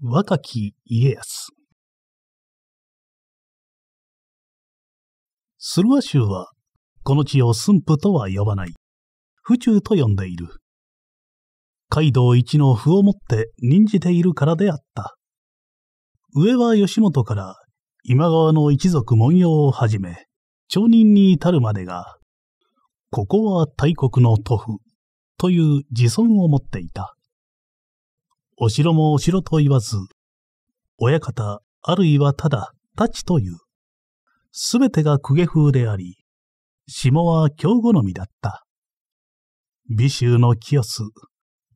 若き家康。駿河州は、この地を駿府とは呼ばない、府中と呼んでいる。街道一の歩をもって任じているからであった。上は吉本から今川の一族文様をはじめ、町人に至るまでが、ここは大国の都府という自尊を持っていた。お城もお城と言わず、親方、あるいはただ、太刀という。すべてが公家風であり、下は京好みだった。美州の清須、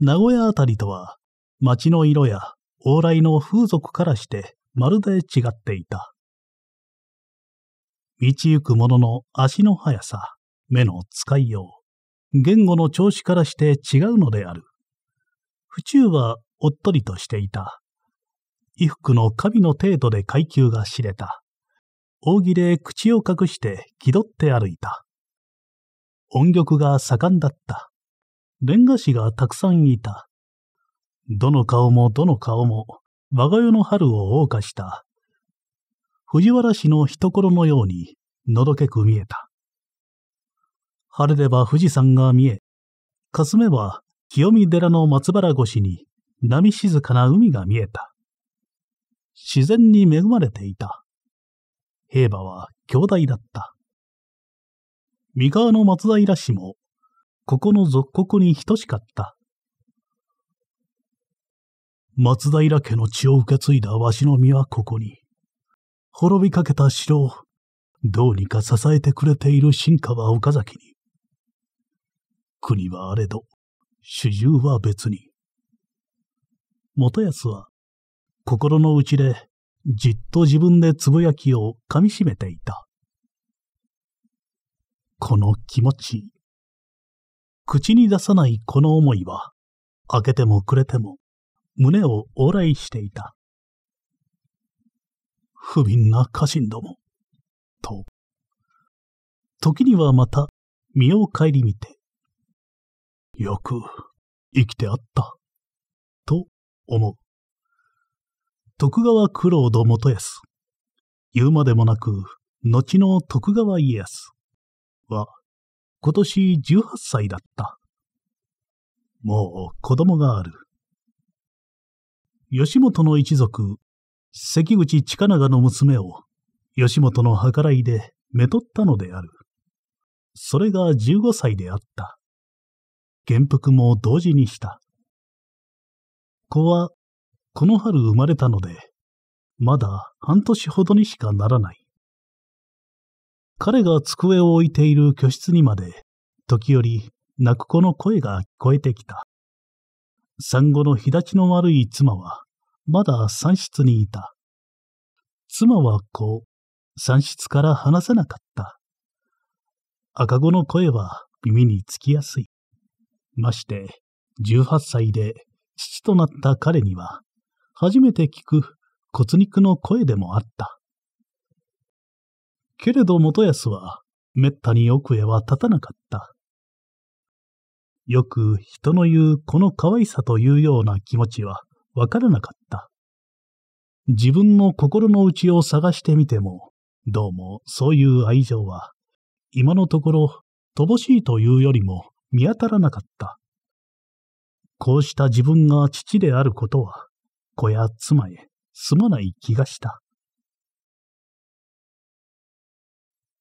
名古屋あたりとは、町の色や往来の風俗からしてまるで違っていた。道行く者の足の速さ、目の使いよう、言語の調子からして違うのである。府中はおっとりとしていた。衣服の神の程度で階級が知れた。扇で口を隠して気取って歩いた。音曲が盛んだった。レンガ師がたくさんいた。どの顔もどの顔も我が世の春を謳歌した。藤原氏の懐のようにのどけく見えた。晴れれば富士山が見え、かすめば清見寺の松原越しに波静かな海が見えた。自然に恵まれていた。兵馬は兄弟だった。三河の松平氏も、ここの属国に等しかった。松平家の血を受け継いだわしの身はここに。滅びかけた城を、どうにか支えてくれている進化は岡崎に。国はあれど、主従は別に。元康は、心の内でじっと自分でつぶやきをかみしめていた。この気持ち。口に出さないこの思いは、開けてもくれても、胸を往来していた。不憫な家臣ども、と。時にはまた、身を顧みて、よく生きてあった。思う。徳川九郎ど元康。言うまでもなく、後の徳川家康は、今年18歳だった。もう子供がある。吉本の一族、関口近長の娘を、吉本の計らいでめとったのである。それが15歳であった。元服も同時にした。子は、この春生まれたので、まだ半年ほどにしかならない。彼が机を置いている居室にまで、時折、泣く子の声が聞こえてきた。産後の日立ちの悪い妻は、まだ産室にいた。妻はこう、産室から離せなかった。赤子の声は耳につきやすい。まして、18歳で父となった彼には、初めて聞く骨肉の声でもあった。けれど元康は、めったに奥へは立たなかった。よく人の言うこの可愛さというような気持ちはわからなかった。自分の心の内を探してみても、どうもそういう愛情は、今のところ乏しいというよりも見当たらなかった。こうした自分が父であることは、子や妻へすまない気がした。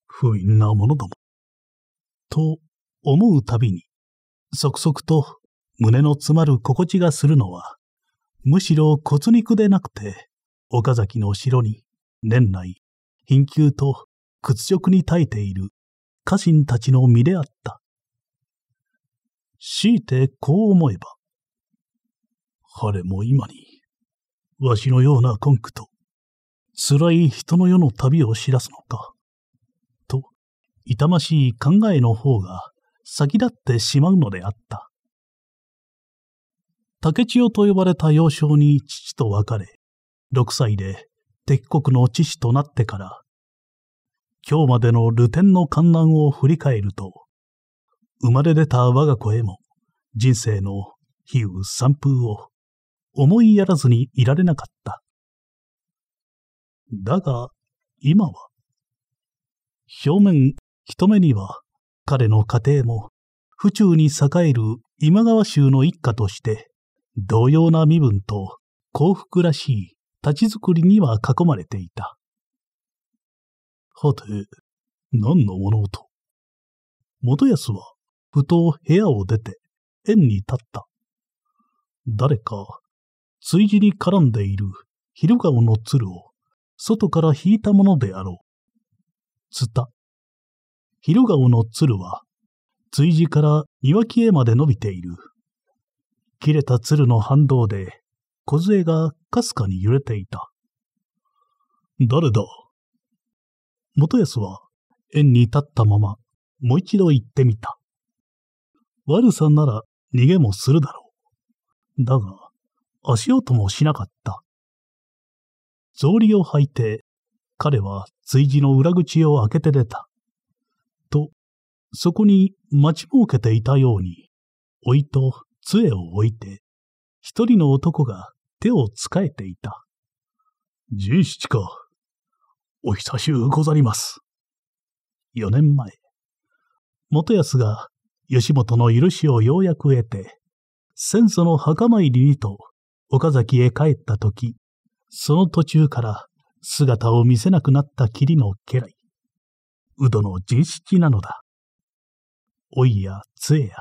不意なものども。と思うたびに、そくそくと胸の詰まる心地がするのは、むしろ骨肉でなくて、岡崎の城に年内、貧窮と屈辱に耐えている家臣たちの身であった。強いてこう思えば、れも今に、わしのような根拠と、辛い人の世の旅を知らすのか。と、痛ましい考えの方が先立ってしまうのであった。竹千代と呼ばれた幼少に父と別れ、6歳で敵国の父となってから、今日までの流天の観覧を振り返ると、生まれ出た我が子へも人生の比喩散風を思いやらずにいられなかった。だが、今は、表面、一目には、彼の家庭も、府中に栄える今川州の一家として、同様な身分と幸福らしい立ち作りには囲まれていた。はて、何の物音元康は、ふと部屋を出て、園に立った。誰か、ついじに絡んでいる昼顔の鶴を外から引いたものであろう。つた。昼顔の鶴は、ついじから庭木へまで伸びている。切れた鶴の反動で、杖がかすかに揺れていた。誰だ元すは、縁に立ったまま、もう一度行ってみた。悪さなら逃げもするだろう。だが、足音もしなかった。草履を履いて、彼は追事の裏口を開けて出た。と、そこに待ち儲けていたように、おいと杖を置いて、一人の男が手をつかえていた。十七か。お久しゅうござります。四年前、元康が吉本の許しをようやく得て、先祖の墓参りにと岡崎へ帰った時、その途中から姿を見せなくなった霧の家来。うどの人七なのだ。老いや杖や、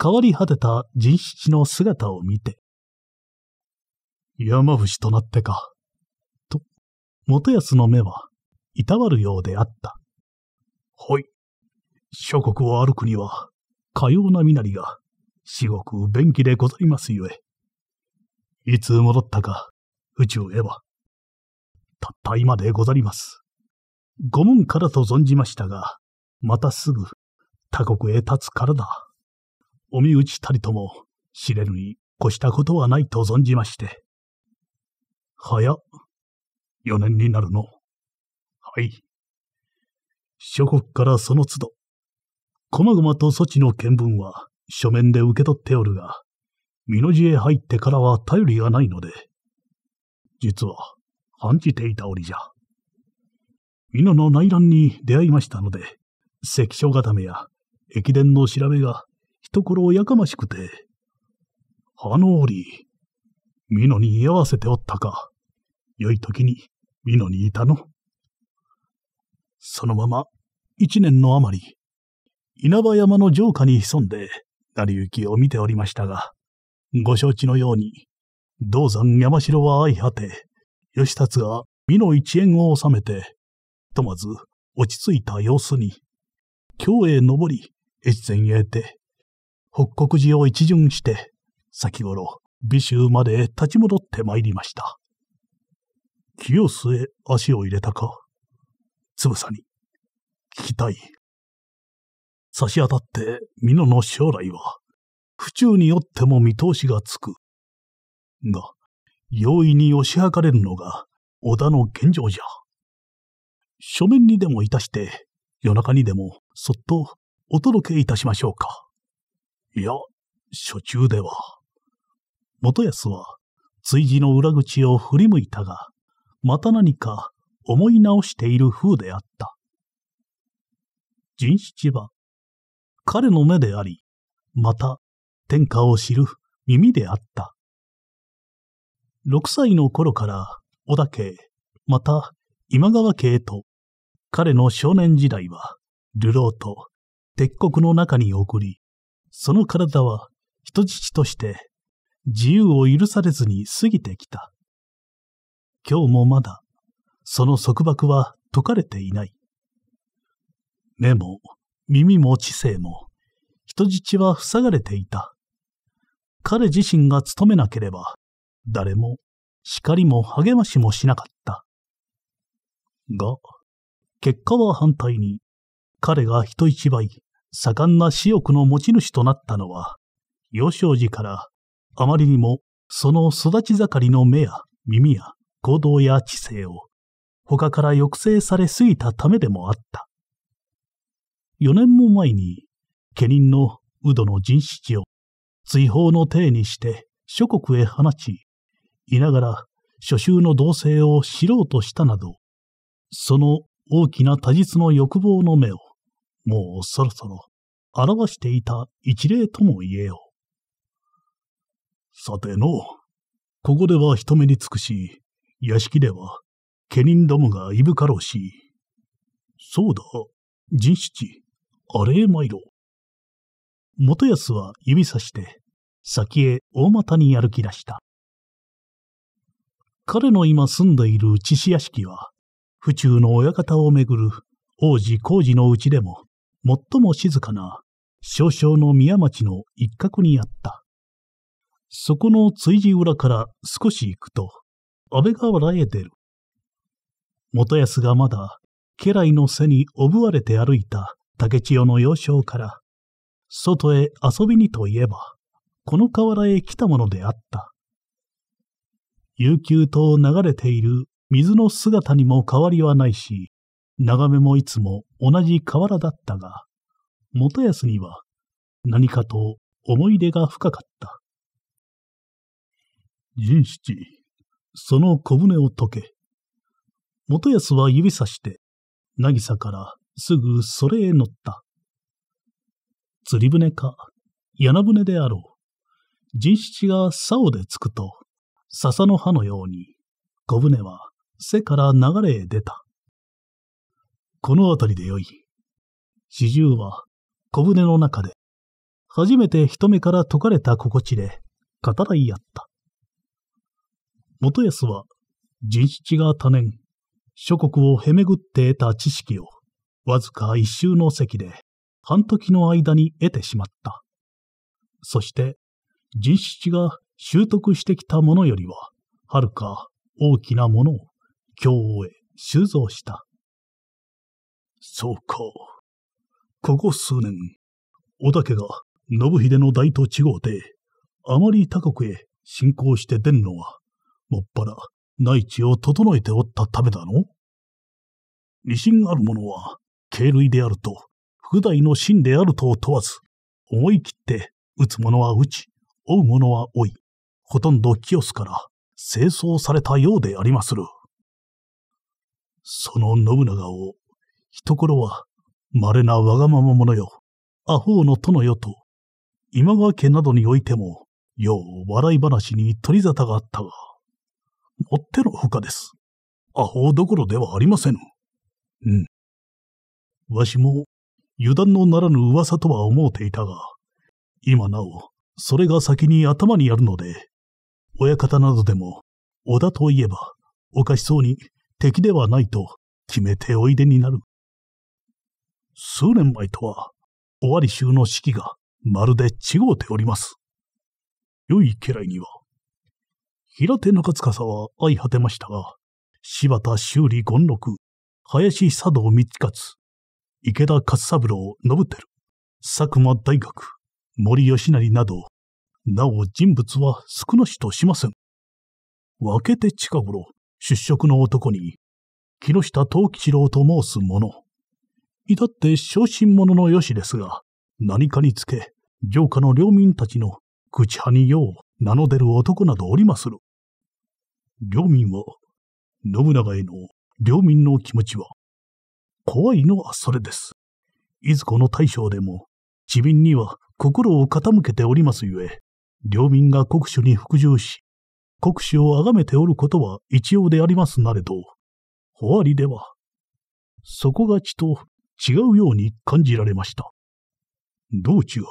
変わり果てた人質の姿を見て、山伏となってか、と、元康の目はいたわるようであった。はい。諸国を歩くには、かような身なりが、至極便宜でございますゆえ、いつ戻ったか、宇宙へは。たった今でござります。御門からと存じましたが、またすぐ、他国へ立つからだ。お身内たりとも、知れぬに越したことはないと存じまして。早、四年になるの。はい。諸国からその都度、こまごまと措置の見聞は書面で受け取っておるが、美濃路へ入ってからは頼りがないので、実は、感じていた折じゃ。美濃の内乱に出会いましたので、関所固めや駅伝の調べが一頃やかましくて、あの折、美濃に居合わせておったか、良い時に美濃にいたの。そのまま、一年のあまり、稲葉山の城下に潜んで、成り行きを見ておりましたが、ご承知のように、銅山山城は相果て、義達が美の一円を収めて、ひとまず落ち着いた様子に、京へ登り、越前へて、北国寺を一巡して、先頃、美州まで立ち戻ってまいりました。清末へ足を入れたか、つぶさに、聞きたい。差し当たって、美濃の将来は、府中によっても見通しがつく。が、容易に押し量れるのが織田の現状じゃ。書面にでもいたして、夜中にでもそっとお届けいたしましょうか。いや、初中では。元康は、追事の裏口を振り向いたが、また何か思い直している風であった。人七は、彼の目であり、また天下を知る耳であった。6歳の頃から小田家、また今川家へと、彼の少年時代は、流浪と鉄国の中に送り、その体は人質として自由を許されずに過ぎてきた。今日もまだ、その束縛は解かれていない。目も、耳も知性も、人質は塞がれていた。彼自身が務めなければ、誰も叱りも励ましもしなかった。が、結果は反対に、彼が人一倍盛んな私欲の持ち主となったのは、幼少時からあまりにもその育ち盛りの目や耳や行動や知性を他から抑制されすぎたためでもあった。4年も前に、家人のウドの人質を追放の体にして諸国へ放ち、いながら諸州の同性を知ろうとしたなど、その大きな多実の欲望の目を、もうそろそろ表していた一例とも言えよう。さての、ここでは人目につくし、屋敷では、家人どもがいぶかろうし。そうだ、人質、あれへ参ろう。元康は指さして、先へ大股に歩き出した。彼の今住んでいる千子屋敷は、府中の親方をめぐる王子工事のうちでも、最も静かな少々の宮町の一角にあった。そこの追事裏から少し行くと、安倍川原へ出る。元康がまだ、家来の背におぶわれて歩いた竹千代の幼少から、外へ遊びにといえば、この河原へ来たものであった。悠久と流れている水の姿にも変わりはないし、眺めもいつも同じ河原だったが、元康には何かと思い出が深かった。人七、その小舟を解け。元康は指さして、渚からすぐそれへ乗った。釣り船か、柳船であろう。人七が竿でつくと、笹の葉のように、小舟は背から流れへ出た。この辺りでよい。四十は小舟の中で、初めて人目から解かれた心地で、語らい合った。元康は、人七が多年、諸国をへめぐって得た知識を、わずか一周の席で半時の間に得てしまった。そして、実質が習得してきたものよりは、はるか大きなものを今日へ収蔵した。そうか。ここ数年、織田家が信秀の大と地号で、あまり他国へ侵攻して出んのは、もっぱら内地を整えておったためだの。理がある者は、軽類であると副代の真であるとを問わず、思い切って打つ者は打ち、追う者は追い、ほとんど清須から清掃されたようでありまする。その信長を、一頃は稀なわがまま者よ、アホの殿よと、今川家などにおいても、よう笑い話に取り沙汰があったが、もってのほかです。アホどころではありませぬ。うん。わしも油断のならぬ噂とは思うていたが、今なお、それが先に頭にあるので、親方などでも、織田といえば、おかしそうに敵ではないと決めておいでになる。数年前とは、尾張衆の士気がまるで違うております。良い家来には、平手中司は相果てましたが、柴田修理権六、林佐道三勝、池田勝三郎信輝、佐久間大学、森吉成など、なお人物は少なしとしません。分けて近頃、出職の男に、木下藤吉郎と申す者。至って小心者のよしですが、何かにつけ、城下の領民たちの口派によう名の出る男などおりまする。領民は、信長への領民の気持ちは、怖いのはそれです。いずこの大将でも、地民には心を傾けておりますゆえ、領民が国主に服従し、国主を崇めておることは一応でありますなれど、終わりでは、そこがちと違うように感じられました。どう違う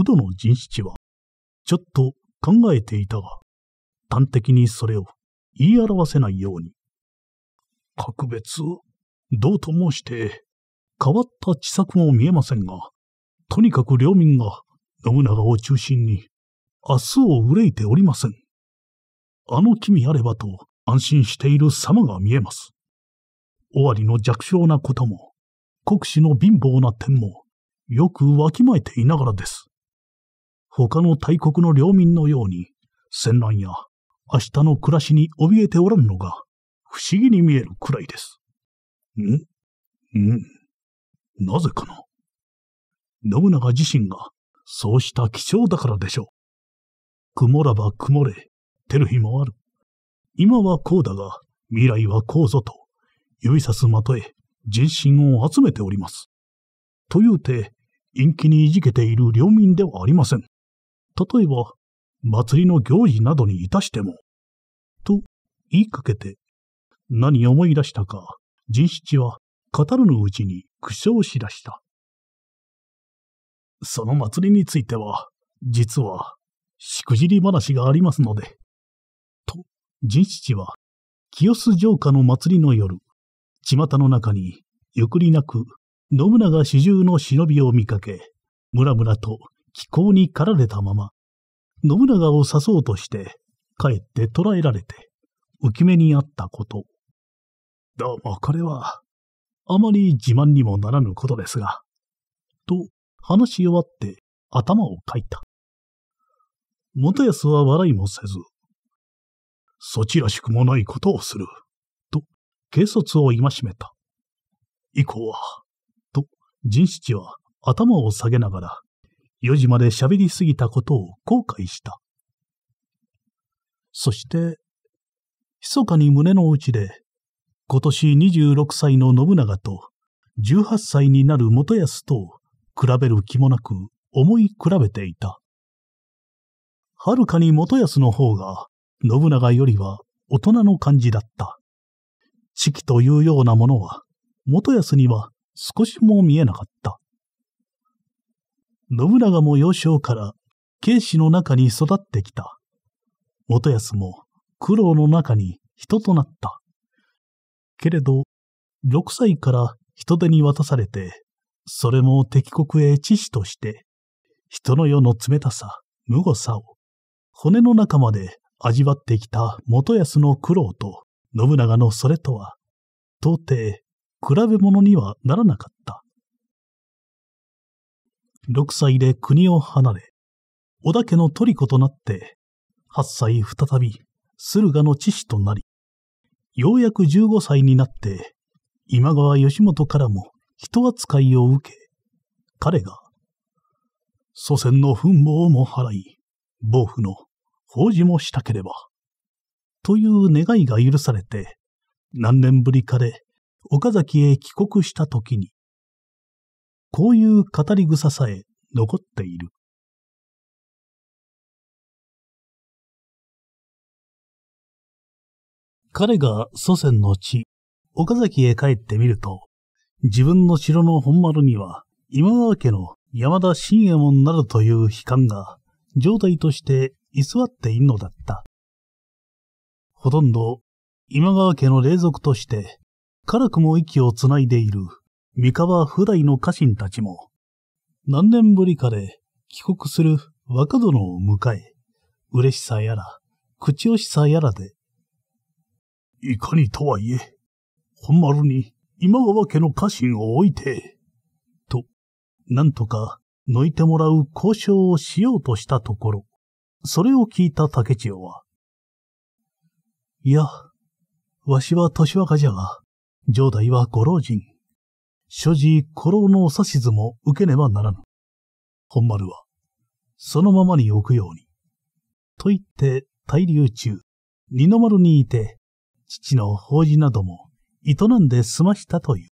ウドの人七は、ちょっと考えていたが、端的にそれを言い表せないように、格別どうと申して、変わった知策も見えませんが、とにかく領民が信長を中心に、明日を憂いておりません。あの君あればと安心している様が見えます。尾張の弱小なことも、国士の貧乏な点も、よくわきまえていながらです。他の大国の領民のように、戦乱や明日の暮らしに怯えておらんのが、不思議に見えるくらいです。んうん。なぜかな信長自身がそうした貴重だからでしょう。曇らば曇れ、照る日もある。今はこうだが、未来はこうぞと、指さす的へ人心を集めております。というて、陰気にいじけている領民ではありません。例えば、祭りの行事などにいたしても、と言いかけて、何思い出したか、人七は語るのうちに苦笑しだした。その祭りについては、実は、しくじり話がありますので。と、人七は、清須城下の祭りの夜、巷の中に、ゆくりなく、信長主従の忍びを見かけ、むらむらと気候に駆られたまま、信長を刺そうとして、かえって捕らえられて、浮き目にあったこと。どうもこれは、あまり自慢にもならぬことですが、と話し終わって頭をかいた。元康は笑いもせず、そちらしくもないことをする、と軽率を戒めた。以降は、と人七は頭を下げながら、四時まで喋りすぎたことを後悔した。そして、密かに胸の内で今年26歳の信長と18歳になる元康と比べる気もなく思い比べていた。はるかに元康の方が信長よりは大人の感じだった。四季というようなものは元康には少しも見えなかった。信長も幼少から慶子の中に育ってきた。元康も苦労の中に人となった。けれど、6歳から人手に渡されて、それも敵国へ知事として、人の世の冷たさ、無誤さを、骨の中まで味わってきた元康の苦労と信長のそれとは、到底比べ物にはならなかった。6歳で国を離れ、織田家の虜となって、8歳再び駿河の知事となり、ようやく15歳になって、今川義元からも人扱いを受け、彼が、祖先の墳墓も払い、暴父の法事もしたければ、という願いが許されて、何年ぶりかで岡崎へ帰国した時に、こういう語り草さえ残っている。彼が祖先の地、岡崎へ帰ってみると、自分の城の本丸には、今川家の山田信右衛門なるという悲観が、状態として居座っているのだった。ほとんど、今川家の霊族として、辛くも息をつないでいる、三河普代の家臣たちも、何年ぶりかで帰国する若殿を迎え、嬉しさやら、口惜しさやらで、いかにとはいえ、本丸に今川家の家臣を置いて、と、なんとか、抜いてもらう交渉をしようとしたところ、それを聞いた竹千代は、いや、わしは年若じゃが、上代はご老人。所持古老のお指図も受けねばならぬ。本丸は、そのままに置くように。と言って、大流中、二の丸にいて、父の法事なども営んで済ましたという。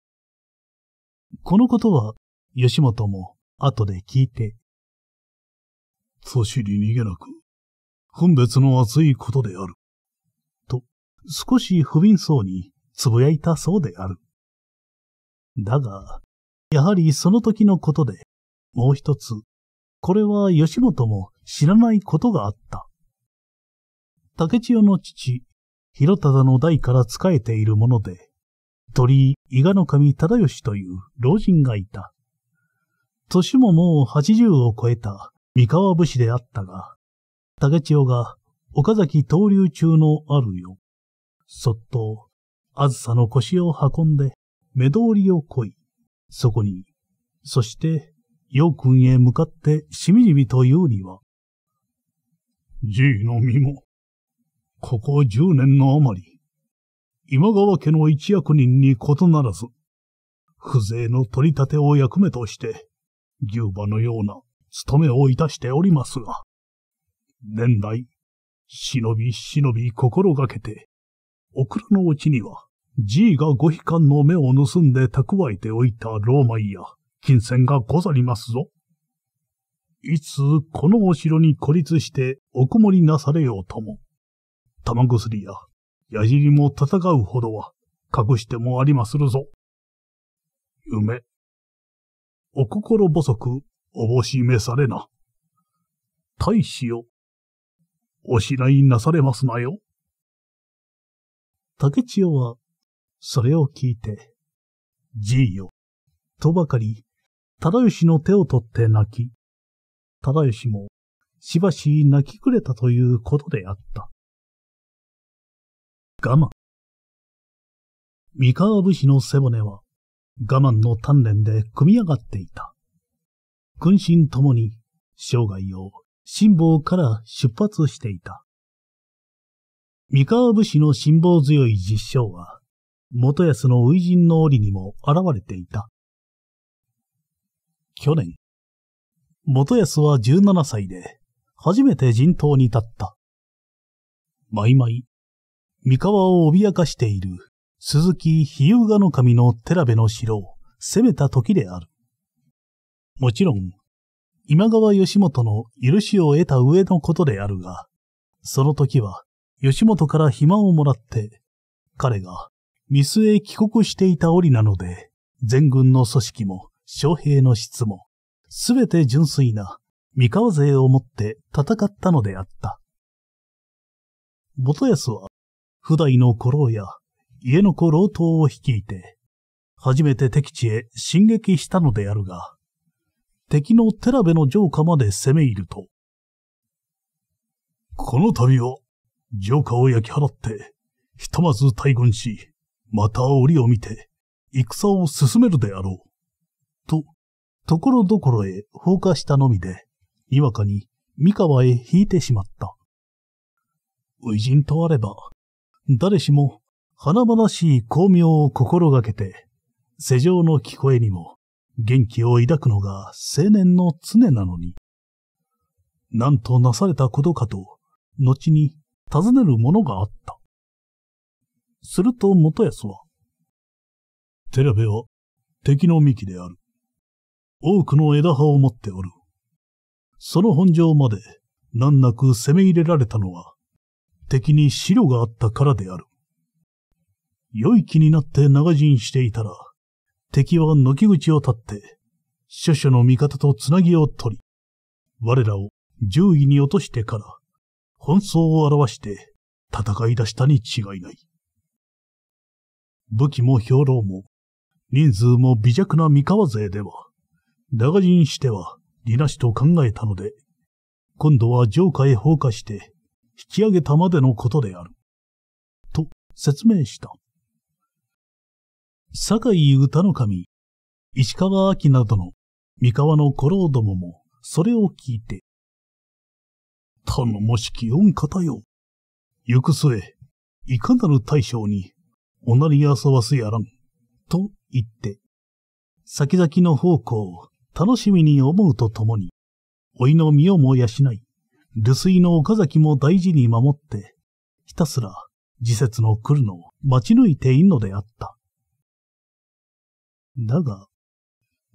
このことは吉本も後で聞いて、そしり逃げなく、分別の熱いことである。と、少し不憫そうに呟いたそうである。だが、やはりその時のことで、もう一つ、これは吉本も知らないことがあった。竹千代の父、広忠の代から仕えているもので、鳥居伊賀の神忠義という老人がいた。年ももう80を超えた三河武士であったが、竹千代が岡崎闘流中のあるよ。そっと、あずさの腰を運んで、目通りをこい。そこに、そして、陽君へ向かってしみじみと言うには、じいの身も、ここ十年のあまり、今川家の一役人に異ならず、風情の取り立てを役目として、牛馬のような務めをいたしておりますが、年来、忍び忍び心がけて、お蔵のうちには、いが五悲観の目を盗んで蓄えておいたローマイや金銭がござりますぞ。いつこのお城に孤立しておこもりなされようとも、玉薬や矢尻も戦うほどは隠してもありまするぞ。夢。お心細くおぼしめされな。大使よ。おしらいなされますなよ。竹千代は、それを聞いて、じいよ、とばかり、忠義の手を取って泣き、忠義も、しばし泣きくれたということであった。我慢。三河武士の背骨は、我慢の鍛錬で組み上がっていた。君臣ともに、生涯を辛抱から出発していた。三河武士の辛抱強い実証は、元康の初陣の折にも現れていた。去年、元康は17歳で、初めて陣頭に立った。毎々、三河を脅かしている、鈴木日向の神の寺部の城を攻めた時である。もちろん、今川義元の許しを得た上のことであるが、その時は、吉本から暇をもらって、彼が、ミスへ帰国していた折なので、全軍の組織も、将兵の質も、すべて純粋な、三河勢をもって戦ったのであった。元康は、普代の古老や家の子老頭を率いて、初めて敵地へ進撃したのであるが、敵の寺部の城下まで攻め入ると、この度は、城下を焼き払って、ひとまず退軍し、また折を見て、戦を進めるであろう。と、ところどころへ放火したのみで、にわかに三河へ引いてしまった。偉人とあれば、誰しも華々しい巧妙を心がけて、世情の聞こえにも元気を抱くのが青年の常なのに、なんとなされたことかと、後に尋ねるものがあった。すると元康は、テラベは敵の幹である。多くの枝葉を持っておる。その本城まで難なく攻め入れられたのは、敵に資料があったからである。良い気になって長陣していたら、敵は軒口を立って、諸々の味方とつなぎを取り、我らを獣医に落としてから、本相を表して戦い出したに違いない。武器も兵糧も、人数も微弱な三河勢では、長陣しては、りなしと考えたので、今度は城下へ放火して、引き上げたまでのことである。と説明した。酒井歌の神、石川明などの三河の古老どももそれを聞いて、頼もしき御方よ。行く末、いかなる大将に、おなりあそわすやらん、と言って、先々の方向を楽しみに思うとともに、老いの身をも養い、留水の岡崎も大事に守って、ひたすら自節の来るのを待ち抜いていいのであった。だが、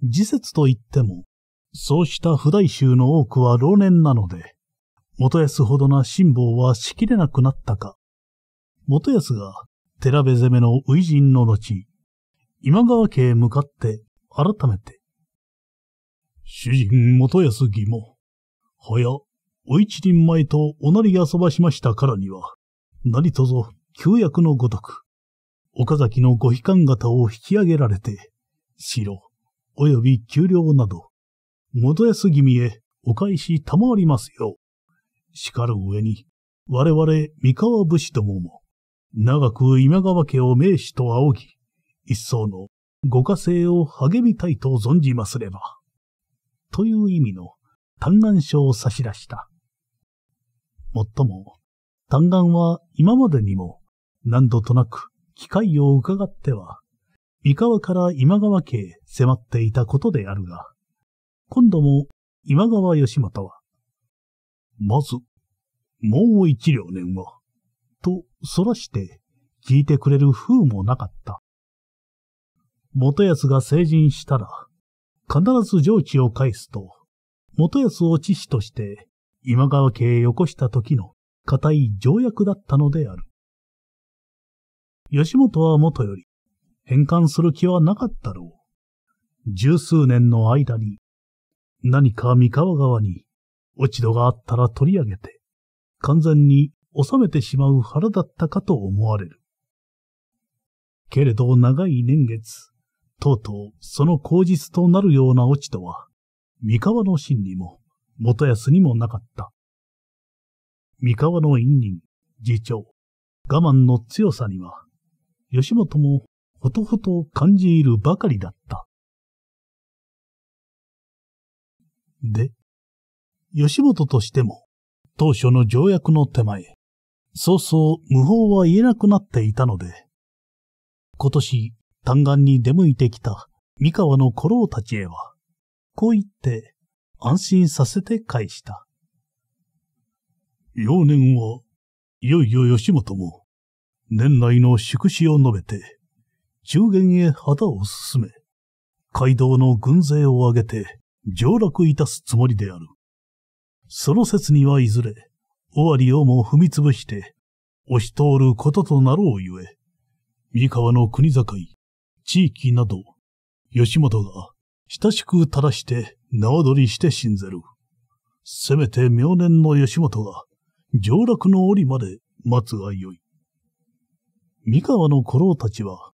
自節といっても、そうした不大衆の多くは老年なので、元康ほどな辛抱はしきれなくなったか。元康が寺部攻めの初陣の後、今川家へ向かって改めて、主人元康義も、はや、お一人前とおなり遊ばしましたからには、何とぞ旧約のごとく、岡崎のご悲観方を引き上げられて、城、および給料など、元安君へお返し賜りますよ。しかる上に、我々三河武士どもも、長く今川家を名士と仰ぎ、一層のご家政を励みたいと存じますれば。という意味の嘆願書を差し出した。もっとも、弾丸は今までにも何度となく機会を伺っては、三河から今川家へ迫っていたことであるが、今度も今川義元は、まず、もう一両年は、とそらして聞いてくれる風もなかった。元康が成人したら、必ず上智を返すと、元康を知事として今川家へよこした時の固い条約だったのである。吉本はもとより、返還する気はなかったろう。十数年の間に、何か三河側に落ち度があったら取り上げて、完全に収めてしまう腹だったかと思われる。けれど長い年月、とうとうその口実となるような落ち度は、三河の真にも元康にもなかった。三河の陰人、次長、我慢の強さには、吉本もほとほと感じいるばかりだった。で、吉本としても、当初の条約の手前、そうそう無法は言えなくなっていたので、今年、単眼に出向いてきた三河の古老たちへは、こう言って安心させて返した。幼年は、いよいよ吉本も、年内の祝死を述べて、中元へ旗を進め、街道の軍勢を挙げて、上洛いたすつもりである。その説にはいずれ、尾張をも踏み潰して、押し通ることとなろうゆえ、三河の国境、地域など、吉本が親しく垂らして縄取りして死んぜる。せめて明年の吉本が、上洛の折まで待つがよい。三河の古老たちは、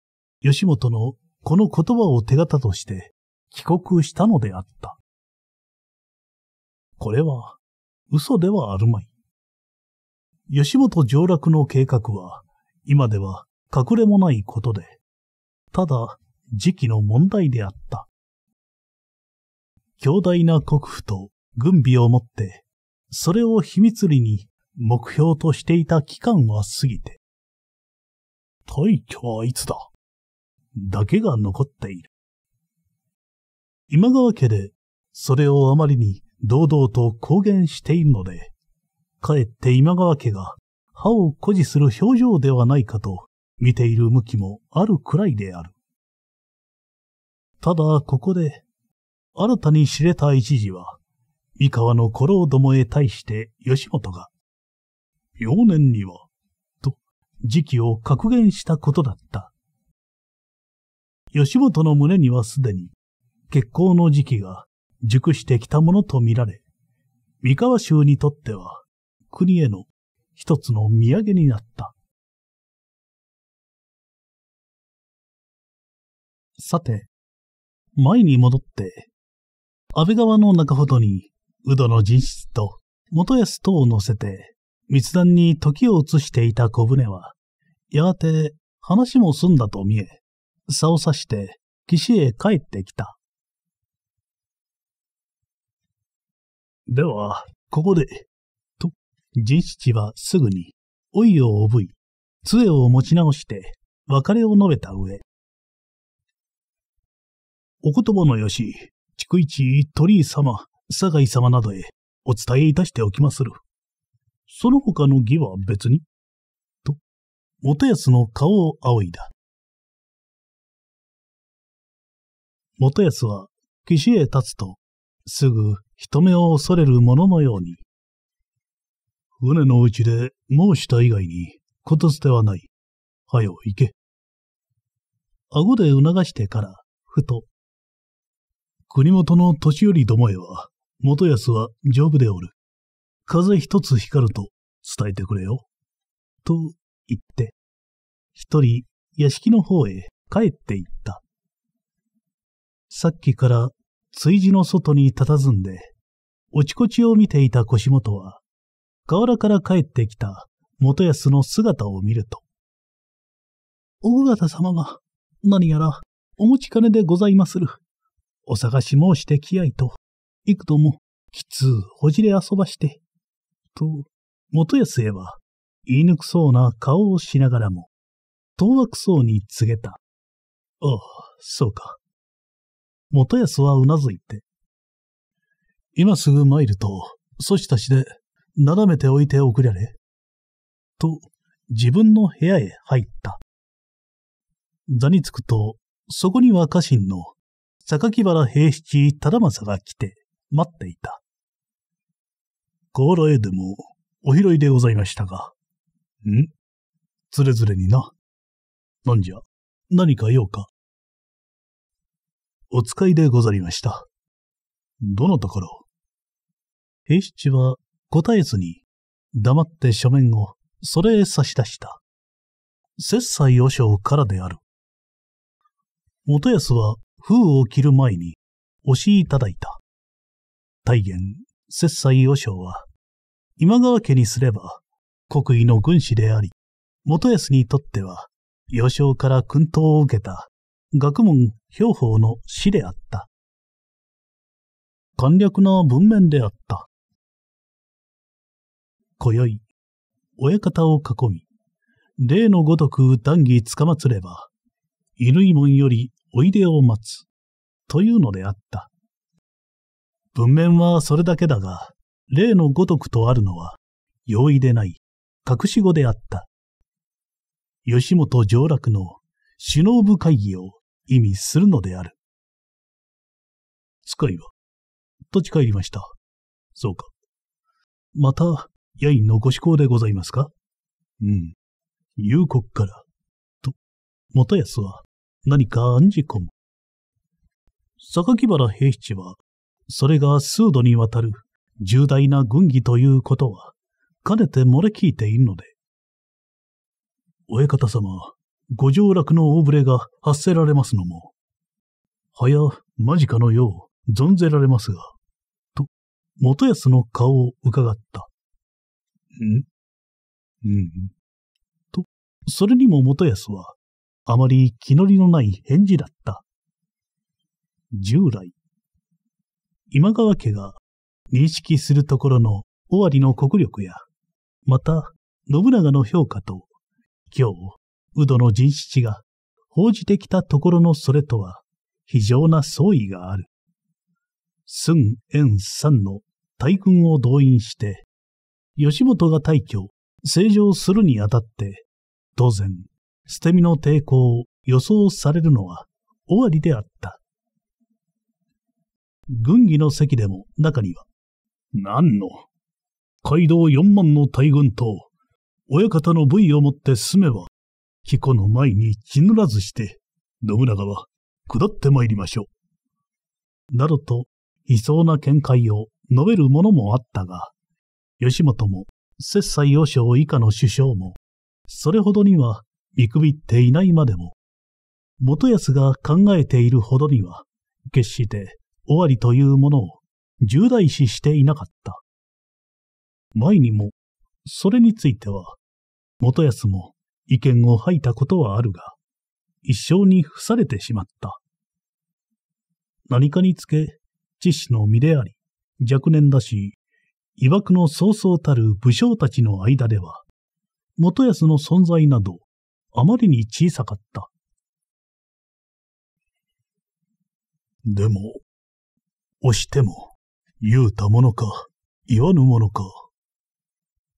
吉本のこの言葉を手形として帰国したのであった。これは嘘ではあるまい。吉本上洛の計画は今では隠れもないことで、ただ時期の問題であった。強大な国府と軍備を持って、それを秘密裏に目標としていた期間は過ぎて、退去はいつだだけが残っている。今川家でそれをあまりに堂々と公言しているので、かえって今川家が歯を誇示する表情ではないかと見ている向きもあるくらいである。ただここで新たに知れた一時は、三河の古老どもへ対して吉本が、幼年には、と時期を格言したことだった。吉本の胸にはすでに、結婚の時期が熟してきたものとみられ、三河衆にとっては、国への一つの土産になった。さて、前に戻って安倍川の中ほどに、うどの人質と元康等を乗せて、密談に時を移していた小舟は、やがて話も済んだと見え、差を差して岸へ帰ってきた。では、ここで、と、人質はすぐに、老いをおぶい、杖を持ち直して、別れを述べた上、お言葉のよし、逐一鳥居様、酒井様などへお伝えいたしておきまする。その他の儀は別にと、元康の顔を仰いだ。元康は岸へ立つと、すぐ人目を恐れるもののように、船のうちで申した以外に、ことつてはない。はよ、行け。顎で促してから、ふと国元の年寄りどもへは、元康は丈夫でおる。風一つ光ると伝えてくれよ。と言って、一人屋敷の方へ帰って行った。さっきから追事の外に佇んで、おちこちを見ていた腰元は、河原から帰ってきた元康の姿を見ると、奥方様が何やらお持ち金でございまする。お探し申してきあいと、幾度も、きつうほじれ遊ばして、と、元康へは、言い抜くそうな顔をしながらも、遠惑そうに告げた。ああ、そうか。元康はうなずいて。今すぐ参ると、そしたしで、なだめておいておくれれ。と、自分の部屋へ入った。座につくと、そこには家臣の榊原平七忠政が来て待っていた。河原へでもお拾いでございましたが。んつれづれにな。なんじゃ、何か用か。お使いでござりました。どなたから平七は答えずに黙って書面をそれへ差し出した。切磋要所からである。元康は封を切る前に、押しいただいた。大元、切斎和尚は、今川家にすれば、国威の軍師であり、元康にとっては、幼少から薫陶を受けた、学問兵法の師であった。簡略な文面であった。今宵、親方を囲み、例のごとく談義つかまつれば、乾門よりおいでを待つ、というのであった。文面はそれだけだが、例のごとくとあるのは、容易でない、隠し語であった。吉本上洛の首脳部会議を意味するのである。使いは、立ち帰りました。そうか。また、やいのご思考でございますかうん。夕刻から、と、元康は何か案じ込む。榊原平七は、それが数度にわたる重大な軍議ということは、かねて漏れ聞いているので。親方様、ご上落の大ぶれが発せられますのも、はや、間近のよう、存ぜられますが、と、元康の顔を伺った。んうん。と、それにも元康は、あまり気乗りのない返事だった。従来、今川家が認識するところの尾張の国力や、また、信長の評価と、今日、ウドの人七が報じてきたところのそれとは、非常な相違がある。寸円三の大軍を動員して、吉本が退去、成城するにあたって、当然、捨て身の抵抗を予想されるのは終わりであった。軍議の席でも中には、何の街道4万の大軍と、親方の部位をもって進めば、彦の前に血塗らずして、信長は下って参りましょう。などと、悲壮な見解を述べる者もあったが、吉本も、摂斎和尚以下の首相も、それほどには見くびっていないまでも、元康が考えているほどには、決して終わりというものを重大視していなかった。前にも、それについては、元康も意見を吐いたことはあるが、一生に付されてしまった。何かにつけ、知識の身であり、若年だし、曰くの早々たる武将たちの間では、元康の存在など、あまりに小さかった。でも、押しても、言うたものか、言わぬものか。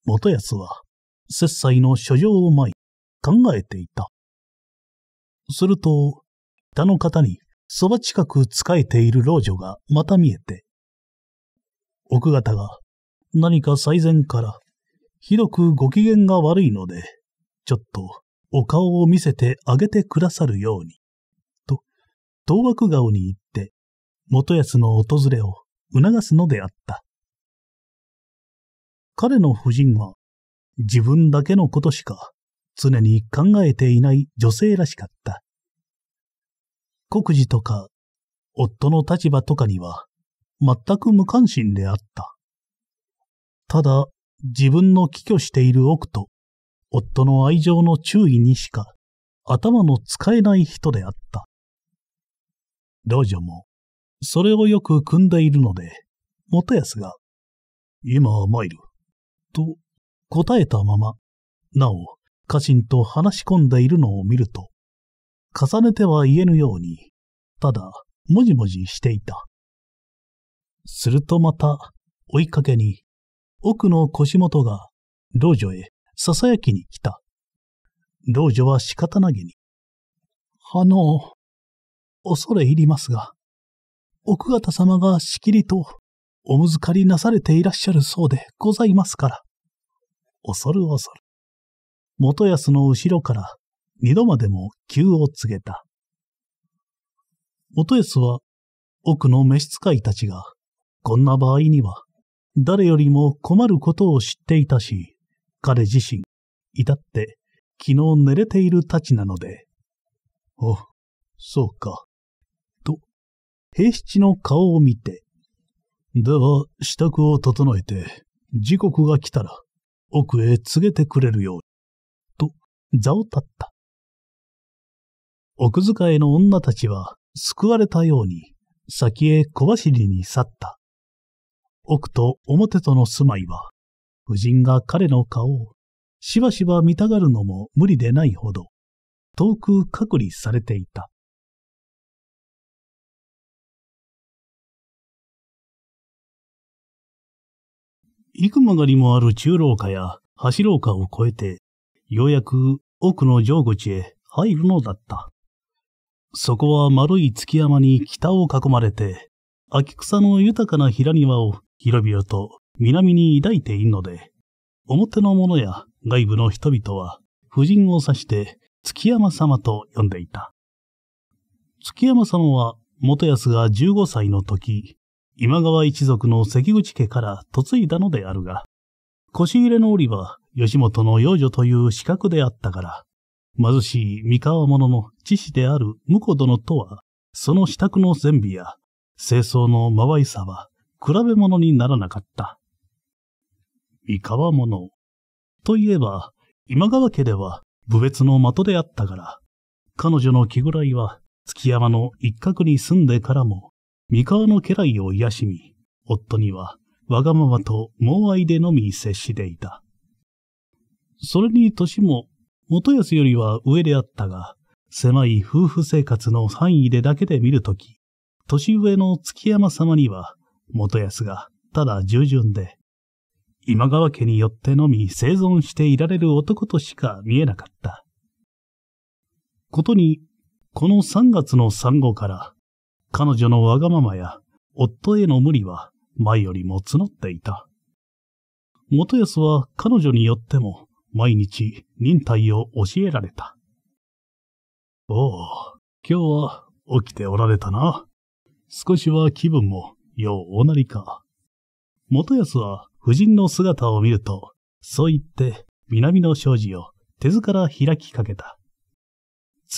元康は、切災の書状を舞い、考えていた。すると、他の方に、そば近く仕えている老女がまた見えて、奥方が何か最前から、ひどくご機嫌が悪いので、ちょっとお顔を見せてあげてくださるように、と、当枠顔に行って、元康の訪れを促すのであった。彼の夫人は、自分だけのことしか常に考えていない女性らしかった。国事とか、夫の立場とかには、全く無関心であった。ただ、自分の寄居している奥と夫の愛情の注意にしか頭の使えない人であった。老女も、それをよく組んでいるので、元康が、今参る、と答えたまま、なお、家臣と話し込んでいるのを見ると、重ねては言えぬように、ただ、もじもじしていた。するとまた、追いかけに、奥の腰元が、老女へ囁きに来た。老女は仕方なげに。あの、恐れ入りますが、奥方様がしきりとおむずかりなされていらっしゃるそうでございますから。恐る恐る。元康の後ろから二度までも急を告げた。元康は奥の召使いたちがこんな場合には誰よりも困ることを知っていたし、彼自身、至って、昨日寝れているたちなので。あ、そうか。と、平七の顔を見て。では、支度を整えて、時刻が来たら、奥へ告げてくれるように。と、座を立った。奥遣いの女たちは、救われたように、先へ小走りに去った。奥と表との住まいは、夫人が彼の顔をしばしば見たがるのも無理でないほど、遠く隔離されていた。幾曲がりもある中廊下や橋廊下を越えて、ようやく奥の上口へ入るのだった。そこは丸い築山に北を囲まれて、秋草の豊かな平庭を広々と南に抱いているので、表の者や外部の人々は、夫人を指して、月山様と呼んでいた。月山様は、元康が15歳の時、今川一族の関口家から嫁いだのであるが、腰入れの折は、吉本の養女という資格であったから、貧しい三河者の父である婿殿とは、その支度の善美や、清掃のまわいさは、比べ物にならなかった。三河者。といえば、今川家では、部別の的であったから、彼女の気ぐらいは、築山の一角に住んでからも、三河の家来を癒しみ、夫には、わがままと猛愛でのみ接していた。それに年も、元康よりは上であったが、狭い夫婦生活の範囲でだけで見るとき、年上の築山様には、元康がただ従順で、今川家によってのみ生存していられる男としか見えなかった。ことに、この3月の産後から、彼女のわがままや夫への無理は前よりも募っていた。元康は彼女によっても毎日忍耐を教えられた。おお、今日は起きておられたな。少しは気分もようおなりか。元康は夫人の姿を見ると、そう言って南の障子を手ずから開きかけた。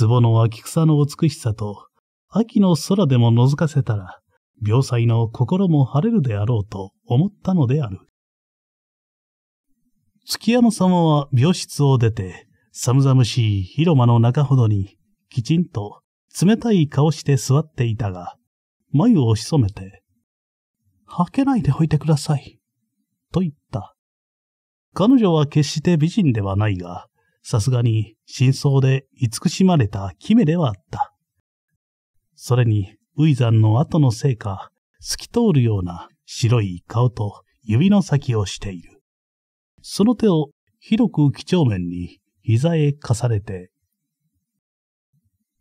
壺の秋草の美しさと、秋の空でも覗かせたら、病妻の心も晴れるであろうと思ったのである。月山様は病室を出て、寒々しい広間の中ほどに、きちんと冷たい顔して座っていたが、眉を潜めて、吐けないでおいてください。と言った。彼女は決して美人ではないが、さすがに真相で慈しまれた姫ではあった。それに、ウイザンの後のせいか、透き通るような白い顔と指の先をしている。その手を広く几帳面に膝へ重ねて、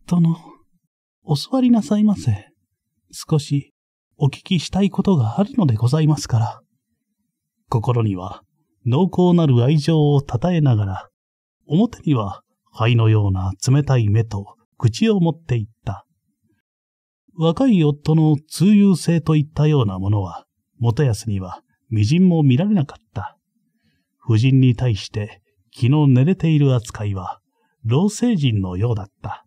殿、お座りなさいませ。少しお聞きしたいことがあるのでございますから。心には濃厚なる愛情をたたえながら、表には灰のような冷たい目と口を持っていった。若い夫の通用性といったようなものは、元康には微塵も見られなかった。夫人に対して気の寝れている扱いは、老成人のようだった。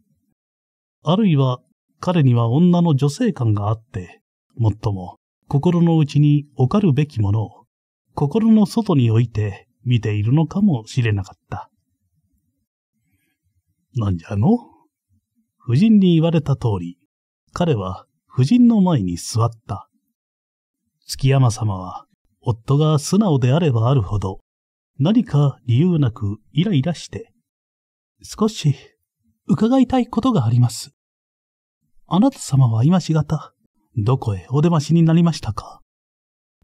あるいは彼には女の女性感があって、もっとも心の内に置かるべきものを心の外に置いて見ているのかもしれなかった。なんじゃの夫人に言われた通り、彼は夫人の前に座った。月山様は、夫が素直であればあるほど、何か理由なくイライラして、少し伺いたいことがあります。あなた様は今しがた、どこへお出ましになりましたか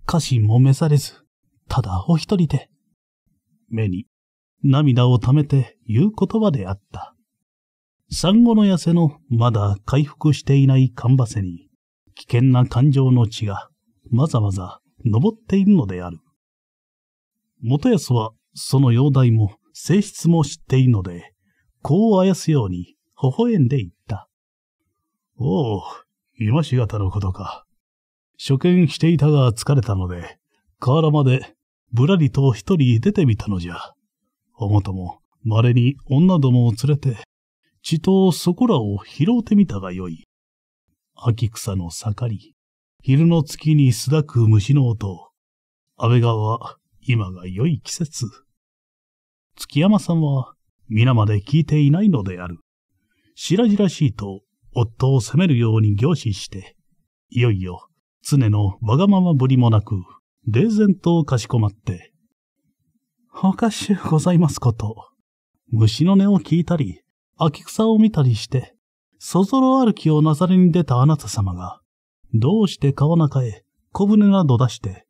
家臣も召されず、ただお一人で、目に涙を溜めて言う言葉であった。産後の痩せのまだ回復していないカンバセに、危険な感情の血が、まざまざ昇っているのである。元康は、その容体も性質も知っているので、こうあやすように、微笑んでいった。おお、今しがたのことか。初見していたが疲れたので、河原までぶらりと一人出てみたのじゃ。おもとも、稀に女どもを連れて、血とそこらを拾うてみたがよい。秋草の盛り、昼の月に巣だく虫の音、安倍川は今が良い季節。月山さんは皆まで聞いていないのである。白々しいと夫を責めるように凝視して、いよいよ常のわがままぶりもなく冷然とかしこまって、おかしゅうございますこと。虫の音を聞いたり、秋草を見たりして、そぞろ歩きをなされに出たあなた様が、どうして川中へ小舟など出して、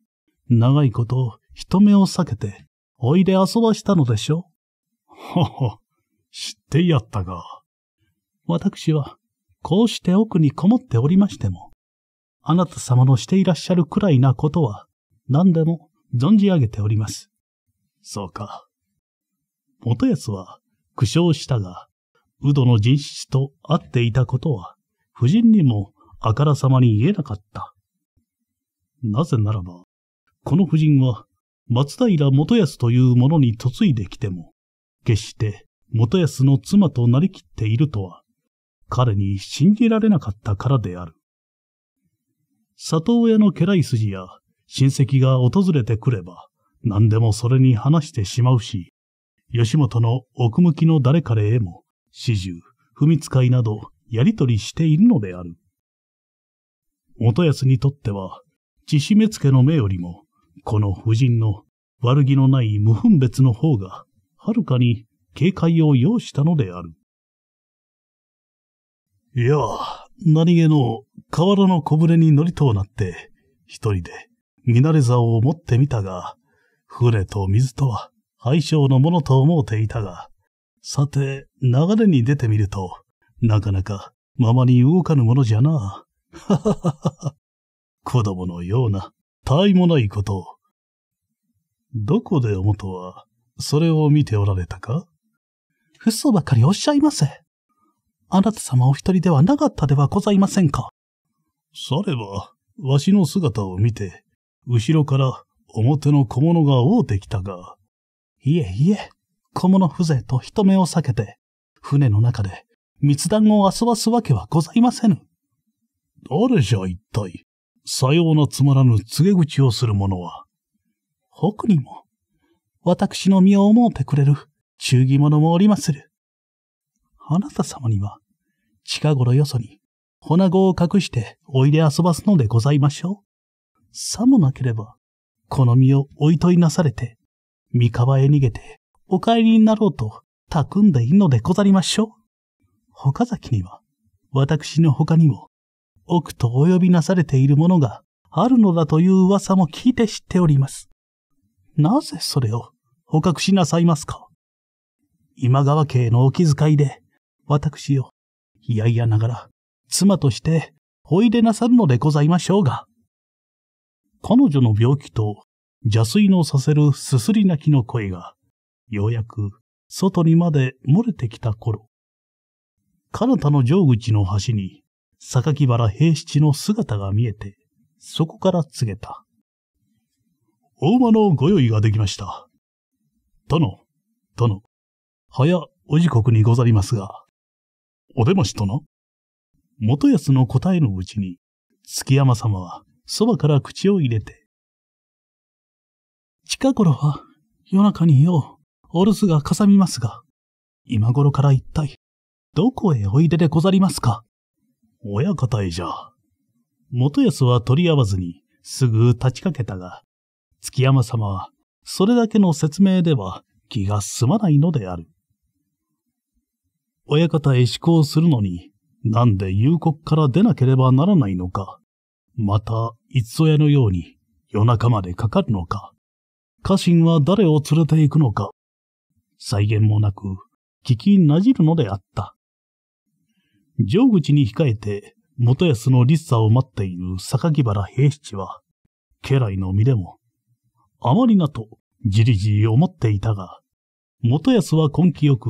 長いこと人目を避けて、おいで遊ばしたのでしょほほ、知ってやったが。私は、こうして奥にこもっておりましても、あなた様のしていらっしゃるくらいなことは、何でも存じ上げております。そうか。元康は苦笑したが、ウドの実質と会っていたことは、夫人にもあからさまに言えなかった。なぜならば、この夫人は、松平元康というものに嫁いできても、決して元康の妻となりきっているとは、彼に信じられなかったからである。里親の家来筋や親戚が訪れてくれば、何でもそれに話してしまうし、吉本の奥向きの誰彼へも、始終、踏み使いなど、やりとりしているのである。元康にとっては、千締目付の目よりも、この夫人の悪気のない無分別の方が、はるかに警戒を要したのである。いや、何気の河原の小舟に乗りとうなって、一人で見慣れ竿を持ってみたが、船と水とは相性のものと思うていたが、さて、流れに出てみると、なかなかままに動かぬものじゃな。はははは。子供のような、たいもないことを。どこでおもとは、それを見ておられたか嘘ばかりおっしゃいませ。あなた様お一人ではなかったではございませんか。されば、わしの姿を見て、後ろから表の小物が覆うてきたが、いえいえ、小物風情と人目を避けて、船の中で密談を遊ばすわけはございませぬ。誰じゃ一体、さようなつまらぬ告げ口をする者は。北にも、私の身を思うてくれる忠義者もおりまする。あなた様には、近頃よそに、な子を隠しておいで遊ばすのでございましょう。さもなければ、この身を置いといなされて、三河へ逃げて、お帰りになろうと、たくんでいいのでござりましょう。岡崎には、私の他にも、奥とお呼びなされているものがあるのだという噂も聞いて知っております。なぜそれを捕獲しなさいますか今川家へのお気遣いで、私を、いやいやながら、妻として、おいでなさるのでございましょうが。彼女の病気と邪水のさせるすすり泣きの声が、ようやく外にまで漏れてきた頃、彼方の城口の端に、榊原平七の姿が見えて、そこから告げた。大間のご用意ができました。殿、殿、早お時刻にござりますが、お出まし殿元康の答えのうちに、月山様はそばから口を入れて。近頃は夜中によう、お留守がかさみますが、今頃から一体、どこへおいででござりますか親方へじゃ。元康は取り合わずに、すぐ立ちかけたが、月山様は、それだけの説明では気が済まないのである。親方へ思考するのに、なんで夕刻から出なければならないのか。また、そ屋のように夜中までかかるのか家臣は誰を連れて行くのか再現もなく、聞きなじるのであった。上口に控えて、元康の立佐を待っている榊原平七は、家来の身でも、あまりなと、じりじり思っていたが、元康は根気よく、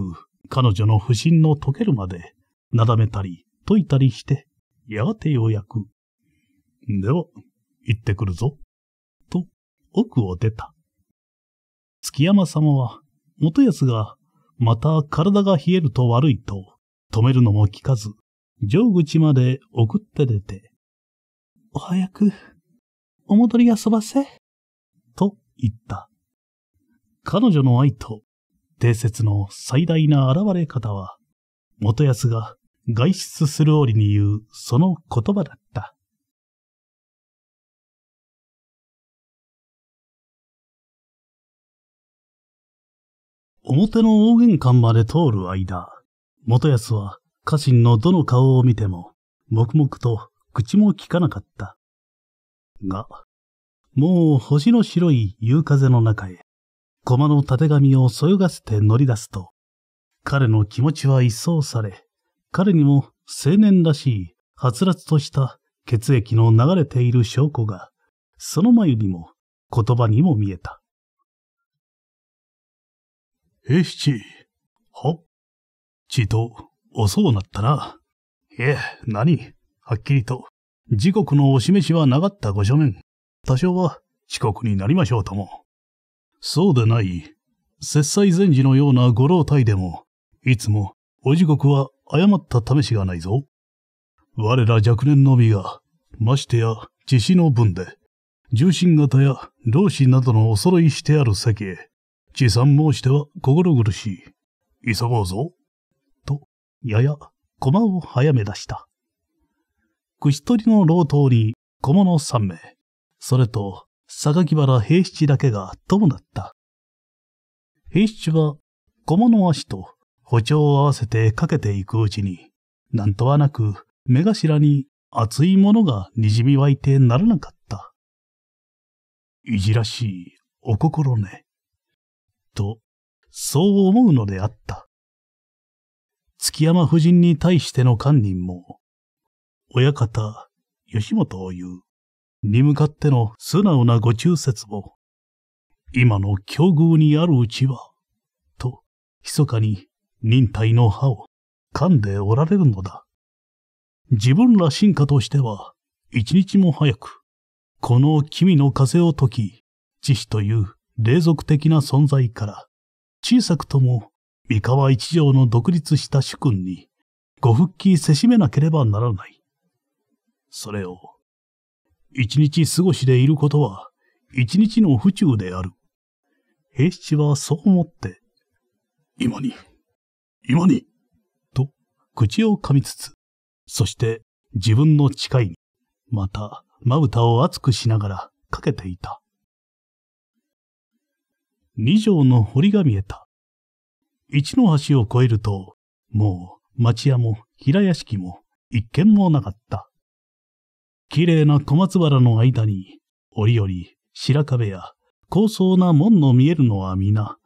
彼女の不信の解けるまで、なだめたり、解いたりして、やがてようやく、では、行ってくるぞ。と、奥を出た。月山様は、元康が、また体が冷えると悪いと、止めるのも聞かず、上口まで送って出て、お早く、お戻り遊ばせ、と言った。彼女の愛と、定説の最大な現れ方は、元康が外出する折に言うその言葉だった。表の大玄関まで通る間、元康は家臣のどの顔を見ても、黙々と口も聞かなかった。が、もう星の白い夕風の中へ、駒のたてがみをそよがせて乗り出すと、彼の気持ちは一掃され、彼にも青年らしい、はつらつとした血液の流れている証拠が、その眉にも言葉にも見えた。え七、はちと、遅うなったな。いえ、なに、はっきりと、時刻のお示しはなかったご書面。多少は遅刻になりましょうとも。そうでない、節災前時のようなご老体でも、いつもお時刻は誤った試しがないぞ。我ら若年の身が、ましてや、自死の分で、重心型や老子などのお揃いしてある席へ、持参申しては心苦しい。急ごうぞ。と、やや、駒を早め出した。串取りの老頭に小物三名、それと、榊原平七だけが友だった。平七は、駒の足と歩調を合わせてかけていくうちに、なんとはなく、目頭に熱いものがにじみ湧いてならなかった。いじらしいお心ね。と、そう思うのであった。月山夫人に対しての官人も、親方、吉本を言う、に向かっての素直なご忠説も、今の境遇にあるうちは、と、密かに忍耐の歯を噛んでおられるのだ。自分ら進化としては、一日も早く、この君の風を解き、慈悲という霊俗的な存在から、小さくとも三河一条の独立した主君に、ご復帰せしめなければならない。それを、一日過ごしでいることは、一日の不中である。平七はそう思って、今に、今に、と口を噛みつつ、そして自分の誓いに、また、まぶたを熱くしながらかけていた。二条の堀が見えた。一の橋を越えると、もう町屋も平屋敷も一軒もなかった。綺麗な小松原の間に、折々白壁や高層な門の見えるのは皆、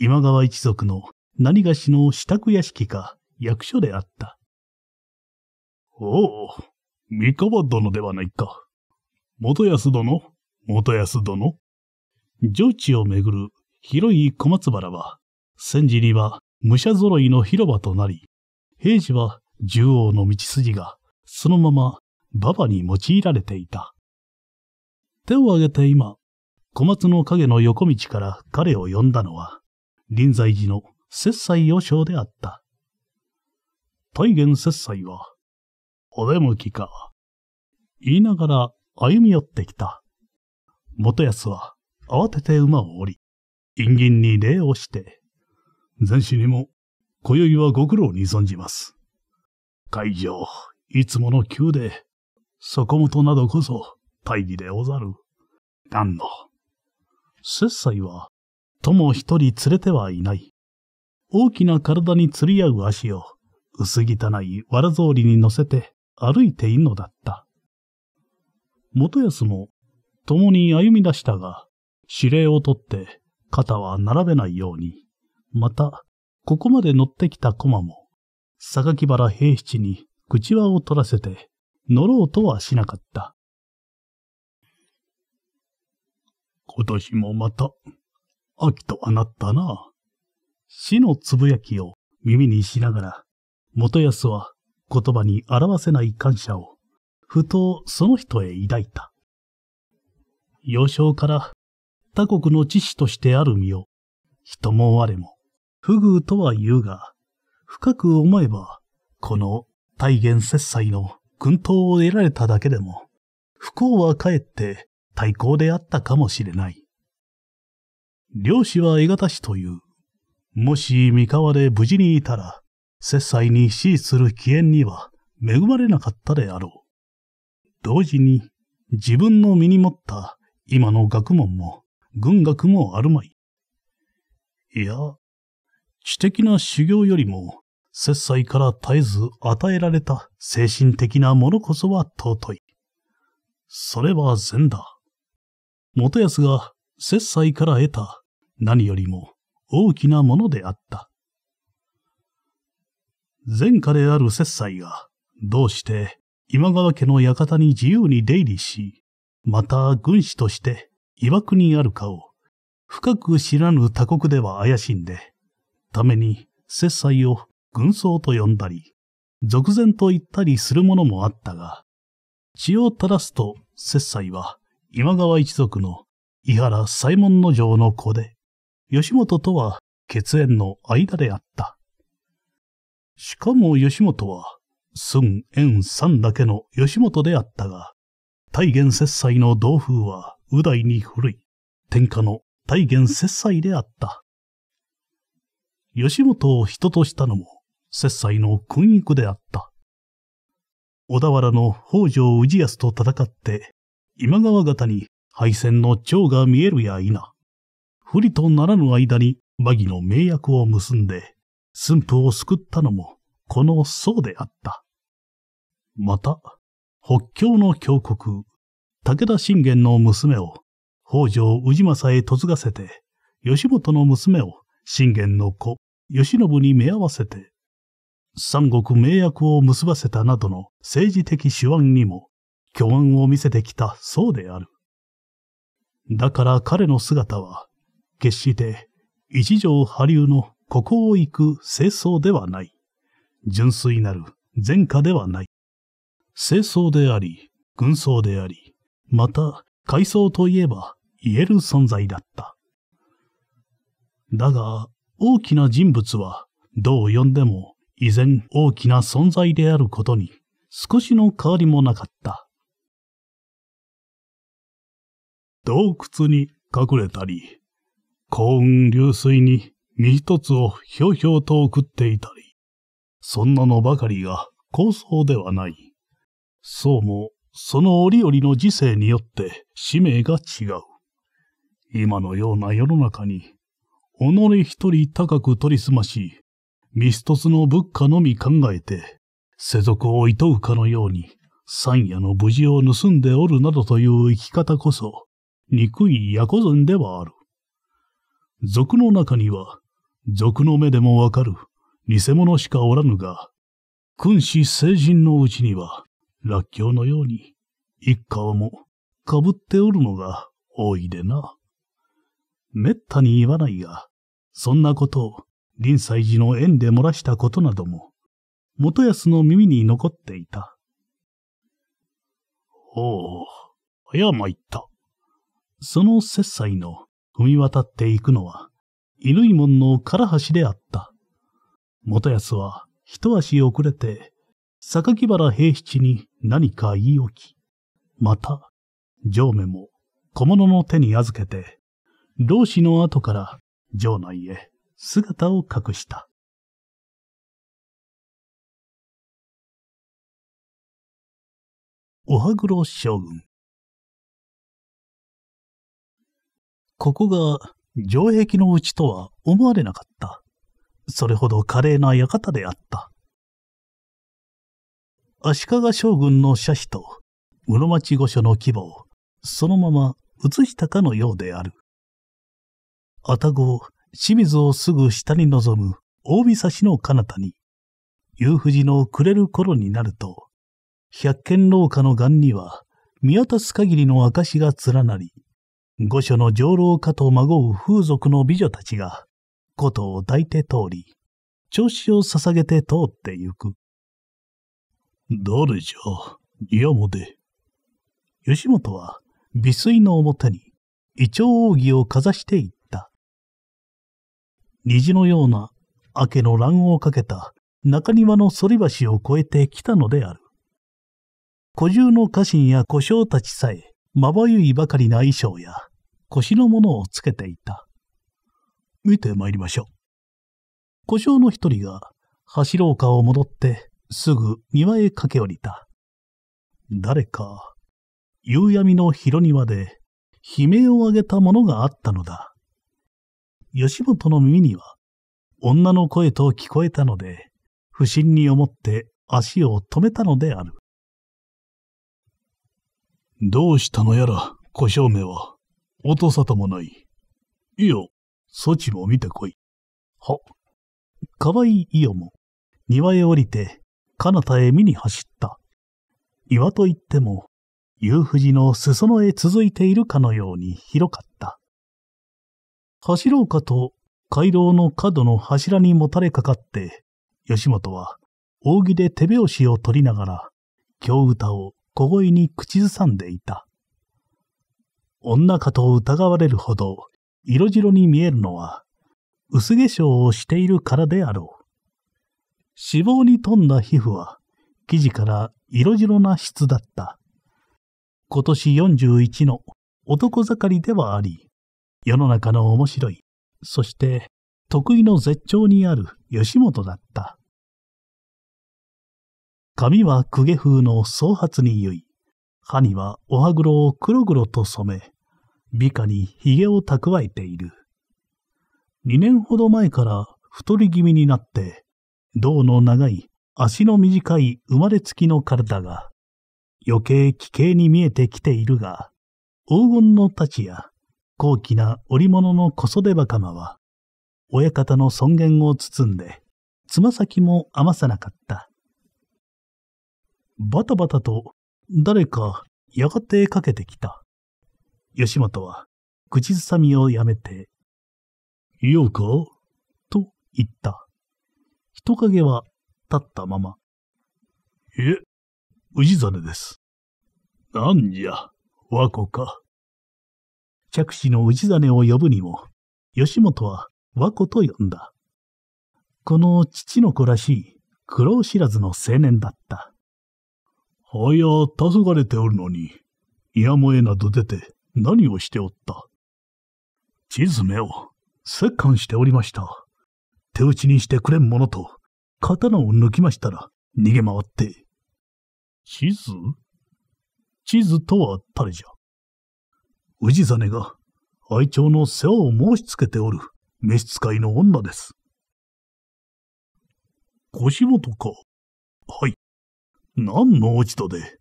今川一族の何がしの支度屋敷か役所であった。おお、三河殿ではないか。元康殿元康殿。上地をめぐる広い小松原は、戦時には武者揃いの広場となり、平時は縦王の道筋がそのまま馬場に用いられていた。手を挙げて今、小松の影の横道から彼を呼んだのは、臨済寺の雪斎和尚であった。大元雪斎は、お出向きか、言いながら歩み寄ってきた。元康は慌てて馬を降り、陰銀に礼をして、前死にも、今宵はご苦労に存じます。会場、いつもの急で、底となどこそ大義でおざる。何の。切斎は、友一人連れてはいない。大きな体に釣り合う足を、薄汚いわらぞりに乗せて歩いているのだった。元康も、共に歩み出したが、指令を取って、肩は並べないように、また、ここまで乗ってきた駒も、榊原平七に口輪を取らせて、乗ろうとはしなかった。今年もまた、秋とはなったな。死のつぶやきを耳にしながら、元康は言葉に表せない感謝を、ふとその人へ抱いた。幼少から他国の知識としてある身を、人も我も、不遇とは言うが、深く思えば、この大元切祭の薫陶を得られただけでも、不幸はかえって対抗であったかもしれない。漁師は得方氏という。もし三河で無事にいたら、切祭に死する機縁には恵まれなかったであろう。同時に、自分の身に持った今の学問も、軍学もあるまい。いや、知的な修行よりも、切災から絶えず与えられた精神的なものこそは尊い。それは善だ。元康が切災から得た何よりも大きなものであった。前科である切災が、どうして今川家の館に自由に出入りし、また軍師として岩国にあるかを深く知らぬ他国では怪しんで、ために切災を軍曹と呼んだり、俗然と言ったりするものもあったが、血を垂らすと切災は今川一族の伊原左門の城の子で、吉本とは血縁の間であった。しかも吉本は、孫縁三だけの吉本であったが、大元切祭の同風は、右大に古い、天下の大元切才であった。吉本を人としたのも、切才の君育であった。小田原の北条氏康と戦って、今川方に敗戦の蝶が見えるや否、不利とならぬ間に馬儀の名約を結んで、駿府を救ったのも、この僧であった。また、北境の峡谷、武田信玄の娘を北条氏政へ嫁がせて、義元の娘を信玄の子、吉信に目合わせて、三国名約を結ばせたなどの政治的手腕にも巨腕を見せてきたそうである。だから彼の姿は、決して一条波流のここを行く清掃ではない。純粋なる前科ではない。清掃であり、軍曹であり、また、階層といえば言える存在だった。だが、大きな人物は、どう呼んでも、依然大きな存在であることに、少しの変わりもなかった。洞窟に隠れたり、幸運流水に身一つをひょうひょうと送っていたり、そんなのばかりが構想ではない。そうもその折々の時世によって使命が違う。今のような世の中に、己一人高く取りすまし、密スの仏価のみ考えて、世俗を厭うかのように、三夜の無事を盗んでおるなどという生き方こそ、憎い矢子ずではある。俗の中には、俗の目でもわかる、偽物しかおらぬが、君子成人のうちには、らっきょうのように、一家もかぶっておるのが多いでな。めったに言わないが、そんなことを臨済寺の縁で漏らしたことなども、元康の耳に残っていた。おお、早いった。その切才の踏み渡っていくのは、乾門の唐橋であった。元康は一足遅れて、榊原平七に何か言い置き、また、上目も小物の手に預けて、老子の後から城内へ姿を隠した。おはぐろ将軍。ここが城壁のうちとは思われなかった。それほど華麗な館であった。足利将軍の斜視と、室町御所の規模を、そのまま写したかのようである。愛宕、清水をすぐ下に臨む大見差しの彼方に、夕富士の暮れる頃になると、百軒廊下の岩には、見渡す限りの証が連なり、御所の上老家と孫う風俗の美女たちが、琴を抱いて通り、調子を捧げて通ってゆく。誰じゃ、宮もで。吉本は、美水の表に、イチョウ扇をかざしていった。虹のような、明けの乱をかけた、中庭の反り橋を越えてきたのである。古獣の家臣や故障たちさえ、まばゆいばかりな衣装や、腰のものをつけていた。見て参りましょう。故障の一人が、走ろうかを戻って、すぐ庭へ駆け下りた。誰か、夕闇の広庭で悲鳴を上げたものがあったのだ。吉本の耳には女の声と聞こえたので、不審に思って足を止めたのである。どうしたのやら、小正名は。音沙汰もない。いや、そちも見てこい。は。かわいいイオも、庭へ降りて、彼方へ見に走った。岩といっても、夕富士の裾野へ続いているかのように広かった。走ろうかと、回廊の角の柱にもたれかかって、吉本は、扇で手拍子を取りながら、京歌を小声に口ずさんでいた。女かと疑われるほど、色白に見えるのは、薄化粧をしているからであろう。脂肪に富んだ皮膚は、生地から色白な質だった。今年41の男盛りではあり、世の中の面白い、そして得意の絶頂にある吉本だった。髪は公家風の総髪に結い、歯にはお歯黒を黒々と染め、美化に髭を蓄えている。二年ほど前から太り気味になって、胴の長い、足の短い生まれつきの体が、余計奇形に見えてきているが、黄金の太刀や高貴な織物の小袖ばかまは、親方の尊厳を包んで、つま先も余さなかった。バタバタと誰かやがてかけてきた。吉本は口ずさみをやめて、ようかと言った。人影は立ったまま。え、氏真です。なんじゃ、和子か。着手の氏真を呼ぶにも、吉本は和子と呼んだ。この父の子らしい苦労知らずの青年だった。はや、黄昏れておるのに、やもえなど出て何をしておった。地図目を、折檻しておりました。手打ちにしてくれんものと、刀を抜きましたら、逃げ回って。地図地図とは誰じゃ氏真が愛鳥の世話を申し付けておる召使いの女です。腰元か。はい。何の落ち度で、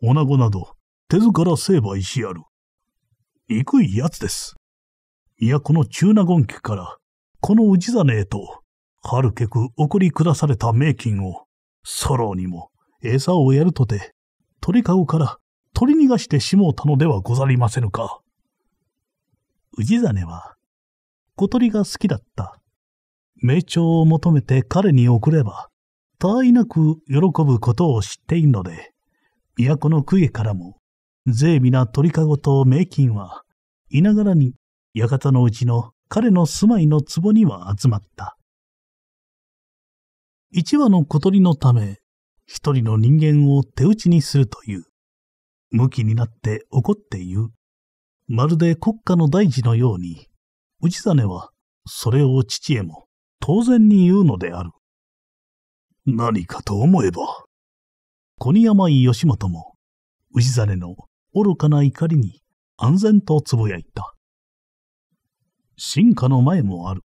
女子など手ずから成敗しやる。憎い奴です。いや、この中納言家から、この氏真へとはるけく送り下された名金を、ソロにも餌をやるとて、鳥籠から取り逃がしてしもうたのではござりませぬか。氏真は、小鳥が好きだった。名調を求めて彼に送れば、たあいなく喜ぶことを知っているので、都の公家からも、美な鳥ごと名金は、いながらに館のうちの彼の住まいの壺には集まった。一羽の小鳥のため、一人の人間を手打ちにするという。向きになって怒って言う。まるで国家の大事のように、氏真はそれを父へも当然に言うのである。何かと思えば、小に山井義元も、氏真の愚かな怒りに安全とつぶやいた。進化の前もある。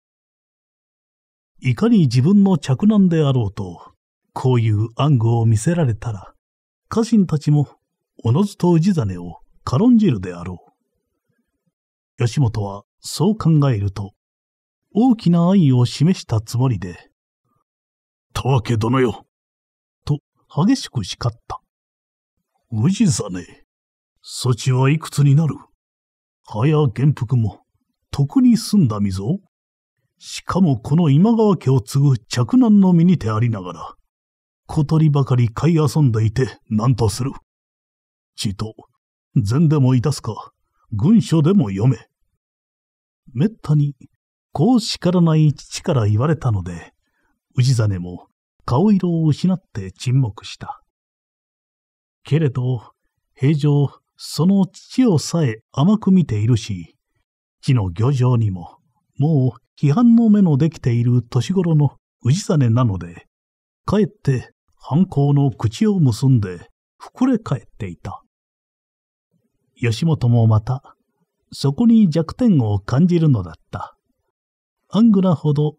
いかに自分の着難であろうと、こういう暗号を見せられたら、家臣たちも、おのずと氏真を軽んじるであろう。吉本はそう考えると、大きな愛を示したつもりで、たわけ殿よ、と激しく叱った。氏真、そちはいくつになる早元服も、特に済んだみぞ。しかもこの今川家を継ぐ嫡男の身にてありながら、小鳥ばかり買い遊んでいて何とする。ちと、禅でもいたすか、軍書でも読め。めったに、こう叱らない父から言われたので、氏真も顔色を失って沈黙した。けれど、平常、その父をさえ甘く見ているし、地の漁場にも、もう批判の目のできている年頃の氏真なので、かえって犯行の口を結んで膨れ返っていた。吉本もまた、そこに弱点を感じるのだった。アングラほど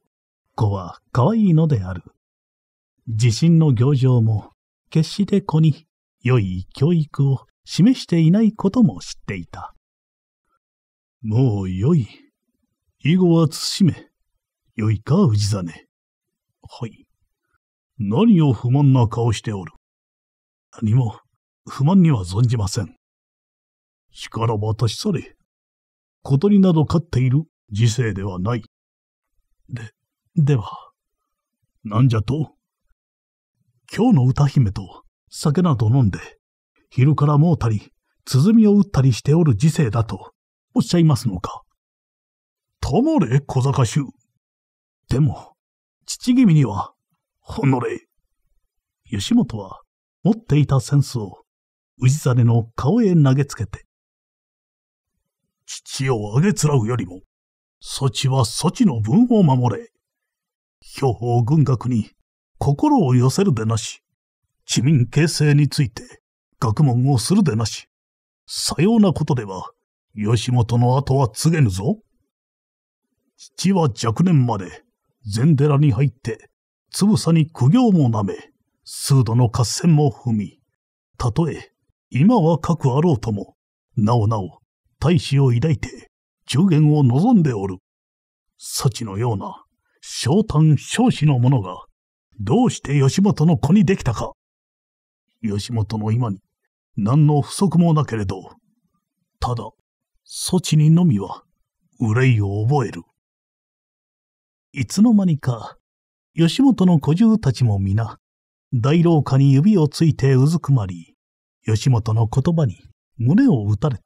子は可愛いのである。自身の行情も決して子に良い教育を示していないことも知っていた。もう良い。以後は慎め。よいか、氏真。はい。何を不満な顔しておる。何も、不満には存じません。力渡らばれ。小鳥など飼っている時世ではない。で、では。なんじゃと今日の歌姫と酒など飲んで、昼からもうたり、鼓を打ったりしておる時世だとおっしゃいますのか。たまれ、小坂衆。でも、父君には、ほのれ。吉本は、持っていた扇子を、氏真の顔へ投げつけて。父をあげつらうよりも、そちはそちの分を守れ。兵法軍学に心を寄せるでなし、地民形成について学問をするでなし、さようなことでは、吉本の後は告げぬぞ。父は若年まで、禅寺に入って、つぶさに苦行もなめ、数度の合戦も踏み、たとえ、今は核あろうとも、なおなお、大志を抱いて、中元を望んでおる。幸のような、小短昇子の者が、どうして吉本の子にできたか。吉本の今に、何の不足もなけれど、ただ、措置にのみは、憂いを覚える。いつの間にか、吉本の小獣たちも皆、大廊下に指をついてうずくまり、吉本の言葉に胸を打たれて、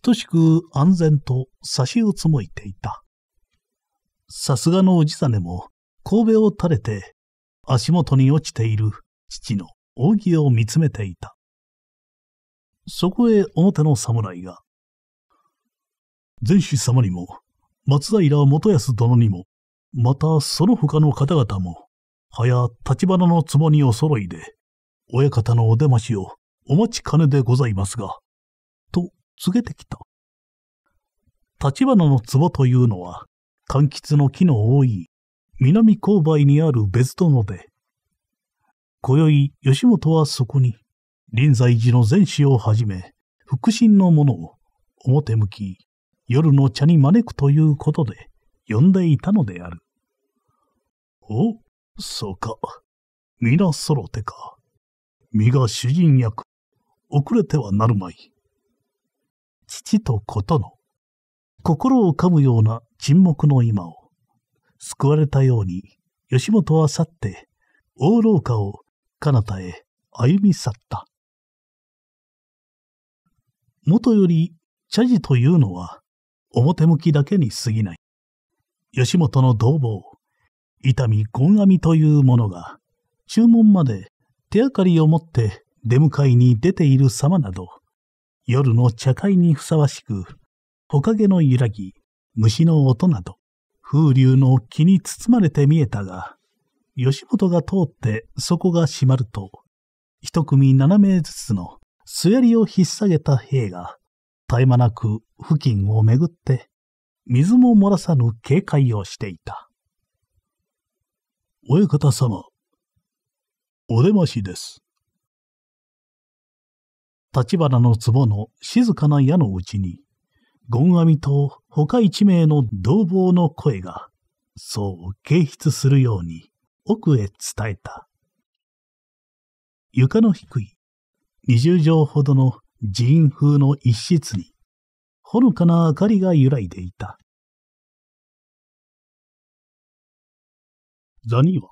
等しく安全と差しをつむいていた。さすがの氏真も、神戸を垂れて、足元に落ちている父の扇を見つめていた。そこへ表の侍が、前主様にも、松平元康殿にも、またその他の方々も、はや立花の壺にお揃いで、親方のお出ましをお待ちかねでございますが、と告げてきた。立花の壺というのは、柑橘の木の多い南勾配にある別殿で、今宵吉本はそこに、臨済寺の禅師をはじめ、腹心の者を表向き、夜の茶に招くということで、呼んでいたのである。お、そうか。皆揃ってか。身が主人役。遅れてはなるまい。父と子との、心を噛むような沈黙の今を、救われたように、吉本は去って、大廊下を彼方へ歩み去った。もとより、茶事というのは、表向きだけに過ぎない。吉本の同房、伊丹ア網という者が、注文まで手明かりを持って出迎えに出ている様など、夜の茶会にふさわしく、木陰の揺らぎ、虫の音など、風流の気に包まれて見えたが、吉本が通ってそこが閉まると、一組七名ずつの素りを引っ提げた兵が、絶え間なく付近をめぐって、水も漏らさぬ警戒をしていた。親方様、お出ましです。立花の壺の静かな矢のうちに、ゴンアミと他一名の同房の声が、そう形出するように奥へ伝えた。床の低い、二十畳ほどの寺院風の一室に、ほのかな明かりが揺らいでいた。座には、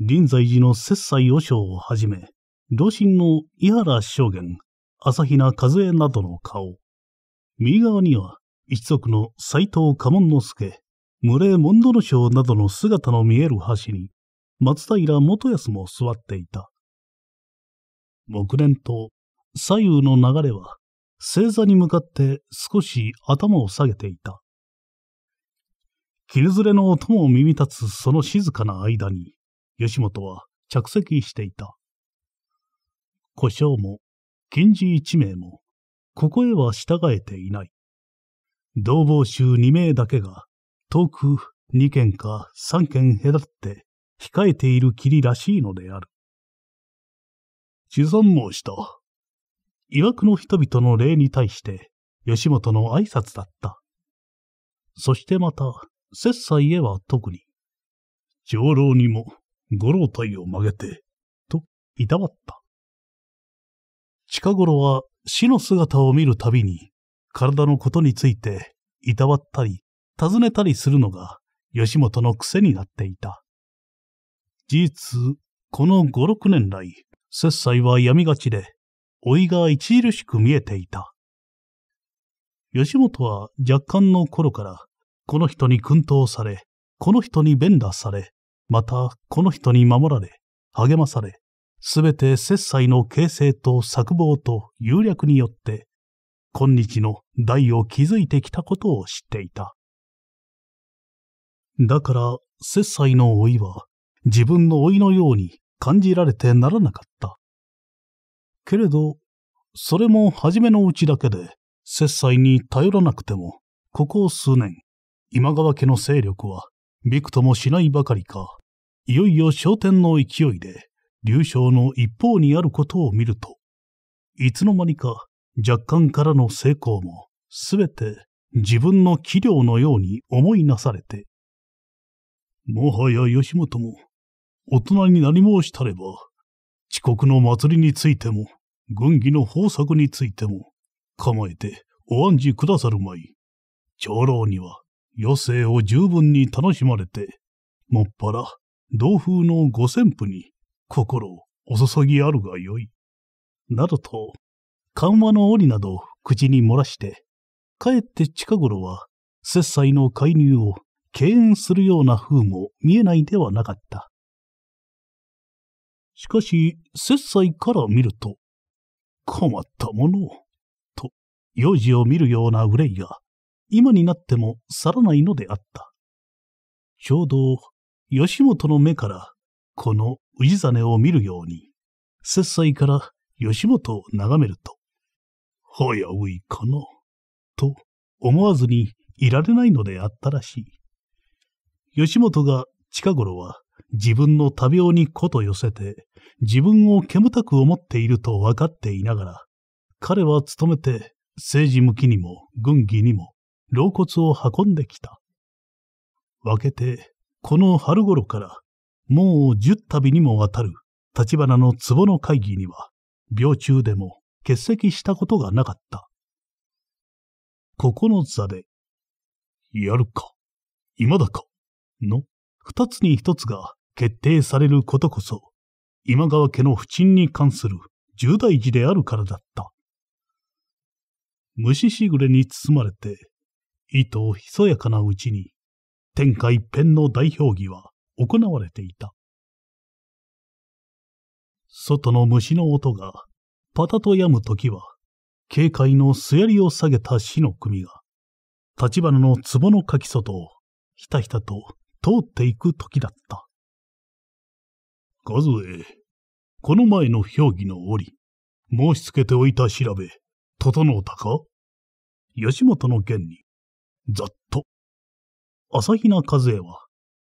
臨済寺の切斎和尚をはじめ、同心の井原正元、朝比奈和恵などの顔。右側には、一族の斎藤家門之助、群れ門殿賞などの姿の見える橋に、松平元康も座っていた。木蓮と左右の流れは、正座に向かって少し頭を下げていた。切れずれの音も耳立つその静かな間に、吉本は着席していた。故障も、金字一名も、ここへは従えていない。同房衆二名だけが、遠く二軒か三軒隔って控えている霧らしいのである。持参申した。曰くの人々の礼に対して、吉本の挨拶だった。そしてまた、切磋へは特に、長老にも五老体を曲げて、と、いたわった。近頃は死の姿を見るたびに、体のことについて、いたわったり、尋ねたりするのが、吉本の癖になっていた。事実、この五六年来、切災は闇がちで、老いが著しく見えていた。吉本は若干の頃から、この人に薫陶され、この人に弁打され、またこの人に守られ、励まされ、すべて切災の形成と策謀と有略によって、今日の代を築いてきたことを知っていた。だから、切災の老いは、自分の老いのように感じられてならなかった。けれど、それも初めのうちだけで、切災に頼らなくても、ここ数年、今川家の勢力は、びくともしないばかりか、いよいよ昇天の勢いで、流暢の一方にあることを見ると、いつの間にか若干からの成功も、すべて自分の器量のように思いなされて、もはや吉本も、大人になり申したれば、遅刻の祭りについても、軍議の方策についても、構えてお案じくださるまい。長老には余生を十分に楽しまれて、もっぱら、同風のご旋風に心をお注ぎあるがよい。などと、緩和の折など口に漏らして、かえって近頃は、切災の介入を敬遠するような風も見えないではなかった。しかし、切災から見ると、困ったものと、幼児を見るような憂いが今になっても去らないのであった。ちょうど、吉本の目から、この氏真を見るように、節災から吉本を眺めると、早ういかな、と思わずにいられないのであったらしい。吉本が近頃は自分の多病にこと寄せて、自分を煙たく思っていると分かっていながら、彼は努めて政治向きにも軍議にも老骨を運んできた。分けて、この春頃から、もう十旅にもわたる立花の壺の会議には、病中でも欠席したことがなかった。ここの座で、やるか、今だか、の二つに一つが決定されることこそ、今川家の不沈に関する重大事であるからだった。虫しぐれに包まれて、いをひそやかなうちに、天下一辺の代表儀は行われていた。外の虫の音が、パタと病む時は、警戒のすやりを下げた死の組が、立花の壺の垣外を、ひたひたと通っていく時だった。和ズこの前の評議の折、申し付けておいた調べ、整うたか吉本の件に、ざっと。朝比奈和恵は、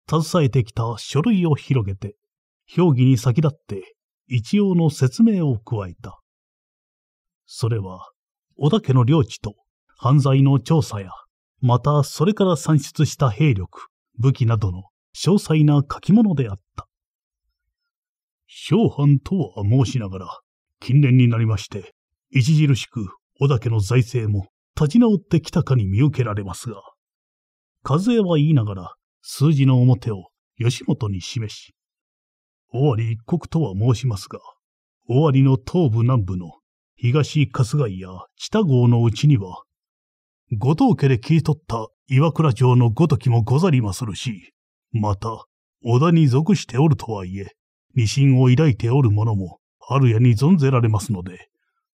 携えてきた書類を広げて、評議に先立って一応の説明を加えた。それは、織田家の領地と犯罪の調査や、またそれから算出した兵力、武器などの詳細な書き物であった。小藩とは申しながら、近年になりまして、著しく織田家の財政も立ち直ってきたかに見受けられますが、和也は言いながら数字の表を吉本に示し、尾張一国とは申しますが、尾張の東部南部の東春日井や北郷のうちには、五島家で切り取った岩倉城のごときもござりまするし、また、織田に属しておるとはいえ、二心を抱いておる者も、あるやに存ぜられますので、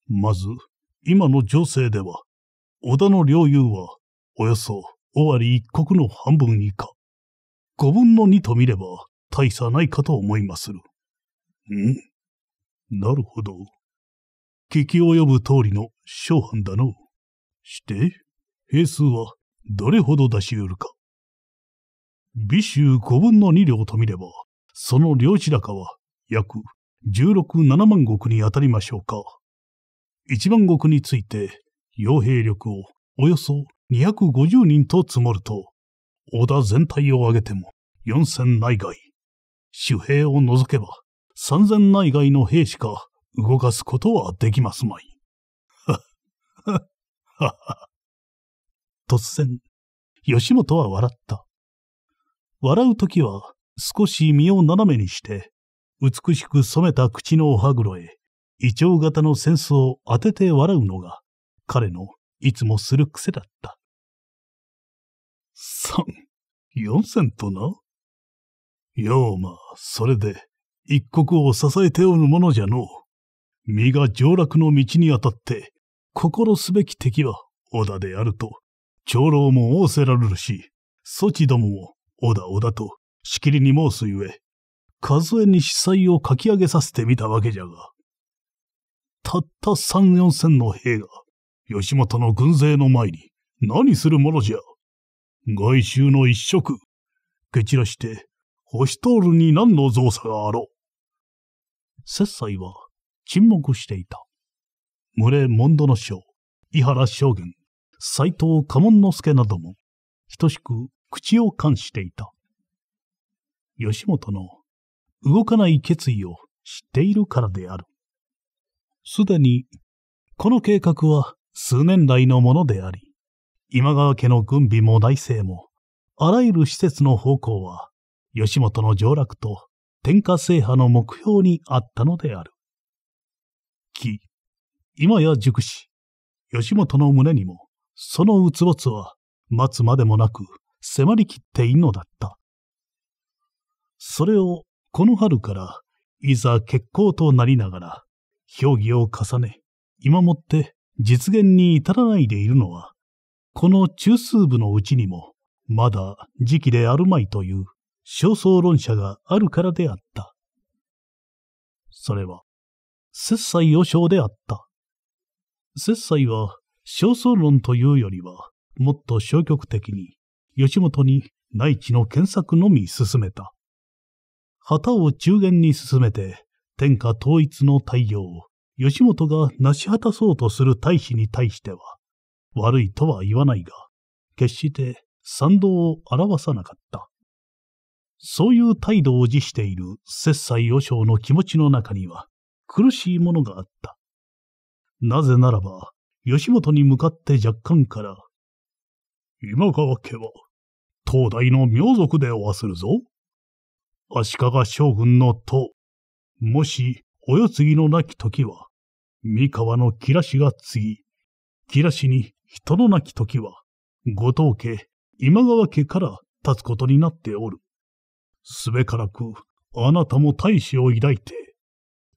まず、今の情勢では、織田の領有は、およそ尾張一国の半分以下。五分の二と見れば、大差ないかと思いまする。んなるほど。聞き及ぶ通りの小藩だの。して、兵数はどれほど出し得るか。美州五分の二両と見れば、その領地高は約十六七万石に当たりましょうか。一万石について傭兵力をおよそ250人と積もると、織田全体を挙げても4千内外、主兵を除けば3千内外の兵しか動かすことはできますまい。はっ、はっ、突然、吉本は笑った。笑うときは少し身を斜めにして、美しく染めた口のお歯黒へ、胃腸型の扇子を当てて笑うのが彼のいつもする癖だった。三、四千とな。ようま、それで、一国を支えておるものじゃのう。身が上落の道にあたって、心すべき敵は織田であると、長老も仰せられるし、措置どもも織田織田としきりに申すゆえ、数えに司祭を書き上げさせてみたわけじゃが、たった三四千の兵が、吉本の軍勢の前に何するものじゃ。外周の一色、蹴散らして、星通るに何の造作があろう。切斎は沈黙していた。群れ門戸の将、井原将軍、斎藤家門之助なども、等しく口を関していた。吉本の動かない決意を知っているからである。すでに、この計画は数年来のものであり、今川家の軍備も内政も、あらゆる施設の方向は、吉本の上洛と天下制覇の目標にあったのである。き、今や熟し、吉本の胸にも、そのうつぼつは待つまでもなく迫りきっているのだった。それをこの春からいざ決行となりながら、評議を重ね、今もって実現に至らないでいるのは、この中枢部のうちにも、まだ時期であるまいという焦燥論者があるからであった。それは、切災予想であった。切災は、焦燥論というよりは、もっと消極的に、吉本に内地の検索のみ進めた。旗を中元に進めて、天下統一の対応、吉本が成し果たそうとする大使に対しては、悪いとは言わないが、決して賛同を表さなかった。そういう態度を辞している切斎和尚の気持ちの中には、苦しいものがあった。なぜならば、吉本に向かって若干から、今川家は、東大の名族でおわするぞ。足利将軍の党、もしお世継ぎのなき時は、三河の吉良氏が継ぎ、吉良氏に人のなき時は、後藤家、今川家から立つことになっておる。すべからく、あなたも大志を抱いて、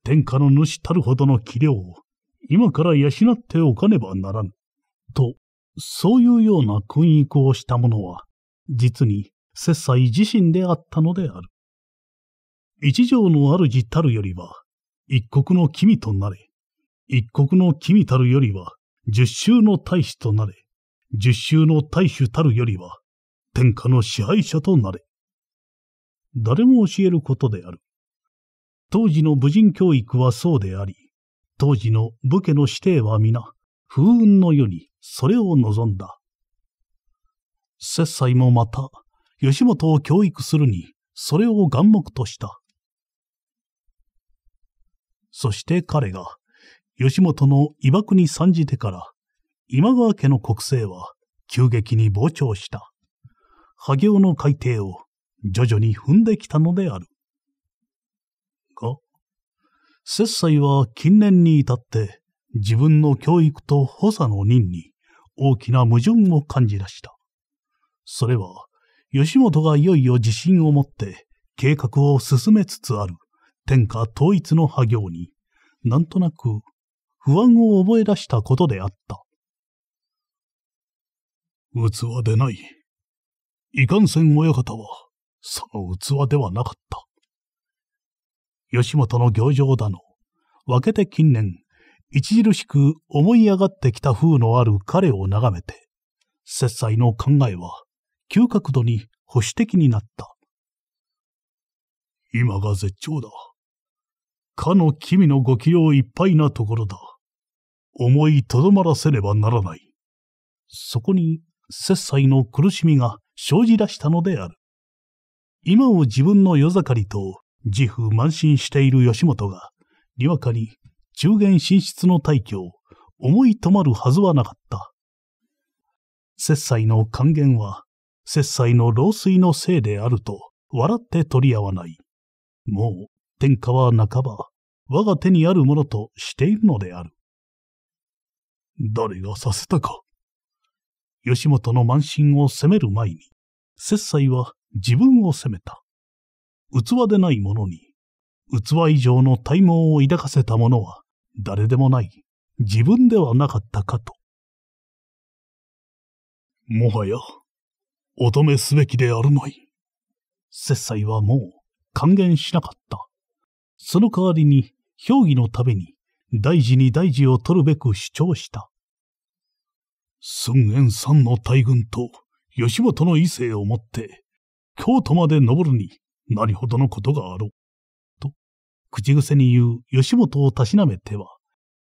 天下の主たるほどの器量を、今から養っておかねばならぬ。と、そういうような訓育をした者は、実に、切妻自身であったのである。一条の主たるよりは、一国の君となれ。一国の君たるよりは、十州の大使となれ。十州の大主たるよりは、天下の支配者となれ。誰も教えることである。当時の武人教育はそうであり、当時の武家の指定は皆、風雲の世にそれを望んだ。切斎もまた、吉本を教育するに、それを眼目とした。そして彼が、吉本の威爆に参じてから、今川家の国政は急激に膨張した。波行の海底を徐々に踏んできたのである。が、節斎は近年に至って自分の教育と補佐の任に大きな矛盾を感じ出した。それは、吉本がいよいよ自信を持って計画を進めつつある天下統一の破業に、なんとなく不安を覚え出したことであった。器でない。いかんせん親方は、その器ではなかった。吉本の行情だの、分けて近年、著しく思い上がってきた風のある彼を眺めて、切才の考えは、急角度に保守的になった。今が絶頂だ。かの君のご器用いっぱいなところだ。思いとどまらせねばならない。そこに、切災の苦しみが生じ出したのである。今を自分の夜盛りと自負満身している吉本が、にわかに中元進出の大挙を思い止まるはずはなかった。切災の還元は、切災の老衰のせいであると、笑って取り合わない。もう、天下は半ば、我が手にあるものとしているのである。誰がさせたか。吉本の慢心を責める前に、切斎は自分を責めた。器でないものに、器以上の体毛を抱かせたものは、誰でもない、自分ではなかったかと。もはや、乙女すべきであるまい。切斎はもう、還元しなかった。その代わりに、評議のために、大事に大事を取るべく主張した。孫燕三の大軍と吉本の異性をもって、京都まで登るに何ほどのことがあろう。と、口癖に言う吉本をたしなめては、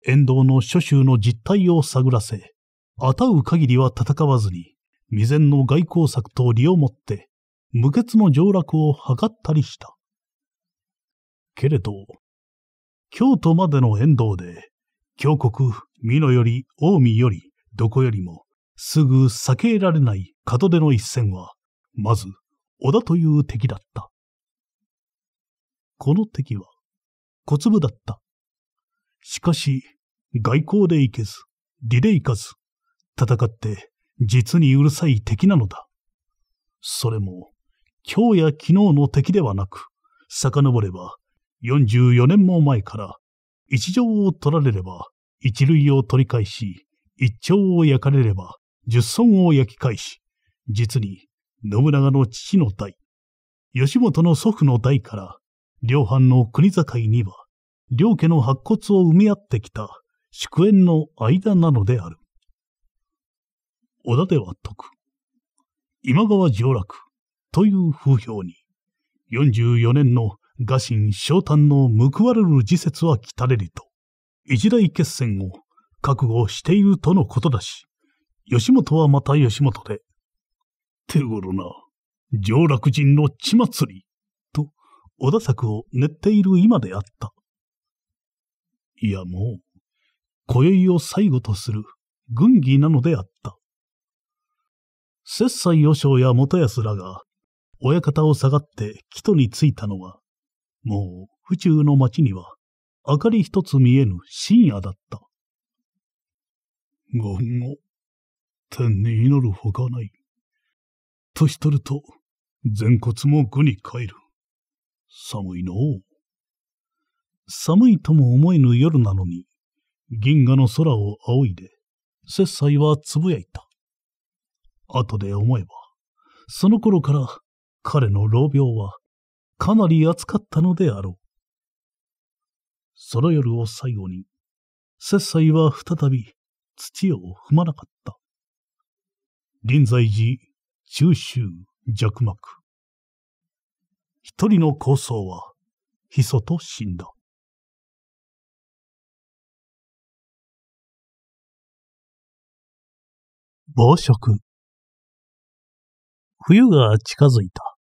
沿道の諸州の実態を探らせ、あたう限りは戦わずに、未然の外交策と利をもって、無血の上落を図ったりした。けれど、京都までの遠道で、京国、美濃より近江より、どこよりも、すぐ避けられない門出の一戦は、まず、織田という敵だった。この敵は、小粒だった。しかし、外交で行けず、理で行かず、戦って実にうるさい敵なのだ。それも、今日や昨日の敵ではなく、遡れば44年も前から、一条を取られれば、一類を取り返し、一丁を焼かれれば、十尊を焼き返し、実に、信長の父の代、吉本の祖父の代から、両藩の国境には、両家の白骨を埋め合ってきた祝宴の間なのである。織田では徳、今川上洛という風評に、44年の家臣昇丹の報われる時節は来たれりと、一大決戦を覚悟しているとのことだし、吉本はまた吉本で、手頃な、上洛人の血祭り、と、小田作を練っている今であった。いやもう、今宵を最後とする軍議なのであった。切斎和将や元康らが、親方を下がって木戸に着いたのは、もう府中の町には明かり一つ見えぬ深夜だった。ごんご、天に祈るほかない。年取ると、前骨も具に帰る。寒いのう。寒いとも思えぬ夜なのに、銀河の空を仰いで、切斎はつぶやいた。後で思えば、その頃から彼の老病はかなり暑かったのであろう。その夜を最後に、雪斎は再び土を踏まなかった。臨済寺、中秋、弱幕。一人の構想は、ひそと死んだ。暴食。冬が近づいた。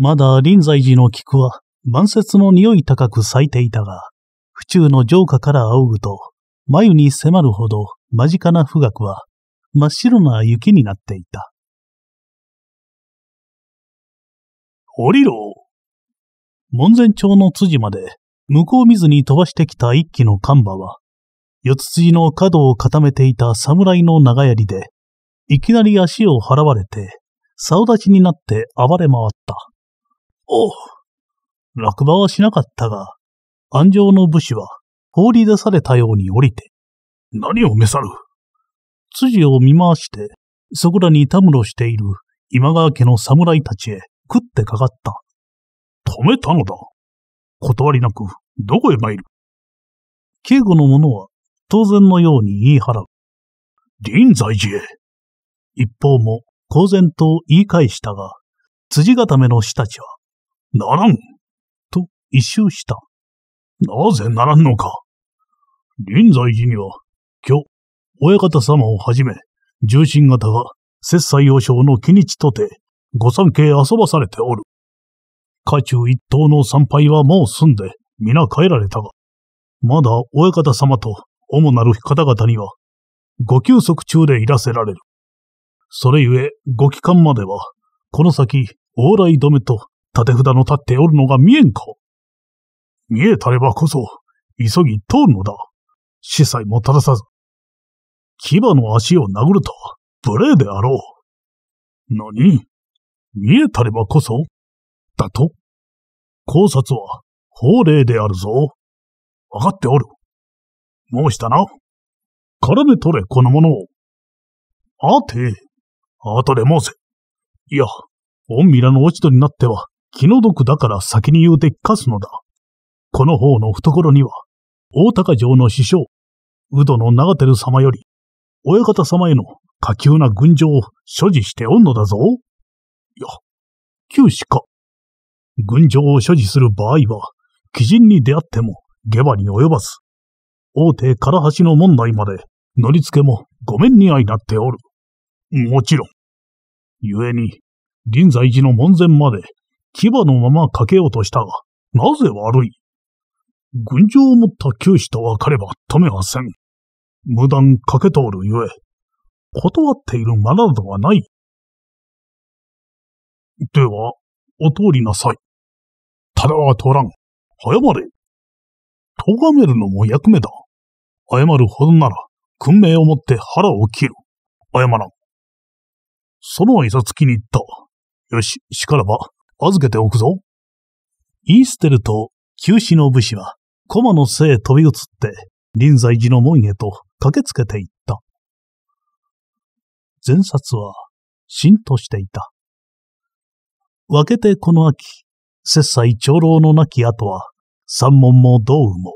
まだ臨済寺の菊は、万節の匂い高く咲いていたが、府中の城下から仰ぐと、眉に迫るほど間近な富岳は、真っ白な雪になっていた。降りろ門前町の辻まで、向こう見ずに飛ばしてきた一機の看板は、四つ辻の角を固めていた侍の長槍で、いきなり足を払われて、竿立ちになって暴れ回った。おう。落馬はしなかったが、安城の武士は放り出されたように降りて、何を召さる辻を見回して、そこらにたむろしている今川家の侍たちへ食ってかかった。止めたのだ。断りなく、どこへ参る警護の者は当然のように言い払う。臨済寺へ。一方も公然と言い返したが、辻固めの死たちはならんと一周した。なぜならんのか臨済寺には、今日、親方様をはじめ、重臣方が、切斎要衝の木日とて、御三家遊ばされておる。家中一等の参拝はもう済んで、皆帰られたが、まだ親方様と主なる方々には、ご休息中でいらせられる。それゆえ、ご帰還までは、この先、往来止めと立て札の立っておるのが見えんか見えたればこそ、急ぎ通るのだ。司祭もたらさず。牙の足を殴るとは、無礼であろう。何見えたればこそだと考察は、法令であるぞ。わかっておる。申したな。絡め取れ、この者を。あて、後で申せ。いや、御ミラの落ち度になっては、気の毒だから先に言うて聞かすのだ。この方の懐には、大高城の師匠、宇土の長照様より、親方様への下級な軍情を所持しておんのだぞ。いや、旧死か。軍情を所持する場合は、鬼人に出会っても下馬に及ばず、大手唐橋の問題まで、乗り付けもごめんに相なっておる。もちろん。故に、臨済寺の門前まで牙のままかけようとしたが、なぜ悪い軍情を持った九死と分かれば止めはせん。無断かけ通るゆえ、断っている間などはない。では、お通りなさい。ただは通らん。謝れ。咎めるのも役目だ。謝るほどなら、訓命をもって腹を切る。謝らん。その挨拶気に入った。よし、しからば、預けておくぞ。イーステルと旧死の武士は、駒の背へ飛び移って、臨済寺の門へと駆けつけていった。前冊は、浸透していた。分けてこの秋、切磋長老の亡き後は、山門も道雨も、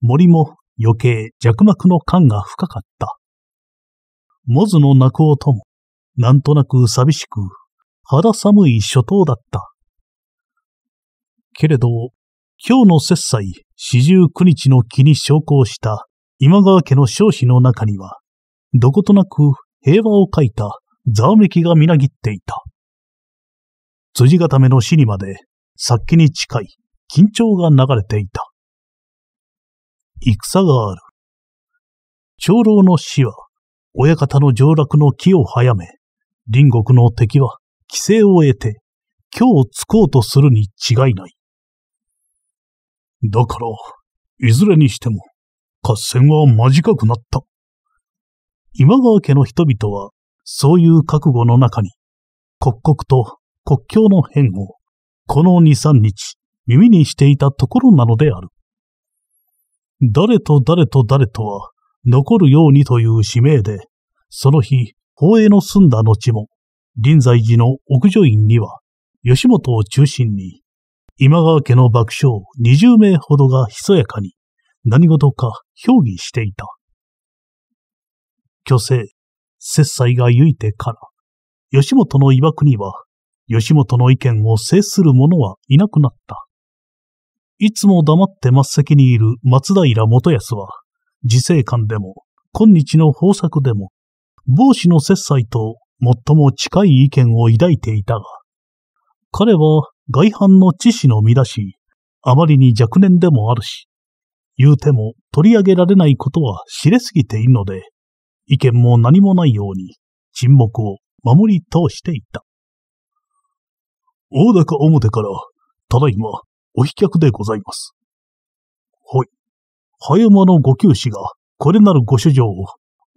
森も余計弱膜の感が深かった。モズの泣く音も、なんとなく寂しく、肌寒い初冬だった。けれど、今日の切祭四十九日の木に昇降した今川家の少子の中には、どことなく平和を書いたざわめきがみなぎっていた。辻固めの死にまで、殺気に近い緊張が流れていた。戦がある。長老の死は、親方の上落の木を早め、隣国の敵は、規制を得て、今日をつこうとするに違いない。だから、いずれにしても、合戦は間近くなった。今川家の人々は、そういう覚悟の中に、刻々と国境の変を、この2、3日、耳にしていたところなのである。誰と誰と誰とは、残るようにという使命で、その日、法営の住んだ後も、臨済寺の屋上院には、吉本を中心に、今川家の爆笑20名ほどがひそやかに何事か評議していた。虚勢、切災がゆいてから、吉本の曰くには、吉本の意見を制する者はいなくなった。いつも黙って末席にいる松平元康は、自生官でも、今日の方策でも、帽子の切災と最も近い意見を抱いていたが、彼は外反の知識の身だし、あまりに若年でもあるし、言うても取り上げられないことは知れすぎているので、意見も何もないように沈黙を守り通していた。大高表から、ただいま、お飛脚でございます。はい。葉山のご旧氏が、これなるご主情を、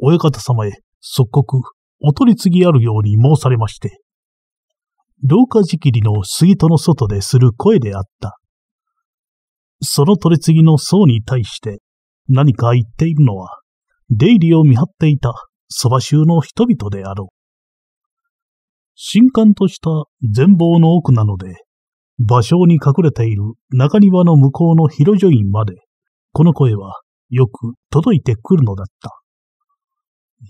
親方様へ、即刻、お取り次ぎあるように申されまして、廊下仕切りの杉戸の外でする声であった。その取り次ぎの層に対して何か言っているのは、出入りを見張っていた蕎麦衆の人々であろう。新刊とした前方の奥なので、場所に隠れている中庭の向こうの広女院まで、この声はよく届いてくるのだった。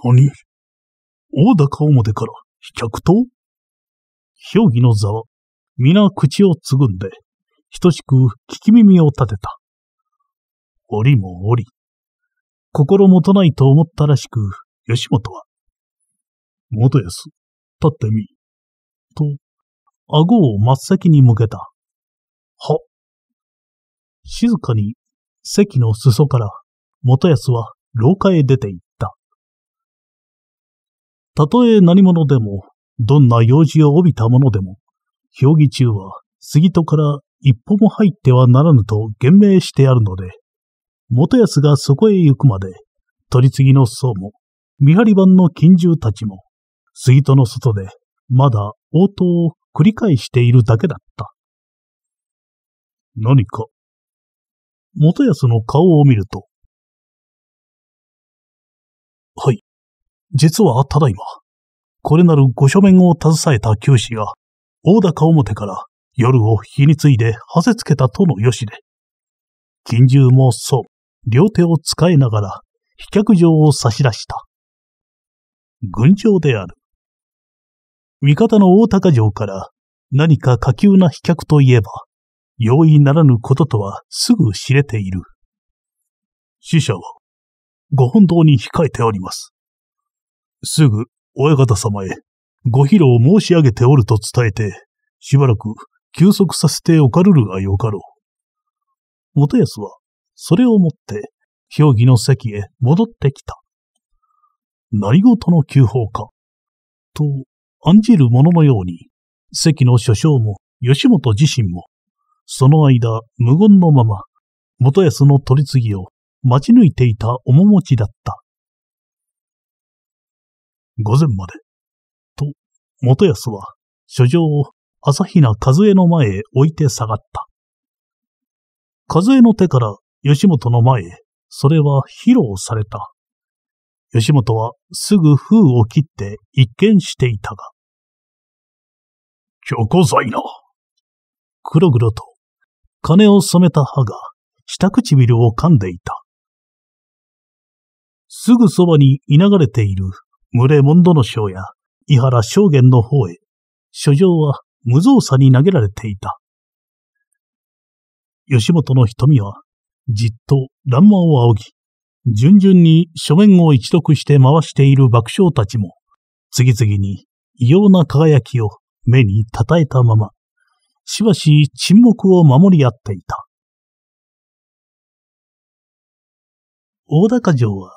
何大高表から飛脚と評議の座は、皆口をつぐんで、等しく聞き耳を立てた。折も折。心もとないと思ったらしく、吉本は、元康、立ってみ。と、顎を真っ先に向けた。は。静かに席の裾から元康は廊下へ出て行った。たとえ何者でもどんな用事を帯びたものでも、評議中は杉戸から一歩も入ってはならぬと言命してあるので、元康がそこへ行くまで、取り次ぎの僧も、見張り番の近獣たちも、杉戸の外で、まだ応答を繰り返しているだけだった。何か。元康の顔を見ると。はい。実はただいま、これなる御書面を携えた九死が、大高表から夜を火についではせつけたとのよしで、近獣もそう、両手を使いながら、飛脚状を差し出した。軍状である。味方の大高城から何か下級な飛脚といえば、容易ならぬこととはすぐ知れている。死者を、ご本堂に控えております。すぐ親方様へ、ご披露申し上げておると伝えて、しばらく休息させておかるるがよかろう。元康は、それをもって、評議の席へ戻ってきた。何事の急報か、と案じる者ののように、席の所掌も吉本自身も、その間無言のまま、元康の取り次ぎを待ち抜いていた面持ちだった。午前まで。と、元康は、書状を朝比奈和江の前へ置いて下がった。和江の手から吉本の前へ、それは披露された。吉本はすぐ封を切って一見していたが。虚構罪な。黒々と、金を染めた歯が下唇を噛んでいた。すぐそばにいがれている群れ門殿省や井原証言の方へ、書状は無造作に投げられていた。吉本の瞳は、じっと乱魔を仰ぎ、順々に書面を一読して回している爆笑たちも、次々に異様な輝きを目に叩いたまま、しばし沈黙を守り合っていた。大高城は、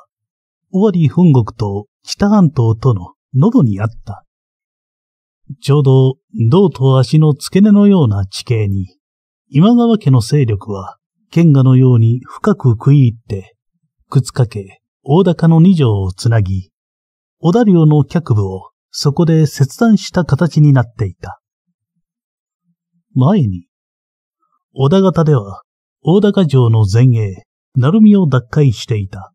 尾張本国と北半島との喉にあった。ちょうど胴と足の付け根のような地形に、今川家の勢力は、剣河のように深く食い入って、靴掛け、大高の二条をつなぎ、小田領の脚部をそこで切断した形になっていた。前に、小田方では、大高城の前衛、鳴海を奪回していた。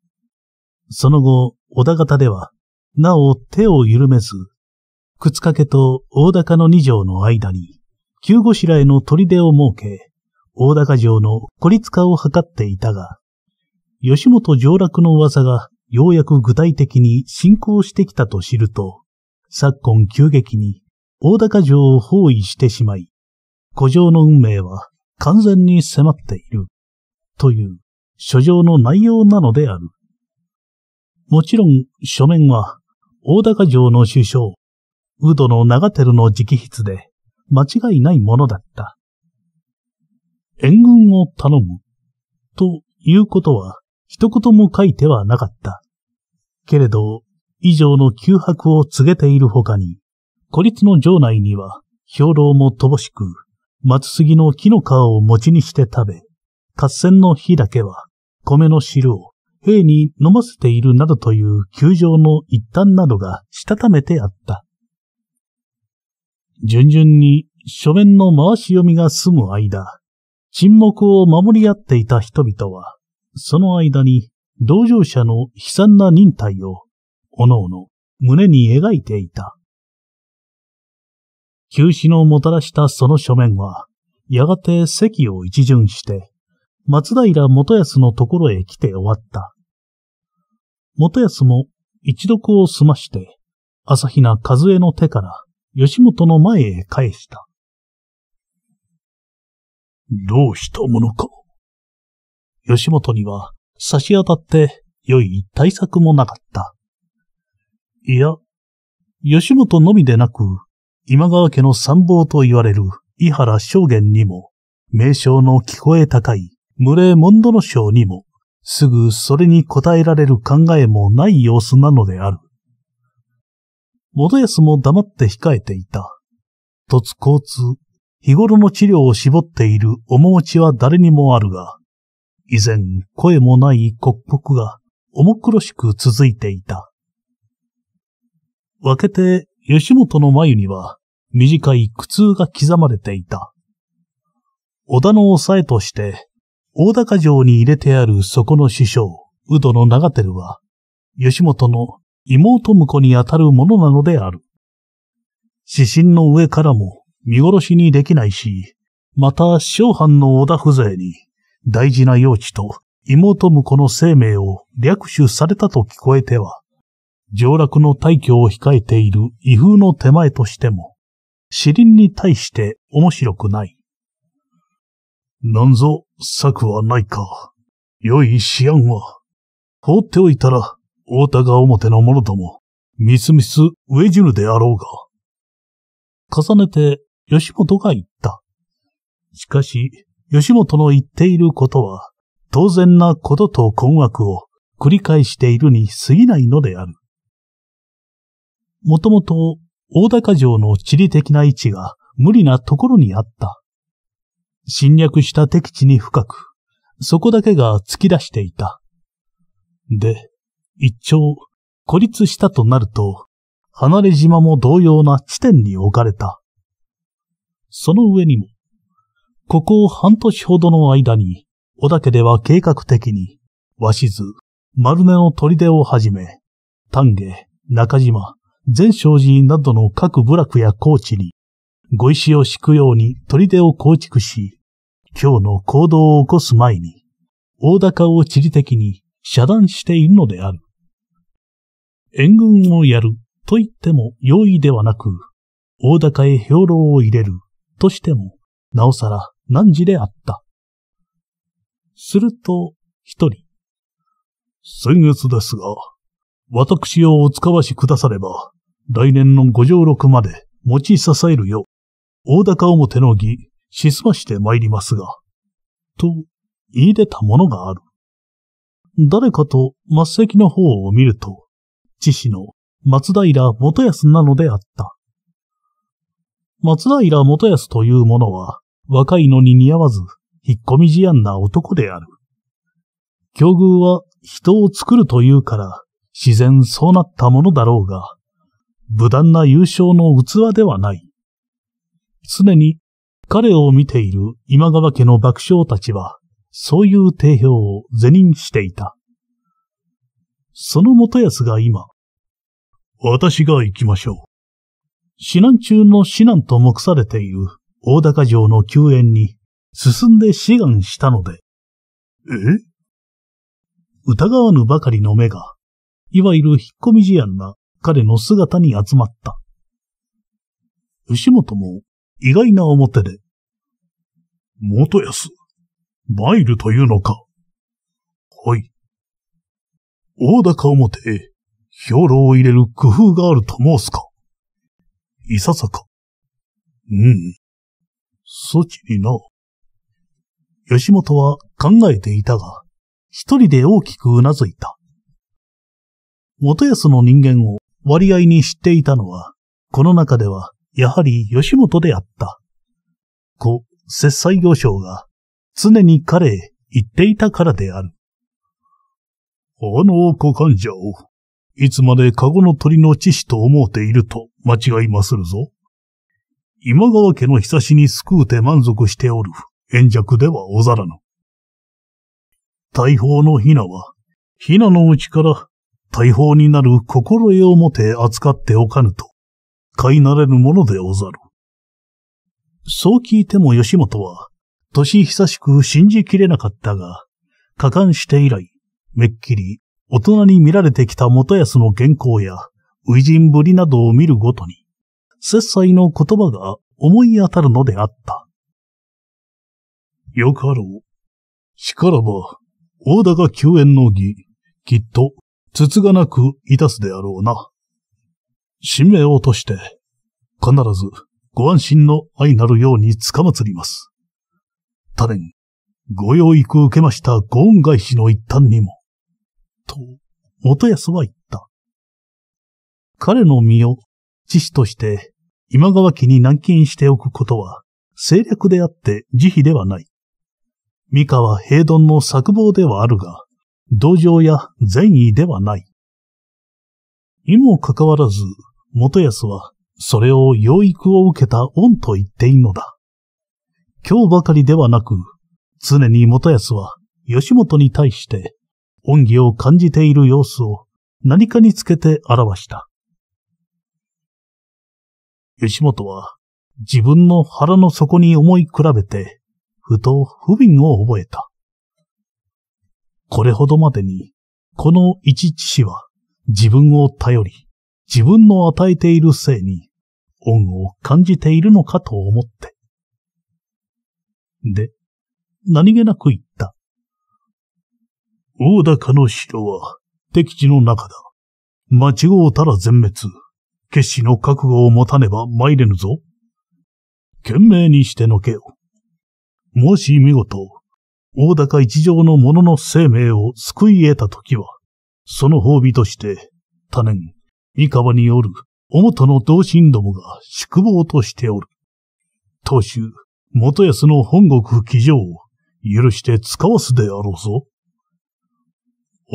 その後、小田方では、なお手を緩めず、靴掛けと大高の二条の間に、急ごしらえの砦を設け、大高城の孤立化を図っていたが、吉本上洛の噂がようやく具体的に進行してきたと知ると、昨今急激に大高城を包囲してしまい、古城の運命は完全に迫っている、という書状の内容なのである。もちろん書面は大高城の首相、ウドの長照の直筆で、間違いないものだった。援軍を頼む、ということは、一言も書いてはなかった。けれど、以上の急迫を告げている他に、孤立の城内には、兵糧も乏しく、松杉の木の皮を餅にして食べ、合戦の日だけは、米の汁を兵に飲ませているなどという球場の一端などがしたためてあった。順々に書面の回し読みが済む間、沈黙を守り合っていた人々は、その間に同乗者の悲惨な忍耐を、おのおの胸に描いていた。休止のもたらしたその書面は、やがて席を一巡して、松平元康のところへ来て終わった。元康も一読を済まして、朝比奈和江の手から吉本の前へ返した。どうしたものか。吉本には差し当たって良い対策もなかった。いや、吉本のみでなく、今川家の参謀と言われる伊原正元にも、名称の聞こえ高い無礼モンドの将にも、すぐそれに答えられる考えもない様子なのである。元康も黙って控えていた。突交通、日頃の治療を絞っている面持ちは誰にもあるが、以前声もない刻々が重苦しく続いていた。分けて吉本の眉には短い苦痛が刻まれていた。小田の抑えとして大高城に入れてあるそこの師匠、宇ドの長照は、吉本の妹婿にあたるものなのである。指針の上からも見殺しにできないし、また、小藩の織田風情に、大事な用地と妹婿の生命を略取されたと聞こえては、上落の退去を控えている異風の手前としても、死輪に対して面白くない。なんぞ、策はないか。良い思案は、放っておいたら、大高表の者ども、みすみす飢え死ぬであろうが。重ねて、吉本が言った。しかし、吉本の言っていることは、当然なことと困惑を繰り返しているに過ぎないのである。もともと、大高城の地理的な位置が無理なところにあった。侵略した敵地に深く、そこだけが突き出していた。で、一丁、孤立したとなると、離れ島も同様な地点に置かれた。その上にも、ここを半年ほどの間に、小田家では計画的に、鷲津、丸根の砦をはじめ、丹下、中島、全勝寺などの各部落や高地に、ご石を敷くように砦を構築し、今日の行動を起こす前に、大高を地理的に遮断しているのである。援軍をやると言っても容易ではなく、大高へ兵糧を入れるとしても、なおさら何時であった。すると、一人。先月ですが、私をお使わしくだされば、来年の五条六まで持ち支えるよ大高表の儀、しすまして参りますが、と言い出たものがある。誰かと末席の方を見ると、父の松平元康なのであった。松平元康というものは、若いのに似合わず、引っ込み思案な男である。境遇は人を作るというから、自然そうなったものだろうが、無断な優勝の器ではない。常に彼を見ている今川家の爆笑たちは、そういう定評を是認していた。その元康が今、私が行きましょう。指南中の指南と目されている大高城の救援に進んで志願したので。え疑わぬばかりの目が、いわゆる引っ込み思案な彼の姿に集まった。牛本も意外な表で。元安、参るというのか。はい。大高表へ、兵糧を入れる工夫があると申すか。いささか。うん。そちにな。吉本は考えていたが、一人で大きくうなずいた。元安の人間を割合に知っていたのは、この中ではやはり吉本であった。故、節災行商が常に彼へ言っていたからである。あの股関者を、いつまでカゴの鳥の知と思うていると間違いまするぞ。今川家の久しに救うて満足しておる炎弱ではおざらぬ。大砲のヒナは、ヒナのうちから大砲になる心得をもて扱っておかぬと、買い慣れるものでござる。そう聞いても吉本は、年久しく信じきれなかったが、加冠して以来、めっきり大人に見られてきた元康の原稿や、ジンぶりなどを見るごとに、切際の言葉が思い当たるのであった。よかろう。しからば、大高救援の儀、きっと、つつがなくいたすであろうな。神明を落として、必ずご安心の愛なるようにつかまつります。他伝、ご養育受けましたご恩返しの一端にも、と、元康は言った。彼の身を、知として、今川家に軟禁しておくことは、政略であって慈悲ではない。三河平凡の策謀ではあるが、同情や善意ではない。にもかかわらず、元康は、それを養育を受けた恩と言っていいのだ。今日ばかりではなく、常に元康は、吉本に対して、恩義を感じている様子を何かにつけて表した。吉本は、自分の腹の底に思い比べて、ふと不憫を覚えた。これほどまでに、この一致死は、自分を頼り、自分の与えている性に恩を感じているのかと思って。で、何気なく言った。大高の城は敵地の中だ。間違うたら全滅。決死の覚悟を持たねば参れぬぞ。懸命にしてのけよ。もし見事、大高一条の者の生命を救い得たときは、その褒美として、他年、三河による、おもとの同心どもが宿坊としておる。当主、元康の本国騎乗を許して使わすであろうぞ。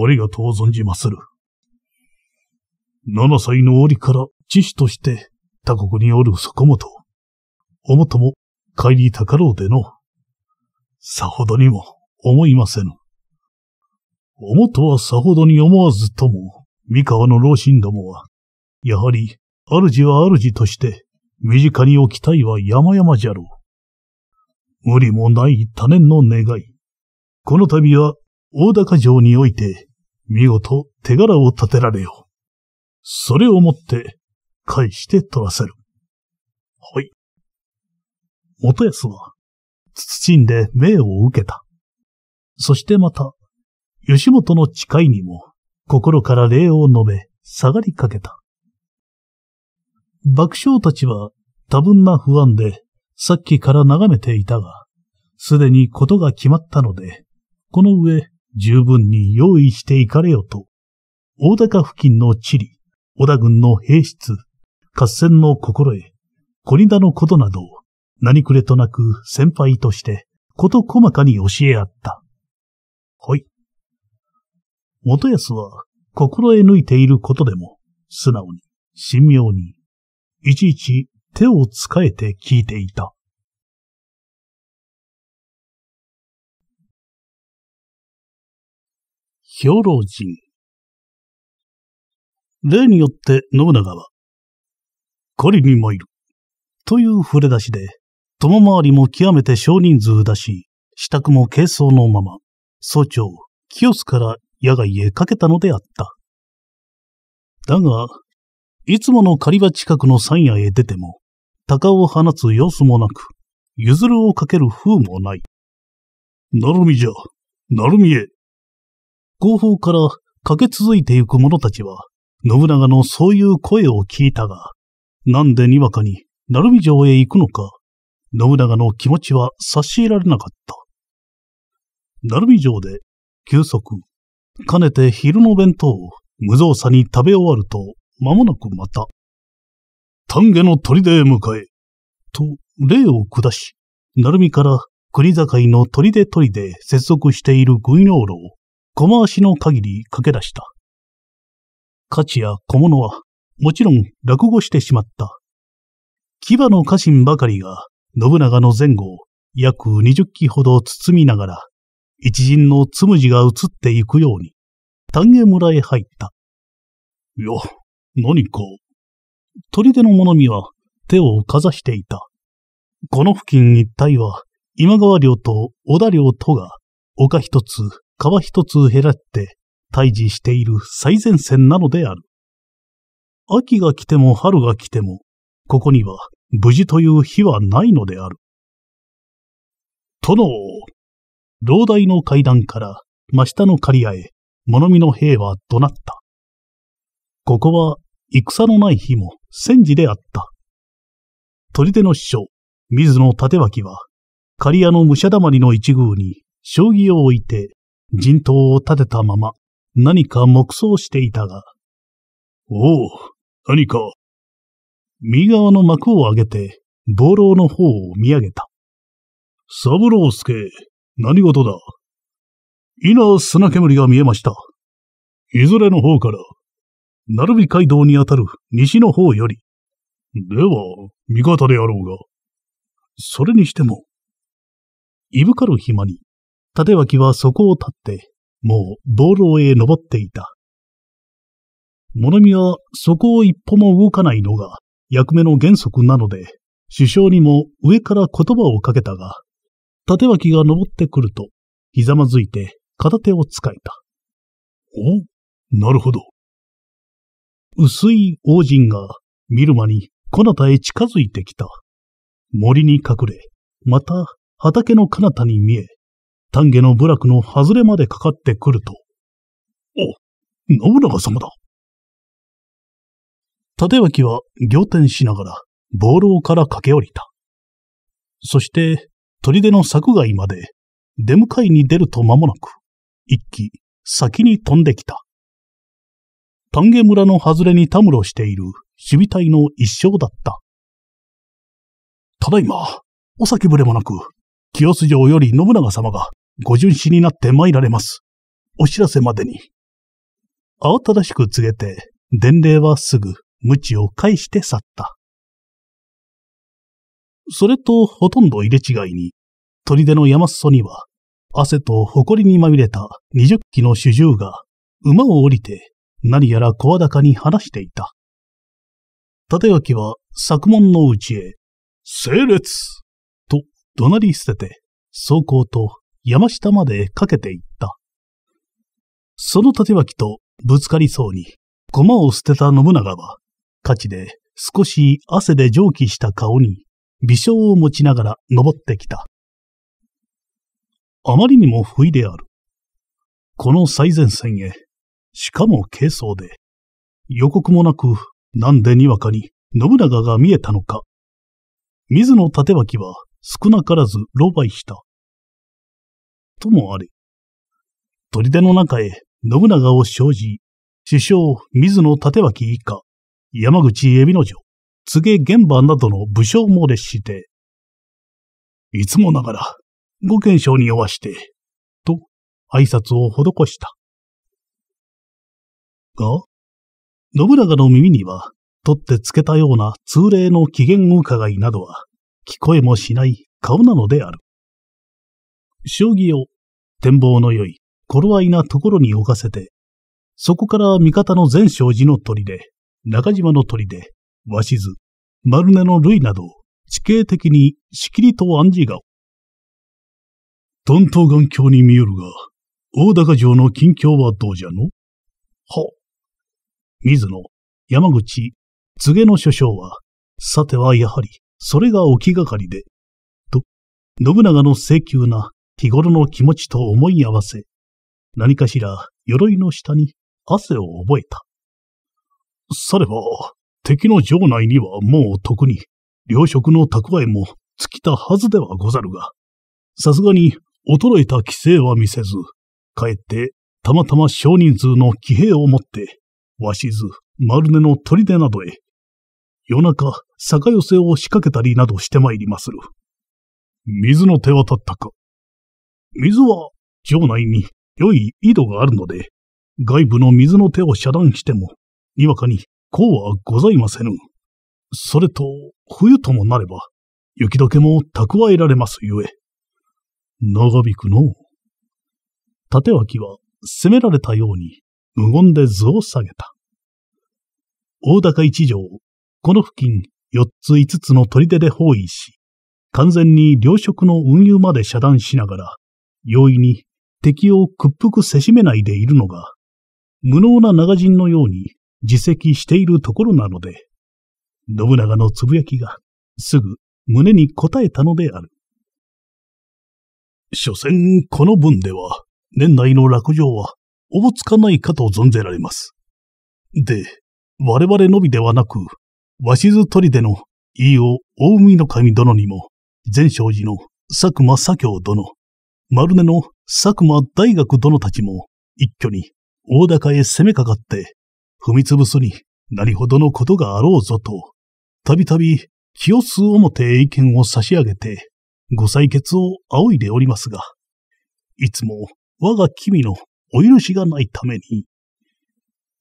ありがとう存じまする。七歳の折から知事として他国におるそこもと、おもとも帰りたかろうでの。さほどにも思いませぬ。思ったはさほどに思わずとも、三河の老臣どもは、やはり、主は主として、身近に置きたいは山々じゃろう。無理もない多年の願い。この度は、大高城において、見事手柄を立てられよ。それをもって、返して取らせる。はい。元康は、慎んで命を受けた。そしてまた、吉本の誓いにも、心から礼を述べ、下がりかけた。爆笑たちは多分な不安で、さっきから眺めていたが、すでにことが決まったので、この上、十分に用意していかれよと、大高付近の地理、小田軍の兵室、合戦の心得、小仁田のことなど、何くれとなく先輩として、こと細かに教え合った。ほい。元康は心得抜いていることでも、素直に、神妙に、いちいち手を使えて聞いていた。兵老人。例によって信長は、狩りに参る、という触れ出しで、友回りも極めて少人数だし、支度も軽装のまま、早朝、清須から矢が言かけたのであった。だが、いつもの狩り場近くの山野へ出ても、鷹を放つ様子もなく、譲るをかける風もない。なるみじゃ、なるみへ。後方から駆け続いてゆく者たちは、信長のそういう声を聞いたが、なんでにわかに、鳴海城へ行くのか、信長の気持ちは差し入られなかった。鳴海城で、休息、かねて昼の弁当を無造作に食べ終わると、間もなくまた、丹下の砦へ迎え、と、礼を下し、鳴海から国境の砦砦で接続している軍用路を、小回しの限り駆け出した。価値や小物は、もちろん落語してしまった。牙の家臣ばかりが、信長の前後を約20機ほど包みながら、一陣のつむじが移っていくように、丹下村へ入った。いや、何か。砦の物見は手をかざしていた。この付近一帯は、今川領と小田領とが、丘一つ、川一つ減らって、退治している最前線なのである。秋が来ても春が来ても、ここには無事という日はないのである。殿、老大の階段から真下の刈谷へ物見の兵は怒鳴った。ここは戦のない日も戦時であった。砦の師匠、水野立脇は、刈谷の武者だまりの一宮に将棋を置いて人頭を立てたまま何か黙想していたが、おお、何か。右側の幕を上げて、暴老の方を見上げた。三郎助。何事だ稲砂煙が見えました。いずれの方から、鳴海街道にあたる西の方より。では、味方であろうが。それにしても、いぶかる暇に、立脇はそこを立って、もうボールをへ登っていた。物見はそこを一歩も動かないのが役目の原則なので、首相にも上から言葉をかけたが、縦脇が登ってくると、ひざまずいて片手を使えた。おなるほど。薄い王人が、見る間に、なたへ近づいてきた。森に隠れ、また、畑の彼方に見え、丹下の部落の外れまでかかってくると、お、信長様だ。立脇は仰天しながら、ボールから駆け下りた。そして、砦の柵外まで、出迎えに出ると間もなく、一気、先に飛んできた。丹下村の外れにたむろしている守備隊の一生だった。ただいま、お先ぶれもなく、清洲城より信長様がご巡視になって参られます。お知らせまでに。慌ただしく告げて、伝令はすぐ、無知を返して去った。それとほとんど入れ違いに、砦の山裾には、汗と埃にまみれた二十機の主従が、馬を降りて、何やら声高に話していた。立脇は作門の内へ、整列と怒鳴り捨てて、走行と山下までかけていった。その立脇とぶつかりそうに、駒を捨てた信長は、勝ちで少し汗で蒸気した顔に微笑を持ちながら登ってきた。あまりにも不意である。この最前線へ、しかも軽装で、予告もなく、なんでにわかに信長が見えたのか。水野立脇は少なからず狼狽した。ともあれ、砦の中へ信長を生じ、首相水野立脇以下、山口海老之丞、柘げ、玄馬などの武将も列して、いつもながら、ご賢章に酔わして、と挨拶を施した。が、信長の耳には、取ってつけたような通例の機嫌伺いなどは、聞こえもしない顔なのである。将棋を、展望の良い、頃合いなところに置かせて、そこから味方の全勝寺の鳥で、中島の鳥で、鷲図、丸根の類など、地形的にしきりと暗示顔。東東眼鏡に見えるが、大高城の近況はどうじゃのは。水野、山口、柘植の諸将は、さてはやはり、それがお気がかりで、と、信長の請求な日頃の気持ちと思い合わせ、何かしら鎧の下に汗を覚えた。されば、敵の城内にはもう特に、糧食の蓄えも尽きたはずではござるが、さすがに衰えた規制は見せず、かえってたまたま少人数の騎兵を持って、鷲津、丸根の砦などへ、夜中、酒寄せを仕掛けたりなどして参りまする。水の手は立ったか。水は、城内に良い井戸があるので、外部の水の手を遮断しても、にわかにこうはございませぬ。それと、冬ともなれば、雪解けも蓄えられますゆえ。長引くの。立脇は責められたように無言で図を下げた。大高一条、この付近四つ五つの砦で包囲し、完全に糧食の運輸まで遮断しながら、容易に敵を屈服せしめないでいるのが、無能な長人のように自責しているところなので、信長のつぶやきがすぐ胸に応えたのである。所詮この分では年内の落城はおぼつかないかと存ぜられます。で、我々のみではなく、鷲津砦の飯尾大海の神殿にも、善将寺の佐久間左京殿、丸根の佐久間大学殿たちも一挙に大高へ攻めかかって踏みつぶすに何ほどのことがあろうぞと、たびたび清洲表へ意見を差し上げて、ご採決を仰いでおりますが、いつも我が君のお許しがないために、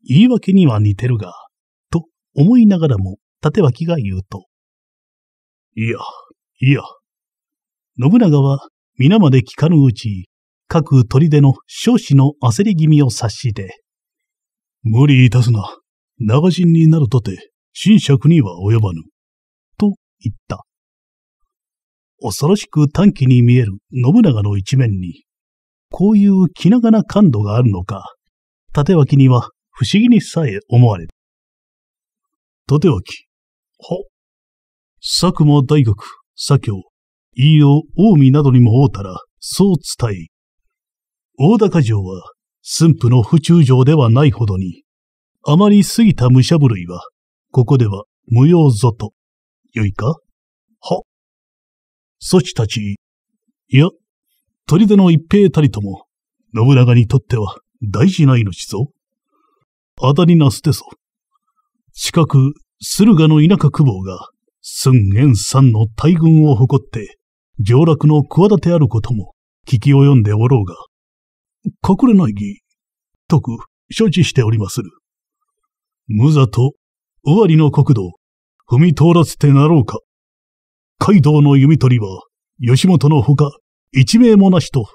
言い訳には似てるが、と思いながらも縦脇が言うと、いや、いや、信長は皆まで聞かぬうち、各砦の少子の焦り気味を察して、無理いたすな。長人になるとて、神尺には及ばぬ。と言った。恐ろしく短気に見える信長の一面に、こういう気長な感度があるのか、縦脇には不思議にさえ思われる。縦脇、は、佐久間大学、左京、飯尾、近江などにも会うたら、そう伝え、大高城は駿府の府中城ではないほどに、あまり過ぎた武者部類は、ここでは無用ぞと。よいかは。そちたち、いや、砦の一兵たりとも、信長にとっては大事な命ぞ。あたりなすてぞ。近く、駿河の田舎久保が、寸遠山の大軍を誇って、上洛の企てあることも聞き及んでおろうが、隠れい儀、とく承知しておりまする。無座と、尾張の国土、踏み通らせてなろうか。街道の弓取りは、吉本のほか、一名もなしと、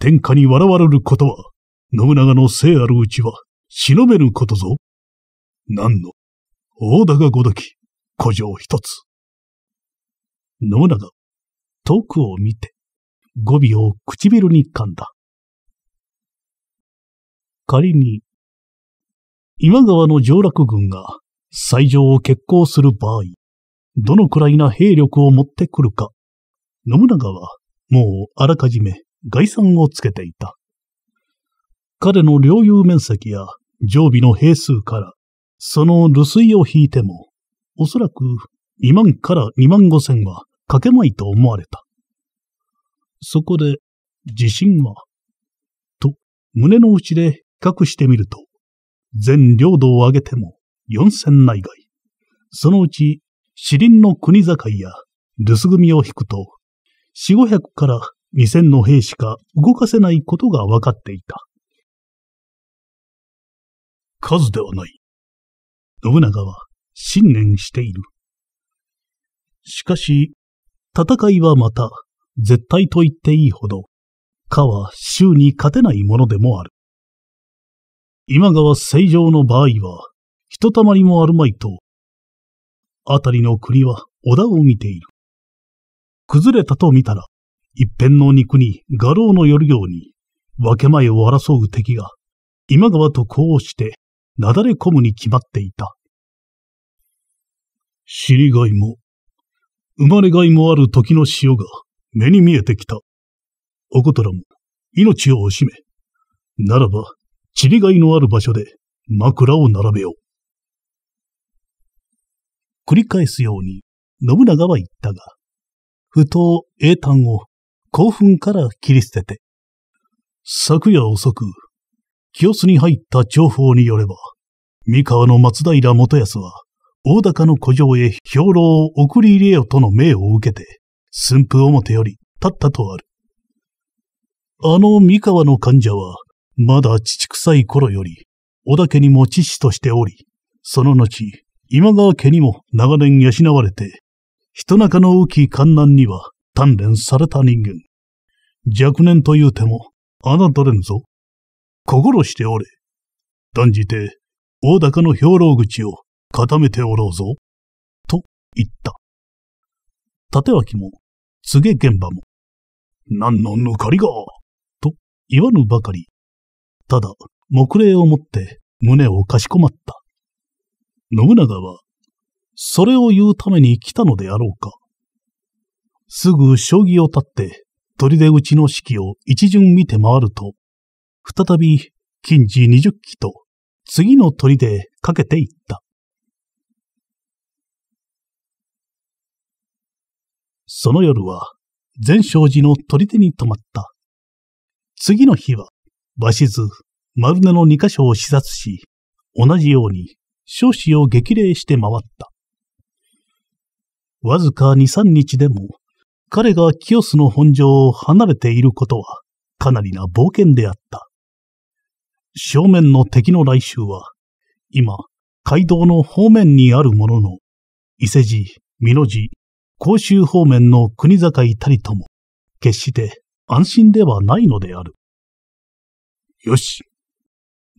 天下に笑われることは、信長の聖あるうちは、忍べぬことぞ。何の、大高ごとき、古城一つ。信長、遠くを見て、語尾を唇に噛んだ。仮に、今川の上洛軍が最上を決行する場合、どのくらいな兵力を持ってくるか、信長はもうあらかじめ概算をつけていた。彼の領有面積や常備の兵数から、その流水を引いても、おそらく2万から2万5千はかけまいと思われた。そこで、自信は、と胸の内で較してみると、全領土を挙げても四千内外、そのうち、四輪の国境や留守組を引くと、四五百から二千の兵しか動かせないことが分かっていた。数ではない。信長は信念している。しかし、戦いはまた、絶対と言っていいほど、かは州に勝てないものでもある。今川正常の場合は、ひとたまりもあるまいと、あたりの国は織田を見ている。崩れたと見たら、一辺の肉に画廊の寄るように、分け前を争う敵が、今川とこうしてなだれ込むに決まっていた。死にがいも、生まれがいもある時の潮が目に見えてきた。おことらも命を惜しめ。ならばちりがいのある場所で枕を並べよう。繰り返すように信長は言ったが、不当英単を興奮から切り捨てて、昨夜遅く、清須に入った情報によれば、三河の松平元康は、大高の古城へ兵糧を送り入れよとの命を受けて、寸府表より立ったとある。あの三河の患者は、まだ父臭い頃より、織田家にも父としており、その後、今川家にも長年養われて、人中の浮き観難には鍛錬された人間。若年というても、侮れんぞ。心しておれ。断じて、大高の兵糧口を固めておろうぞ。と言った。縦脇も、告げ現場も、何の抜かりが、と言わぬばかり、ただ、目礼を持って胸をかしこまった。信長は、それを言うために来たのであろうか。すぐ将棋を立って、砦打ちの式を一巡見て回ると、再び近似二十機と、次の砦でかけていった。その夜は、全勝寺の砦に泊まった。次の日は、鷲津、丸根の2箇所を視察し、同じように少子を激励して回った。わずか2、3日でも、彼が清須の本城を離れていることは、かなりな冒険であった。正面の敵の来襲は、今、街道の方面にあるものの、伊勢寺、美濃寺、甲州方面の国境たりとも、決して安心ではないのである。よし。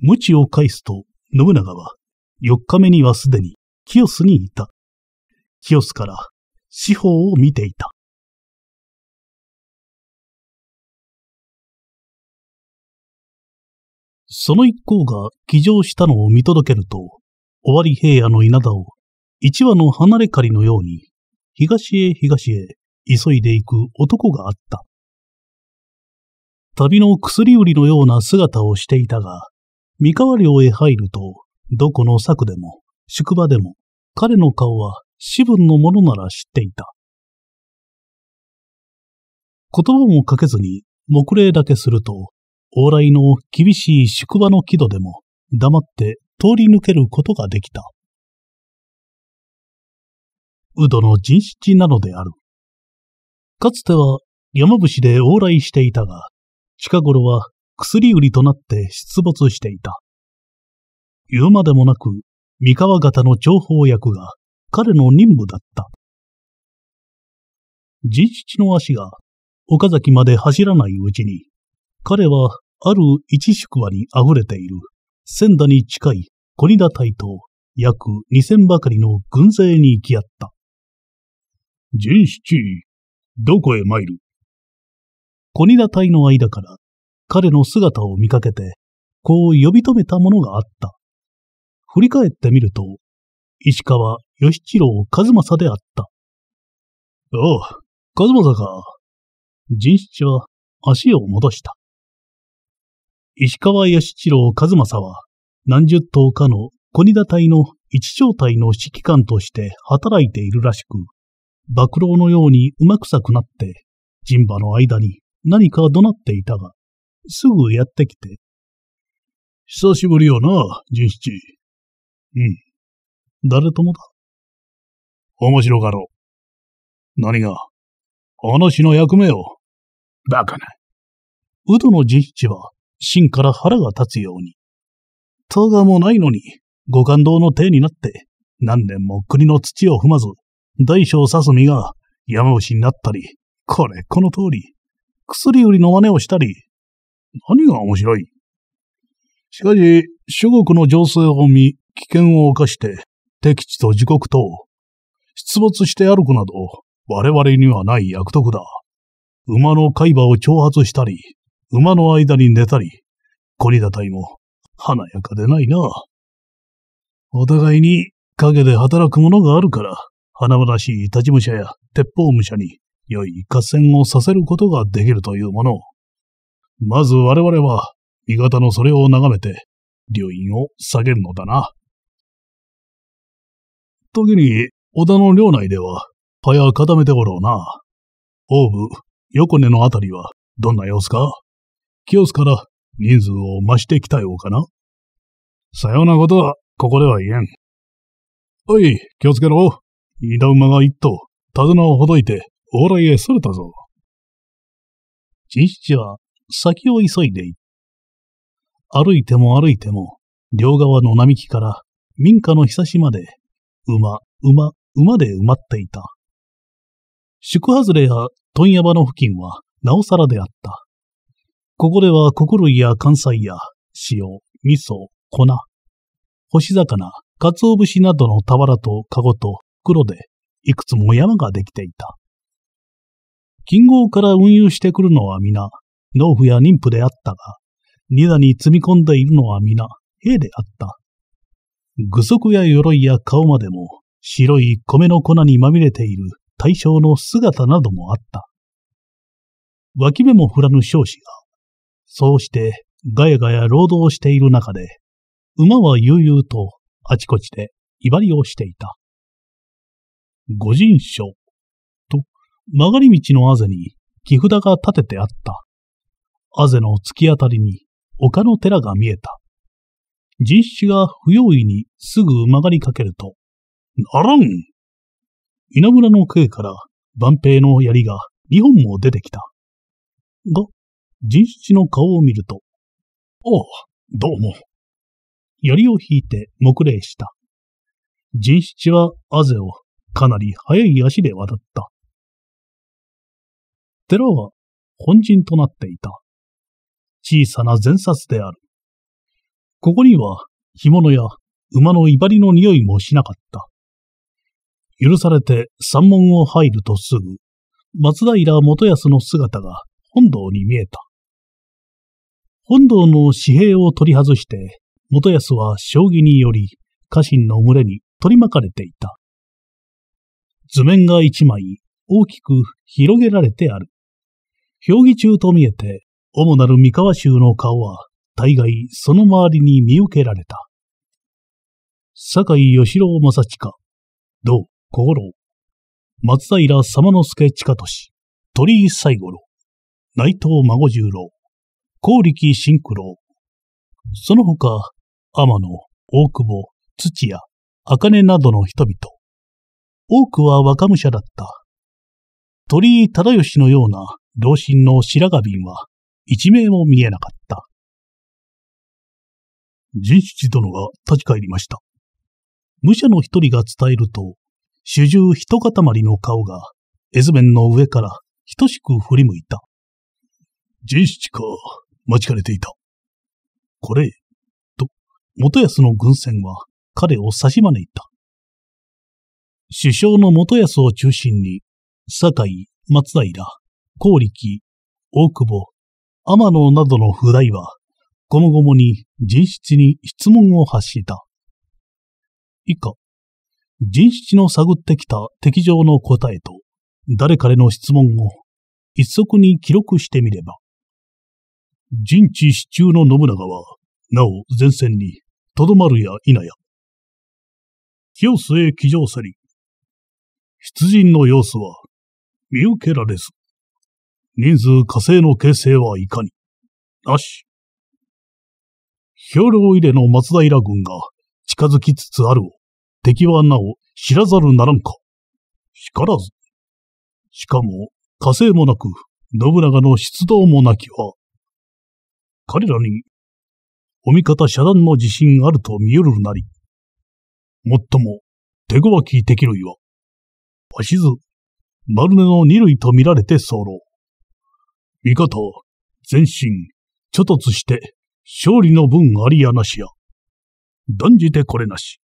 無知を返すと、信長は、四日目にはすでに、清須にいた。清須から、四方を見ていた。その一行が騎乗したのを見届けると、尾張平野の稲田を、一羽の離れ狩りのように、東へ東へ急いでいく男があった。旅の薬売りのような姿をしていたが、三河寮へ入ると、どこの策でも、宿場でも、彼の顔は私分のものなら知っていた。言葉もかけずに、目礼だけすると、往来の厳しい宿場の木戸でも、黙って通り抜けることができた。うどの人質なのである。かつては山伏で往来していたが、近頃は薬売りとなって出没していた。言うまでもなく、三河方の情報役が彼の任務だった。人質の足が岡崎まで走らないうちに、彼はある一宿場に溢れている仙田に近い小仁田隊と約二千ばかりの軍勢に行き合った。人七、どこへ参るコニ田隊の間から彼の姿を見かけて、こう呼び止めたものがあった。振り返ってみると、石川義一郎和正であった。おう、和正か。人七は足を戻した。石川義一郎和正は、何十頭かの小ニ田隊の一小隊の指揮官として働いているらしく、曝露のようにうまくさくなって、人馬の間に何か怒鳴っていたが、すぐやってきて、久しぶりよな、純七。うん。誰ともだ。面白がろう。何が話の役目を。バカな。ウドの純七は、真から腹が立つように。とがもないのに、五感動の手になって、何年も国の土を踏まず、大小刺すみが山牛になったり、これこの通り、薬売りの真似をしたり、何が面白いしかし、諸国の情勢を見、危険を犯して、敵地と自国と、出没して歩くなど、我々にはない役得だ。馬の海馬を挑発したり、馬の間に寝たり、懲りだたいも、華やかでないな。お互いに、陰で働くものがあるから、華々しい立ち武者や鉄砲武者に、良い合戦をさせることができるというもの。まず我々は、味方のそれを眺めて、留院を下げるのだな。時に、織田の領内では、パヤ固めておろうな。オーブ、横根のあたりは、どんな様子か清須から人数を増してきたようかなさようなことは、ここでは言えん。おい、気をつけろ。度馬が一頭、手綱をほどいて、お笑いへそれたぞ。じいは先を急いでい歩いても歩いても、両側の並木から民家のひさしまで、馬、馬、馬で埋まっていた。宿外れや問屋場の付近はなおさらであった。ここでは穀類や関西や塩、味噌、粉、干し魚、鰹節などの俵と籠と黒でいくつも山ができていた。近号から運輸してくるのは皆、農夫や妊婦であったが、荷に積み込んでいるのは皆、兵であった。具足や鎧や顔までも、白い米の粉にまみれている大将の姿などもあった。脇目も振らぬ少子が、そうしてガヤガヤ労働している中で、馬は悠々とあちこちで威張りをしていた。五人称曲がり道のあぜに木札が立ててあった。あぜの突き当たりに丘の寺が見えた。人種が不用意にすぐ曲がりかけると、ならん稲村の杭から万平の槍が二本も出てきた。が、人質の顔を見ると、おあ、どうも。槍を引いて黙礼した。人質はあぜをかなり速い足で渡った。寺は本陣となっていた。小さな前札である。ここには干物や馬の威張りの匂いもしなかった。許されて山門を入るとすぐ、松平元康の姿が本堂に見えた。本堂の紙幣を取り外して、元康は将棋により家臣の群れに取り巻かれていた。図面が一枚大きく広げられてある。評議中と見えて、主なる三河衆の顔は、大概その周りに見受けられた。井義郎正親、同小五郎、松平様之助親俊、鳥居西五郎、内藤孫十郎、高力新九郎、その他、天野、大久保、土屋、茜などの人々。多くは若武者だった。鳥居忠義のような同心の白髪瓶は一名も見えなかった。人七殿が立ち返りました。武者の一人が伝えると、主従一塊の顔が、絵図面の上から等しく振り向いた。人七か、待ちかれていた。これ、と、元康の軍船は彼を差し招いた。首相の元康を中心に、堺、松平、光力、大久保、天野などの不代は、この後もに人質に質問を発した。以下、人質の探ってきた敵情の答えと、誰彼の質問を一足に記録してみれば。人知支柱の信長は、なお前線に留まるや否や。清末騎乗せり。出陣の様子は見受けられず。人数火星の形成はいかになし。兵糧入れの松平軍が近づきつつあるを、敵はなお知らざるならんか。しからず。しかも、火星もなく、信長の出動もなきは、彼らに、お味方遮断の自信あると見ゆるなり、もっとも、手ごわき敵類は、足図ず、丸根の二類と見られて候。味方、前進、諸突して、勝利の分ありやなしや。断じてこれなし。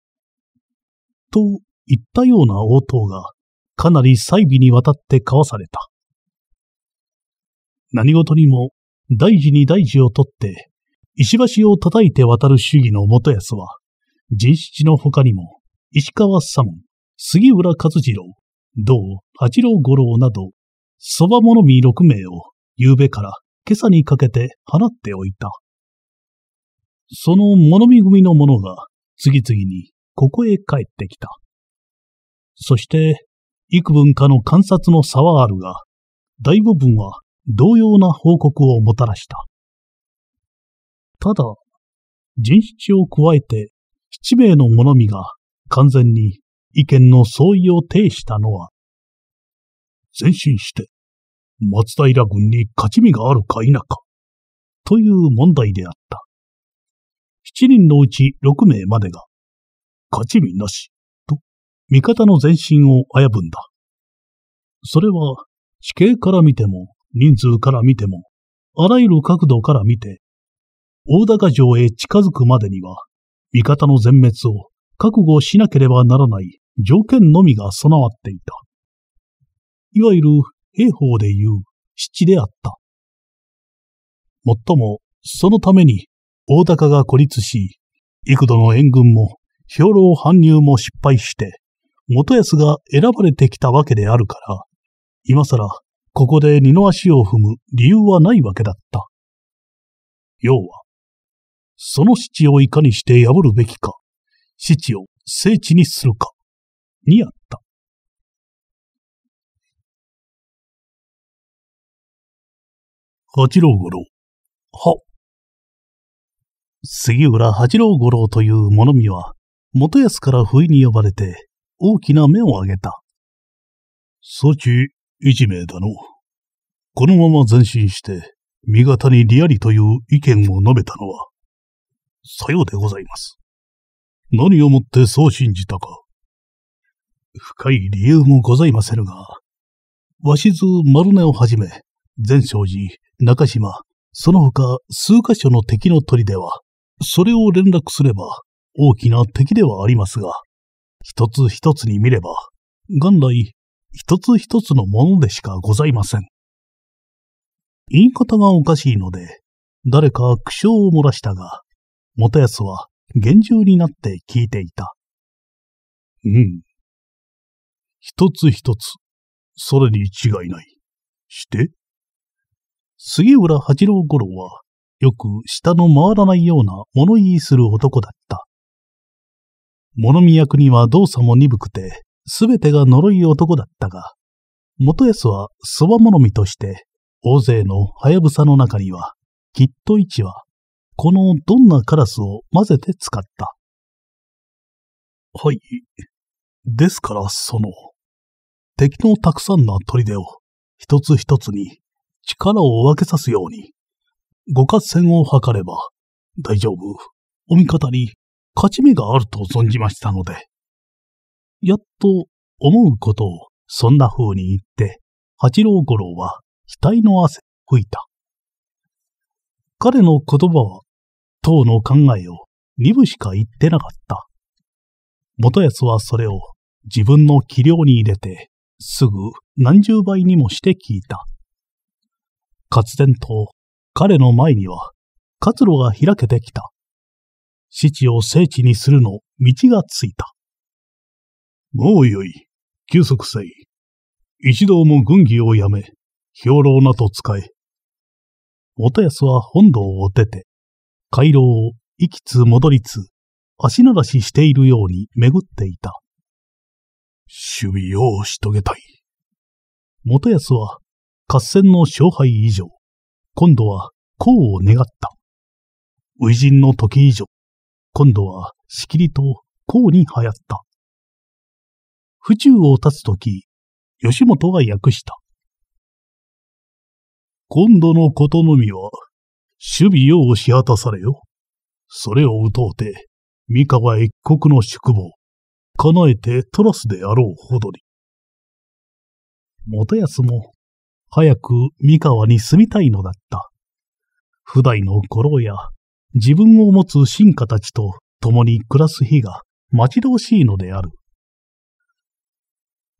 と言ったような応答が、かなり細微にわたって交わされた。何事にも、大事に大事をとって、石橋を叩いて渡る主義の元安は、人七の他にも、石川左門、杉浦勝次郎、道八郎五郎など、蕎麦物見六名を夕べから今朝にかけて放っておいた。その物見組の者が次々にここへ帰ってきた。そして、幾分かの観察の差はあるが、大部分は同様な報告をもたらした。ただ、人質を加えて七名の物見が完全に意見の相違を呈したのは、前進して松平軍に勝ち身があるか否か、という問題であった。七人のうち6名までが、勝ち身なし、と、味方の前進を危ぶんだ。それは、地形から見ても、人数から見ても、あらゆる角度から見て、大高城へ近づくまでには、味方の全滅を覚悟しなければならない条件のみが備わっていた。いわゆる兵法で言う七であった。もっとも、そのために、大高が孤立し、幾度の援軍も、兵糧搬入も失敗して、元康が選ばれてきたわけであるから、今更、ここで二の足を踏む理由はないわけだった。要は、その七をいかにして破るべきか、七を聖地にするか、にあった。八郎五郎。は。杉浦八郎五郎という物見は、元康から不意に呼ばれて、大きな目を上げた。そち、一名だの。このまま前進して、味方にリアリという意見を述べたのは、さようでございます。何をもってそう信じたか。深い理由もございませぬが、鷲津丸根をはじめ、全勝寺、中島、その他数箇所の敵の砦は、それを連絡すれば大きな敵ではありますが、一つ一つに見れば、元来一つ一つのものでしかございません。言い方がおかしいので、誰か苦笑を漏らしたが、元康は厳重になって聞いていた。うん。一つ一つ、それに違いない。して、杉浦八郎五郎は、よく舌の回らないような物言いする男だった。物見役には動作も鈍くて、すべてが呪い男だったが、元康は蕎麦物見として、大勢のハヤブサの中には、きっと一は、このどんなカラスを混ぜて使った。はい。ですから、その、敵のたくさんな砦を、一つ一つに力を分けさすように、五合戦を図れば、大丈夫、お味方に勝ち目があると存じましたので、やっと思うことをそんな風に言って、八郎五郎は額の汗を拭いた。彼の言葉は、当の考えを二部しか言ってなかった。元康はそれを自分の器量に入れて、すぐ何十倍にもして聞いた。活んと彼の前には活路が開けてきた。地を聖地にするの道がついた。もうよい、休息せい。一同も軍議をやめ、兵糧なと使え。元康は本堂を出て、回廊を行きつ戻りつ、足慣らししているように巡っていた。守備をし遂げたい。元康は合戦の勝敗以上、今度は功を願った。偉人の時以上、今度はしきりと功に流行った。府中を立つ時、吉本が訳した。今度のことのみは、守備用をし果たされよ。それを打とうて、三河一国の宿坊、叶えてトラスであろうほどに。元康も早く三河に住みたいのだった。普代の老や、自分を持つ進化たちと共に暮らす日が待ち遠しいのである。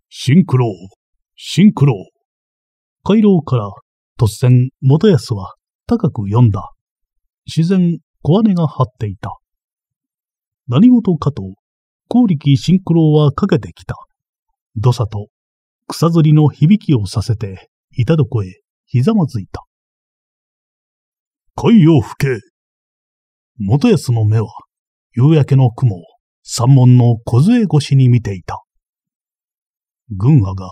シンクロー、シンクロー。回廊から突然元康は高く読んだ。自然小姉が張っていた。何事かと、光力シンクロはかけてきた。土砂と草釣りの響きをさせて、いたどこへ、ひざまずいた。海洋吹け。元康の目は、夕焼けの雲を山門の梢越しに見ていた。軍羽が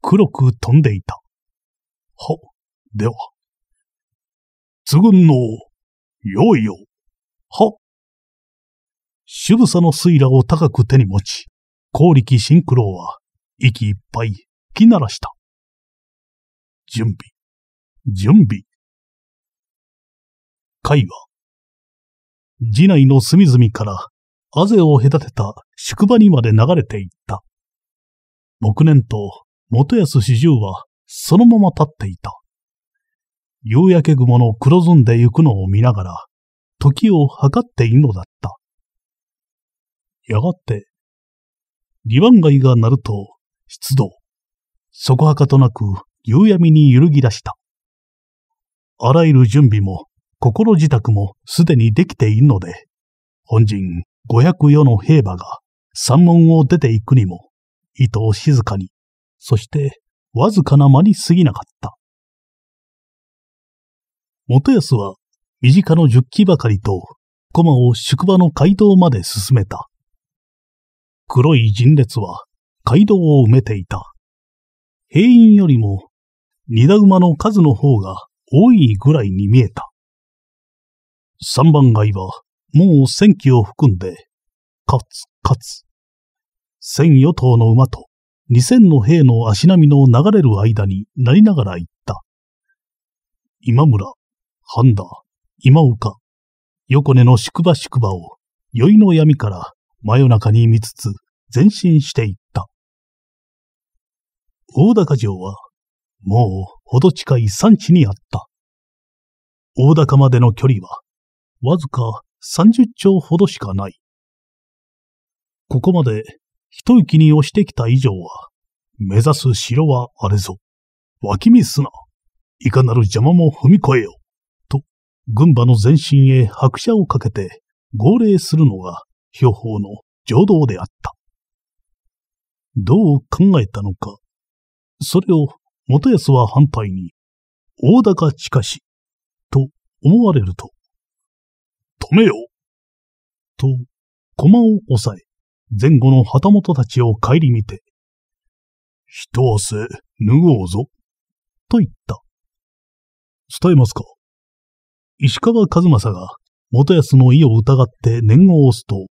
黒く飛んでいた。は、では。つぐんの、よいよ、は。渋さの水らを高く手に持ち、光力シンクロは息いっぱい吹き鳴らした。準備。準備。会話。寺内の隅々から、あぜを隔てた宿場にまで流れていった。木年と元安四十はそのまま立っていた。夕焼け雲の黒ずんでゆくのを見ながら、時を計っているのだった。やがて、リ番街が鳴ると、出動。そこはかとなく夕闇に揺るぎ出した。あらゆる準備も、心自宅もすでにできているので、本陣五百余の兵馬が山門を出ていくにも、糸を静かに、そしてわずかな間に過ぎなかった。元康は身近の十機ばかりと、駒を宿場の街道まで進めた。黒い陣列は街道を埋めていた。兵員よりも荷田馬の数の方が多いぐらいに見えた。三番街はもう千機を含んで、かつかつ、千与党の馬と二千の兵の足並みの流れる間になりながら行った。今村、半田、今岡、横根の宿場宿場を宵の闇から真夜中に見つつ前進していった。大高城はもうほど近い山地にあった。大高までの距離は、わずか30丁ほどしかない。ここまで一息に押してきた以上は、目指す城はあれぞ。脇見すな。いかなる邪魔も踏み越えよ。と、軍馬の前身へ拍車をかけて号令するのが標法の浄道であった。どう考えたのか、それを元康は反対に、大高近し、と思われると、止めよと、駒を押さえ、前後の旗本たちを顧みて、一汗脱ごうぞ、と言った。伝えますか石川和正が元康の意を疑って念を押すと、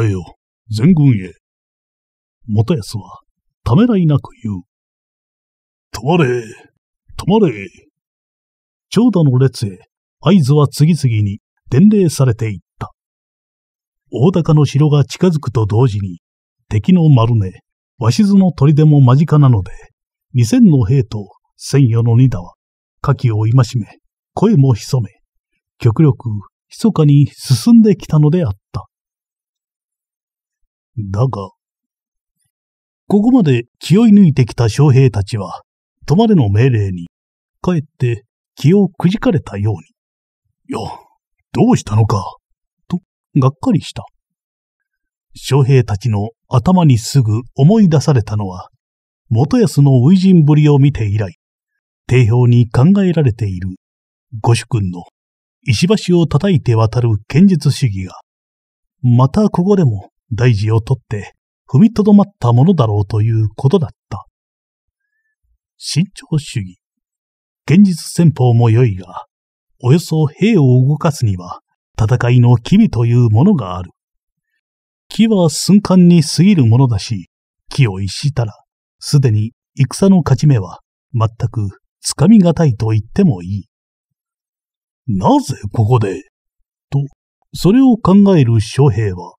伝えよ、全軍へ。元康はためらいなく言う。止まれ止まれ長蛇の列へ合図は次々に伝令されていった。大高の城が近づくと同時に、敵の丸根、鷲津の砦も間近なので、二千の兵と千余の二打は、火器を戒め、声も潜め、極力、密かに進んできたのであった。だが、ここまで気を抜いてきた将兵たちは、とまでの命令に、かえって気をくじかれたように、いや、どうしたのか、と、がっかりした。将兵たちの頭にすぐ思い出されたのは、元康の初陣ぶりを見て以来、定評に考えられている、御主君の石橋を叩いて渡る剣術主義が、またここでも大事をとって踏みとどまったものだろうということだった。慎重主義。現実戦法も良いが、およそ兵を動かすには、戦いの機微というものがある。木は瞬間に過ぎるものだし、木を逸したら、すでに戦の勝ち目は全くつかみがたいと言ってもいい。なぜここでと、それを考える将兵は、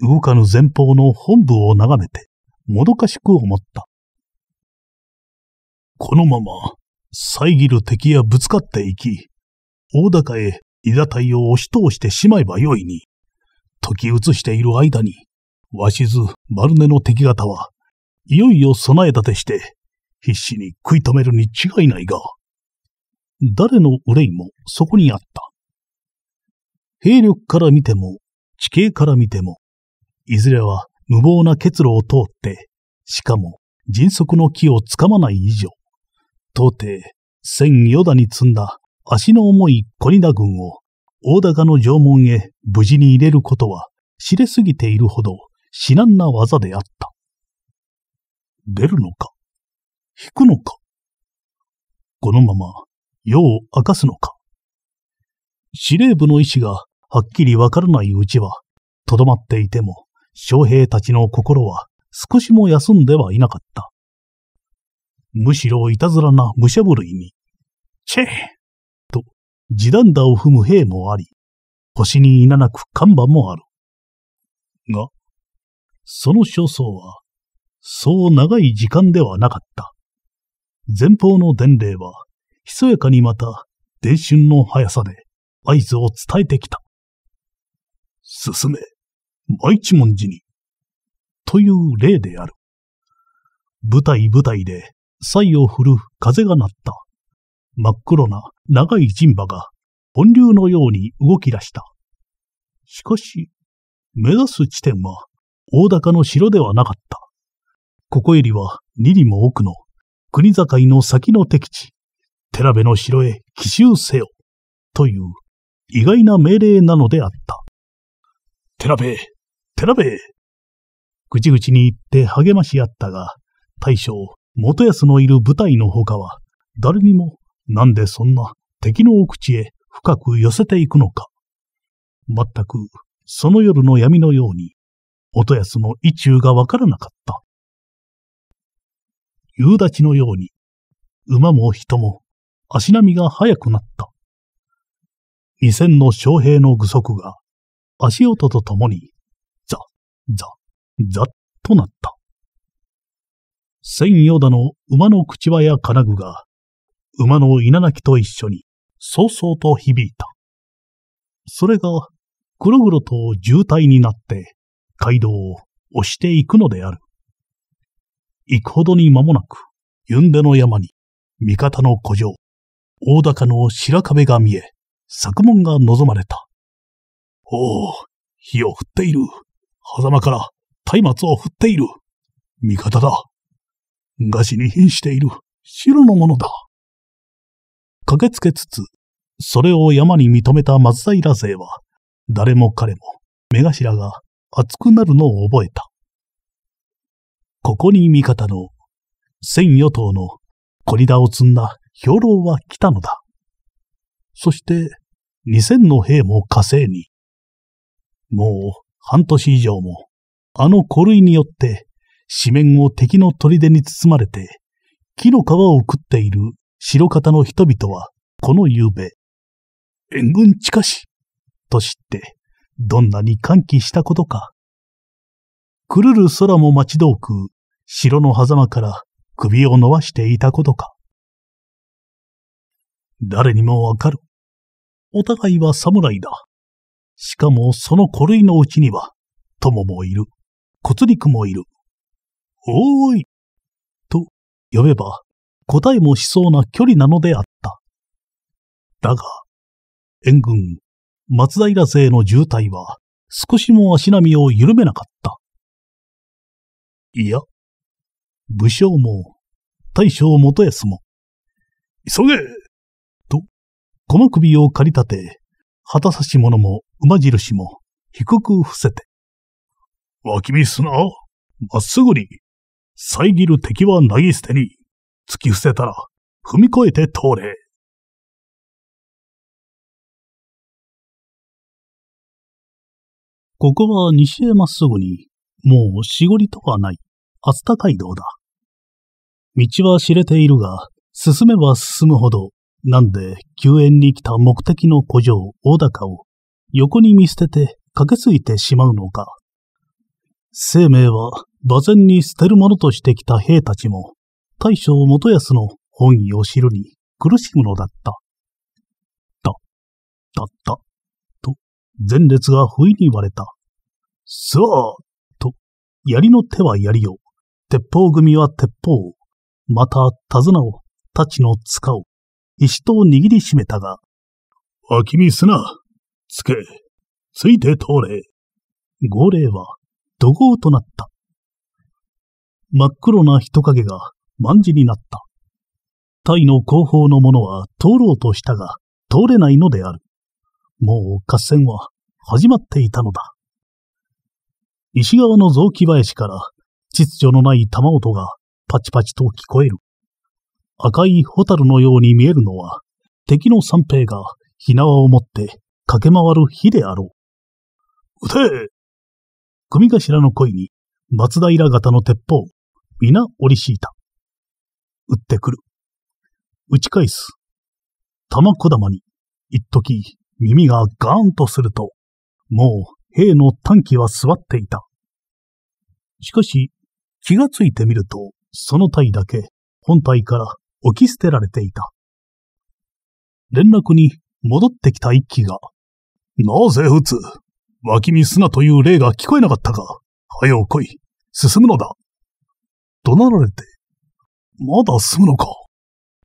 動かぬ前方の本部を眺めて、もどかしく思った。このまま、遮る敵やぶつかっていき、大高へ伊田隊を押し通してしまえばよいに、時移している間に、鷲津丸根の敵方は、いよいよ備え立てして、必死に食い止めるに違いないが、誰の憂いもそこにあった。兵力から見ても、地形から見ても、いずれは無謀な結露を通って、しかも迅速の木をつかまない以上、到底、千余田に積んだ足の重い小田軍を大高の城門へ無事に入れることは知れすぎているほど至難な技であった。出るのか引くのかこのまま世を明かすのか司令部の意思がはっきりわからないうちは、とどまっていても、将兵たちの心は少しも休んではいなかった。むしろいたずらな武者ぶるにチェと、地団打を踏む兵もあり、腰にいななく看板もある。が、その焦燥は、そう長い時間ではなかった。前方の伝令は、ひそやかにまた、伝春の速さで、合図を伝えてきた。進め、舞一文字に。という例である。舞台舞台で鞘を振る風が鳴った。真っ黒な長い陣馬が本流のように動き出した。しかし、目指す地点は大高の城ではなかった。ここよりは二里も奥の国境の先の敵地、寺部の城へ奇襲せよ、という意外な命令なのであった。寺部、寺部、口々に言って励まし合ったが、大将、元康のいる部隊の他は、誰にも、なんでそんな敵の奥地へ深く寄せていくのか。全く、その夜の闇のように、元康の意中がわからなかった。夕立ちのように、馬も人も、足並みが速くなった。二千の将兵の具足が、足音とともに、ザ、ザ、ザッとなった。千余田の馬の口輪や金具が、馬の稲鳴きと一緒に、そうそうと響いた。それが、黒々と渋滞になって、街道を押していくのである。行くほどに間もなく、ユンデの山に、味方の古城、大高の白壁が見え、作門が望まれた。おお、火を振っている。狭間から松明を振っている。味方だ。餓死に瀕している白のものだ。駆けつけつつ、それを山に認めた松平勢は、誰も彼も、目頭が熱くなるのを覚えた。ここに味方の、千与党の小枝を積んだ兵糧は来たのだ。そして、二千の兵も火星に。もう半年以上も、あの古類によって紙面を敵の砦に包まれて、木の皮を食っている白方の人々は、この夕べ、援軍近し、と知って、どんなに歓喜したことか。くるる空も待ち遠く、城の狭間から首を伸ばしていたことか。誰にもわかる。お互いは侍だ。しかもその古類のうちには、友もいる。骨肉もいる。おーいと呼べば答えもしそうな距離なのであった。だが、援軍、松平勢の渋滞は少しも足並みを緩めなかった。いや、武将も、大将元康も、急げと、この首を駆り立て、旗差し者も馬印も低く伏せて、脇見すな、まっすぐに、遮る敵は投げ捨てに、突き伏せたら、踏み越えて通れ。ここは西へまっすぐに、もうしごりとはない、熱田街道だ。道は知れているが、進めば進むほど、なんで救援に来た目的の古城大高を横に見捨てて駆けついてしまうのか。生命は馬前に捨てるものとしてきた兵たちも、大将元康の本意を知るに苦しむのだった。だ、だった、と、前列が不意に割れた。さあと、槍の手は槍を、鉄砲組は鉄砲を、また手綱を、太刀の塚を、石と握りしめたが、脇見すな、つけ、ついて通れ。号令は、怒号となった。真っ黒な人影が万事になった。タイの後方の者は通ろうとしたが、通れないのである。もう合戦は始まっていたのだ。石川の雑木林から秩序のない玉音がパチパチと聞こえる。赤いホタルのように見えるのは、敵の三兵が火縄を持って駆け回る火であろう。撃て組頭の声に松平型の鉄砲、皆折り敷いた。打ってくる。打ち返す。玉小玉に、一時耳がガーンとすると、もう兵の短期は座っていた。しかし、気がついてみると、その体だけ本体から置き捨てられていた。連絡に戻ってきた一機が、なぜ撃つ脇見すなという霊が聞こえなかったか。早う来い。進むのだ。怒鳴られて、まだ済むのか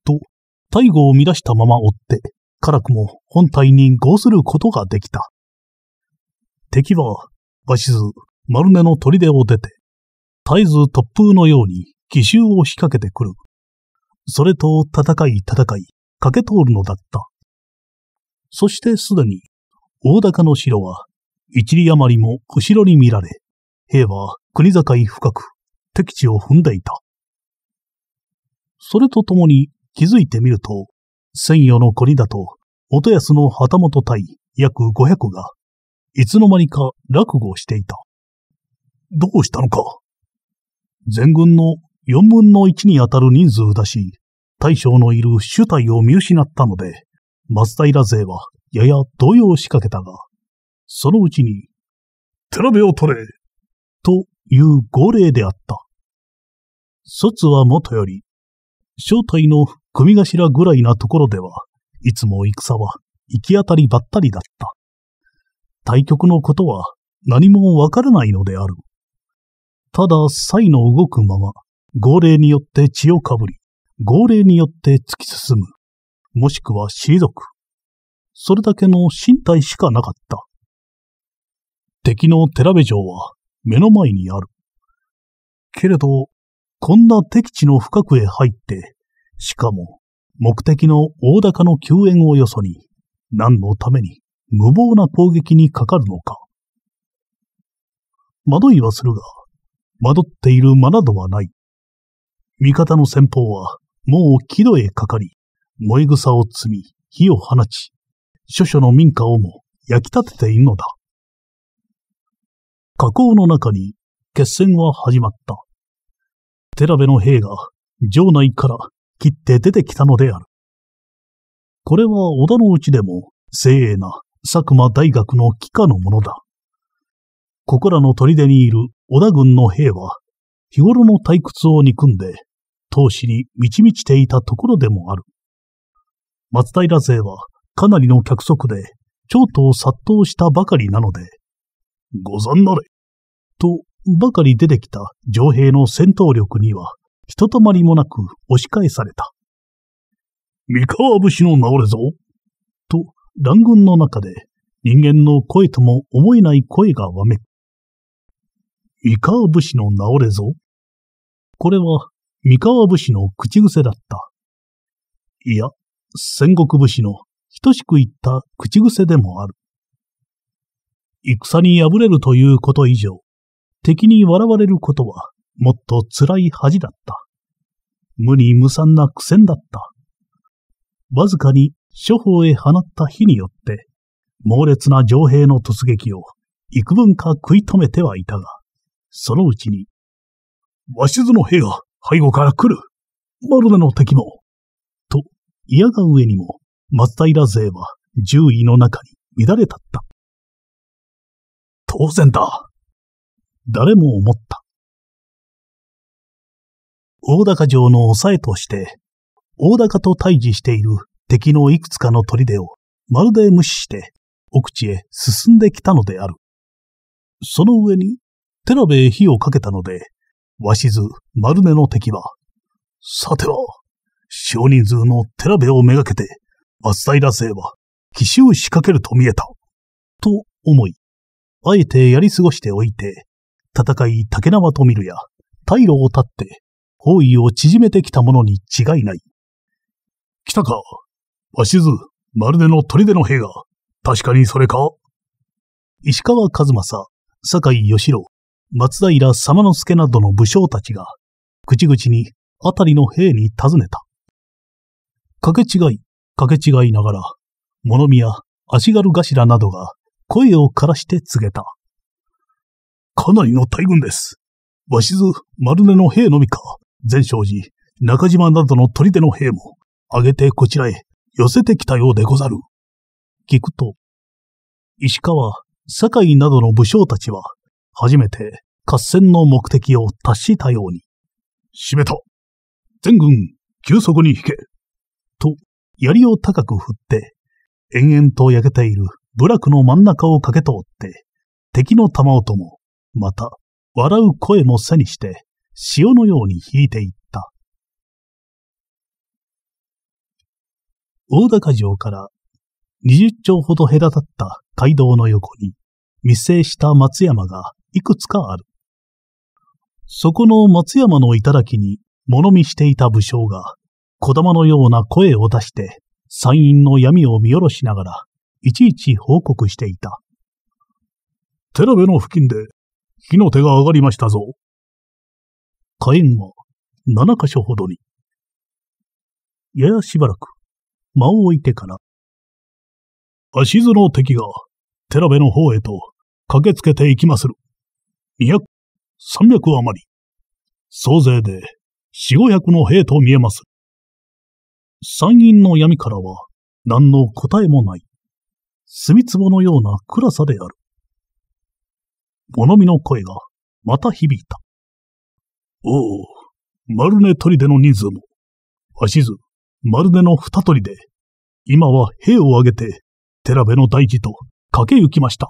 と、大悟を乱したまま追って、辛くも本体に合することができた。敵は、バシズ、丸根の砦を出て、絶えず突風のように奇襲を仕掛けてくる。それと戦い戦い、駆け通るのだった。そしてすでに、大高の城は、一里余りも後ろに見られ、兵は国境深く、敵地を踏んでいた。それとともに気づいてみると、千葉の国だと、元安の旗本隊約500が、いつの間にか落語していた。どうしたのか。全軍の4分の1にあたる人数だし、大将のいる主体を見失ったので、松平勢はやや動揺しかけたが、そのうちに、手鍋を取れという号令であった。卒はもとより、正体の組頭ぐらいなところでは、いつも戦は行き当たりばったりだった。対局のことは何もわからないのである。ただ、才の動くまま、号令によって血をかぶり、号令によって突き進む。もしくは退く。それだけの身体しかなかった。敵の寺部城は目の前にある。けれど、こんな敵地の深くへ入って、しかも、目的の大高の救援をよそに、何のために無謀な攻撃にかかるのか。惑いはするが、惑っている間などはない。味方の先方は、もう木戸へかかり、燃え草を積み、火を放ち、諸々の民家をも焼き立てているのだ。河口の中に決戦は始まった。寺部の兵が城内から切って出てきたのである。これは織田のうちでも精鋭な佐久間大学の帰化のものだ。ここらの砦にいる織田軍の兵は、日頃の退屈を憎んで、闘志に満ち満ちていたところでもある。松平勢はかなりの客足で、長都を殺到したばかりなので、ござんなれ、とばかり出てきた上兵の戦闘力には、ひとたまりもなく押し返された。三河武士の治れぞと、乱軍の中で人間の声とも思えない声がわめく。三河武士の治れぞこれは三河武士の口癖だった。いや、戦国武士の等しく言った口癖でもある。戦に敗れるということ以上、敵に笑われることは、もっと辛い恥だった。無に無惨な苦戦だった。わずかに諸方へ放った火によって、猛烈な城兵の突撃を幾分か食い止めてはいたが、そのうちに、鷲ずの兵が背後から来るまるでの敵もと、嫌が上にも、松平勢は獣医の中に乱れたった。当然だ誰も思った。大高城の抑えとして、大高と対峙している敵のいくつかの砦をまるで無視して奥地へ進んできたのである。その上に、寺部へ火をかけたので、鷲津丸根の敵は、さては、少人数の寺部をめがけて、松平勢は奇襲仕掛けると見えた。と思い、あえてやり過ごしておいて、戦い竹縄と見るや、退路を断って、包囲を縮めてきたものに違いない。来たか。鷲津、まるでの砦の兵が。確かにそれか石川和正、酒井義郎、松平様之助などの武将たちが、口々に辺りの兵に尋ねた。かけ違い、かけ違いながら、物見や足軽頭などが声を枯らして告げた。かなりの大軍です。鷲津、丸根の兵のみか、全勝寺、中島などの砦の兵も、挙げてこちらへ寄せてきたようでござる。聞くと、石川、堺などの武将たちは、初めて合戦の目的を達したように。閉めた全軍、急速に引けと、槍を高く振って、延々と焼けている部落の真ん中を駆け通って、敵の弾音もまた、笑う声も背にして、潮のように引いていった。大高城から20丁ほど隔たった街道の横に密生した松山がいくつかある。そこの松山の頂に物見していた武将が小玉のような声を出して山陰の闇を見下ろしながらいちいち報告していた。寺部の付近で火の手が上がりましたぞ。火炎は7箇所ほどに。ややしばらく間を置いてから、足図の敵が寺部の方へと駆けつけていきまする。200、300余り。総勢で四五百の兵と見えます。山陰の闇からは何の答えもない。墨壺のような暗さである。物見の声が、また響いた。おお、根取り砦の人数も、足図、丸ルの二りで、今は兵を挙げて、寺部の大事と駆け行きました。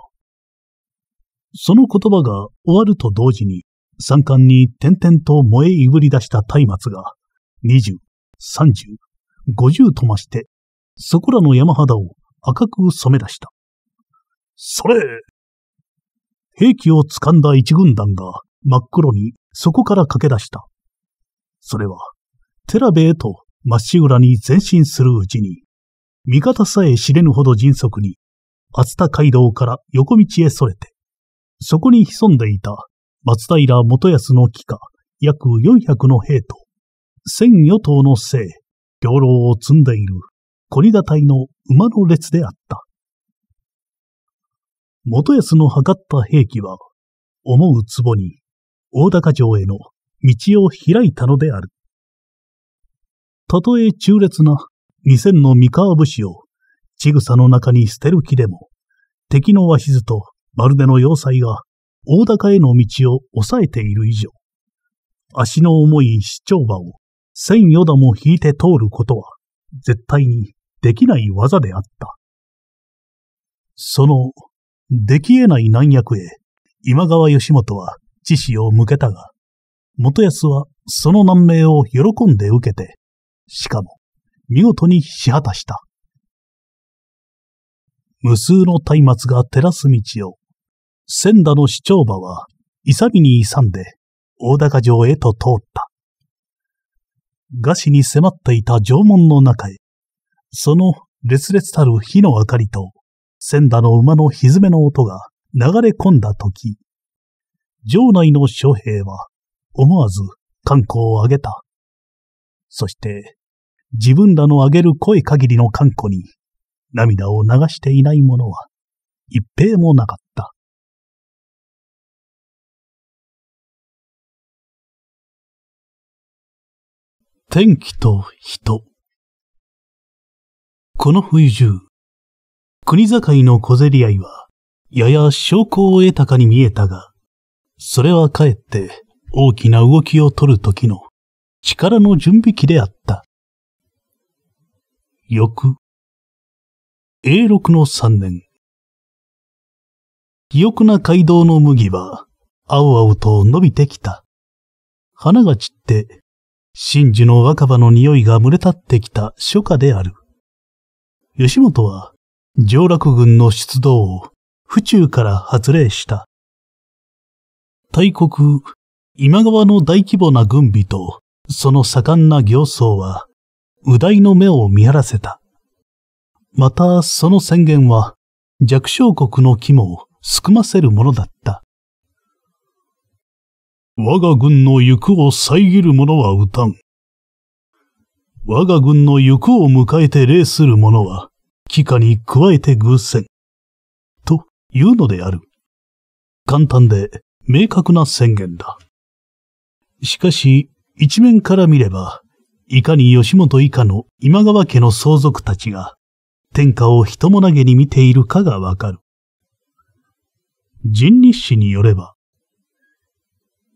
その言葉が終わると同時に、山間に点々と燃えいぶり出した松明が、2十、30、50と増して、そこらの山肌を赤く染め出した。それ、兵器を掴んだ一軍団が真っ黒にそこから駆け出した。それは、寺部へと真っ白に前進するうちに、味方さえ知れぬほど迅速に、厚田街道から横道へ逸れて、そこに潜んでいた松平元康の帰下約400の兵と、千余頭の姓、兵糧を積んでいる小荷田隊の馬の列であった。元康の測った兵器は、思う壺に、大高城への道を開いたのである。たとえ中烈な二千の三河武士を、ちぐさの中に捨てる気でも、敵の鷲津とまるでの要塞が、大高への道を抑えている以上、足の重い市長馬を千余打も引いて通ることは、絶対にできない技であった。その出来得ない難役へ、今川義元は知識を向けたが、元康はその難命を喜んで受けて、しかも、見事に仕果たした。無数の松明が照らす道を、千田の市長馬は、勇みに勇んで、大高城へと通った。餓死に迫っていた城門の中へ、その烈烈たる火の明かりと、千田の馬のひずめの音が流れ込んだ時、城内の将兵は思わず観光を上げた。そして、自分らの上げる声限りの観光に涙を流していない者は一平もなかった。天気と人この冬中、国境の小競り合いは、やや証拠を得たかに見えたが、それはかえって大きな動きを取る時の力の準備期であった。翌、永禄の三年。肥沃な街道の麦は、青々と伸びてきた。花が散って、真珠の若葉の匂いが群れ立ってきた初夏である。吉本は、上洛軍の出動を府中から発令した。大国、今川の大規模な軍備とその盛んな行走は、右大の目を見張らせた。またその宣言は弱小国の肝をすくませるものだった。我が軍の行くを遮る者は撃たん。我が軍の行くを迎えて礼する者は、帰化に加えて偶然。というのである。簡単で明確な宣言だ。しかし、一面から見れば、いかに吉本以下の今川家の相続たちが、天下を人も投げに見ているかがわかる。人日誌によれば、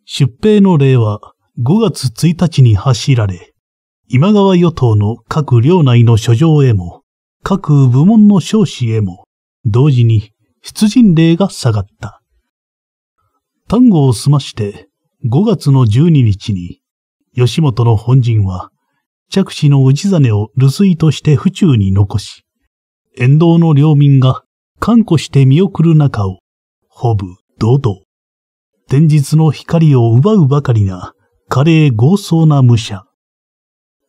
出兵の例は5月1日に走られ、今川与党の各領内の書状へも各部門の少子へも、同時に出陣令が下がった。単語を済まして、5月の12日に、吉本の本陣は、着手の氏真を留守として府中に残し、沿道の領民が看護して見送る中を、ほぶ堂々。天日の光を奪うばかりな、華麗豪壮な武者。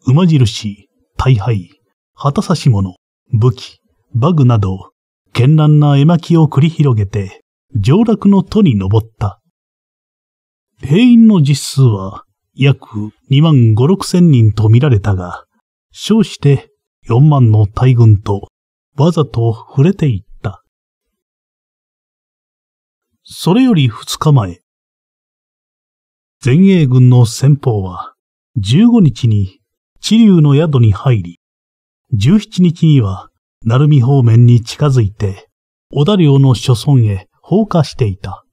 馬印、大敗、旗差し者、武器、バグなど、絢爛な絵巻を繰り広げて、上落の都に登った。兵員の実数は約2万5、6千人と見られたが、称して4万の大軍とわざと触れていった。それより2日前、前衛軍の先方は15日に地流の宿に入り、17日には、鳴海方面に近づいて、小田領の諸村へ放火していた。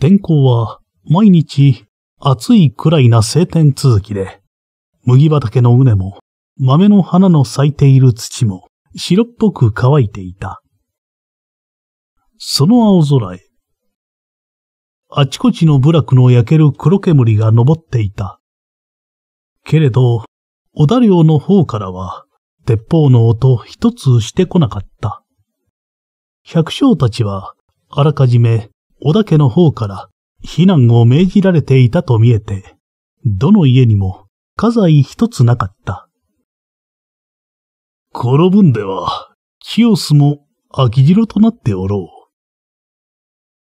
天候は、毎日、暑いくらいな晴天続きで、麦畑の畝も、豆の花の咲いている土も、白っぽく乾いていた。その青空へ、あちこちの部落の焼ける黒煙が昇っていた。けれど、小田領の方からは、鉄砲の音一つしてこなかった。百姓たちは、あらかじめ、織田家の方から避難を命じられていたと見えて、どの家にも家財一つなかった。転ぶんでは、清須も秋城となっておろう。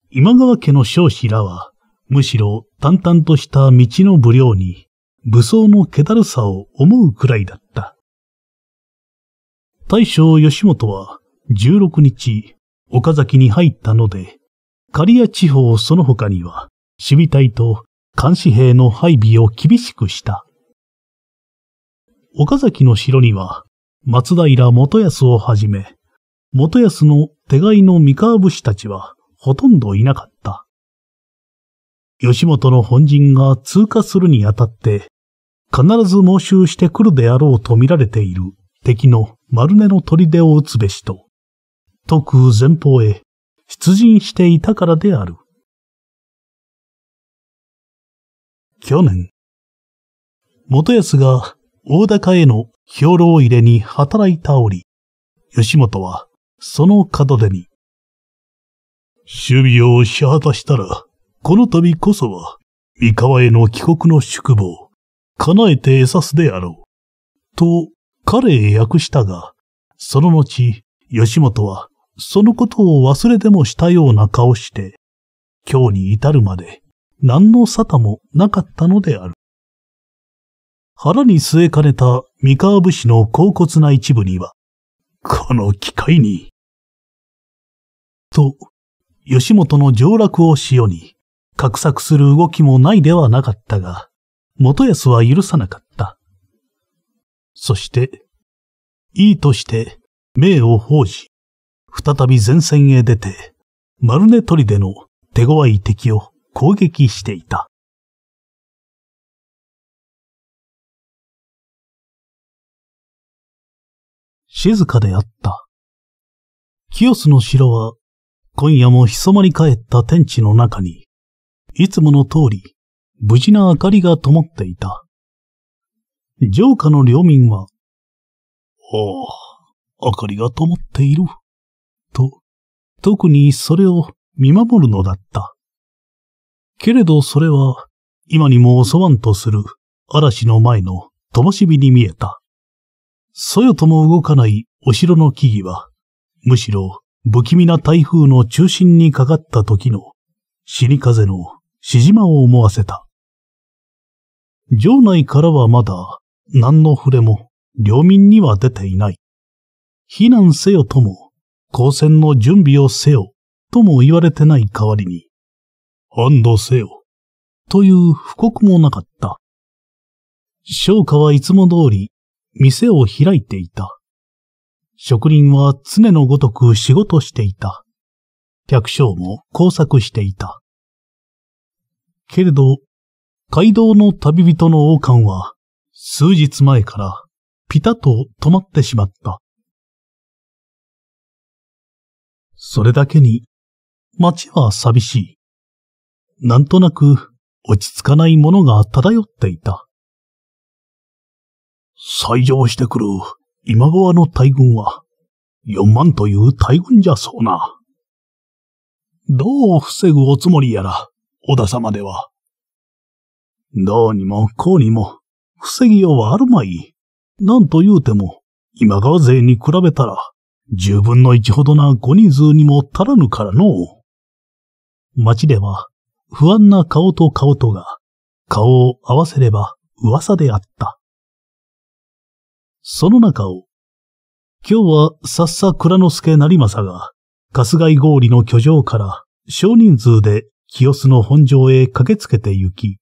今川家の少子らは、むしろ淡々とした道の無料に、武装の気だるさを思うくらいだった。大将吉本は16日、岡崎に入ったので、刈谷地方その他には、守備隊と監視兵の配備を厳しくした。岡崎の城には、松平元康をはじめ、元康の手飼いの三河武士たちはほとんどいなかった。吉本の本陣が通過するにあたって、必ず猛襲してくるであろうと見られている敵の丸根の砦を打つべしと、特前方へ出陣していたからである。去年、元康が大高への兵糧入れに働いた折、吉本はその門出に、守備を支果たしたら、この度こそは、三河への帰国の宿望、叶えて餌さすであろう、と彼へ訳したが、その後、吉本は、そのことを忘れてもしたような顔して、今日に至るまで、何の沙汰もなかったのである。腹に据えかねた三河武士の高骨な一部には、この機会に、と、吉本の上落を潮に、画策する動きもないではなかったが、元康は許さなかった。そして、いいとして、命を奉じ、再び前線へ出て、マルネ砦での手強い敵を攻撃していた。静かであった。清須の城は、今夜も潜まり返った天地の中に、いつもの通り、無事な明かりが灯っていた。城下の領民は、ああ、明かりが灯っている。と、特にそれを見守るのだった。けれどそれは、今にも襲わんとする嵐の前の灯火に見えた。そよとも動かないお城の木々は、むしろ不気味な台風の中心にかかった時の死に風のしじまを思わせた。城内からはまだ何の触れも領民には出ていない。避難せよとも、交戦の準備をせよとも言われてない代わりに、安堵せよという布告もなかった。商家はいつも通り店を開いていた。職人は常のごとく仕事していた。百姓も工作していた。けれど、街道の旅人の王冠は、数日前からピタッと止まってしまった。それだけに街は寂しい。なんとなく落ち着かないものが漂っていた。採上してくる今川の大軍は4万という大軍じゃそうな。どう防ぐおつもりやら、織田様では。どうにもこうにも防ぎようはあるまい。なんと言うても、今川勢に比べたら、十分の一ほどなご人数にも足らぬからの。町では、不安な顔と顔とが、顔を合わせれば噂であった。その中を、今日はさっさ倉之助成政が、春日井郡の居城から少人数で清須の本城へ駆けつけて行き、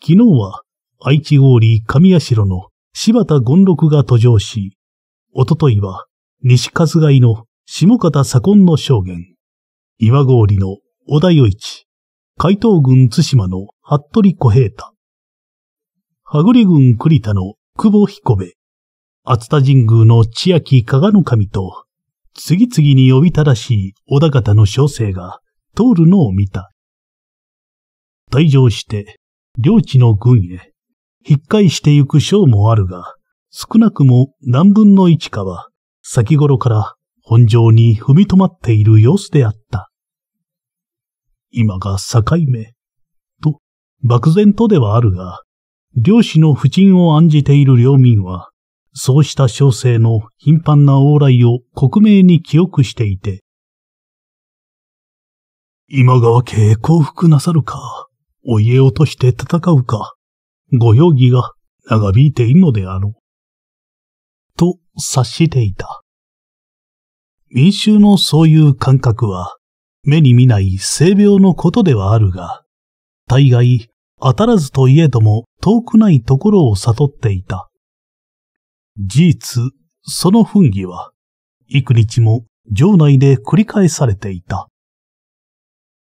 昨日は愛知郡上社の柴田権六が登場し、おとといは西春日井の下方左近の証言、岩郡の小田与一、海東軍津島の服部小平太、羽栗軍栗田の久保彦部、熱田神宮の千秋加賀の神と、次々に呼びただしい小田方の小生が通るのを見た。退場して、領地の軍へ、引っ返してゆく章もあるが、少なくも何分の一かは、先頃から本上に踏み止まっている様子であった。今が境目、と、漠然とではあるが、漁師の不沈を案じている領民は、そうした小生の頻繁な往来を克明に記憶していて、今川家へ降伏なさるか、お家をとして戦うか、ご容疑が長引いているのであろう。と察していた。民衆のそういう感覚は、目に見ない性病のことではあるが、大概、当たらずといえども遠くないところを悟っていた。事実、その奮議は、幾日も城内で繰り返されていた。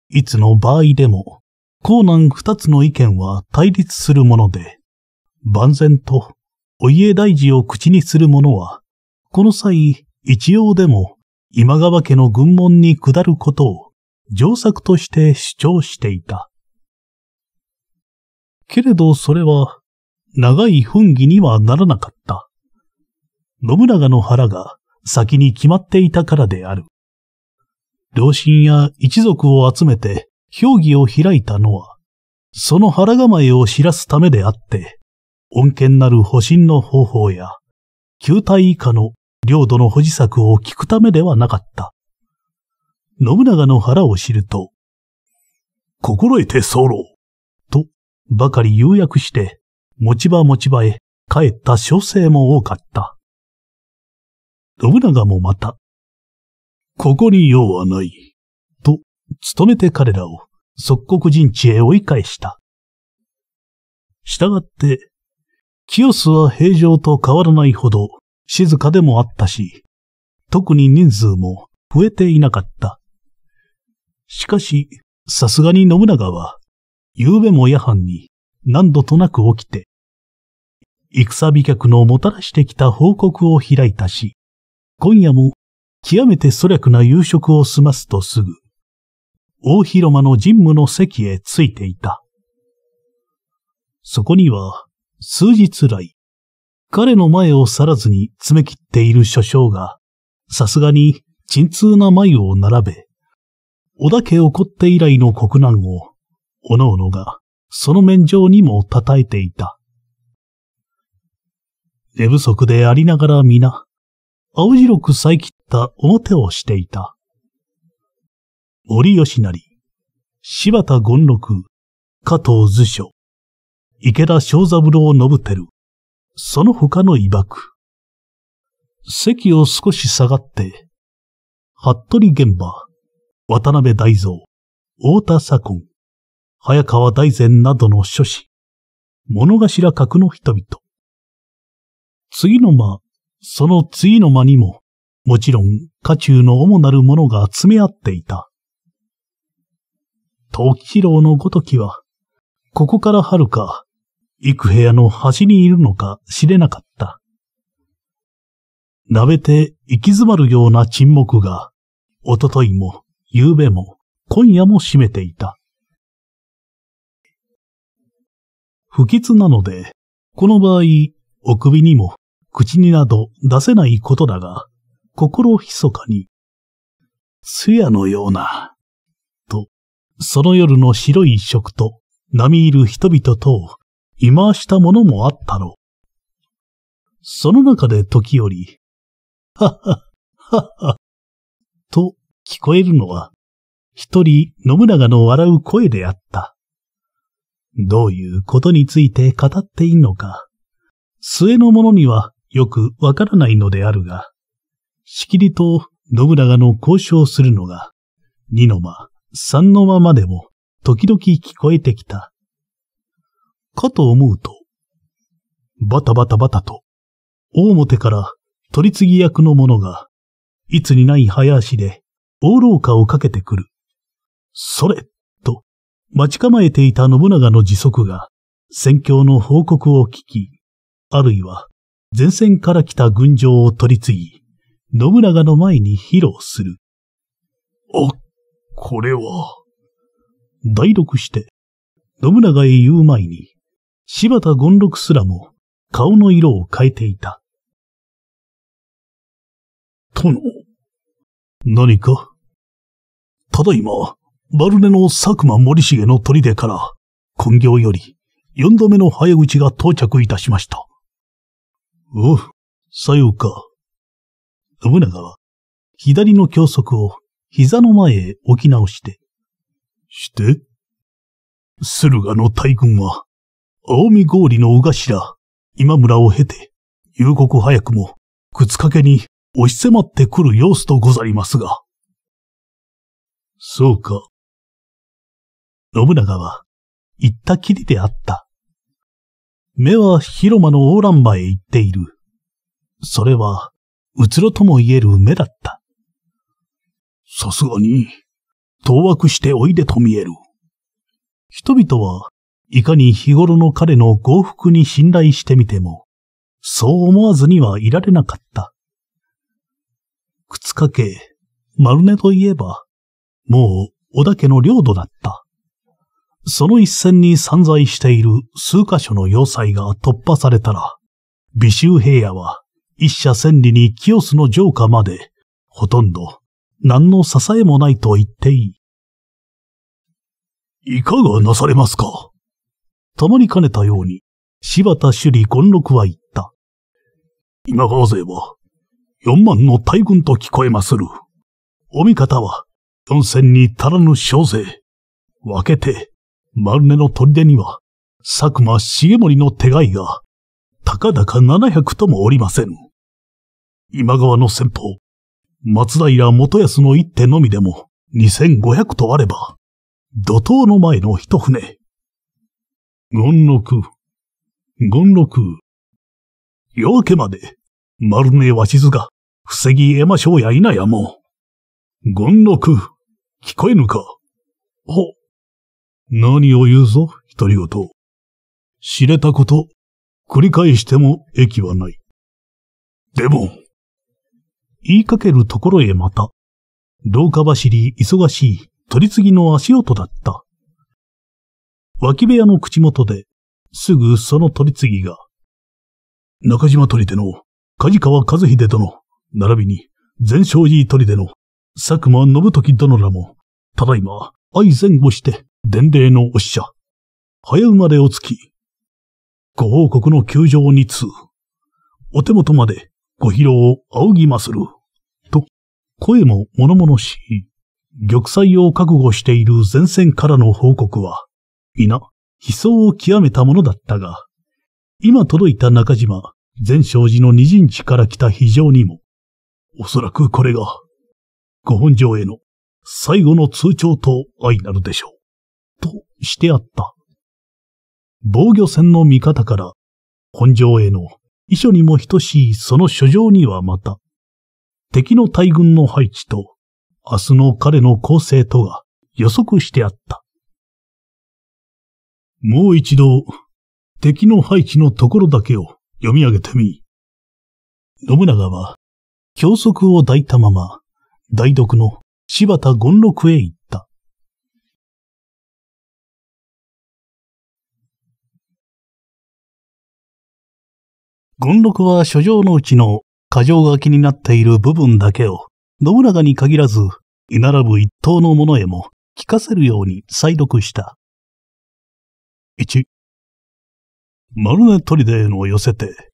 いつの場合でも、江南二つの意見は対立するもので、万全とお家大事を口にする者は、この際一応でも今川家の軍門に下ることを上策として主張していた。けれどそれは長い奮議にはならなかった。信長の腹が先に決まっていたからである。両親や一族を集めて評議を開いたのは、その腹構えを知らすためであって、恩恵なる保身の方法や、球体以下の領土の保持策を聞くためではなかった。信長の腹を知ると、心得て候とばかり誘約して、持ち場持ち場へ帰った小生も多かった。信長もまた、ここに用はない。努めて彼らを即刻陣地へ追い返した。従って、清須は平常と変わらないほど静かでもあったし、特に人数も増えていなかった。しかし、さすがに信長は、夕べも夜半に何度となく起きて、戦美脚のもたらしてきた報告を開いたし、今夜も極めて粗略な夕食を済ますとすぐ、大広間の神武の席へ着いていた。そこには、数日来、彼の前を去らずに詰め切っている所将が、さすがに鎮痛な眉を並べ、小田家起こって以来の国難を、おのおのが、その面上にも称えていた。寝不足でありながら皆、青白く冴え切った表をしていた。折吉成、柴田権六、加藤図書、池田正三郎信照、その他の威爆。席を少し下がって、服部玄馬、渡辺大蔵、太田左近、早川大善などの諸子、物頭格の人々。次の間、その次の間にも、もちろん家中の主なる者が集め合っていた。時郎のごときは、ここから遥か、幾部屋の端にいるのか知れなかった。なべて行き詰まるような沈黙が、おとといも、夕べも、今夜も占めていた。不吉なので、この場合、お首にも、口になど出せないことだが、心密かに、通夜のようなその夜の白い食と、波いる人々と、忌まわしたものもあったろう。その中で時折、はっは、はっは、と聞こえるのは、一人信長の笑う声であった。どういうことについて語っていいのか、末の者にはよくわからないのであるが、しきりと信長の交渉するのが、二の間、3のままでも時々聞こえてきた。かと思うと、バタバタバタと、大表から取り次ぎ役の者が、いつにない早足で、大廊下をかけてくる。それ、と、待ち構えていた信長の時速が、戦況の報告を聞き、あるいは、前線から来た軍状を取り次ぎ、信長の前に披露する。おっこれは。代読して、信長へ言う前に、柴田権六すらも顔の色を変えていた。殿、何かただいま、バルネの佐久間森重の砦から、今行より四度目の早口が到着いたしました。おん、さようか。信長は、左の教則を膝の前へ置き直して。して駿河の大軍は、青見氷の小頭、今村を経て、夕刻早くも、つかけに押し迫ってくる様子とござりますが。そうか。信長は、言ったきりであった。目は広間のオーラン場へ行っている。それは、うつろとも言える目だった。さすがに、当惑しておいでと見える。人々はいかに日頃の彼の幸福に信頼してみても、そう思わずにはいられなかった。靴掛け、丸根といえば、もう小田家の領土だった。その一線に散在している数箇所の要塞が突破されたら、美州平野は一社千里に清須の城下まで、ほとんど何の支えもないと言っていい。いかがなされますかたまに兼ねたように、柴田首里権六は言った。今川勢は、四万の大軍と聞こえまする。お味方は、四千に足らぬ小勢。分けて、丸根の砦には、佐久間重盛の手がいが、たかだか七百ともおりません。今川の先方、松平元康の一手のみでも二千五百とあれば、怒涛の前の一船。権六、権六。夜明けまで、丸根鷲静が、防ぎ得ましょうやいなやも。権六、聞こえぬか。ほ、何を言うぞ、独り言。知れたこと、繰り返しても益はない。でも、言いかけるところへまた、廊下走り忙しい取り次ぎの足音だった。脇部屋の口元で、すぐその取り次ぎが、中島取り手の梶川和秀殿、並びに前正寺取り手の佐久間信時殿らも、ただいま愛前後して伝令のおっしゃ。早生まれをつき、ご報告の球場に通。お手元までご披露を仰ぎまする。と、声も物々しい。玉砕を覚悟している前線からの報告は、皆、悲壮を極めたものだったが、今届いた中島、前生寺の二陣地から来た非常にも、おそらくこれが、ご本城への最後の通帳と相なるでしょう。としてあった。防御戦の味方から、本庄への遺書にも等しいその書状にはまた、敵の大軍の配置と、明日の彼の構成とが予測してあった。もう一度、敵の配置のところだけを読み上げてみ。信長は、教則を抱いたまま、大所の柴田権六へ行った。軍録は書状のうちの過剰が気になっている部分だけを、信長に限らず、居並ぶ一等の者へも聞かせるように再読した。1、丸根砦への寄せて、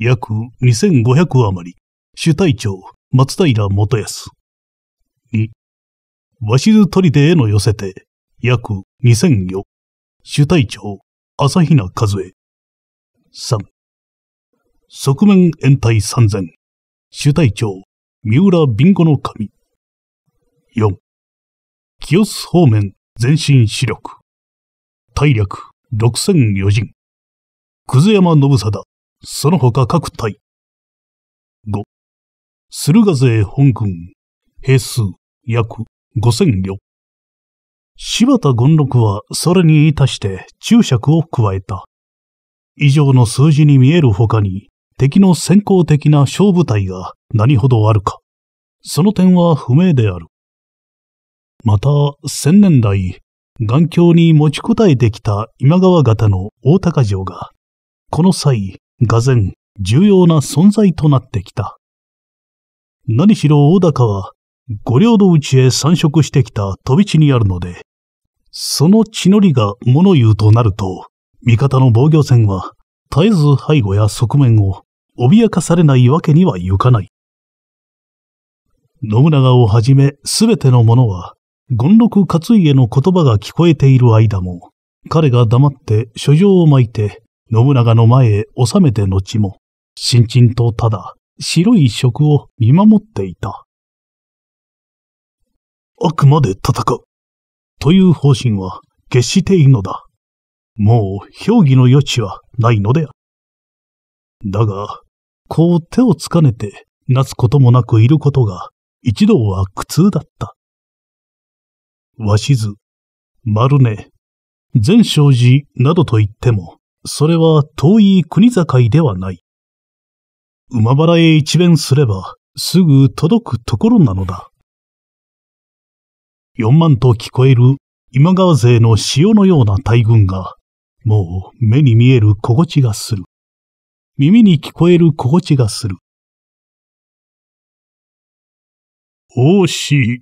約2500余り、主隊長、松平元康。2、鷲津砦への寄せて、約2 0 0主隊長、朝比奈和枝。3、側面延滞三千。主隊長、三浦瓶子の神。四、清須方面前進視力。体力、六千余人。葛山信貞、その他各隊。五、駿河勢本軍、兵数約五千余。柴田権六はそれにいたして注釈を加えた。以上の数字に見える他に、敵の先行的な小部隊が何ほどあるか、その点は不明である。また、千年代、眼鏡に持ちこたえてきた今川方の大高城が、この際、俄然重要な存在となってきた。何しろ大高は、五領土内へ参植してきた飛び地にあるので、その地のりが物言うとなると、味方の防御線は絶えず背後や側面を脅かされないわけにはいかない。信長をはじめ全ての者は、権六勝家の言葉が聞こえている間も、彼が黙って書状を巻いて、信長の前へ収めて後も、新陳とただ、白い職を見守っていた。あくまで戦う。という方針は決していいのだ。もう評議の余地はないのである。だが、こう手をつかねて、なすこともなくいることが、一同は苦痛だった。鷲津、丸根、善正寺などと言っても、それは遠い国境ではない。馬原へ一弁すれば、すぐ届くところなのだ。4万と聞こえる今川勢の潮のような大軍がもう目に見える心地がする。耳に聞こえる心地がする。王子、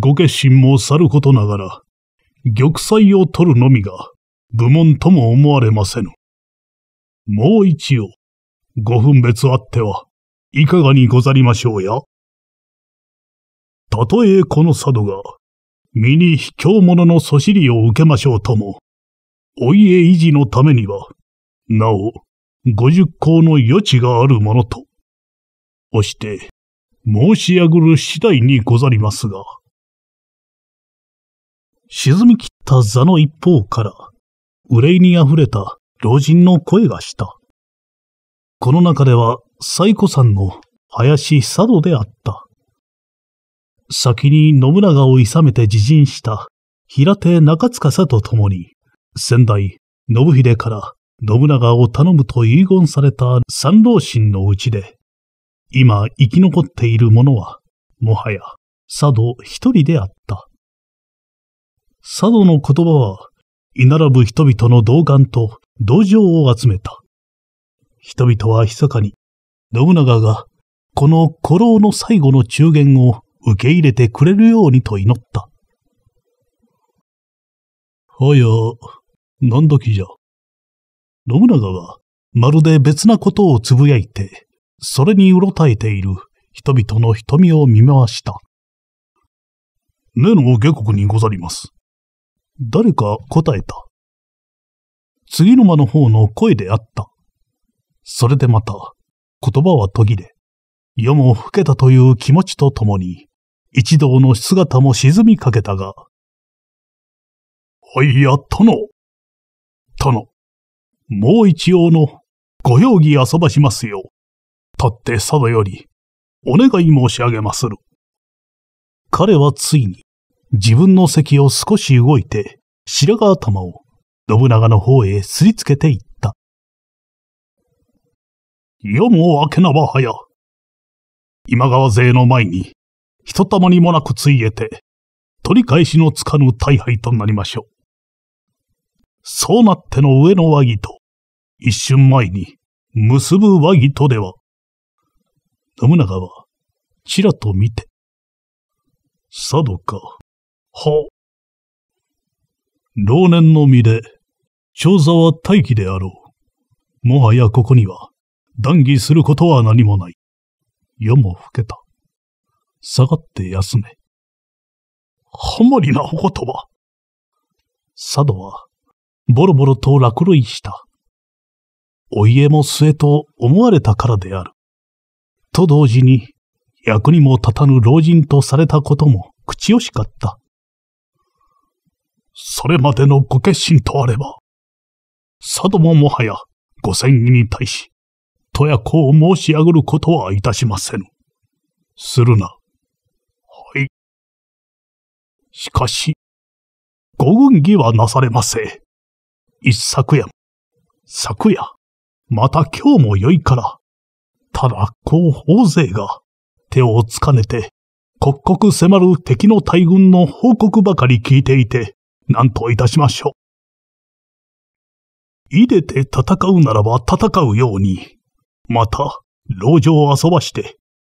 ご決心もさることながら、玉砕を取るのみが、部門とも思われませぬ。もう一応、ご分別あっては、いかがにござりましょうや。たとえこの佐渡が、身に卑怯者のそしりを受けましょうとも、お家維持のためには、なお、五十項の余地があるものと、押して、申し上ぐる次第にござりますが、沈み切った座の一方から、憂いに溢れた老人の声がした。この中では、最古さんの林佐渡であった。先に野村がをいさめて自陣した平手中塚佐と共に、先代、信秀から信長を頼むと遺言された三老神のうちで、今生き残っている者は、もはや佐渡一人であった。佐渡の言葉は、居並ぶ人々の同感と同情を集めた。人々は密かに、信長がこの古老の最後の中言を受け入れてくれるようにと祈った。はや、なんだきじゃ。信長は、まるで別なことをつぶやいて、それにうろたえている人々の瞳を見回した。根の下国にござります。誰か答えた。次の間の方の声であった。それでまた、言葉は途切れ、夜も更けたという気持ちとともに、一同の姿も沈みかけたが、はい、やったの。殿、もう一応のご容疑遊ばしますよう、たって佐渡よりお願い申し上げまする。彼はついに自分の席を少し動いて白髪頭を信長の方へすりつけていった。夜も明けなば早。今川勢の前に、ひとたまにもなくついえて、取り返しのつかぬ大敗となりましょう。そうなっての上の和議と、一瞬前に結ぶ和議とでは、信長は、ちらと見て、さどか、は、老年の身で、長座は大器であろう。もはやここには、談義することは何もない。夜も更けた。下がって休め。はまりなお言葉。佐渡はボロボロと落類した。お家も末と思われたからである。と同時に、役にも立たぬ老人とされたことも口惜しかった。それまでのご決心とあれば、佐渡ももはやご戦意に対し、とやこを申し上げることはいたしませぬ。するな。はい。しかし、ご軍議はなされませ。一昨夜も、昨夜、また今日も良いから、ただこう大勢が手をつかねて、刻々迫る敵の大軍の報告ばかり聞いていて、何といたしましょう。入れて戦うならば戦うように、また、牢城を遊ばして、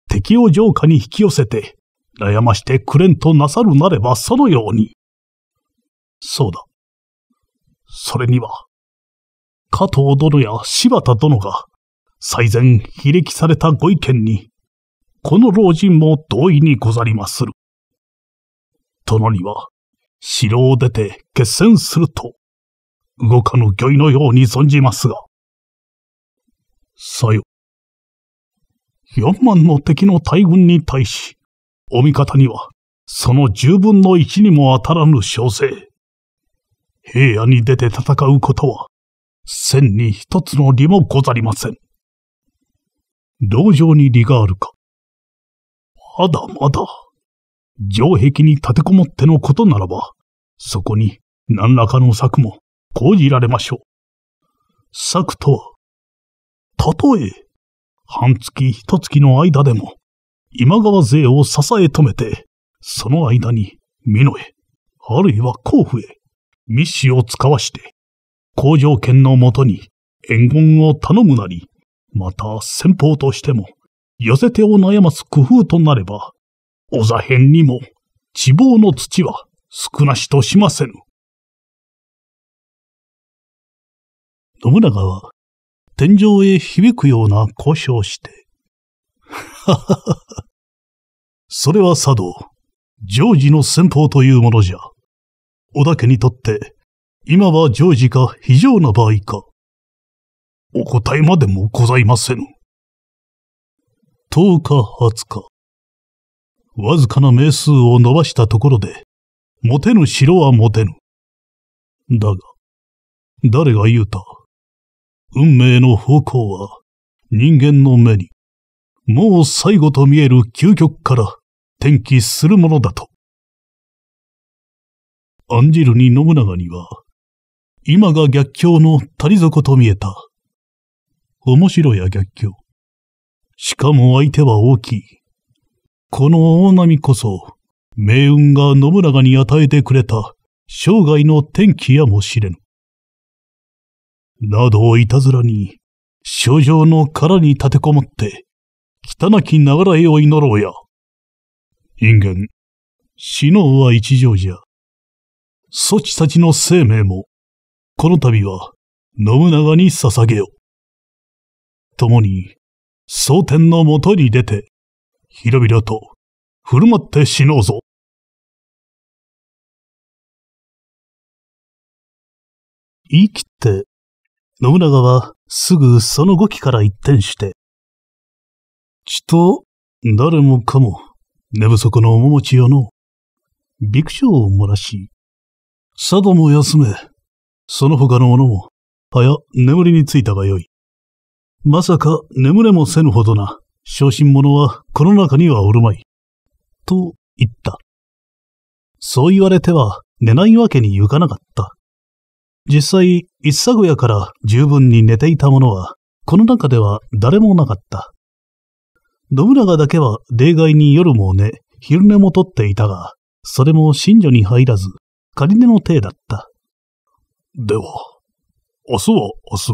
敵を城下に引き寄せて、悩ましてくれんとなさるなればそのように。そうだ。それには、加藤殿や柴田殿が、最前非歴されたご意見に、この老人も同意にござりまする。殿には、城を出て決戦すると、動かぬ御意のように存じますが。さよ。四万の敵の大軍に対し、お味方には、その十分の一にも当たらぬ小生。平野に出て戦うことは、千に一つの利もござりません。道場に利があるか。まだまだ。城壁に立てこもってのことならば、そこに何らかの策も講じられましょう。策とは、たとえ、半月一月の間でも、今川勢を支え止めて、その間に美濃へ、あるいは甲府へ、密使を使わして、工場件のもとに援軍を頼むなり、また先方としても、寄せ手を悩ます工夫となれば、お座辺にも、地望の土は少なしとしませぬ。信長は、天井へ響くような交渉をして、ははは。それは茶道、常時の先方というものじゃ。織田家にとって、今は常時か非常な場合か、お答えまでもございませぬ。10日20日。わずかな名数を伸ばしたところで、持てぬ城は持てぬ。だが、誰が言うた。運命の方向は、人間の目に、もう最後と見える究極から転機するものだと。案じるに信長には、今が逆境の谷底と見えた。面白や逆境。しかも相手は大きい。この大波こそ、命運が信長に与えてくれた生涯の転機やもしれぬ。などをいたずらに、症状の殻に立てこもって、汚き流れを祈ろうや。人間、死のうは一条じゃ。そちたちの生命も、この度は、信長に捧げよ。共に、蒼天のもとに出て、広々と、振る舞って死のうぞ。言い切って、信長はすぐその語気から一転して、ちと誰もかも寝不足の面持ちよの、しょうを漏らし、佐渡も休め。その他の者も、はや、眠りについたがよい。まさか、眠れもせぬほどな、小心者は、この中にはおるまい。と、言った。そう言われては、寝ないわけに行かなかった。実際、一作屋から十分に寝ていた者は、この中では誰もなかった。信長だけは例外に夜も寝、昼寝もとっていたが、それも新女に入らず、仮寝の体だった。では、明日は明日。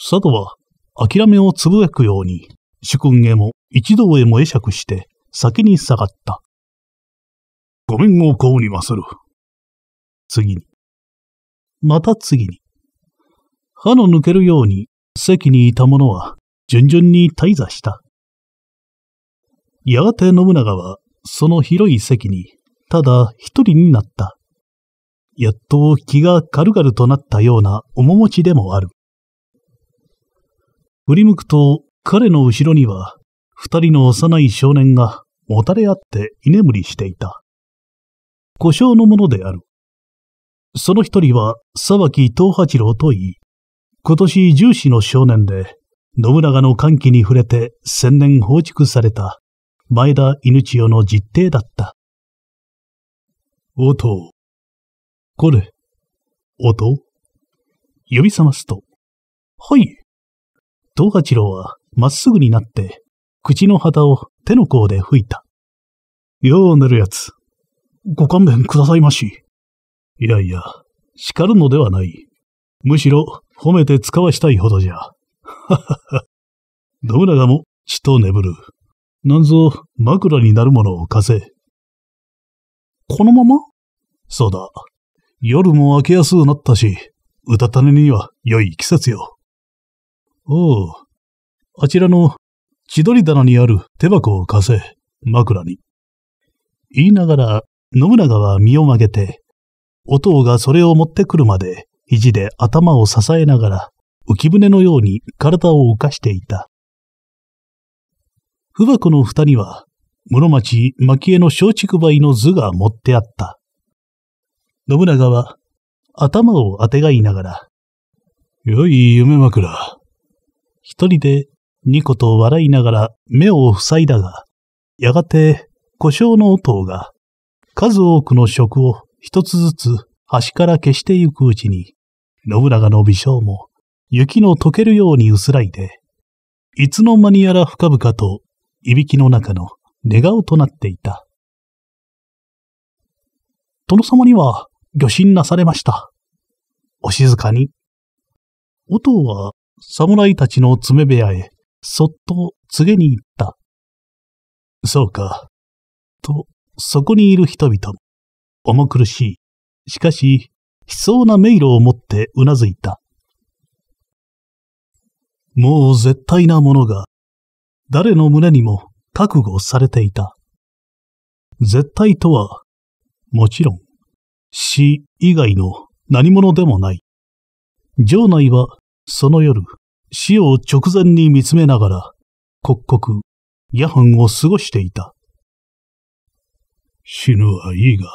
佐渡は諦めをつぶやくように、主君へも一同へも会釈して、先に下がった。ごめんをこうにまする。次に。また次に。歯の抜けるように席にいた者は順々に滞座した。やがて信長はその広い席にただ一人になった。やっと気が軽々となったような面持ちでもある。振り向くと彼の後ろには二人の幼い少年がもたれ合って居眠りしていた。故障のものである。その一人は沢木東八郎といい、今年重視の少年で、信長の歓喜に触れて千年放逐された前田犬千代の実弟だった。音。これ、音呼び覚ますと、はい。東八郎はまっすぐになって、口の旗を手の甲で吹いた。ようなるやつ。ご勘弁くださいまし。いやいや、叱るのではない。むしろ褒めて使わしたいほどじゃ。ははは。信長も血と眠る。なんぞ枕になるものを貸せ。このままそうだ。夜も明けやすくなったし、うたた寝には良い季節よ。おう。あちらの千鳥棚にある手箱を貸せ、枕に。言いながら、信長は身を曲げて、おとうがそれを持ってくるまで、肘で頭を支えながら、浮き舟のように体を浮かしていた。不箱の蓋には、室町蒔絵の松竹梅の図が持ってあった。信長は頭をあてがいながら、良い夢枕。一人でニコと笑いながら目を塞いだが、やがて故障の音が数多くの食を一つずつ端から消してゆくうちに、信長の微笑も雪の溶けるように薄らいで、いつの間にやら深々といびきの中の願うとなっていた。殿様には魚心なされました。お静かに。おとうは侍たちの詰め部屋へそっと告げに行った。そうか。と、そこにいる人々も、重苦しい。しかし、悲壮な迷路を持ってうなずいた。もう絶対なものが、誰の胸にも覚悟されていた。絶対とは、もちろん、死以外の何者でもない。城内は、その夜、死を直前に見つめながら、刻々、夜半を過ごしていた。死ぬはいいが、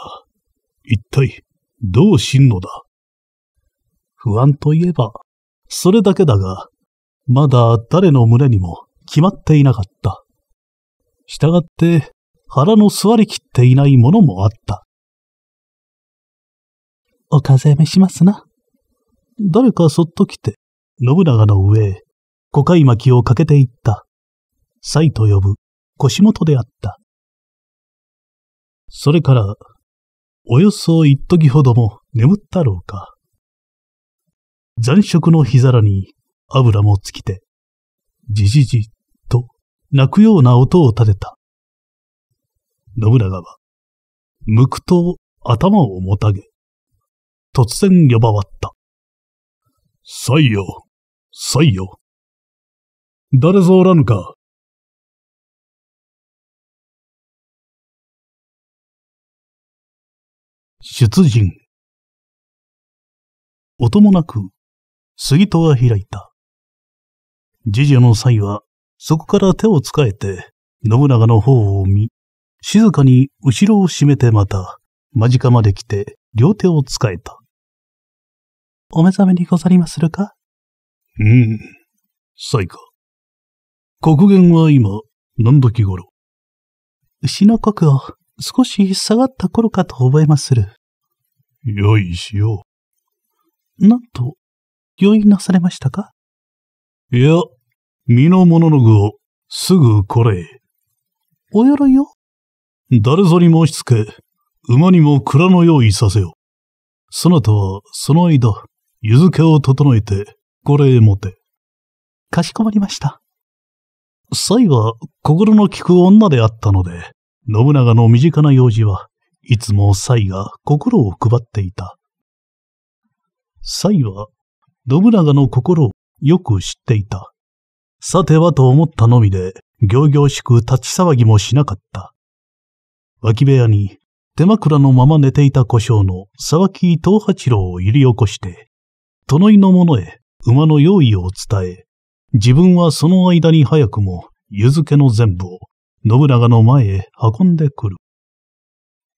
一体、どう死んのだ不安といえば、それだけだが、まだ誰の胸にも決まっていなかった。したがって、腹の座りきっていないものもあった。お風邪召しますな。誰かそっと来て、信長の上へ、古海巻きをかけていった。才と呼ぶ、腰元であった。それから、およそ一時ほども眠ったろうか。残食の日皿に油も尽きて、じじじ泣くような音を立てた。信長は、むくと頭をもたげ、突然呼ばわった。採用、採用。誰ぞおらぬか。出陣。音もなく、杉戸は開いた。次女の際はそこから手を使えて、信長の方を見、静かに後ろを締めてまた、間近まで来て、両手を使えた。お目覚めにござりまするかうん、才か。国言は今、何時頃牛の国を少し下がった頃かと覚えまする。よいしよう。なんと、用意なされましたかいや、身の物の具をすぐこれ。おやらよ。誰ぞに申し付け、馬にも蔵の用意させよ。そなたはその間、湯漬けを整えて、これへ持て。かしこまりました。才は心の利く女であったので、信長の身近な用事はいつも才が心を配っていた。才は信長の心をよく知っていた。さてはと思ったのみで、行々しく立ち騒ぎもしなかった。脇部屋に手枕のまま寝ていた故障の沢木東八郎を揺り起こして、殿井の者へ馬の用意を伝え、自分はその間に早くも湯漬けの全部を信長の前へ運んでくる。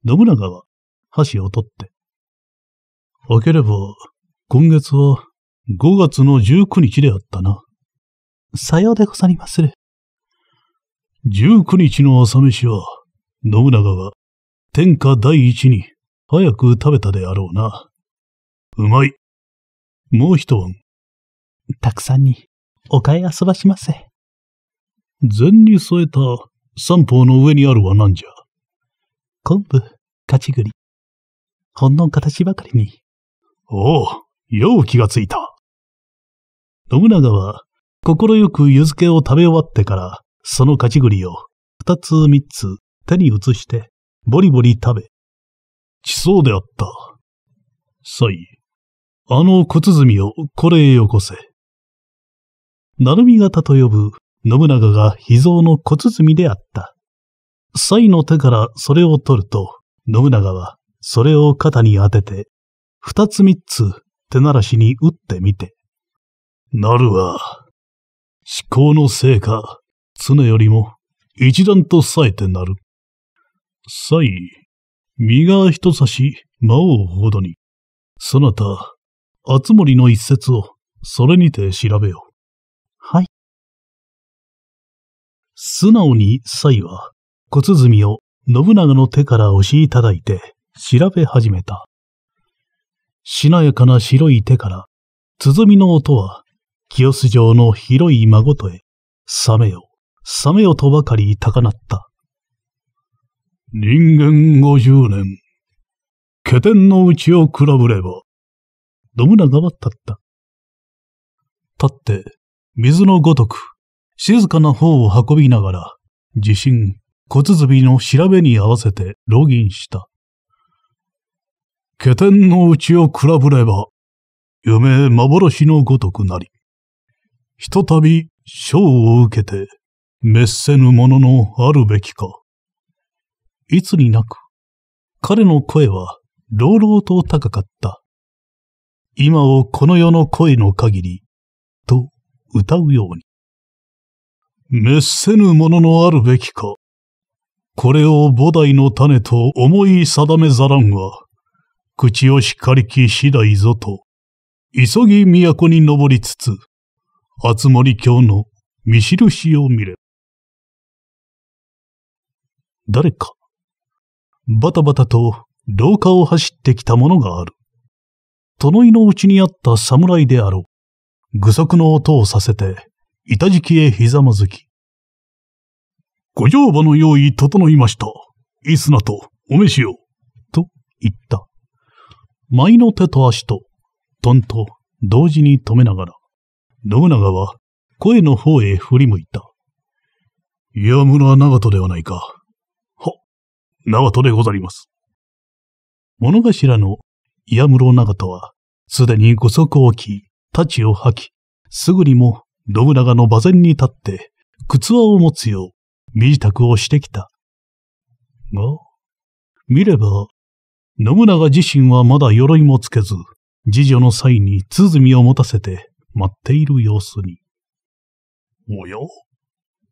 信長は箸を取って、開ければ今月は5月の19日であったな。さようでござりまする。19日の朝飯は、信長は、天下第一に早く食べたであろうな。うまい。もう一晩。たくさんにお買い遊ばしませ。禅に添えた三方の上にあるは何じゃ昆布、勝ちグほんの形ばかりに。おお、よう気がついた。信長は心よく湯漬けを食べ終わってから、その勝ち栗を二つ三つ手に移して、ボリボリ食べ。ちそうであった。さい。あの小鼓をこれへよこせ。成美型と呼ぶ信長が秘蔵の小鼓であった。いの手からそれを取ると、信長はそれを肩に当てて、二つ三つ手ならしに打ってみて。なるわ。思考のせいか、常よりも一段と冴えてなる。イ、身が一差し、魔王ほどに。そなた、熱森の一節を、それにて調べよ。はい。素直にイは、小鼓を信長の手から押しいただいて、調べ始めた。しなやかな白い手から、鼓の音は清洲城の広い孫とへ、覚めよ、覚めよとばかり高鳴った。人間五十年、家天の内を比べれば、信長は立った。立って、水のごとく、静かな方を運びながら、地震、小鼓の調べに合わせてロギンした。家天の内を比べれば、夢幻のごとくなり、ひとたび賞を受けて、滅せぬもののあるべきか。いつになく、彼の声は、朗々と高かった。今をこの世の声の限り、と歌うように。滅せぬもののあるべきか。これを菩提の種と思い定めざらんは、口をしかりき次第ぞと、急ぎ都に登りつつ、初森教の見印を見れ。誰か、バタバタと廊下を走ってきたものがある。隣のうちにあった侍であろう。具足の音をさせて、板敷きへひざまずき。ご乗馬の用意整いました。いすなと、お召しを。と言った。舞の手と足と、とんと同時に止めながら。信長は声の方へ振り向いた。岩村長門ではないか。は、長門でござります。物頭の岩室長門は、すでに五足をき、太刀を吐き、すぐにも信長の馬前に立って、靴輪を持つよう、身支度をしてきた。が、見れば、信長自身はまだ鎧もつけず、次女の際に鼓を持たせて、待っている様子に、おや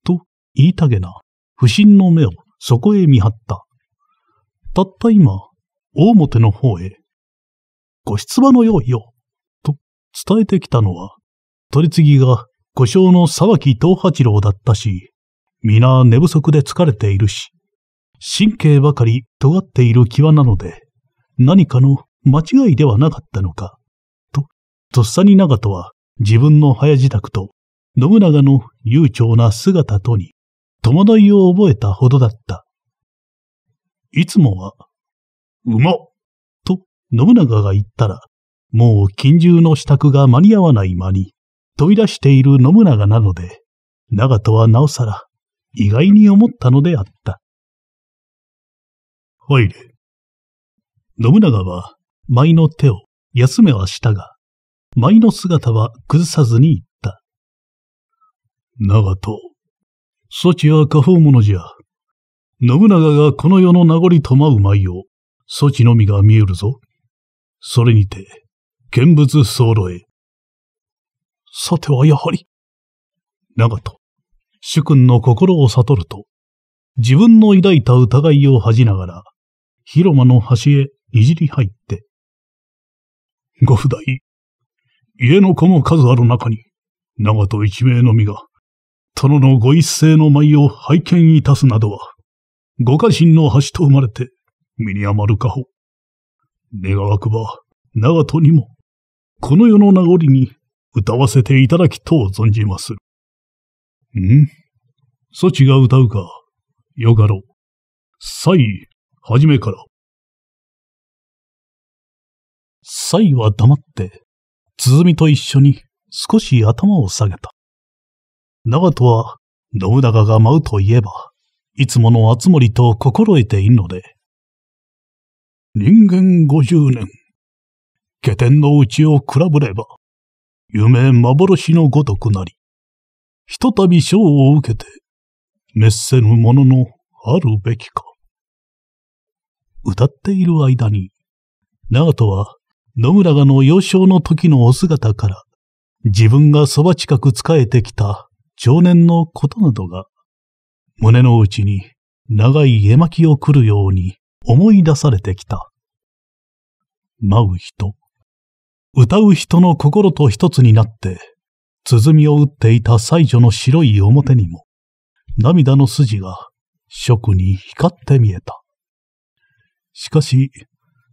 と言いたげな不審の目をそこへ見張った。たった今、大表の方へ、ご出馬の用意を、と伝えてきたのは、取り次ぎが故障の沢木東八郎だったし、皆寝不足で疲れているし、神経ばかり尖っている際なので、何かの間違いではなかったのか、と、とっさに長とは自分の早自宅と、信長の悠長な姿とに、戸惑いを覚えたほどだった。いつもは、うまと信長が言ったら、もう近習の支度が間に合わない間に、飛び出している信長なので、長門はなおさら、意外に思ったのであった。入れ。信長は、舞の手を休めはしたが、舞の姿は崩さずに言った。長門、そちは過方者じゃ。信長がこの世の名残と舞う舞を、そちのみが見えるぞ。それにて、見物総路へ。さてはやはり。長門、主君の心を悟ると、自分の抱いた疑いを恥じながら、広間の端へいじり入って。ご不代、家の子も数ある中に、長門一名のみが、殿のご一世の舞を拝見いたすなどは、ご家臣の橋と生まれて、身に余るかほ。願わくば、長門にも、この世の名残に歌わせていただきとう存じます。んそちが歌うか、よがろう。さい、はじめから。サイは黙って鼓と一緒に少し頭を下げた。長門は信長が舞うといえば、いつもの熱森と心得ているので、人間五十年、下天の内を比べれば、夢幻のごとくなり、ひとたび賞を受けて、滅せぬもののあるべきか。歌っている間に、長門は野村がの幼少の時のお姿から、自分がそば近く仕えてきた少年のことなどが、胸の内に長い絵巻を来るように思い出されてきた。舞う人、歌う人の心と一つになって、鼓を打っていた最女の白い表にも、涙の筋が、色に光って見えた。しかし、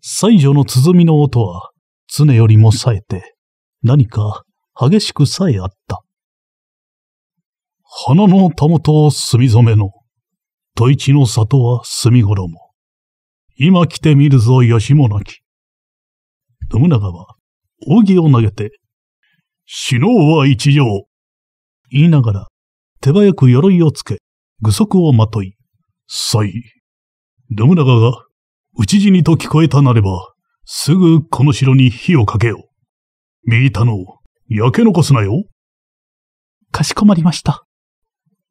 西条の鼓の音は、常よりも冴えて、何か激しくさえあった。花のたもと墨染めの、土市の里は墨衣。今来てみるぞ、吉もなき。信長は、扇を投げて、死のうは一条。言いながら、手早く鎧をつけ、具足をまとい、さい。信長が討ち死にと聞こえたなれば、すぐこの城に火をかけよ。ミータの、焼け残すなよ。かしこまりました。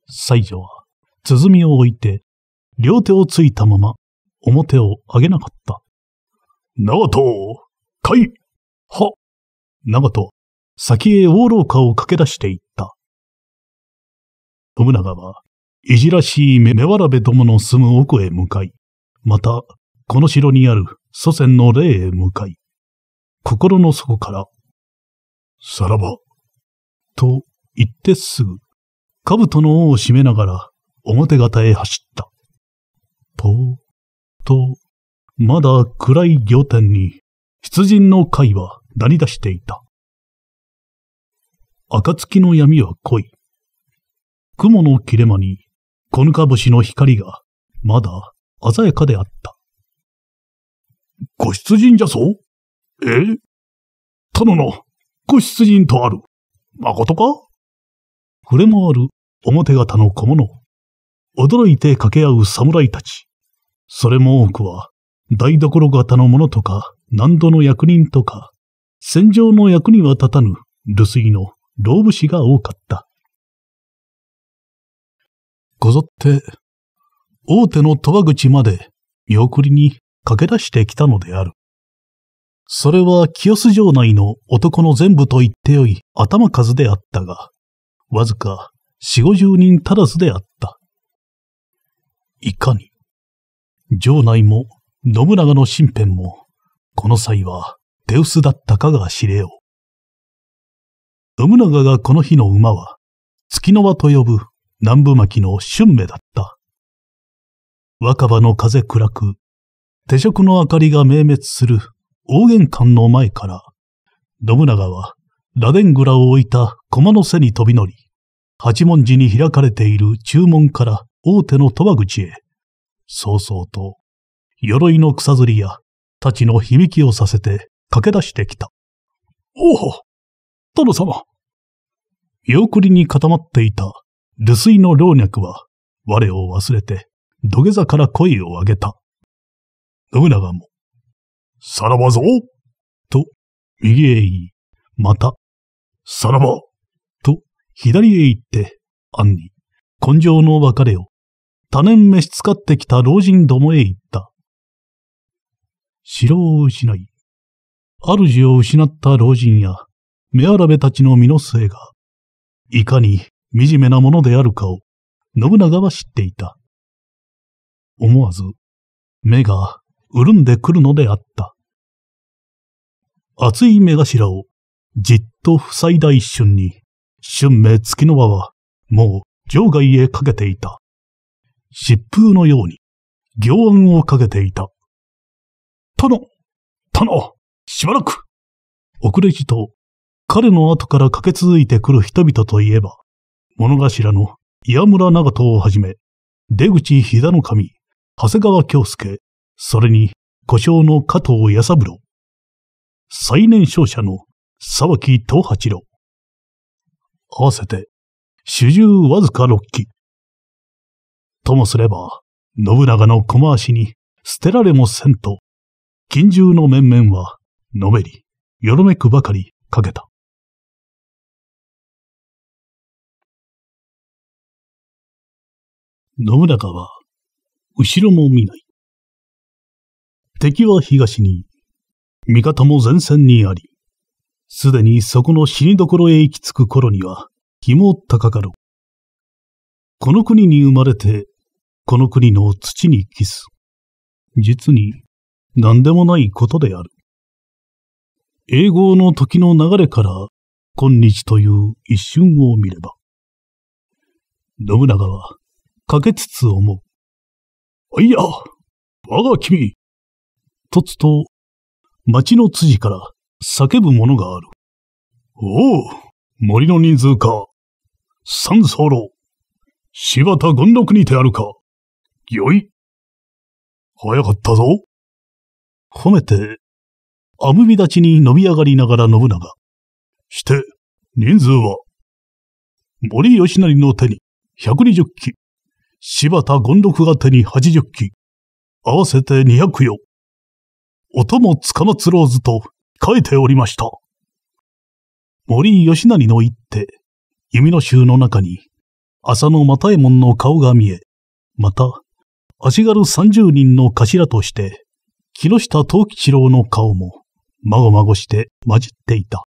西条は、鼓を置いて、両手をついたまま、表を上げなかった。長門、かい、は、長門、先へ大廊下を駆け出していった。信長は、いじらしい目わらべどもの住む奥へ向かい、またこの城にある祖先の霊へ向かい、心の底から、さらば、と言ってすぐ、兜の尾を締めながら、表方へ走った。と、と、まだ暗い仰天に、出陣の会はなり出していた。暁の闇は濃い。雲の切れ間に、小ぬか星の光が、まだ鮮やかであった。ご出陣じゃそうえ殿の、ご出陣とある。誠か触れ回る表方の小物。驚いて掛け合う侍たち。それも多くは、台所型の者とか、難度の役人とか、戦場の役には立たぬ留守の老武士が多かった。こぞって、大手の戸場口まで見送りに駆け出してきたのである。それは清洲城内の男の全部と言ってよい頭数であったが、わずか四五十人足らずであった。いかに、城内も信長の身辺も、この際は手薄だったかが知れよう。信長がこの日の馬は、月の輪と呼ぶ南部巻の春芽だった。若葉の風暗く、手職の明かりが明滅する大玄関の前から、信長は螺鈿蔵を置いた駒の背に飛び乗り、八文字に開かれている注文から大手の戸羽口へ、早々と、鎧の草ずりや、太刀の響きをさせて駆け出してきた。おお殿様見送りに固まっていた、流水の老若は、我を忘れて、土下座から声を上げた。信長も、さらばぞと、右へ言い、また、さらばと、左へ行って、暗に、根性の別れを、多年召し使ってきた老人どもへ行った。城を失い、主を失った老人や、目荒べたちの身の末が、いかに惨めなものであるかを、信長は知っていた。思わず、目が潤んでくるのであった。熱い目頭をじっと塞いだ一瞬に、春明月の輪はもう場外へかけていた。疾風のように行案をかけていた。殿殿しばらく遅れじと、彼の後から駆け続いてくる人々といえば、物頭の岩村長門をはじめ、出口膝の神、長谷川京介、それに、故障の加藤弥三郎、最年少者の沢木東八郎、合わせて、主従わずか六期。ともすれば、信長の小回しに捨てられもせんと、近習の面々は、のめり、よろめくばかりかけた。信長は、後ろも見ない。敵は東に、味方も前線にあり、すでにそこの死にどころへ行き着く頃には、日も高かろう。この国に生まれて、この国の土にキス。実に、何でもないことである。英語の時の流れから、今日という一瞬を見れば。信長は、かけつつ思う。おいや、我が君、つと、町の辻から叫ぶものがある。おお、森の人数か。三三郎、柴田権六にてあるか。よい。早かったぞ。褒めて、あむび立ちに伸び上がりながら信長。して、人数は、森吉成の手に百二十機、柴田権六が手に八十機、合わせて二百0よ。音もつかまつろうずと書いておりました。森吉成の一手、弓の衆の中に、浅野又右衛門の顔が見え、また、足軽三十人の頭として、木下藤吉郎の顔も、まごまごして混じっていた。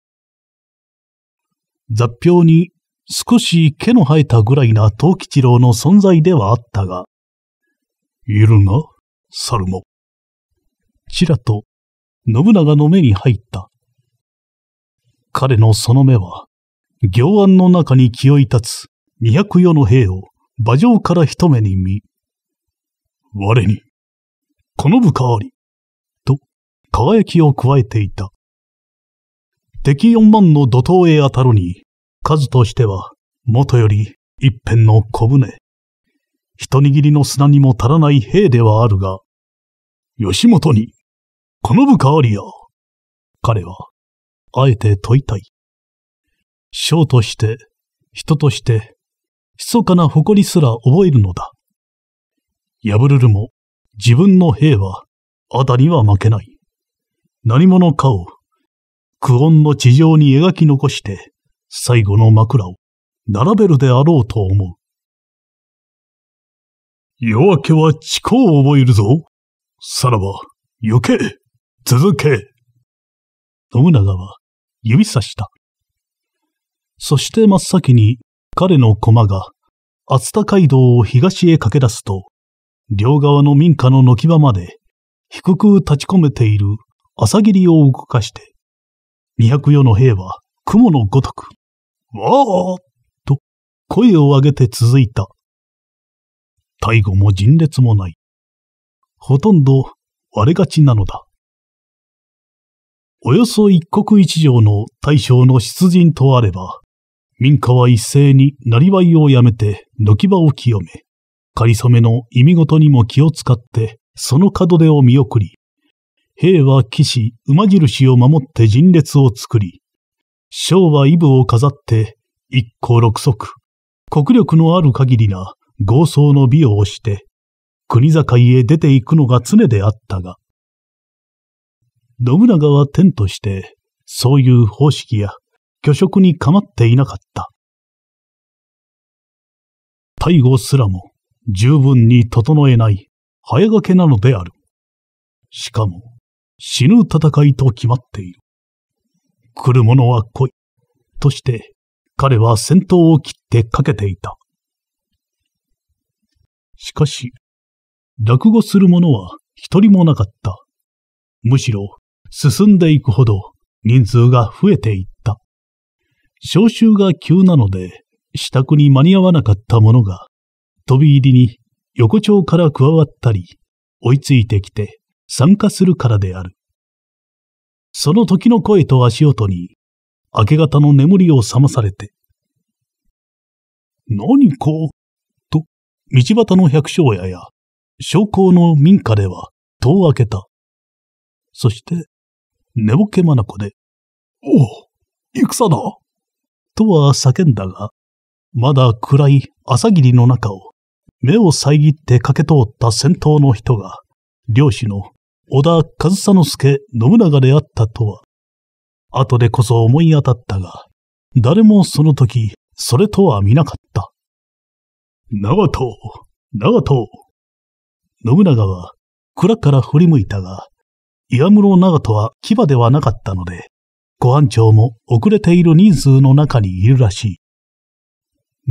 雑表に少し毛の生えたぐらいな藤吉郎の存在ではあったが、いるな、猿も。ちらと信長の目に入った。彼のその目は、行案の中に清い立つ2 0余の兵を馬上から一目に見、我に、この部下あり、と輝きを加えていた。敵4万の怒涛へ当たるに、数としては、元より一辺の小舟。一握りの砂にも足らない兵ではあるが、吉本に、この部下アリア。彼は、あえて問いたい。章として、人として、密かな誇りすら覚えるのだ。ヤブルルも、自分の兵は、あたには負けない。何者かを、苦音の地上に描き残して、最後の枕を、並べるであろうと思う。夜明けは地下を覚えるぞ。さらば、行け続け信長は指さした。そして真っ先に彼の駒が熱田街道を東へ駆け出すと、両側の民家の軒場まで低く立ち込めている朝霧を動かして、二百余の兵は雲のごとく、わあと声を上げて続いた。大悟も陣列もない。ほとんど割れがちなのだ。およそ一国一城の大将の出陣とあれば、民家は一斉になりわいをやめて軒場を清め、仮初めの意味ごとにも気を使って、その門出を見送り、兵は騎士、馬印を守って陣列を作り、将はイブを飾って、一行六足、国力のある限りな豪壮の美をして、国境へ出ていくのが常であったが、信長は天として、そういう方式や虚職に構っていなかった。大悟すらも十分に整えない早掛けなのである。しかも死ぬ戦いと決まっている。来る者は来い。として彼は戦闘を切ってかけていた。しかし、落語する者は一人もなかった。むしろ進んでいくほど人数が増えていった。召集が急なので、支度に間に合わなかった者が、飛び入りに横丁から加わったり、追いついてきて参加するからである。その時の声と足音に、明け方の眠りを覚まされて、何か、と、道端の百姓屋や、商工の民家では、戸を開けた。そして、寝ぼけまなこで、おお、戦だとは叫んだが、まだ暗い朝霧の中を、目を遮って駆け通った先頭の人が、漁師の織田上之助信長であったとは、後でこそ思い当たったが、誰もその時、それとは見なかった。長藤、長藤。信長は、蔵から振り向いたが、岩室長とは牙ではなかったので、ご安長も遅れている人数の中にいるらしい。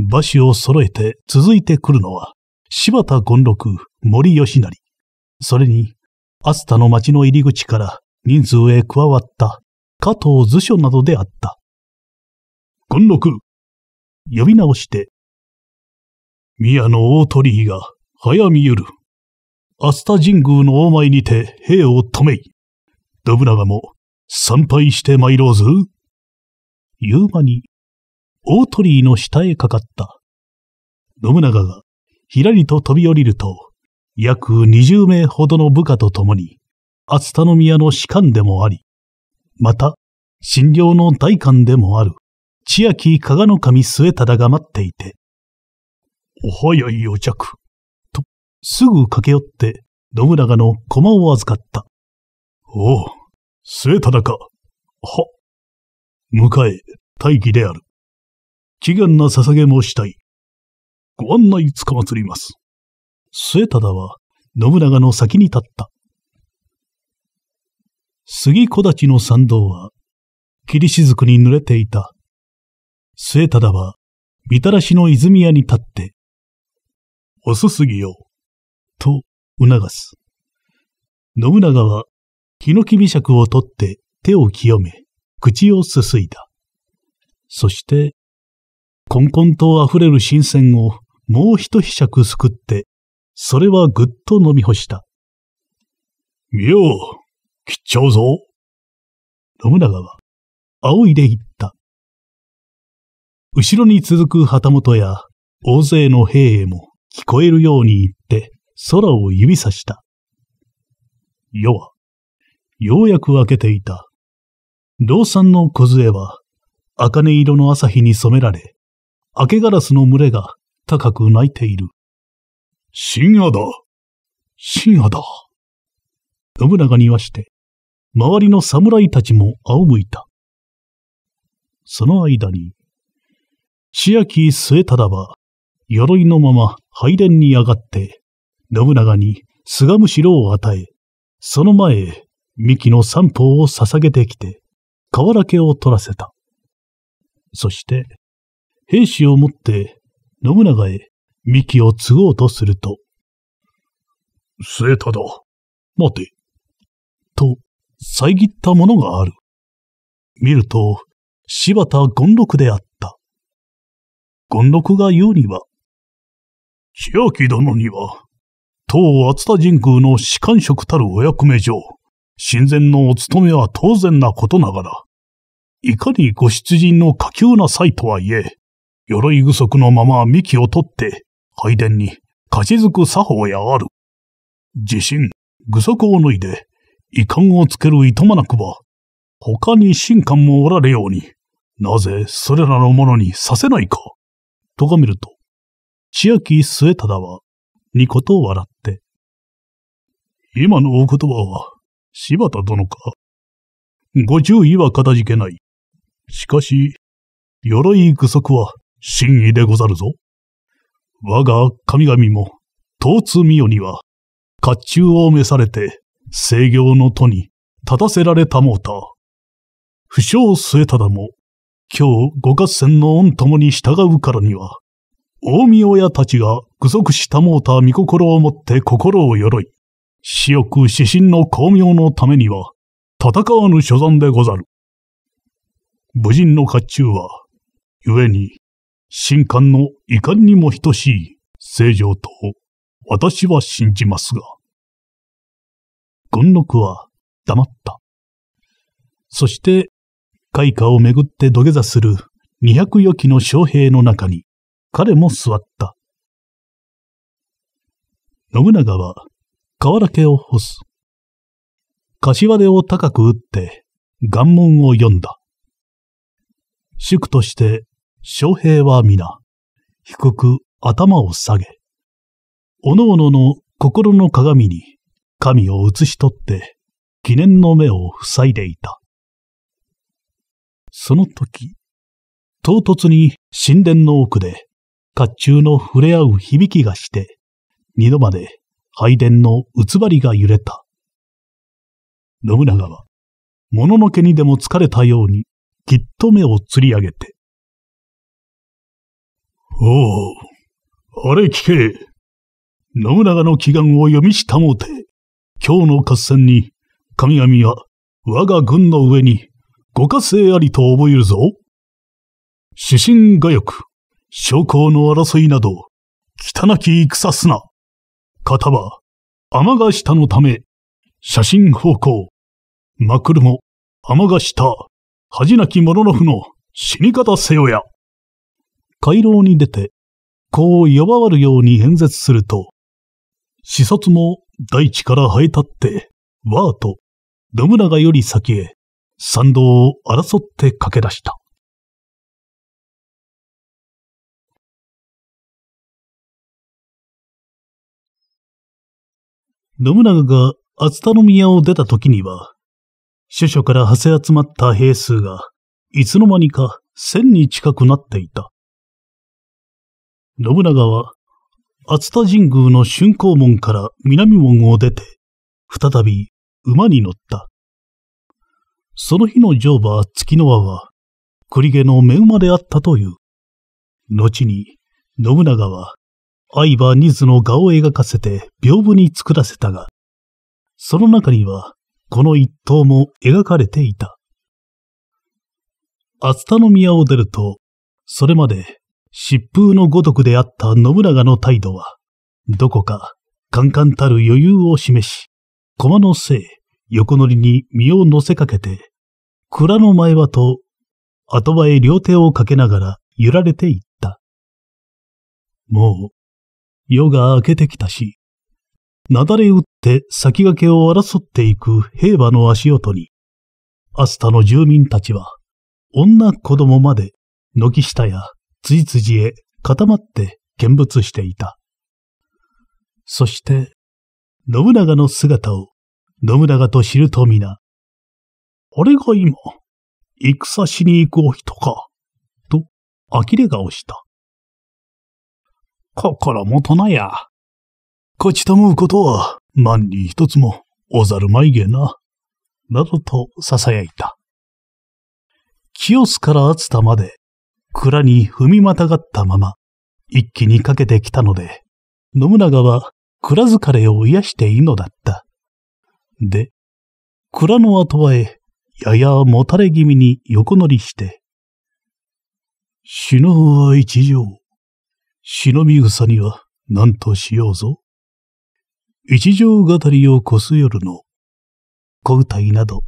馬首を揃えて続いてくるのは、柴田権六、森吉成。それに、スタの町の入り口から人数へ加わった加藤図書などであった。権六呼び直して、宮の大鳥居が早見ゆる。アスタ神宮の大前にて兵を止めい。信長も参拝して参ろうぞ。夕間に大鳥居の下へかかった。信長がひらりと飛び降りると、約二十名ほどの部下と共に、熱田宮の士官でもあり、また、診療の大官でもある、千秋加賀守末忠が待っていて、お早いお着。すぐ駆け寄って、信長の駒を預かった。おう、末忠か。は。迎え、大義である。祈願な捧げ申したい。ご案内つかまつります。末忠は、信長の先に立った。杉木立の参道は、霧雫に濡れていた。末忠は、みたらしの泉屋に立って、遅すぎよ。と促す。信長は、ヒノキ尺を取って手を清め、口をすすいだ。そして、こんこんと溢れる新鮮をもう一ひしゃくすくって、それはぐっと飲み干した。見よう、切っちゃうぞ。信長は、仰いで言った。後ろに続く旗本や、大勢の兵衛も聞こえるように言って、空を指さした。夜は、ようやく明けていた。道産の梢は、茜色の朝日に染められ、明けガラスの群れが高く鳴いている。深夜だ深夜だ信長に言わして、周りの侍たちも仰向いた。その間に、千秋末忠は、鎧のまま拝殿に上がって、信長に菅むしろを与え、その前へ、三木の三方を捧げてきて、河原家を取らせた。そして、兵士を持って信長へ三木を継ごうとすると、末忠、待て。と、遮ったものがある。見ると、柴田権六であった。権六が言うには、千秋殿には、当厚田神宮の士官職たるお役目上、神前のお務めは当然なことながら、いかにご出陣の下級な際とはいえ、鎧具足のまま幹を取って、拝殿に、勝ちづく作法やある。自身、具足を脱いで、遺憾をつけるいとなくば、他に神官もおられように、なぜそれらの者にさせないか。とが見ると、千秋末忠は、にこと笑った。今のお言葉は、柴田殿か。ご注意はかたじけない。しかし、鎧具足は真意でござるぞ。我が神々も、東津美代には、甲冑を召されて、制御の都に立たせられたもうた。不詳末忠も、今日五合戦の恩共に従うからには、大見親たちが具足したもうた御心をもって心を鎧。私欲指針の巧妙のためには、戦わぬ所存でござる。武人の甲冑は、故に、神官の遺憾にも等しい正常と、私は信じますが。権六は黙った。そして、開花をめぐって土下座する二百余機の将兵の中に、彼も座った。信長は、皮だけを干す。柏手を高く打って、願文を読んだ。宿として、将兵は皆、低く頭を下げ、おのおのの心の鏡に神を映し取って、記念の目を塞いでいた。その時、唐突に神殿の奥で、甲冑の触れ合う響きがして、二度まで拝殿の器りが揺れた。信長は、もののけにでも疲れたように、きっと目を吊り上げて。おお、あれ聞け。信長の祈願を読みしたもうて、今日の合戦に、神々は我が軍の上に、ご加勢ありと覚えるぞ。指針がよく、将校の争いなど、汚き戦すな。方は、天が下のため、写真方向、マクルも、天が下、恥なき者の負の死に方せよや。回廊に出て、こう弱わるように演説すると、視察も大地から生え立って、わーと、野村がより先へ、山道を争って駆け出した。信長が熱田宮を出た時には、諸所から派生集まった兵数が、いつの間にか千に近くなっていた。信長は、熱田神宮の春光門から南門を出て、再び馬に乗った。その日の乗馬月の輪は、栗毛の目馬であったという。後に、信長は、愛はニズの画を描かせて屏風に作らせたが、その中には、この一頭も描かれていた。熱田宮を出ると、それまで疾風のごとくであった信長の態度は、どこかカンカンたる余裕を示し、駒のせい、横乗りに身を乗せかけて、蔵の前はと、後場へ両手をかけながら揺られていった。もう、夜が明けてきたし、なだれ打って先駆けを争っていく兵馬の足音に、アスタの住民たちは、女子供まで、軒下や辻辻へ固まって見物していた。そして、信長の姿を、信長と知ると皆、あれが今、戦しに行くお人か、と、呆れ顔した。心もとなや。こちとむうことは、万に一つも、おざるまいげな。などと囁いた。清須から熱田まで、蔵に踏みまたがったまま、一気にかけてきたので、野村長は蔵疲れを癒していいのだった。で、蔵の後はへ、ややもたれ気味に横乗りして、死のは一条。忍び草には何としようぞ。一条語りを越す夜の小歌いなど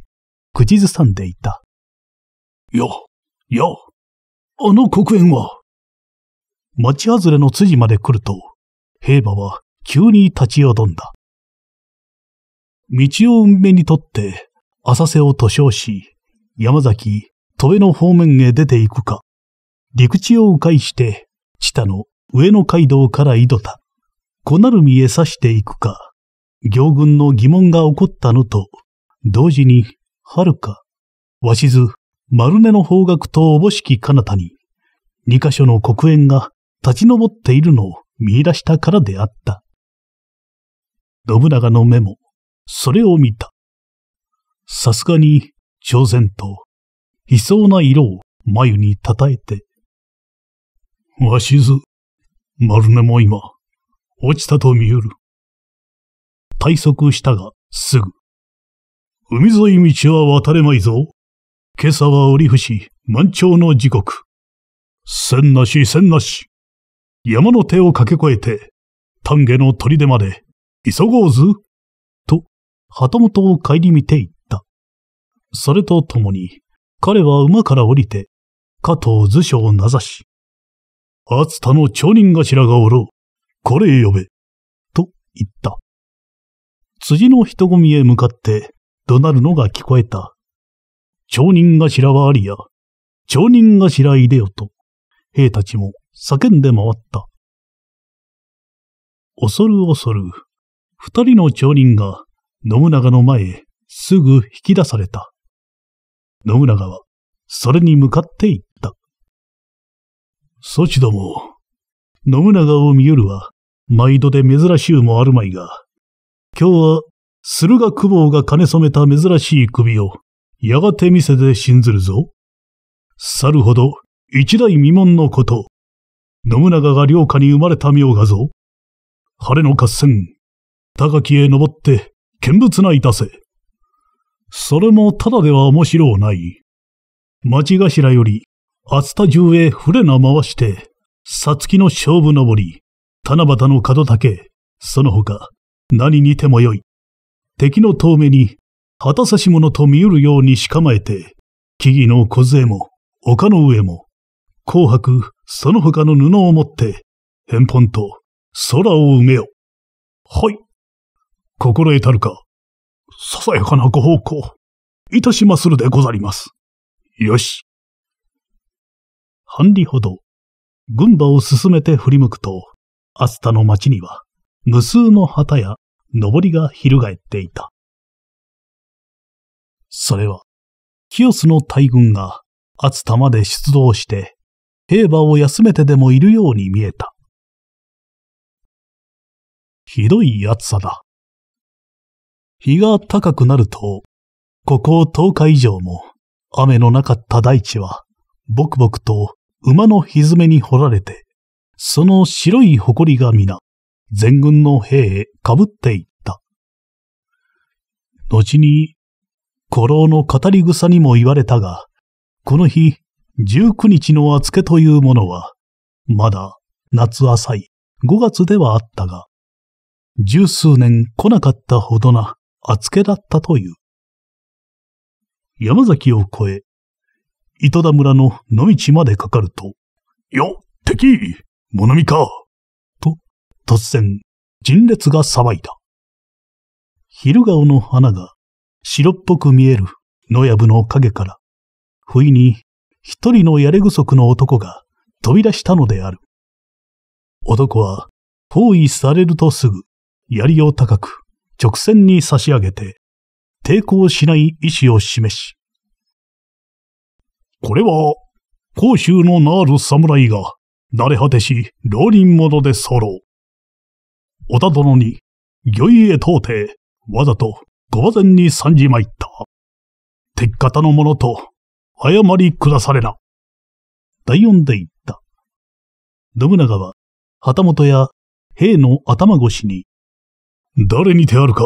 口ずさんでいた。よ、よ、あの黒煙は。町外れの辻まで来ると、兵馬は急に立ち踊んだ。道を運命にとって浅瀬を塗傷し、山崎、戸辺の方面へ出て行くか、陸地を迂回して、地下の上野街道から井戸田、小鳴海へ指していくか、行軍の疑問が起こったのと、同時に、はるか、鷲津、丸根の方角とおぼしき彼方に、二箇所の黒煙が立ち上っているのを見出したからであった。信長の目も、それを見た。さすがに、朝鮮と、悲壮な色を眉にたたえて、わしず、丸根も今、落ちたと見える。退足したが、すぐ。海沿い道は渡れまいぞ。今朝は折伏、満潮の時刻。千なし千なし。山の手を駆け越えて、丹下の砦まで、急ごうず。と、旗本を顧みていった。それと共に、彼は馬から降りて、加藤図書を名指し、熱田の町人頭がおろう。これへ呼べ。と言った。辻の人混みへ向かって怒鳴るのが聞こえた。町人頭はありや、町人頭いでよと、兵たちも叫んで回った。恐る恐る、二人の町人が信長の前へすぐ引き出された。信長は、それに向かっていっそちども、信長を見よるは、毎度で珍しゅうもあるまいが、今日は、駿河久保が兼ね染めた珍しい首を、やがて見せて信ずるぞ。さるほど、一代未聞のこと。信長が領下に生まれた妙がぞ。晴れの合戦、高きへ登って、見物ないたせ。それもただでは面白うない。町頭より熱田中へ船な回して、さつきの勝負登り、七夕の門竹、その他、何にてもよい。敵の遠目に、旗差し者と見うるようにしかまえて、木々の梢も、丘の上も、紅白、その他の布を持って、返本と空を埋めよ。はい。心得たるか。ささやかなご奉公、いたしまするでござります。よし。半里ほど、群馬を進めて振り向くと、アスタの町には、無数の旗や上りが翻っていた。それは、清須の大軍が、熱田まで出動して、兵馬を休めてでもいるように見えた。ひどい暑さだ。日が高くなると、ここ10日以上も雨のなかった大地は、ぼくぼくと馬のひずめに掘られて、その白い埃が皆、全軍の兵へかぶっていった。後に、古老の語り草にも言われたが、この日、十九日の厚けというものは、まだ夏浅い五月ではあったが、十数年来なかったほどな厚けだったという。山崎を越え、糸田村の野道までかかると、よ、敵物見かと、突然、陣列が騒いだ。昼顔の花が白っぽく見える野藪の影から、不意に一人のやれ具足の男が飛び出したのである。男は包囲されるとすぐ、槍を高く直線に差し上げて、抵抗しない意志を示し、これは、甲州のなる侍が、慣れ果てし、浪人者でう。織田殿に、御意へ問うて、わざと、ご馬前に参じまいった。鉄方の者と、謝り下されな。第四で言った。信長は、旗本や兵の頭越しに、誰に手あるか。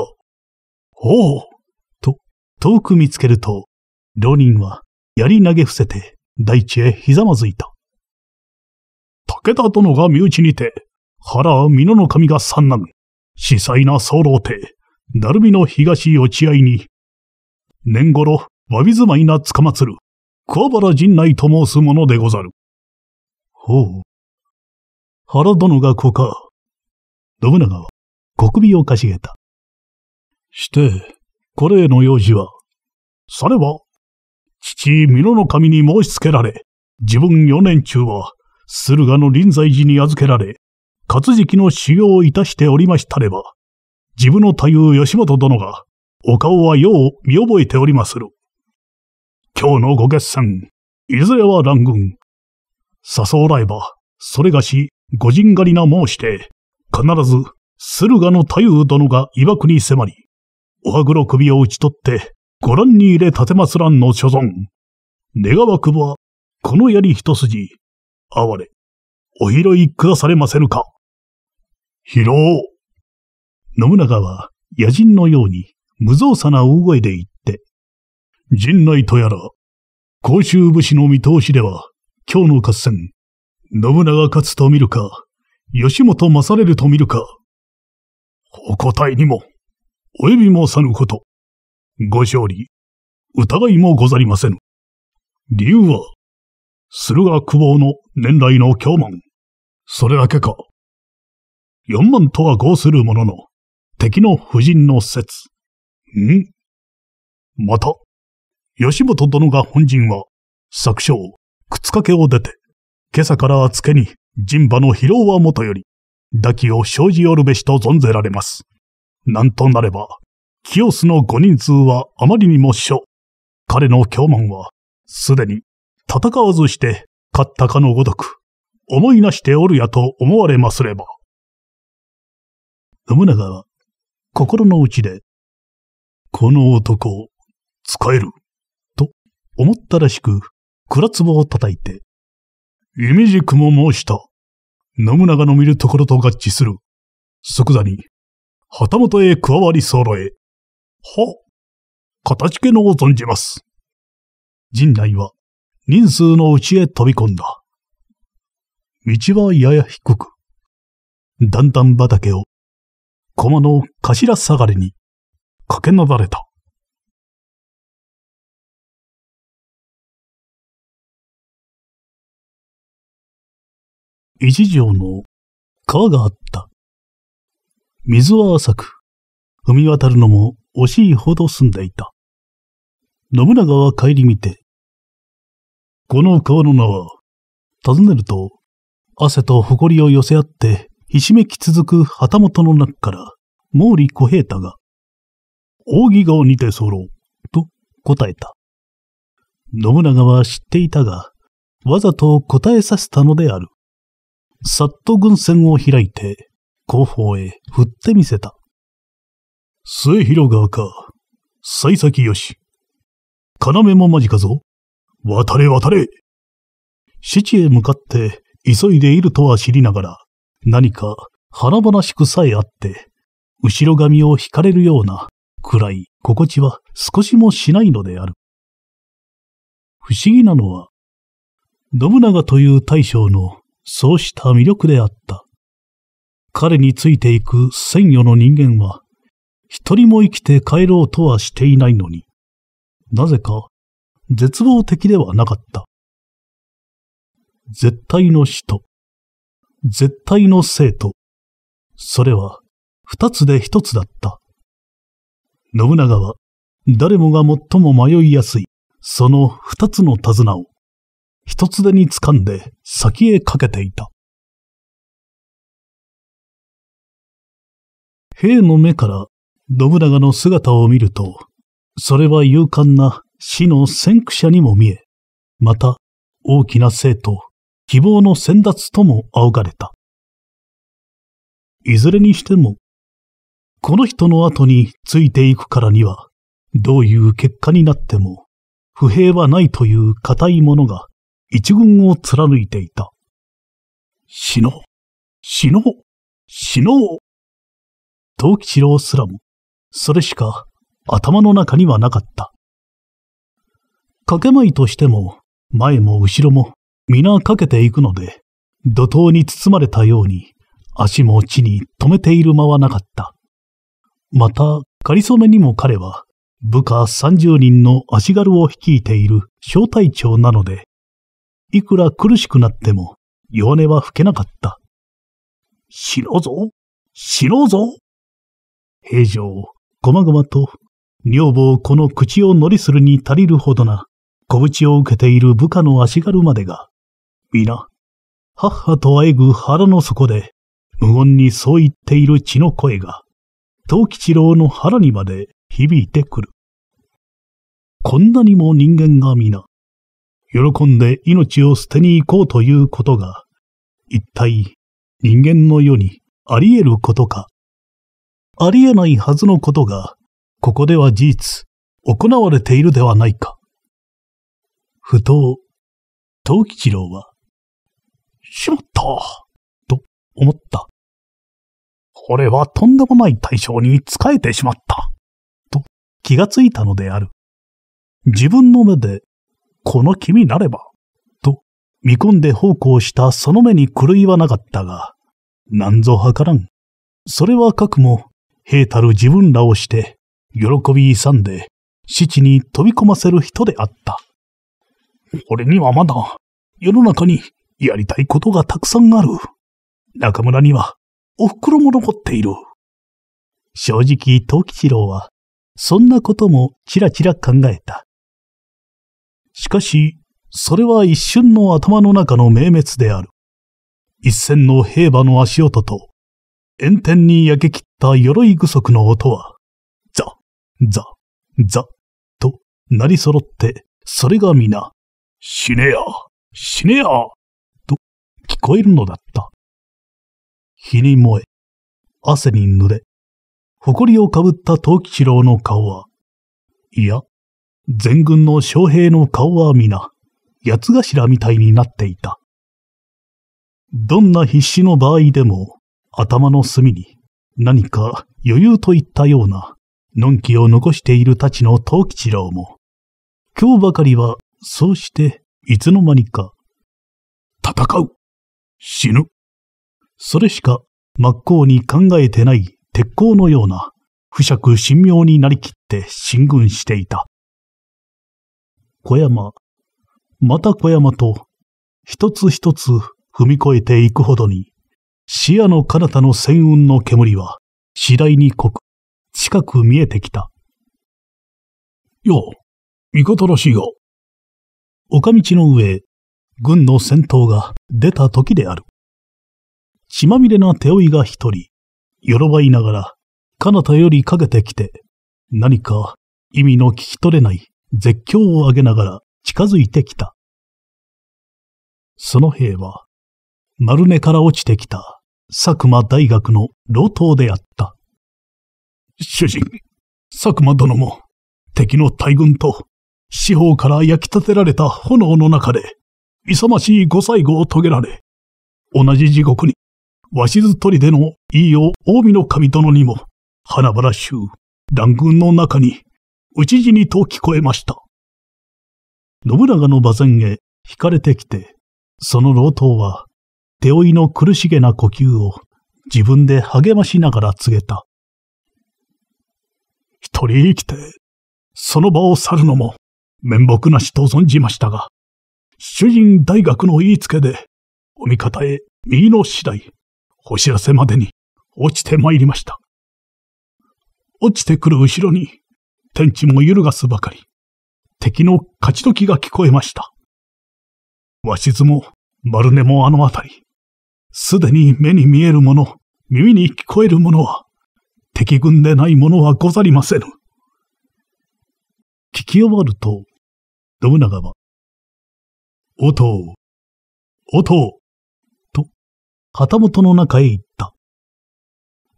おうと、遠く見つけると、浪人は槍投げ伏せて、大地へひざまずいた。武田殿が身内にて、原美濃の神が三男、司祭な総老帝、鳴海の東落合に、年頃、わび住まいなつかまつる、桑原陣内と申すものでござる。ほう。原殿が子か。信長は、小首をかしげた。して、これへの用事は、されば、父、美濃の神に申し付けられ、自分四年中は、駿河の臨済寺に預けられ、活食の修行をいたしておりましたれば、自分の太夫吉本殿が、お顔はよう見覚えておりまする。今日のご決戦、いずれは乱軍。誘らえば、それがし、御人狩りな申して、必ず、駿河の太夫殿が岩国に迫り、おはぐろ首を打ち取って、ご覧に入れ立松んの所存。願わくば、この槍一筋、哀れ、お拾いくだされませぬか。拾おう。信長は、野人のように、無造作な大声で言って、陣内とやら、甲州武士の見通しでは、今日の合戦、信長勝つと見るか、吉本勝れると見るか、お答えにも、お呼びもさぬこと。ご勝利、疑いもござりませぬ。理由は、駿河久保の年来の教門。それだけか。四万とは合するものの、敵の夫人の説。んまた、吉本殿が本陣は、作商、靴掛けを出て、今朝からつけに、陣馬の疲労はもとより、打機を生じおるべしと存ぜられます。なんとなれば、キオスの五人数はあまりにも小。彼の教門は、すでに、戦わずして、勝ったかのごとく、思いなしておるやと思われますれば。信長は、心の内で、この男、使える、と思ったらしく、倉壺を叩いて、イミジクも申した。信長の見るところと合致する。即座に、旗本へ加わり揃え、は、かたじけのを存じます。陣内は人数のうちへ飛び込んだ。道はやや低く、だんだん畑を、駒の頭下がりに駆けなだれた。一条の川があった。水は浅く、踏み渡るのも惜しいほど済んでいた。信長は帰り見て、この川の名は、尋ねると、汗と誇りを寄せ合って、ひしめき続く旗本の中から、毛利小平太が、扇川にて候、と答えた。信長は知っていたが、わざと答えさせたのである。さっと軍船を開いて、後方へ振ってみせた。末広川か。幸先よし。要も間近ぞ。渡れ渡れ。七へ向かって急いでいるとは知りながら、何か華々しくさえあって、後ろ髪を引かれるような暗い心地は少しもしないのである。不思議なのは、信長という大将のそうした魅力であった。彼についていく鮮魚の人間は、一人も生きて帰ろうとはしていないのに、なぜか絶望的ではなかった。絶対の人、絶対の生徒、それは二つで一つだった。信長は誰もが最も迷いやすいその二つの手綱を一つでに掴んで先へかけていた。兵の目から信長の姿を見ると、それは勇敢な死の先駆者にも見え、また大きな生と希望の先達とも仰がれた。いずれにしても、この人の後についていくからには、どういう結果になっても、不平はないという固いものが一軍を貫いていた。死のう死のう死のう藤吉郎すらも、それしか頭の中にはなかった。かけまいとしても、前も後ろも皆かけていくので、怒涛に包まれたように、足も地に止めている間はなかった。また、仮初めにも彼は、部下三十人の足軽を率いている小隊長なので、いくら苦しくなっても、弱音は吹けなかった。死のうぞ死のうぞ平城、ごまごまと、女房この口を乗りするに足りるほどな、小口を受けている部下の足軽までが、皆、母とあえぐ腹の底で、無言にそう言っている血の声が、藤吉郎の腹にまで響いてくる。こんなにも人間が皆、喜んで命を捨てに行こうということが、一体人間の世にあり得ることか。ありえないはずのことが、ここでは事実、行われているではないか。不当、藤吉郎は、しまったと思った。これはとんでもない対象に仕えてしまった。と気がついたのである。自分の目で、この気になれば、と見込んで奉公したその目に狂いはなかったが、なんぞ図らん。それはかくも、平たる自分らをして、喜び勇んで、父に飛び込ませる人であった。俺にはまだ、世の中にやりたいことがたくさんある。中村には、お袋も残っている。正直、藤吉郎は、そんなこともちらちら考えた。しかし、それは一瞬の頭の中の明滅である。一戦の兵馬の足音と、炎天に焼け切った鎧具足の音は、ザ、ザ、ザ、と鳴り揃って、それが皆、死ねや、死ねや、と聞こえるのだった。火に燃え、汗に濡れ、誇りをかぶった藤吉郎の顔は、いや、全軍の将兵の顔は皆、八頭みたいになっていた。どんな必死の場合でも、頭の隅に何か余裕といったような、のんきを残しているたちの藤吉郎も、今日ばかりはそうしていつの間にか、戦う死ぬそれしか真っ向に考えてない鉄鋼のような、不釈神妙になりきって進軍していた。小山、また小山と、一つ一つ踏み越えていくほどに、視野の彼方の仙雲の煙は、次第に濃く、近く見えてきた。よう、味方らしいが。岡道の上、軍の戦闘が出た時である。血まみれな手負いが一人、よろばいながら、彼方よりかけてきて、何か意味の聞き取れない絶叫を上げながら近づいてきた。その兵は、丸根から落ちてきた佐久間大学の老頭であった。主人、佐久間殿も、敵の大軍と、四方から焼き立てられた炎の中で、勇ましいご最後を遂げられ、同じ時刻に、鷲津砦の飯を近江の神殿にも、花々州、乱軍の中に、討ち死にと聞こえました。信長の馬前へ引かれてきて、その老頭は、手負いの苦しげな呼吸を自分で励ましながら告げた。一人生きて、その場を去るのも面目なしと存じましたが、主人大学の言いつけで、お味方へ右の次第、お知らせまでに落ちて参りました。落ちてくる後ろに、天地も揺るがすばかり、敵の勝ち時が聞こえました。鷲しも、丸根もあのあたり、すでに目に見えるもの、耳に聞こえるものは、敵軍でないものはござりませぬ。聞き終わると、信長は、おとう、おとう、と、旗本の中へ行った。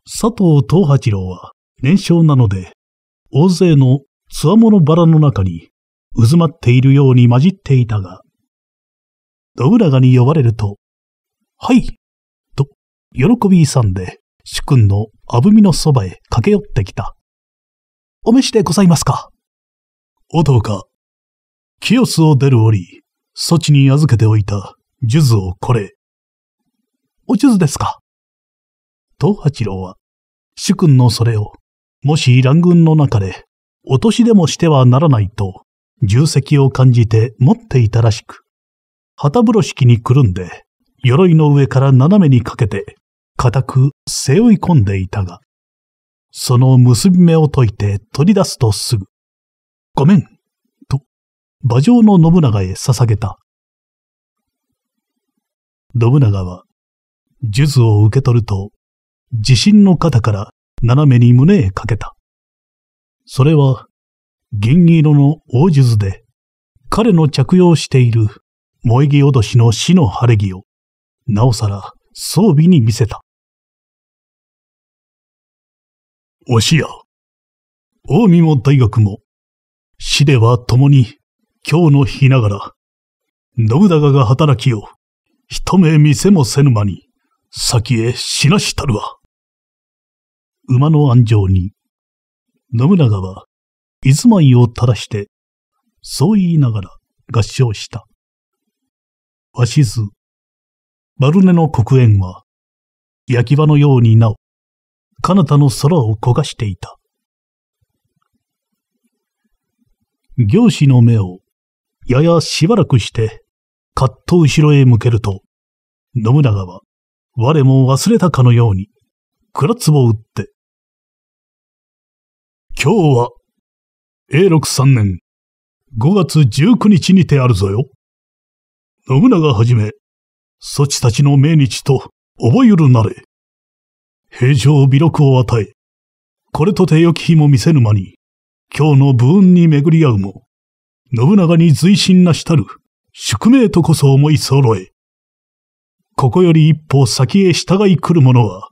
佐藤東八郎は年少なので、大勢のつわものバラの中に渦まっているように混じっていたが、信長に呼ばれると、はい、喜び勇んで、主君のあぶみのそばへ駆け寄ってきた。お召しでございますかおとうか、清須を出る折、そちに預けておいた数珠をこれ。お数珠ですか東八郎は、主君のそれを、もし乱軍の中で、落としでもしてはならないと、重責を感じて持っていたらしく、旗風呂敷にくるんで、鎧の上から斜めにかけて、固く背負い込んでいたが、その結び目を解いて取り出すとすぐ、ごめん、と、馬上の信長へ捧げた。信長は、術を受け取ると、自身の肩から斜めに胸へかけた。それは、銀色の大術で、彼の着用している萌木脅しの死の晴れ着を、なおさら装備に見せた。しや、大見も大学も、死では共に、今日の日ながら、信長が働きを、一目見せもせぬ間に、先へ死なしたるわ。馬の安城に、信長は、出いを垂らして、そう言いながら合唱した。わしず、丸根の黒煙は、焼き場のようになお、彼方の空を焦がしていた。行司の目を、ややしばらくして、かっと後ろへ向けると、信長は、我も忘れたかのように、くらつぼを打って、今日は、永禄三年、5月19日にてあるぞよ。信長はじめ、そちたちの命日と覚えるなれ。平常微力を与え、これとて良き日も見せぬ間に、今日の武運に巡り合うも、信長に随心なしたる、宿命とこそ思い揃え。ここより一歩先へ従い来る者は、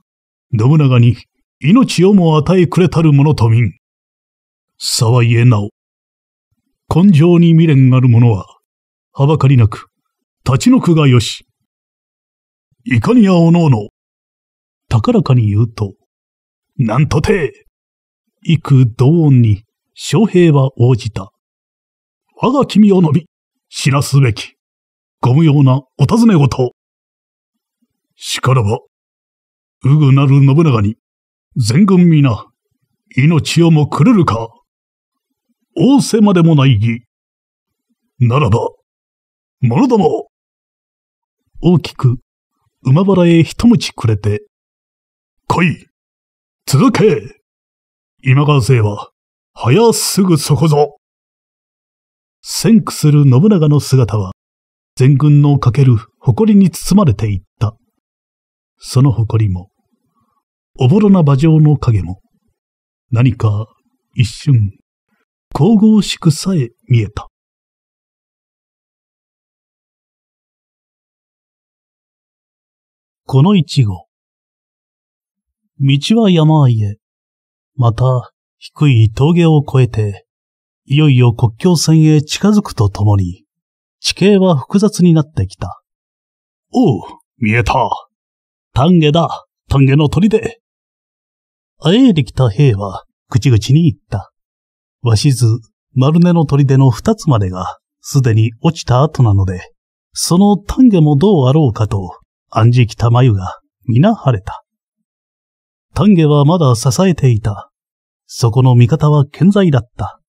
信長に命をも与えくれたる者とみん。いえなお。根性に未練ある者は、はばかりなく、立ち退くがよし。いかにやおのおの、高らかに言うと、なんとて幾同音に、将兵は応じた。我が君をのび、知らすべき。ご無用なお尋ね事。しからば、うぐなる信長に、全軍皆、命をもくれるか。仰せまでもない儀。ならば、者ども。大きく、馬腹へ一鞭くれて、来い続け今川勢は、早すぐそこぞ先駆する信長の姿は、全軍のかける誇りに包まれていった。その誇りも、おぼろな馬上の影も、何か一瞬、神々しくさえ見えた。この一号。道は山あいへ。また、低い峠を越えて、いよいよ国境線へ近づくとともに、地形は複雑になってきた。おう、見えた。丹下だ、丹下の鳥で。会えできた兵は、口々に言った。鷲津、丸根の鳥での二つまでが、すでに落ちた後なので、その丹下もどうあろうかと、暗示きた眉が、皆晴れた。丹下はまだ支えていた。そこの味方は健在だった。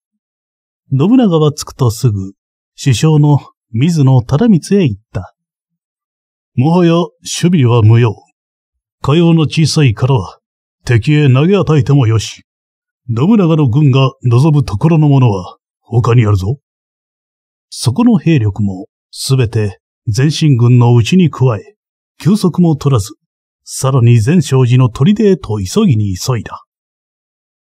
信長は着くとすぐ、首相の水野忠光へ行った。もはや守備は無用。かような小さいからは敵へ投げ与えてもよし。信長の軍が望むところのものは他にあるぞ。そこの兵力もすべて前進軍のうちに加え、休息も取らず、さらに前昌寺の砦へと急ぎに急いだ。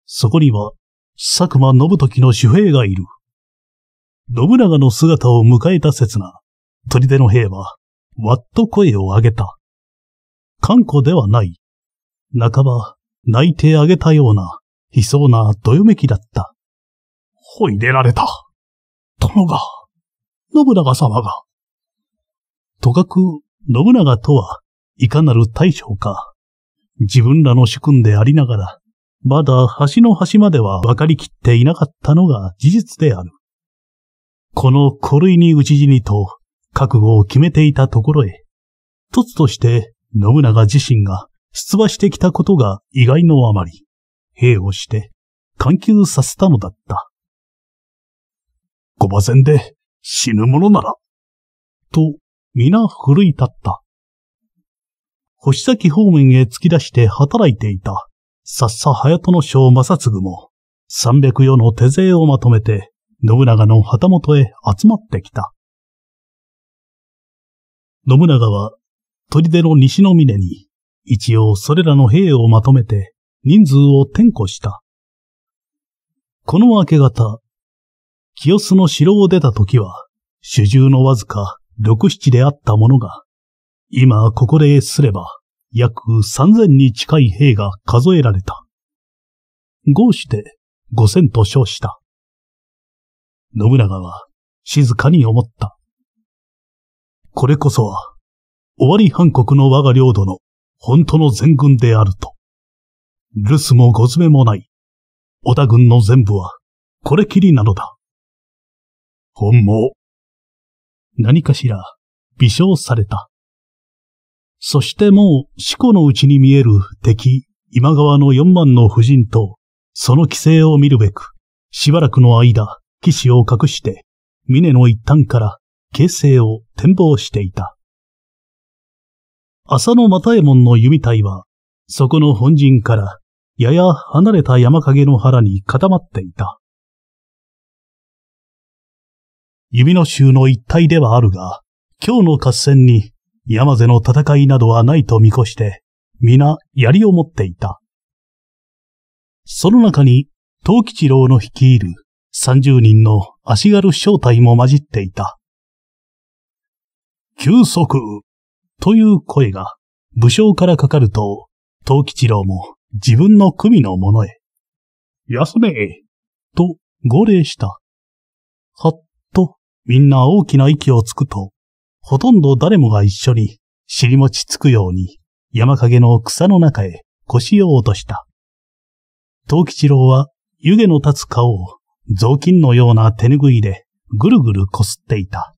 そこには、佐久間信時の主兵がいる。信長の姿を迎えた刹那、砦の兵は、わっと声を上げた。観光ではない。半ば、泣いてあげたような、悲壮などよめきだった。ほいでられた。殿が、信長様が。とかく、信長とは、いかなる大将か。自分らの主君でありながら、まだ橋の端までは分かりきっていなかったのが事実である。この古類に討ち死にと覚悟を決めていたところへ、突として信長自身が出馬してきたことが意外のあまり、兵をして緩急させたのだった。ごばせんで死ぬものなら、と皆奮い立った。星崎方面へ突き出して働いていた、さっさ隼人の将正次も、三百余の手勢をまとめて、信長の旗本へ集まってきた。信長は、砦の西の峰に、一応それらの兵をまとめて、人数を転庫した。この明け方、清須の城を出た時は、主従のわずか六七であったものが、今ここですれば、約三千に近い兵が数えられた。合して五千と称した。信長は静かに思った。これこそは、終わり半国の我が領土の本当の全軍であると。留守もご詰めもない、織田軍の全部は、これきりなのだ。本望。何かしら、微笑された。そしてもう四後のうちに見える敵、今川の四万の夫人と、その規制を見るべく、しばらくの間、騎士を隠して、峰の一端から形勢を展望していた。浅野又右衛門の弓隊は、そこの本陣から、やや離れた山陰の腹に固まっていた。弓の衆の一帯ではあるが、今日の合戦に山瀬の戦いなどはないと見越して、皆槍を持っていた。その中に、東吉郎の率いる三十人の足軽正体も混じっていた。休息という声が武将からかかると、東吉郎も自分の組の者へ、休めと号令した。はっとみんな大きな息をつくと、ほとんど誰もが一緒に尻餅つくように山陰の草の中へ腰を落とした。東吉郎は湯気の立つ顔を雑巾のような手ぬぐいでぐるぐるこすっていた。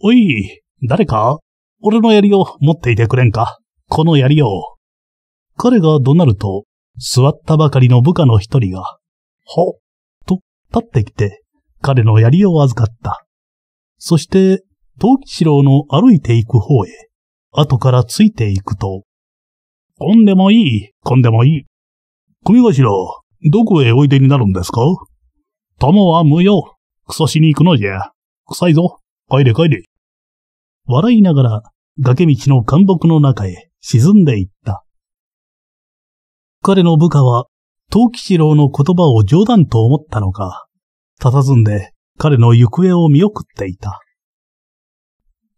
おい、誰か俺の槍を持っていてくれんかこの槍を。彼が怒鳴ると、座ったばかりの部下の一人が、ほ、と立ってきて、彼の槍を預かった。そして、藤吉郎の歩いていく方へ、後からついていくと、こんでもいい、こんでもいい。組頭、どこへおいでになるんですか友は無用。草しに行くのじゃ。臭いぞ。帰れ帰れ。笑いながら、崖道の監木の中へ沈んでいった。彼の部下は、藤吉郎の言葉を冗談と思ったのか、佇んで彼の行方を見送っていた。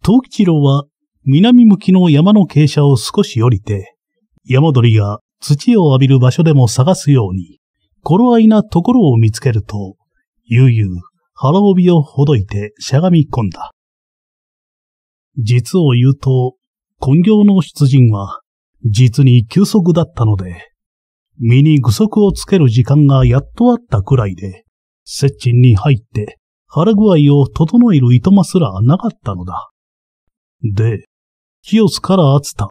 東吉郎は南向きの山の傾斜を少し降りて、山鳥が土を浴びる場所でも探すように、頃合いなところを見つけると、悠々腹帯をほどいてしゃがみ込んだ。実を言うと、根行の出陣は、実に急速だったので、身に具足をつける時間がやっとあったくらいで、接近に入って腹具合を整える糸間すらなかったのだ。で、清須から熱田、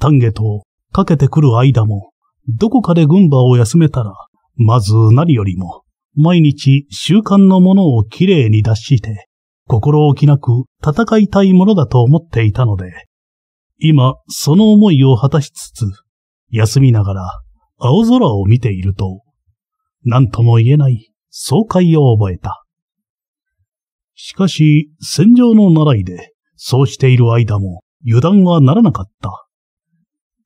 丹下とかけてくる間も、どこかで群馬を休めたら、まず何よりも、毎日習慣のものをきれいに出して、心置きなく戦いたいものだと思っていたので、今その思いを果たしつつ、休みながら青空を見ていると、何とも言えない爽快を覚えた。しかし、戦場の習いで、そうしている間も油断はならなかった。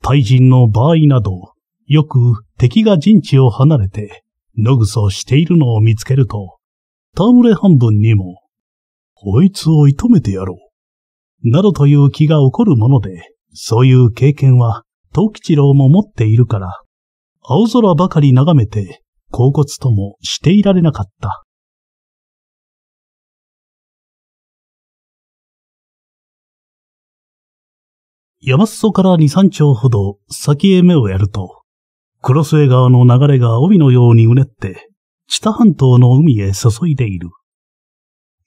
大人の場合など、よく敵が陣地を離れて、のぐそしているのを見つけると、戯れ半分にも、こいつを射止めてやろう。などという気が起こるもので、そういう経験は、東吉郎も持っているから、青空ばかり眺めて、恍惚ともしていられなかった。山裾から二三丁ほど先へ目をやると、黒末川の流れが帯のようにうねって、北半島の海へ注いでいる。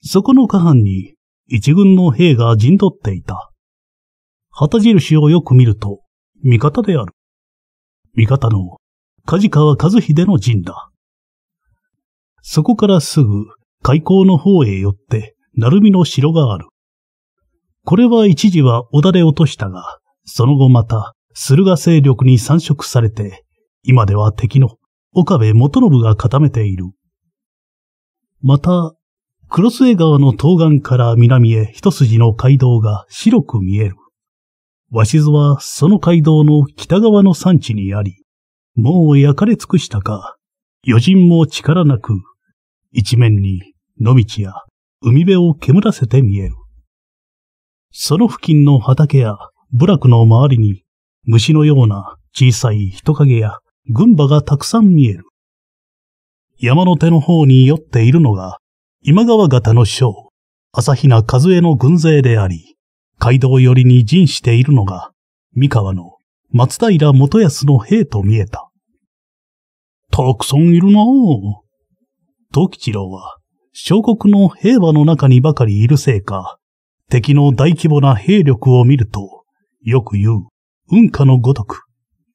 そこの下半に一軍の兵が陣取っていた。旗印をよく見ると、味方である。味方の梶川和秀の陣だ。そこからすぐ海溝の方へ寄って、鳴海の城がある。これは一時はお田で落としたが、その後また、駿河勢力に参植されて、今では敵の岡部元信が固めている。また、黒末川の東岸から南へ一筋の街道が白く見える。鷲津はその街道の北側の山地にあり、もう焼かれ尽くしたか、余人も力なく、一面に野道や海辺を煙らせて見える。その付近の畑や部落の周りに虫のような小さい人影や群馬がたくさん見える。山の手の方に寄っているのが今川方の将、朝比奈和江の軍勢であり、街道寄りに陣しているのが三河の松平元康の兵と見えた。たくさんいるなぁ。東吉郎は、小国の兵馬の中にばかりいるせいか、敵の大規模な兵力を見ると、よく言う、運河のごとく、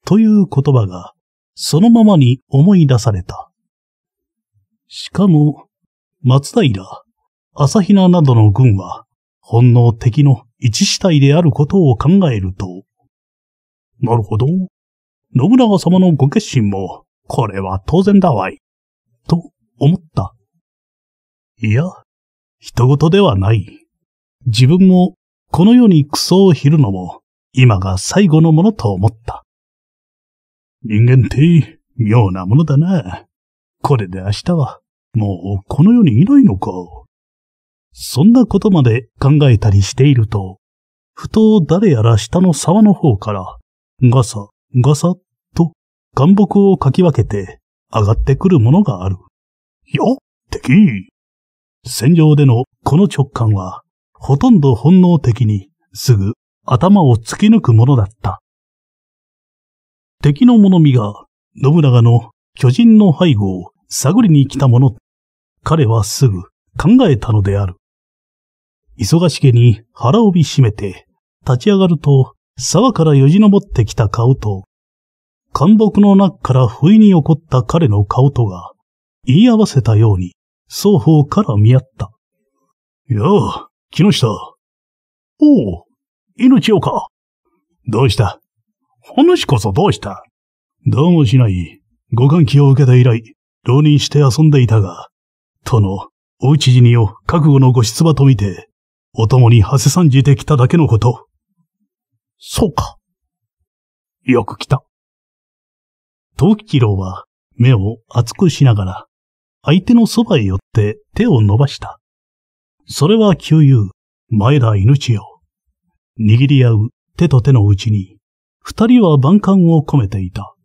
という言葉が、そのままに思い出された。しかも、松平、朝比奈などの軍は、本能敵の一死体であることを考えると、なるほど。信長様のご決心も、これは当然だわい。と思った。いや、人事ではない。自分もこの世にクソをひるのも今が最後のものと思った。人間って妙なものだな。これで明日はもうこの世にいないのか。そんなことまで考えたりしていると、ふと誰やら下の沢の方からガサガサと岩木をかき分けて上がってくるものがある。よっ敵戦場でのこの直感はほとんど本能的にすぐ頭を突き抜くものだった。敵の物見が信長の巨人の背後を探りに来たもの、彼はすぐ考えたのである。忙しげに腹帯締めて立ち上がると沢からよじ登ってきた顔と、寒木の中から不意に起こった彼の顔とが言い合わせたように双方から見合った。よう、木下。おう、命をか。どうした話こそどうしたどうもしない。ご喚起を受けて以来、浪人して遊んでいたが、殿、お討ち死にを覚悟のご出馬と見て、お供に馳せ参じてきただけのこと。そうか。よく来た。東吉郎は目を熱くしながら、相手のそばへ寄って手を伸ばした。それは旧友、前田犬千代。握り合う手と手のうちに、二人は万感を込めていた。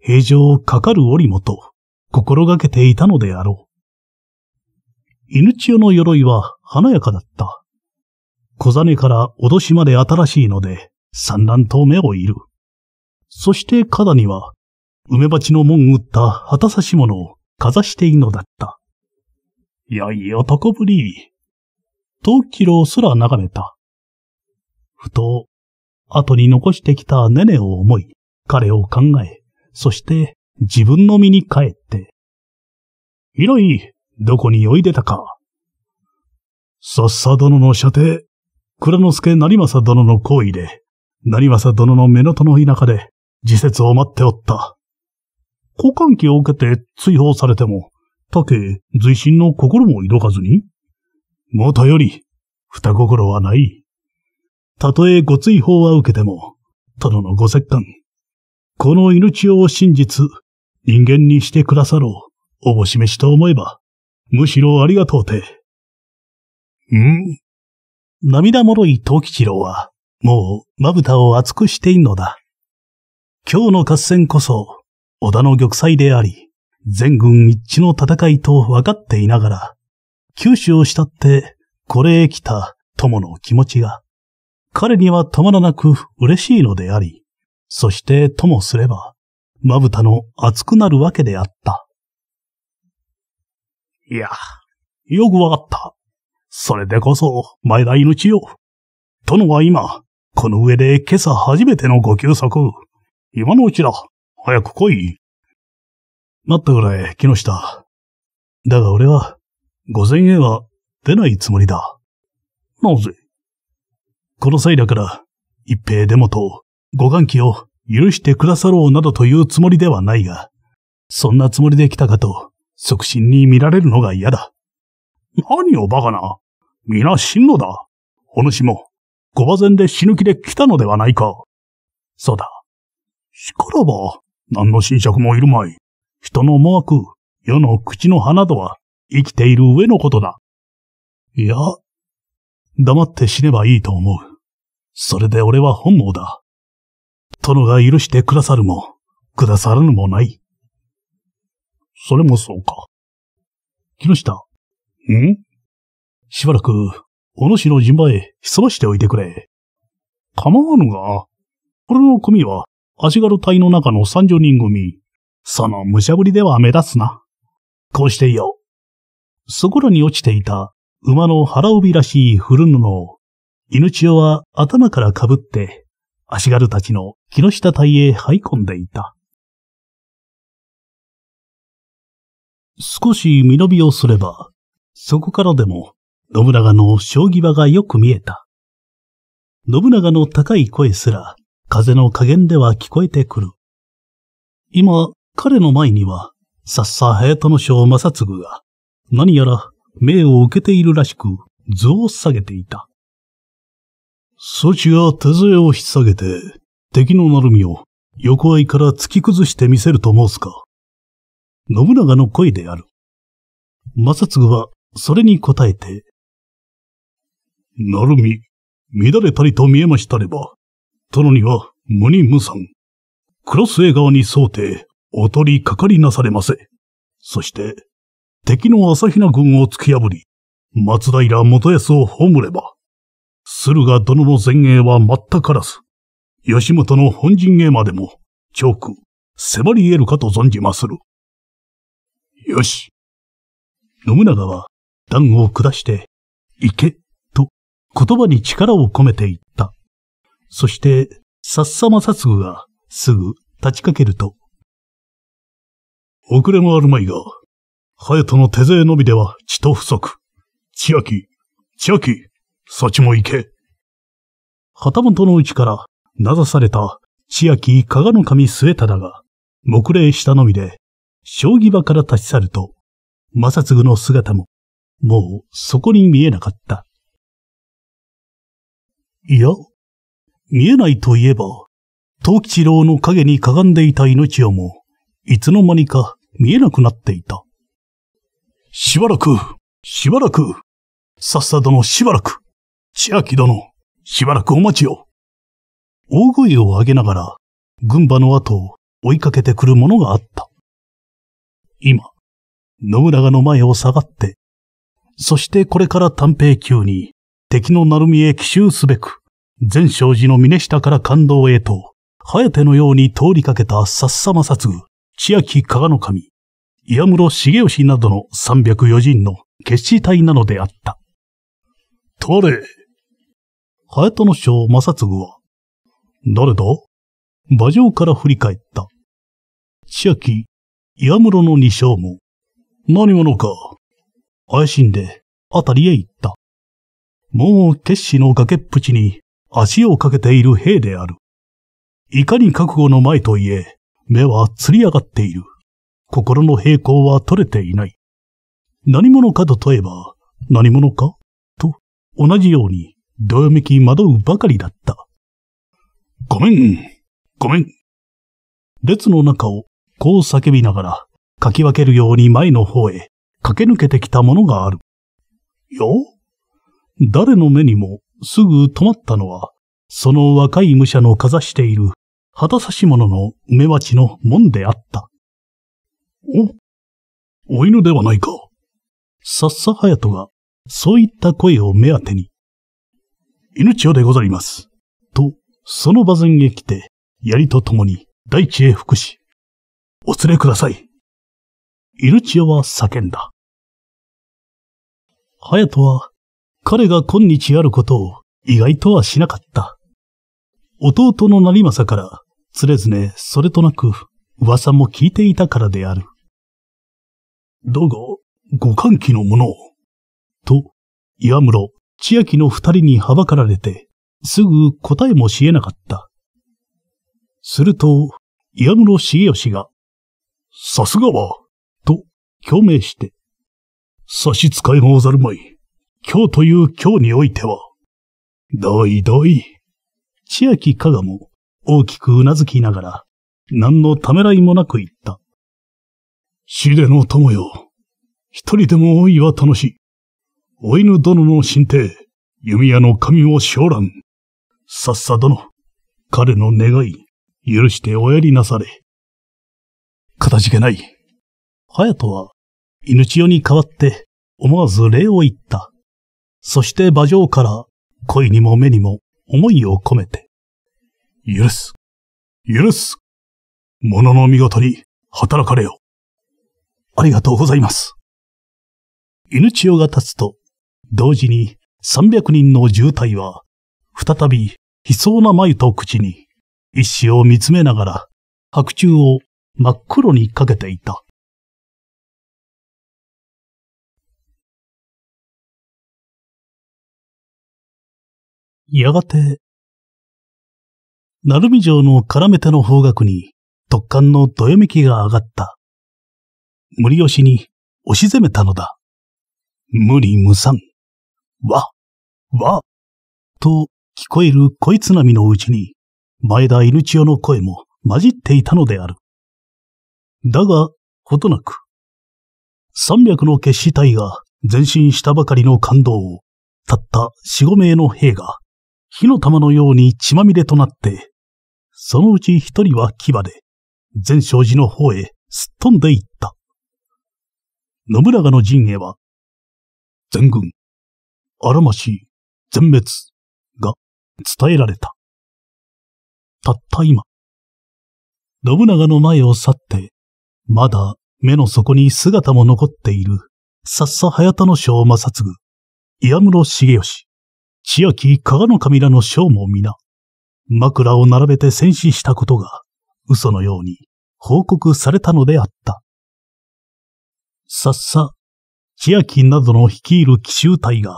平常かかる折もと、心がけていたのであろう。犬千代の鎧は華やかだった。小金から脅しまで新しいので、三乱と目をいる。そして肩には、梅鉢の門打った旗差し物をかざしているのだった。いや、い男ぶり。と、キロすら眺めた。ふと、後に残してきたネネを思い、彼を考え、そして自分の身に帰って。以来、どこに酔いでたか。さっさ殿の射程、倉之助成政殿の行為で、成政殿の目のとの田舎で、自説を待っておった。交換期を受けて追放されても、たけ、随身の心も抱かずにもとより、二心はない。たとえご追放は受けても、殿のご折感。この命を真実、人間にしてくださろう、おぼしめしと思えば、むしろありがとうて。ん涙もろい東吉郎は、もう、まぶたを厚くしていんのだ。今日の合戦こそ、織田の玉砕であり、全軍一致の戦いと分かっていながら、九州を慕ってこれへ来た友の気持ちが、彼にはたまらなく嬉しいのであり、そしてともすれば、まぶたの熱くなるわけであった。いや、よくわかった。それでこそ、前田命よ。殿は今、この上で今朝初めてのご休息。今のうちだ。早く来い。待ったぐらい、木下。だが俺は、午前へは出ないつもりだ。なぜこの際だから、一平でもと、ご関気を許してくださろうなどというつもりではないが、そんなつもりで来たかと、促進に見られるのが嫌だ。何をバカな。皆死んのだ。お主も、ご馬前で死ぬ気で来たのではないか。そうだ。しからば、何の侵着もいるまい。人の思惑、世の口の花とは生きている上のことだ。いや、黙って死ねばいいと思う。それで俺は本能だ。殿が許してくださるも、くださらぬもない。それもそうか。木下。んしばらく、お主の陣場へ潜ましておいてくれ。構わぬが、俺の組は、足軽隊の中の三十人組。その無茶ぶりでは目立つな。こうしていよう。そこらに落ちていた馬の腹帯らしい古布を、犬千代は頭からかぶって、足軽たちの木下隊へ這い込んでいた。少し身延びをすれば、そこからでも信長の将棋場がよく見えた。信長の高い声すら風の加減では聞こえてくる。今、彼の前には、さっさはやの将正嗣が、何やら命を受けているらしく、図を下げていた。そちが手勢を引っ下げて、敵の鳴海を横合いから突き崩してみせると申すか。信長の声である。正嗣はそれに答えて、鳴海、乱れたりと見えましたれば、殿には無に無産。クロス映画に想定、お取りかかりなされませ。そして、敵の朝比奈軍を突き破り、松平元康を葬れば、駿河殿の前衛は全からず、吉本の本陣へまでも、長く、迫り得るかと存じまする。よし。信長は、段を下して、行け、と、言葉に力を込めて言った。そして、さっさまさつぐが、すぐ立ちかけると、遅れもあるまいが、ハエトの手勢のみでは血と不足。千秋、千秋、そちも行け。旗本の内から名指された千秋加賀の神末忠が、目礼したのみで、将棋場から立ち去ると、正嗣の姿も、もうそこに見えなかった。いや、見えないといえば、東吉郎の影にかがんでいた命をも、いつの間にか見えなくなっていた。しばらく、しばらく、さっさ殿しばらく、千秋殿、しばらくお待ちを。大声を上げながら、軍馬の後を追いかけてくるものがあった。今、信長の前を下がって、そしてこれから短平級に敵の鳴海へ奇襲すべく、善生寺の峰下から感動へと、ハエのように通りかけたさっさまさつぐ、千秋加賀の神、岩室重義などの304人の決死隊なのであった。誰隼の将正嗣は、誰だ馬上から振り返った。千秋、岩室の二将も、何者か、怪しんで、あたりへ行った。もう決死の崖っぷちに足をかけている兵である。いかに覚悟の前といえ、目はつり上がっている。心の平行は取れていない。何者かと問えば、何者かと、同じように、どよめき惑うばかりだった。ごめん、ごめん。列の中を、こう叫びながら、かき分けるように前の方へ、駆け抜けてきたものがある。よ誰の目にも、すぐ止まったのは、その若い武者のかざしている旗差し者の梅鉢の門であった。お、お犬ではないか。さっさはやとが、そういった声を目当てに、犬千代でございます。と、その場前へ来て、槍と共に大地へ伏し、お連れください。犬千代は叫んだ。ハヤは、彼が今日あることを意外とはしなかった。弟の成政から常々それとなく噂も聞いていたからである。だが、ご歓喜の者を。と、岩室、千秋の二人にはばかられて、すぐ答えもしえなかった。すると、岩室重吉が、さすがは、と、共鳴して、差し支えもござるまい。今日という今日においては、だいい。千秋加賀も、大きくうなずきながら、何のためらいもなく言った。死での友よ。一人でも多いは楽しい。お犬殿の神帝、弓矢の神を昇覧。さっさ殿、彼の願い、許しておやりなされ。かたじけない。隼人は、犬千代に代わって、思わず礼を言った。そして馬上から、恋にも目にも思いを込めて。許す。許す。物の見事に働かれよ。ありがとうございます。犬千代が立つと、同時に300人の渋滞は、再び悲壮な眉と口に、一子を見つめながら、白昼を真っ黒にかけていた。やがて鳴海城の絡めての方角に、突貫のどよめきが上がった。無理押しに押し攻めたのだ。無理無惨。わ、わ、と聞こえる恋津波のうちに、前田犬千代の声も混じっていたのである。だが、ほとなく、三百の決死隊が前進したばかりの感動を、たった四五名の兵が火の玉のように血まみれとなって、そのうち一人は牙で、全生寺の方へすっ飛んでいった。信長の陣営は、全軍、あらましい、全滅、が伝えられた。たった今、信長の前を去って、まだ目の底に姿も残っている、さっさ早田の将正嗣、岩室重義。千秋加賀の神らの将も皆、枕を並べて戦死したことが、嘘のように報告されたのであった。さっさ、千秋などの率いる奇襲隊が、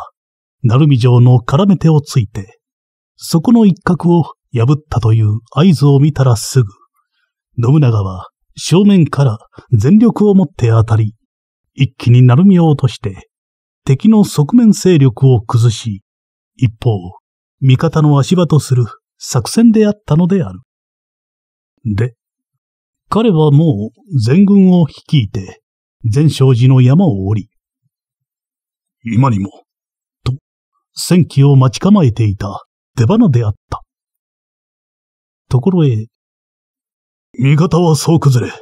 鳴海城の絡め手をついて、そこの一角を破ったという合図を見たらすぐ、信長は正面から全力を持って当たり、一気に鳴海を落として、敵の側面勢力を崩し、一方、味方の足場とする作戦であったのである。で、彼はもう全軍を率いて、全勝寺の山を降り、今にも、と、戦機を待ち構えていた出花であった。ところへ、味方はそう崩れ、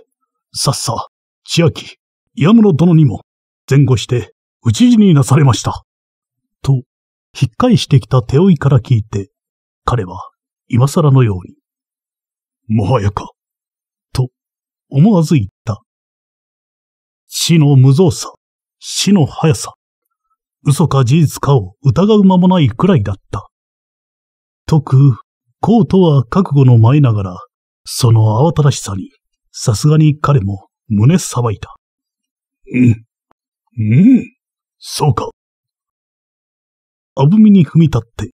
さっさ、千秋、山室殿にも、前後して、討ち死になされました。と、引っ返してきた手負いから聞いて、彼は今更のように、もはやか、と思わず言った。死の無造作、死の速さ、嘘か事実かを疑う間もないくらいだった。とく、こうとは覚悟の前ながら、その慌ただしさに、さすがに彼も胸さばいた。うん。うん。そうか。あぶみに踏み立って、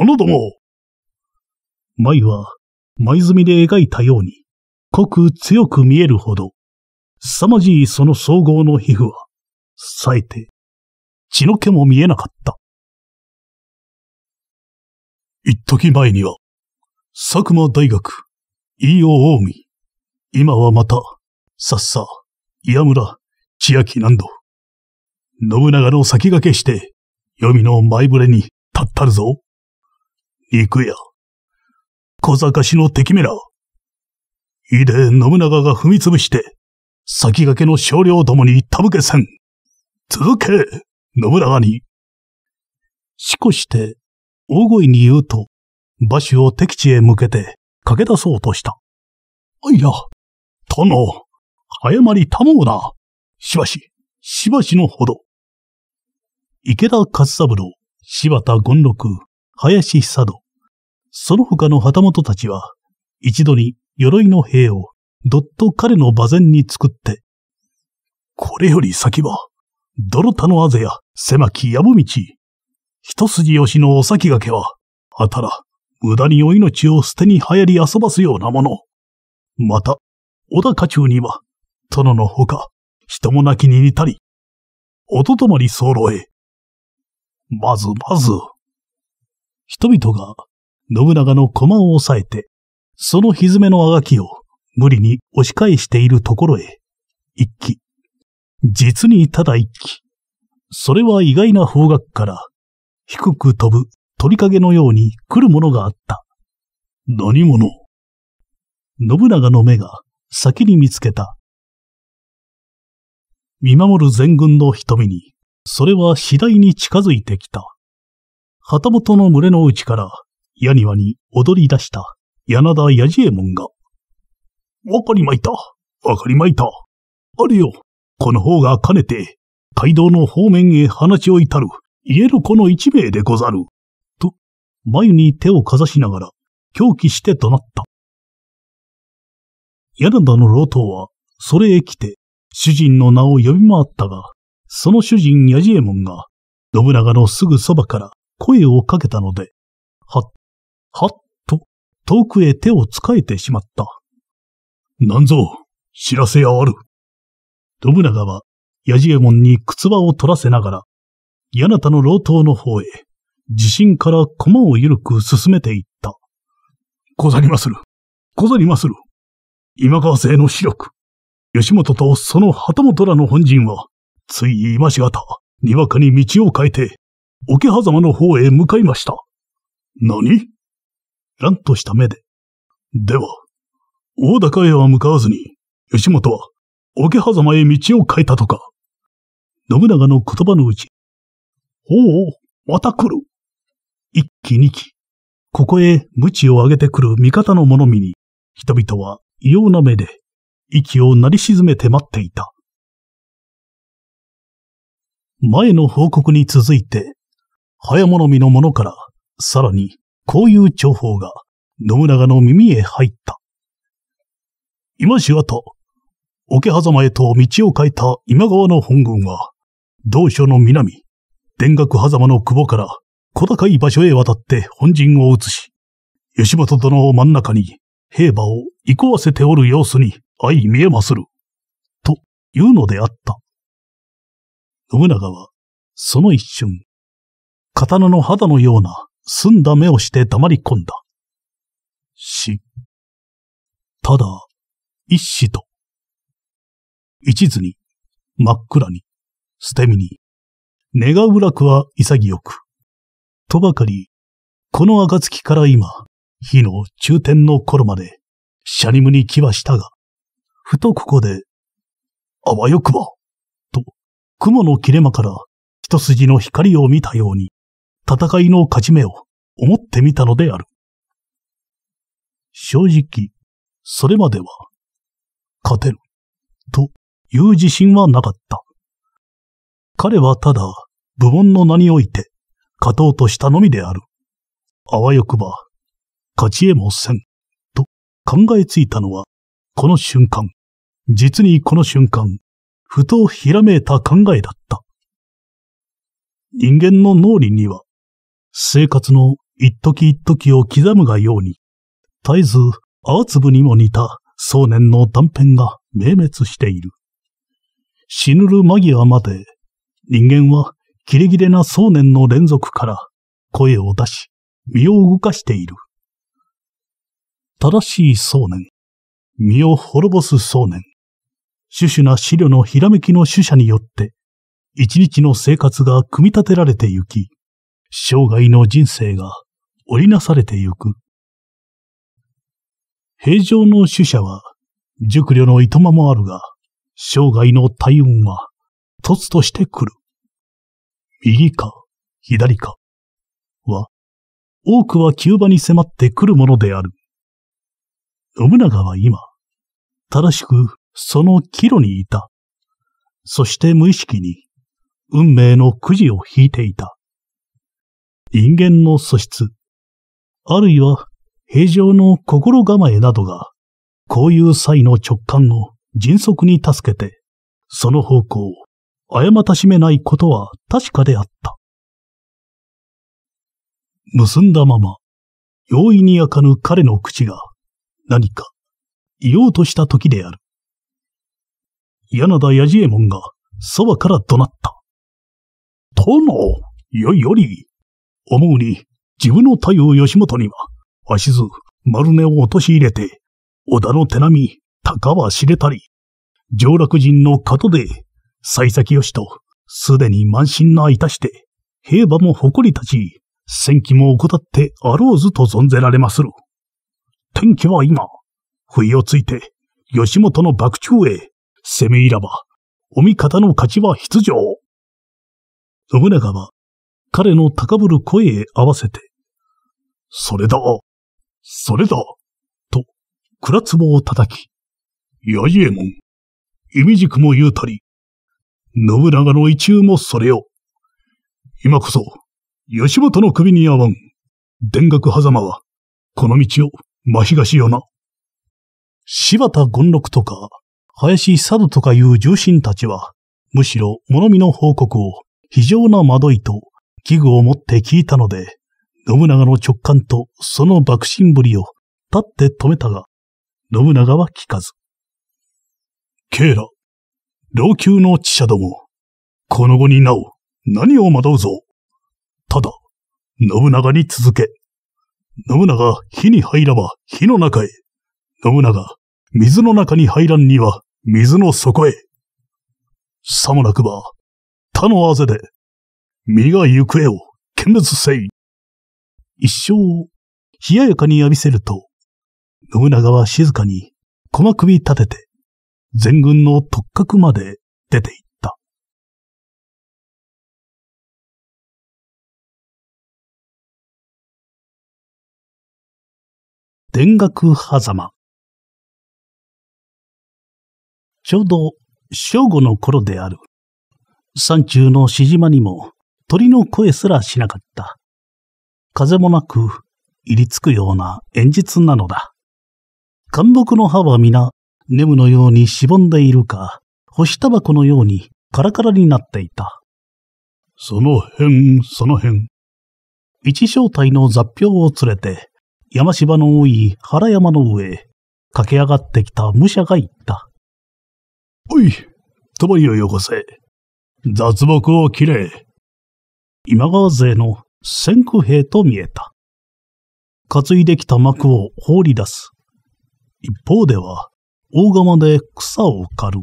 あなたも舞は、舞墨で描いたように、濃く強く見えるほど、凄まじいその総合の皮膚は、冴えて、血の気も見えなかった。一時前には、佐久間大学、飯尾近江、今はまた、さっさ、岩村、千秋南道、信長の先駆けして、黄泉の前触れに立ったるぞ。行くや。小坂氏の敵めら。いで信長が踏み潰して、先駆けの少量どもにた向けせん。続け、信長に。しこして、大声に言うと、馬首を敵地へ向けて駆け出そうとした。あいや、殿、早まりたもうな。しばし、しばしのほど。池田勝三郎、柴田権六、林久戸、その他の旗本たちは、一度に鎧の兵をどっと彼の馬前に作って、これより先は、泥田のあぜや狭きやぶ道、一筋よしのお先駆けは、あたら、無駄にお命を捨てに流行り遊ばすようなもの。また、小田家中には、殿のほか、人もなきに似たり、おととまり候へ、まずまず。人々が信長の駒を押さえて、そのひずめのあがきを無理に押し返しているところへ、一気。実にただ一気。それは意外な方角から、低く飛ぶ鳥影のように来るものがあった。何者信長の目が先に見つけた。見守る全軍の瞳にそれは次第に近づいてきた。旗本の群れの内から、矢庭に踊り出した、柳田矢次右衛門が、わかりまいた。わかりまいた。あれよ。この方がかねて、街道の方面へ話を至る、言える子の一名でござる。と、眉に手をかざしながら、狂気して怒鳴った。柳田の老頭は、それへ来て、主人の名を呼び回ったが、その主人ヤジエモンが、信長のすぐそばから声をかけたので、はっ、はっと遠くへ手をつかえてしまった。なんぞ、知らせやある。信長は、ヤジエモンに靴輪を取らせながら、ヤナタの老頭の方へ、地震から駒を緩く進めていった。ござりまする。ござりまする。今川勢の主力、吉本とその旗本らの本陣は、つい今しがた、にわかに道を変えて、桶狭間の方へ向かいました。何乱とした目で。では、大高へは向かわずに、吉本は、桶狭間へ道を変えたとか。信長の言葉のうち、おお、また来る。一気二気、ここへ鞭を上げてくる味方の物見に、人々は異様な目で、息を鳴り沈めて待っていた。前の報告に続いて、早物見の者から、さらに、こういう情報が、信長の耳へ入った。今しがた、桶狭間へと道を変えた今川の本軍は、同所の南、田楽狭間の久保から小高い場所へ渡って本陣を移し、吉本殿を真ん中に兵馬をこわせておる様子に相見えまする、というのであった。信長は、その一瞬、刀の肌のような澄んだ目をして黙り込んだ。し、ただ、一死と。一途に、真っ暗に、捨て身に、願う楽は潔く。とばかり、この暁から今、火の中天の頃まで、シャニムに来はしたが、ふとここで、あわよくば。雲の切れ間から一筋の光を見たように、戦いの勝ち目を思ってみたのである。正直、それまでは、勝てる、という自信はなかった。彼はただ、部門の名において、勝とうとしたのみである。あわよくば、勝ちへもせん、と考えついたのは、この瞬間、実にこの瞬間、ふとひらめいた考えだった。人間の脳裏には、生活の一時一時を刻むがように、絶えずアーツ部にも似た想念の断片が明滅している。死ぬる間際まで、人間はキレギレな想念の連続から声を出し、身を動かしている。正しい想念、身を滅ぼす想念、種々な資料のひらめきの主者によって、一日の生活が組み立てられてゆき、生涯の人生が織りなされてゆく。平常の主者は、熟慮のいとまもあるが、生涯の大運は、突として来る。右か、左か、は、多くは急場に迫ってくるものである。信長は今、正しくその帰路にいた。そして無意識に、運命のくじを引いていた。人間の素質、あるいは平常の心構えなどが、こういう際の直感を迅速に助けて、その方向を誤たしめないことは確かであった。結んだまま、容易に明かぬ彼の口が、何か、言おうとした時である。柳田八右衛門が、そばから怒鳴った。殿、よいより、思うに、自分の太陽吉本には、足図、丸根を陥れて、織田の手並み、高は知れたり、上洛人の門で、幸先よしと、すでに満身な致して、兵馬も誇り立ち、戦機も怠ってあろうずと存ぜられまする。天気は今、不意をついて、吉本の幕中へ、攻め入らば、お味方の勝ちは必要。信長は、彼の高ぶる声へ合わせて、それだそれだと、倉壺を叩き、やじえもん、意味軸も言うたり、信長の一憂もそれよ。今こそ、吉本の首に合わん、田楽狭間は、この道を真東よな。柴田権六とか、林佐渡とかいう重臣たちは、むしろ物見の報告を非常な惑いと器具を持って聞いたので、信長の直感とその爆心ぶりを立って止めたが、信長は聞かず。ケイラ、老朽の知者ども、この後になお何を惑うぞ。ただ、信長に続け。信長、火に入らば火の中へ。信長、水の中に入らんには水の底へ。さもなくば、他のあぜで、身が行方を見物せい。一生、冷ややかに浴びせると、信長は静かに駒首立てて、全軍の突角まで出ていった。田楽狭間ちょうど正午の頃である。山中のしじまにも鳥の声すらしなかった。風もなく、入りつくような演説なのだ。寒木の葉は皆、ネムのようにしぼんでいるか、干しタバコのようにカラカラになっていた。その辺、その辺。一正体の雑表を連れて、山芝の多い原山の上へ駆け上がってきた武者が言った。おい、ともりをよこせ。雑木を切れ。今川勢の先駆兵と見えた。担いできた幕を放り出す。一方では、大釜で草を刈る。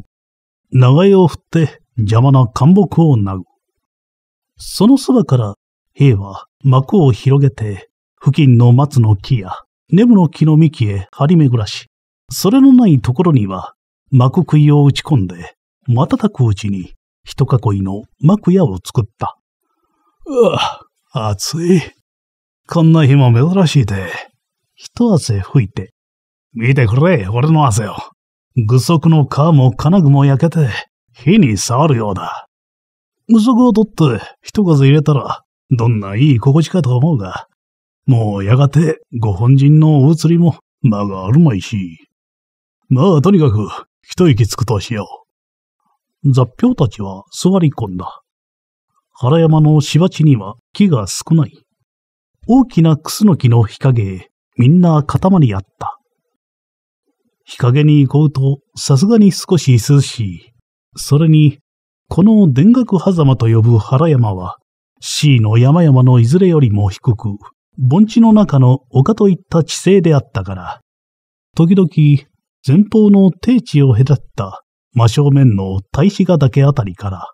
長屋を振って邪魔な干木をなぐ。そのそばから兵は幕を広げて、付近の松の木やネムの木の幹へ張り巡らし、それのないところには幕食いを打ち込んで、瞬くうちに人囲いの幕屋を作った。うわ、暑い。こんな日も珍しいで。一汗吹いて。見てくれ、俺の汗を。具足の皮も金具も焼けて、火に触るようだ。具足を取って一風入れたら、どんないい心地かと思うが、もうやがてご本人のお移りも間があるまいし。まあとにかく、一息つくとしよう。雑兵たちは座り込んだ。原山の芝地には木が少ない。大きなクスノキの日陰へみんな固まりった。日陰に行こうとさすがに少し涼しい。それに、この田楽狭間と呼ぶ原山は、C の山々のいずれよりも低く、盆地の中の丘といった地勢であったから、時々前方の低地を隔った真正面の大志ヶ岳あたりから、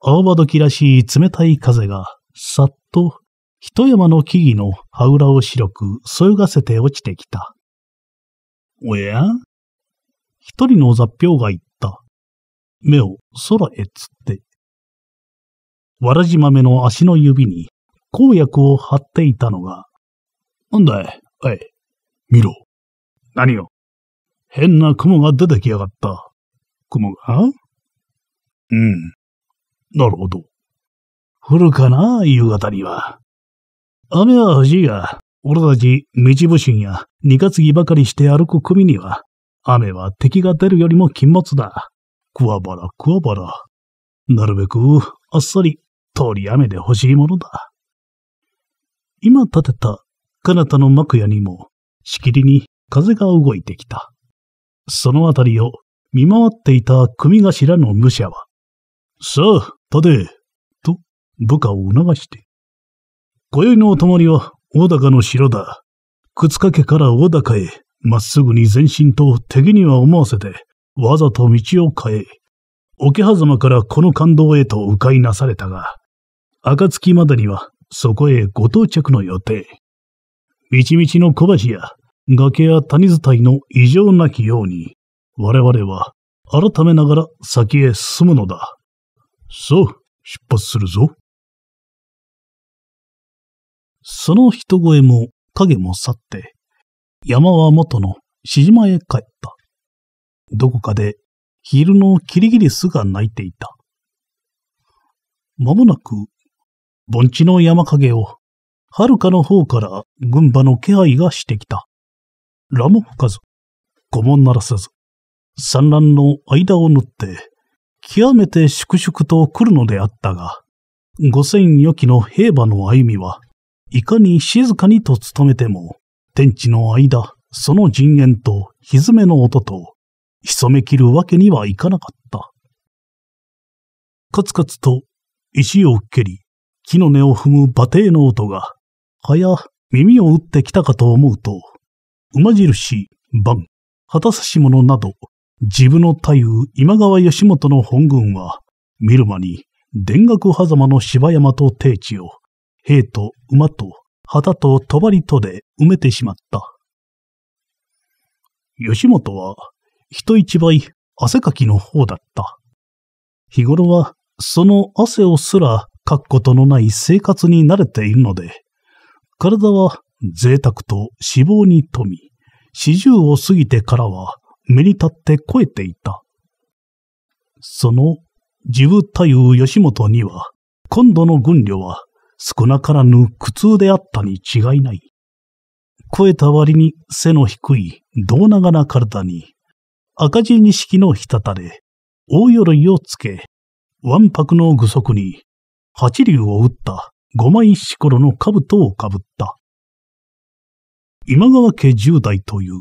青葉時らしい冷たい風が、さっと、一山の木々の羽裏を白くそよがせて落ちてきた。おや一人の雑兵が言った。目を空へつって。わらじ豆の足の指に公約を張っていたのが、なんだい、おい、見ろ。何を変な雲が出てきやがった。雲がうん。なるほど。降るかな、夕方には。雨は欲しいが、俺たち、道不信や、二月ぎばかりして歩く組には、雨は敵が出るよりも禁物だ。くわばら、くわばら。なるべく、あっさり、通り雨で欲しいものだ。今建てた、彼方の幕屋にも、しきりに風が動いてきた。そのあたりを見回っていた組頭の武者は、さあ、立て、と部下を促して、今宵のお泊まりは大高の城だ。靴掛けから大高へ、まっすぐに前進と敵には思わせて、わざと道を変え、桶狭間からこの感動へと迂回なされたが、暁までにはそこへご到着の予定。道々の小橋や崖や谷伝いの異常なきように、我々は改めながら先へ進むのだ。さあ、出発するぞ。その人声も影も去って、山は元の静島へ帰った。どこかで昼のキリギリスが鳴いていた。まもなく、盆地の山陰を、はるかの方から群馬の気配がしてきた。らも吹かず、ごもならせず、産卵の間を縫って、極めて粛々と来るのであったが、五千余騎の兵馬の歩みは、いかに静かにと努めても、天地の間、その陣煙とひずめの音と、潜めきるわけにはいかなかった。カツカツと石を蹴り、木の根を踏む馬蹄の音が、はや耳を打ってきたかと思うと、馬印、番、旗差し物など、自分の太夫今川義元の本軍は、見る間に、田楽狭間の芝山と定地を、兵と馬と旗と帳とで埋めてしまった。義元は、人一倍汗かきの方だった。日頃は、その汗をすらかくことのない生活に慣れているので、体は贅沢と死亡に富み、四十を過ぎてからは目に立って肥えていた。その自分太夫義元には、今度の軍旅は少なからぬ苦痛であったに違いない。肥えた割に背の低い胴長な体に、赤字色の滴れ、大鎧をつけ、わんぱくの具足に、八竜を打った五枚石ころの兜をかぶった。今川家十代という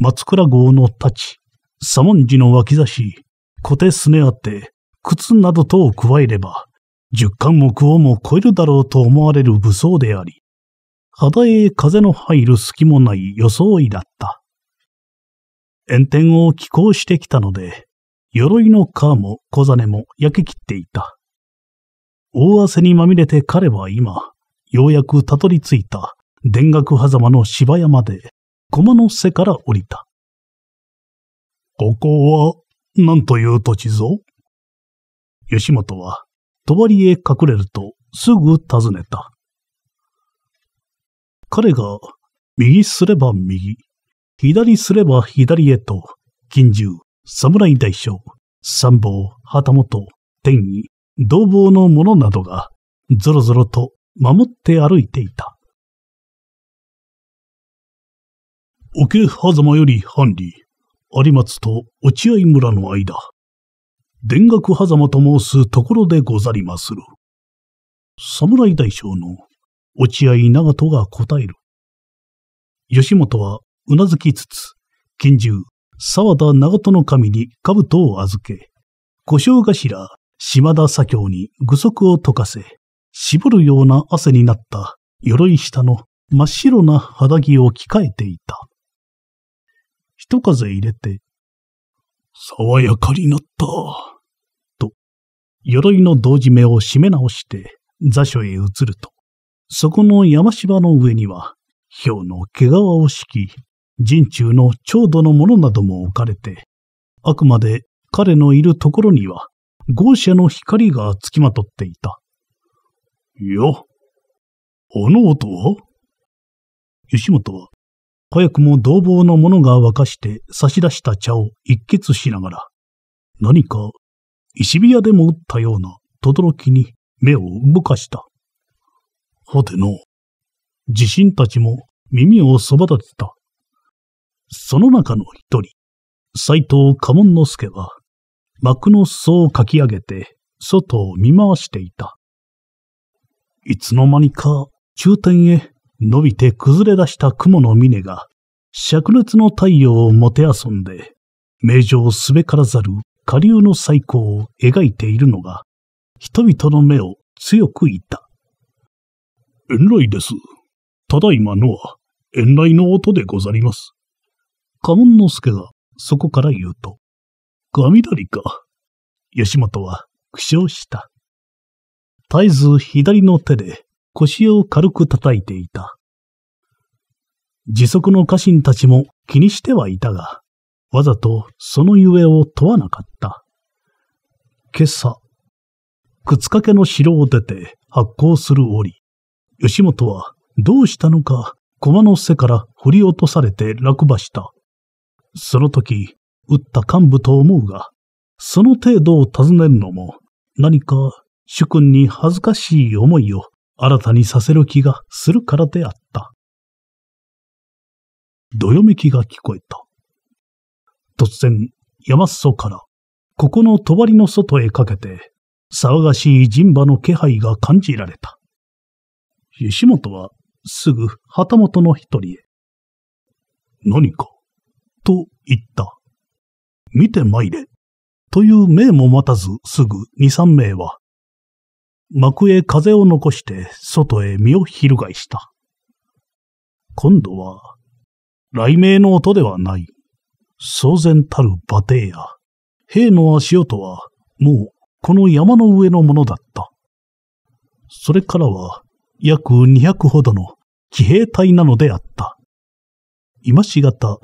松倉郷の太刀、左文字の脇差し、小手すねあて、靴などとを加えれば、十巻目をも超えるだろうと思われる武装であり、肌へ風の入る隙もない装いだった。炎天を寄港してきたので、鎧の皮も小金も焼け切っていた。大汗にまみれて彼は今、ようやくたどり着いた田楽狭間の芝山で、駒の背から降りた。ここは、何という土地ぞ吉本は、帳へ隠れると、すぐ尋ねた。彼が、右すれば右、左すれば左へと、金獣、侍大将、参謀、旗本、天意、同房の者などが、ぞろぞろと守って歩いていた。桶狭間より藩里、有松と落合村の間、田楽狭間と申すところでござりまする。侍大将の落合長門が答える。吉本はうなずきつつ、近獣、沢田長門の神に兜を預け、故障頭、島田左京に具足を溶かせ、絞るような汗になった鎧下の真っ白な肌着を着替えていた。一風入れて、爽やかになった。と、鎧の同時目を締め直して座所へ移ると、そこの山芝の上には、氷の毛皮を敷き、陣中の長度のものなども置かれて、あくまで彼のいるところには、豪奢の光がつきまとっていた。いや、あの音は吉本は早くも同房の者が沸かして差し出した茶を一血しながら、何か石火屋でも打ったような轟に目を動かした。はての、自身たちも耳をそば立てた。その中の一人、斎藤家門之助は、幕の裾をかき上げて、外を見回していた。いつの間にか、中天へ伸びて崩れ出した雲の峰が、灼熱の太陽をもてあそんで、名城すべからざる下流の最高を描いているのが、人々の目を強くいた。遠来です。ただいまのは、遠来の音でござります。家紋之助がそこから言うと、雷か。吉本は苦笑した。絶えず左の手で腰を軽く叩いていた。自足の家臣たちも気にしてはいたが、わざとそのゆえを問わなかった。今朝、靴掛けの城を出て発行する折、吉本はどうしたのか駒の背から振り落とされて落馬した。その時、撃った幹部と思うが、その程度を尋ねるのも何か主君に恥ずかしい思いを新たにさせる気がするからであった。どよめきが聞こえた。突然、山裾から、ここの帳の外へかけて、騒がしい人馬の気配が感じられた。吉本は、すぐ旗本の一人へ。何か、と言った。見てまいれ。という命も待たずすぐ二三名は幕へ風を残して外へ身を翻した。今度は、雷鳴の音ではない、騒然たる馬蹄や、兵の足音は、もうこの山の上のものだった。それからは、約二百ほどの騎兵隊なのであった。今しがた、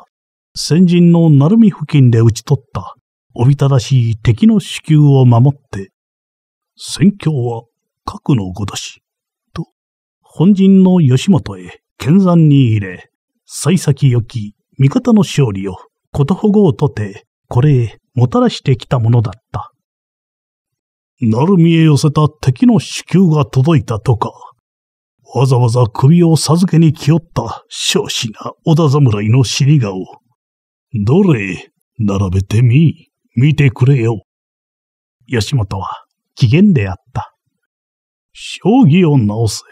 先人の鳴海付近で討ち取った、おびただしい敵の子宮を守って、戦況は核のごとし、と、本陣の吉本へ剣山に入れ、幸先よき味方の勝利をことほごをとて、これへもたらしてきたものだった。なるみへ寄せた敵の支給が届いたとか、わざわざ首を授けに来よった少子な織田侍の尻顔。どれ、並べてみ、見てくれよ。吉本は機嫌であった。将棋を直せ。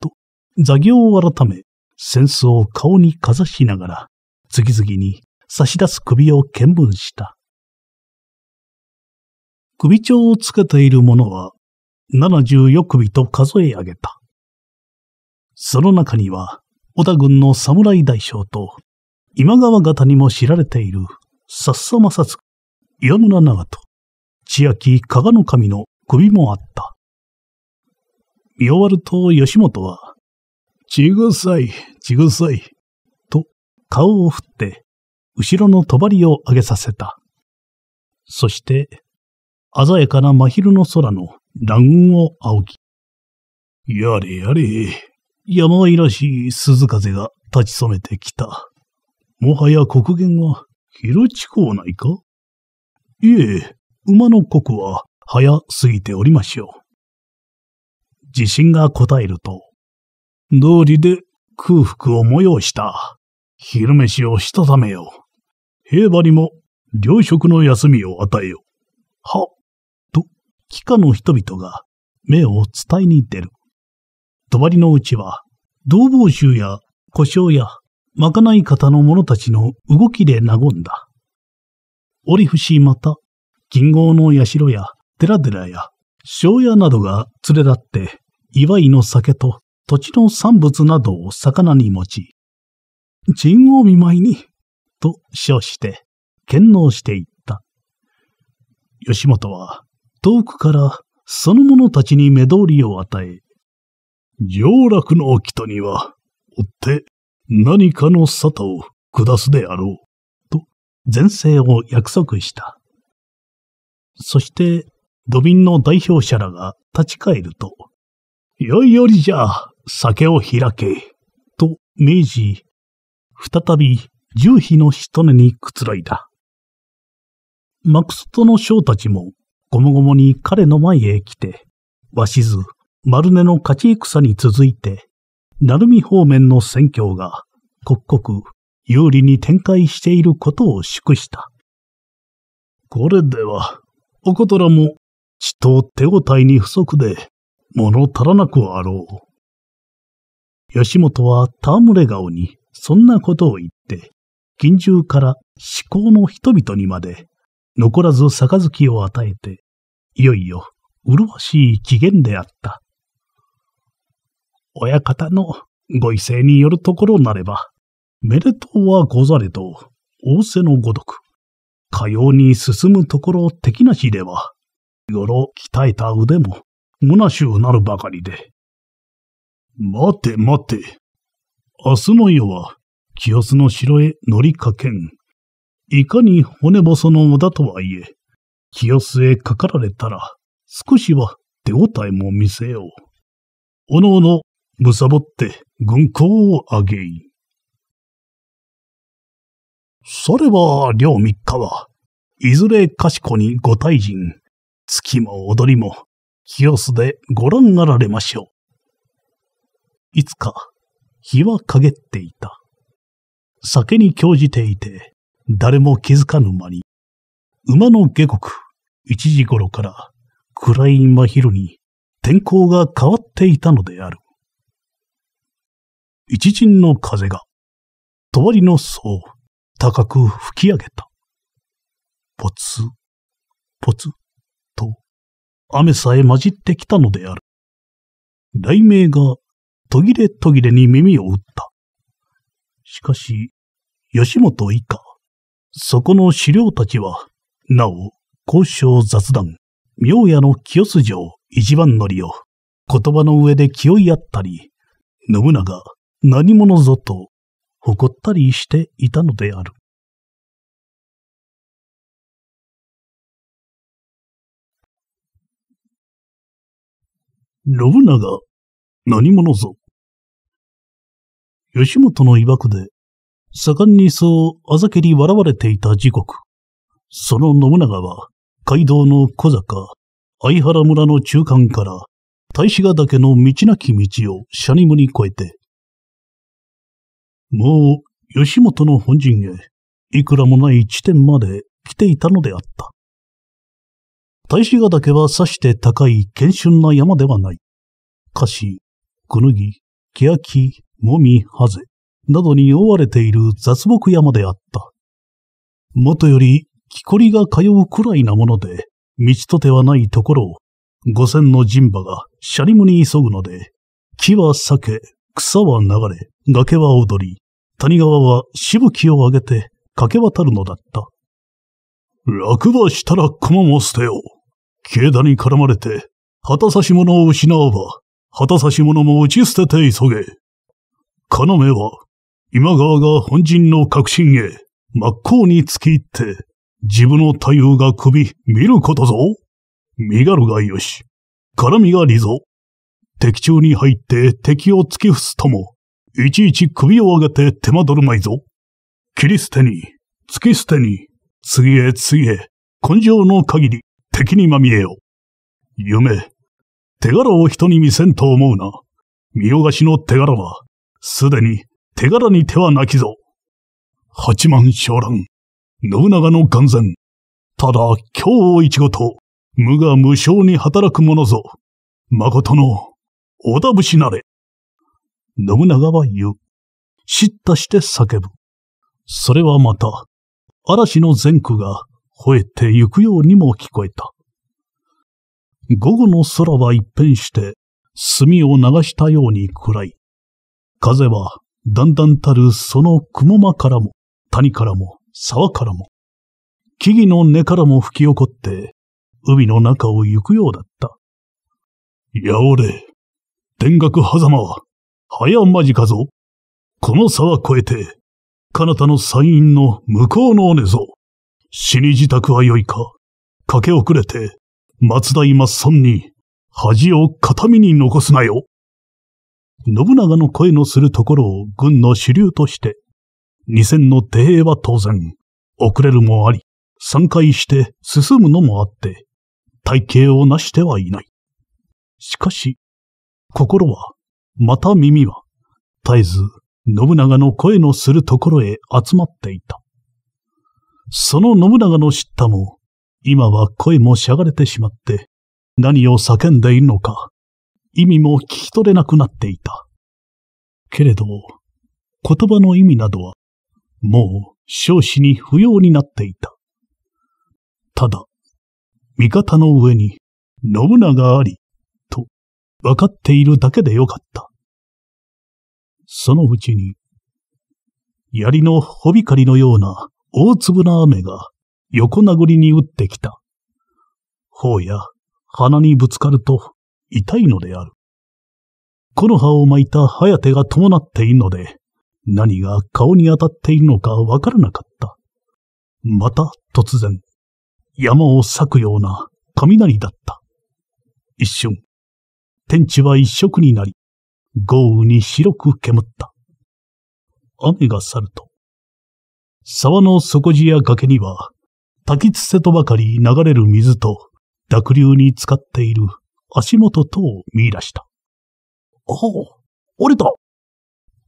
と、座業を改め、扇子を顔にかざしながら、次々に差し出す首を見分した。首長をつけている者は、74首と数え上げた。その中には、小田軍の侍大将と、今川方にも知られている、さっさまさつ、岩村長と、千秋加賀の神の首もあった。見終わると吉本は、ちぐさい、ちぐさい、と顔を振って、後ろの帳を上げさせた。そして、鮮やかな真昼の空の乱雲を仰ぎ、やれやれ、山あいらしい鈴風が立ち染めてきた。もはや国言は広地港内かいえ、馬の国は早すぎておりましょう。自信が答えると、道理で空腹を催した。昼飯をしたためよう。平和にも、良食の休みを与えよう。は、と、帰化の人々が目を伝えに出る。帳のうちは、同房衆や故障やまかない方の者たちの動きで和んだ。折伏また、金剛の社や寺寺や庄屋などが連れ立って祝いの酒と土地の産物などを魚に持ち、神を見舞いに、と称して、献納していった。吉本は、遠くからその者たちに目通りを与え、上洛の人には、追って何かの沙汰を下すであろう、と前世を約束した。そして、土瓶の代表者らが立ち返ると、よいよりじゃ、酒を開け。と命じ、再び重妃のとねにくつろいだ。マクストの将たちも、ごもごもに彼の前へ来て、鷲津、丸根の勝ち戦に続いて、鳴海方面の戦況が、刻々、有利に展開していることを祝した。これでは、おことらも、ちと手応えに不足で、物足らなくあろう。吉本は戯れ顔にそんなことを言って、近中から至高の人々にまで残らず杯を与えて、いよいよ麗しい機嫌であった。親方のご威勢によるところなれば、めでとうはござれと、仰せのごとく、かように進むところ敵なしでは、よろ鍛えた腕も、虚しゅうなるばかりで。待て待て。明日の夜は、清須の城へ乗りかけん。いかに骨細の小だとはいえ、清須へかかられたら、少しは手応えも見せよう。おのおの、むさぼって軍港をあげい。それは、両三日は、いずれかしこにご退陣、月も踊りも、清須でご覧あられましょう。いつか、日は陰っていた。酒に興じていて、誰も気づかぬ間に、馬の下国、一時頃から暗い真昼に天候が変わっていたのである。一陣の風が、とわりの層を高く吹き上げた。ぽつ、ぽつ。雨さえ混じってきたのである。雷鳴が途切れ途切れに耳を打った。しかし、吉本以下、そこの資料たちは、なお、交渉雑談、明夜の清洲城一番乗りを、言葉の上で気い合ったり、信長、何者ぞと、誇ったりしていたのである。信長、何者ぞ。吉本の曰くで、盛んにそうあざけり笑われていた時刻、その信長は、街道の小坂、相原村の中間から、大志ヶ岳の道なき道をシャニムに越えて、もう、吉本の本陣へ、いくらもない地点まで来ていたのであった。大志ヶ岳はさして高い謙春な山ではない。菓子、くぬぎ、けやき、もみ、はぜ、などに覆われている雑木山であった。もとより、木こりが通うくらいなもので、道とてはないところを、五千の人馬がシャリムに急ぐので、木は裂け、草は流れ、崖は踊り、谷川はしぶきを上げて駆け渡るのだった。落馬したら駒も捨てよう。慶田に絡まれて、旗差し者を失わば、旗差し者も打ち捨てて急げ。金目は、今川が本陣の核心へ、真っ向に突き入って、自分の太夫が首見ることぞ。身軽がよし、絡みが利ぞ。敵中に入って敵を突き伏すとも、いちいち首を上げて手間取るまいぞ。切り捨てに、突き捨てに、次へ次へ、根性の限り、敵にまみえよ。夢、手柄を人に見せんと思うな。見よがしの手柄は、すでに手柄に手はなきぞ。八万将乱、信長の眼前。ただ、今日を一ごと、無我無償に働く者ぞ。誠の、織田節なれ。信長は言う。叱咤して叫ぶ。それはまた、嵐の前駆が吠えてゆくようにも聞こえた。午後の空は一変して、墨を流したように暗い。風は、だんだんたるその雲間からも、谷からも、沢からも、木々の根からも吹き起こって、海の中を行くようだった。やおれ、天学狭間は、早まじかぞ。この沢越えて、彼方の山陰の向こうの尾根ぞ。死に自宅は良いか、駆け遅れて、松代松村に、恥を形見に残すなよ。信長の声のするところを軍の主流として、二千の帝は当然、遅れるもあり、散回して進むのもあって、体型を成してはいない。しかし、心は、また耳は、絶えず、信長の声のするところへ集まっていた。その信長の知ったも、今は声もしゃがれてしまって、何を叫んでいるのか、意味も聞き取れなくなっていた。けれど、言葉の意味などは、もう少子に不要になっていた。ただ、味方の上に、信長あり、と、分かっているだけでよかった。そのうちに、槍のほびかりのような大粒な雨が横殴りに打ってきた。頬や鼻にぶつかると痛いのである。木の葉を巻いたテが伴っているので、何が顔に当たっているのかわからなかった。また突然、山を裂くような雷だった。一瞬、天地は一色になり、豪雨に白く煙った。雨が去ると、沢の底地や崖には、滝つせとばかり流れる水と、濁流に浸かっている足元とを見出した。おお、折れた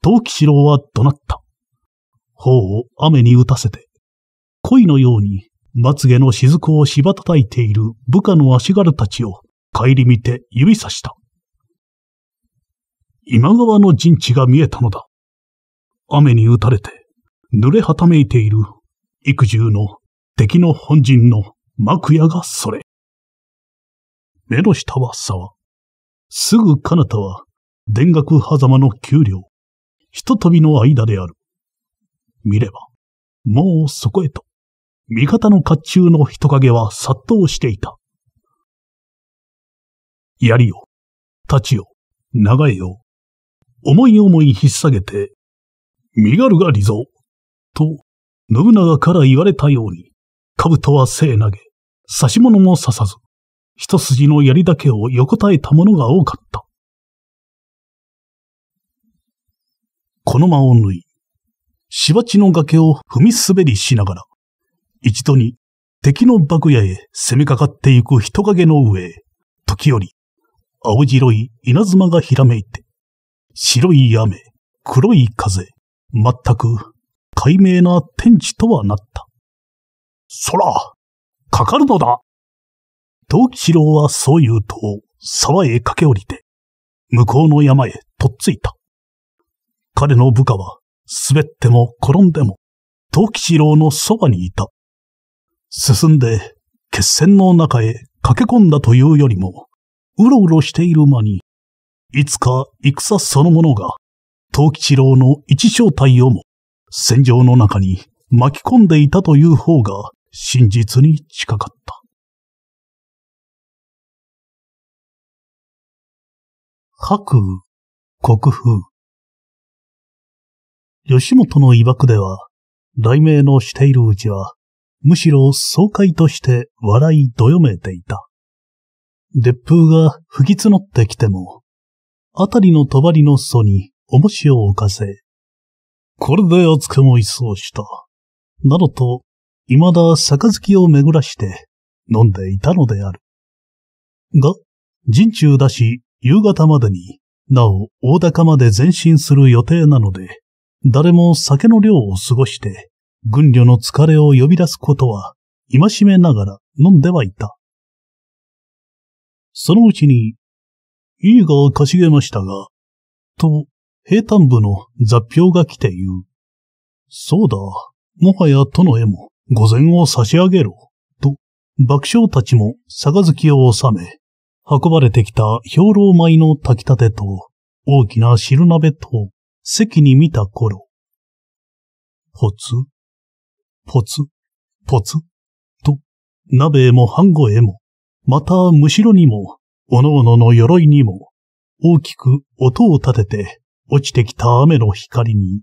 と吉郎は怒鳴った。頬を雨に打たせて、恋のようにまつげの雫をしばたたいている部下の足軽たちを顧みて指さした。今川の陣地が見えたのだ。雨に打たれて、濡れはためいている、幾重の敵の本陣の幕屋がそれ。目の下は沢。すぐ彼方は、田楽狭間の丘陵。ひとたびの間である。見れば、もうそこへと、味方の甲冑の人影は殺到していた。槍を、太刀を、長江を、思い思い引っ下げて、身軽が理想。と、信長から言われたように、兜は背投げ、刺し物も刺さず、一筋の槍だけを横たえたものが多かった。この間を縫い、芝地の崖を踏み滑りしながら、一度に敵の爆屋へ攻めかかっていく人影の上へ、時折、青白い稲妻がひらめいて、白い雨、黒い風、全く解明な天地とはなった。空、かかるのだ藤吉郎はそう言うと、沢へ駆け下りて、向こうの山へとっついた。彼の部下は、滑っても転んでも、藤吉郎のそばにいた。進んで、決戦の中へ駆け込んだというよりも、うろうろしている間に、いつか戦そのものが、藤吉郎の一正体をも戦場の中に巻き込んでいたという方が真実に近かった。白国風。吉本の曰くでは、雷鳴のしているうちは、むしろ爽快として笑いどよめていた。烈風が吹き募ってきても、あたりの帳の裾に重しを浮かせ、これで厚くも一掃した。などと、未だきを巡らして飲んでいたのである。が、陣中だし、夕方までに、なお大高まで前進する予定なので、誰も酒の量を過ごして、軍旅の疲れを呼び出すことは、戒めながら飲んではいた。そのうちに、いいがかしげましたが、と平坦部の雑表が来て言う。そうだ、もはや殿へも御前を差し上げろ、と、爆笑たちも杯を収め、運ばれてきた兵糧米の炊きたてと、大きな汁鍋と、席に見た頃、ポツ、ポツ、ポツ、と、鍋へも半後へも、またむしろにも、おのおのの鎧にも、大きく音を立てて落ちてきた雨の光に、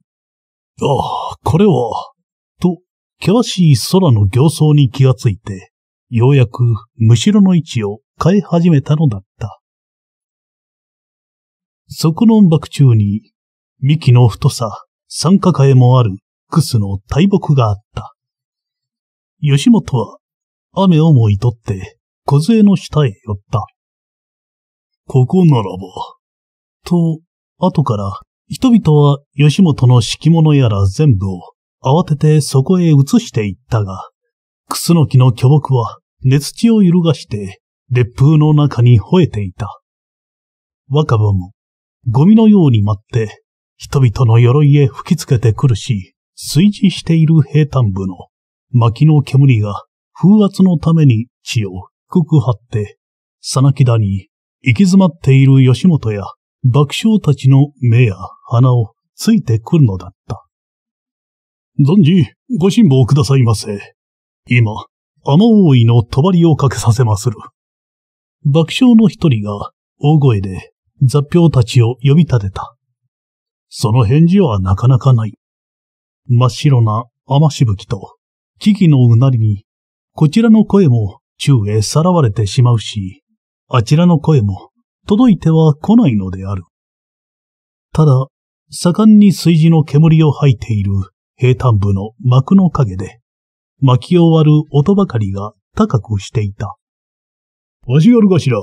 ああ、これは、と、険しい空の行走に気がついて、ようやくむしろの位置を変え始めたのだった。そこの爆中に、幹の太さ、三角絵もあるクスの大木があった。吉本は雨をもいとって小杖の下へ寄った。ここならば、と後から人々は吉本の敷物やら全部を慌ててそこへ移していったが、クスノキの巨木は熱地を揺るがして烈風の中に吠えていた。若葉もゴミのように舞って人々の鎧へ吹きつけてくるし、水地している平坦部の薪の煙が風圧のために血を低く張って、さなきだに行き詰まっている吉本や爆笑たちの目や鼻をついてくるのだった。存じ、ご辛抱くださいませ。今、雨王いの帳をかけさせまする。爆笑の一人が大声で雑票たちを呼び立てた。その返事はなかなかない。真っ白な雨しぶきと木々のうなりに、こちらの声も宙へさらわれてしまうし、あちらの声も届いては来ないのである。ただ、盛んに炊事の煙を吐いている平坦部の幕の陰で、巻き終わる音ばかりが高くしていた。足軽頭、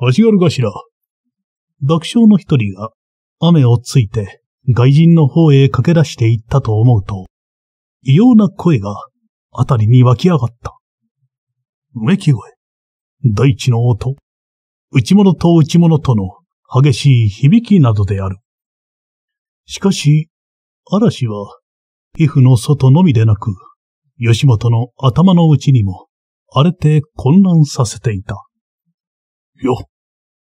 足軽頭。爆笑の一人が雨をついて外人の方へ駆け出していったと思うと、異様な声が辺りに湧き上がった。うめき声、大地の音、内物と内物との激しい響きなどである。しかし、嵐は、皮膚の外のみでなく、吉本の頭の内にも、荒れて混乱させていた。よ、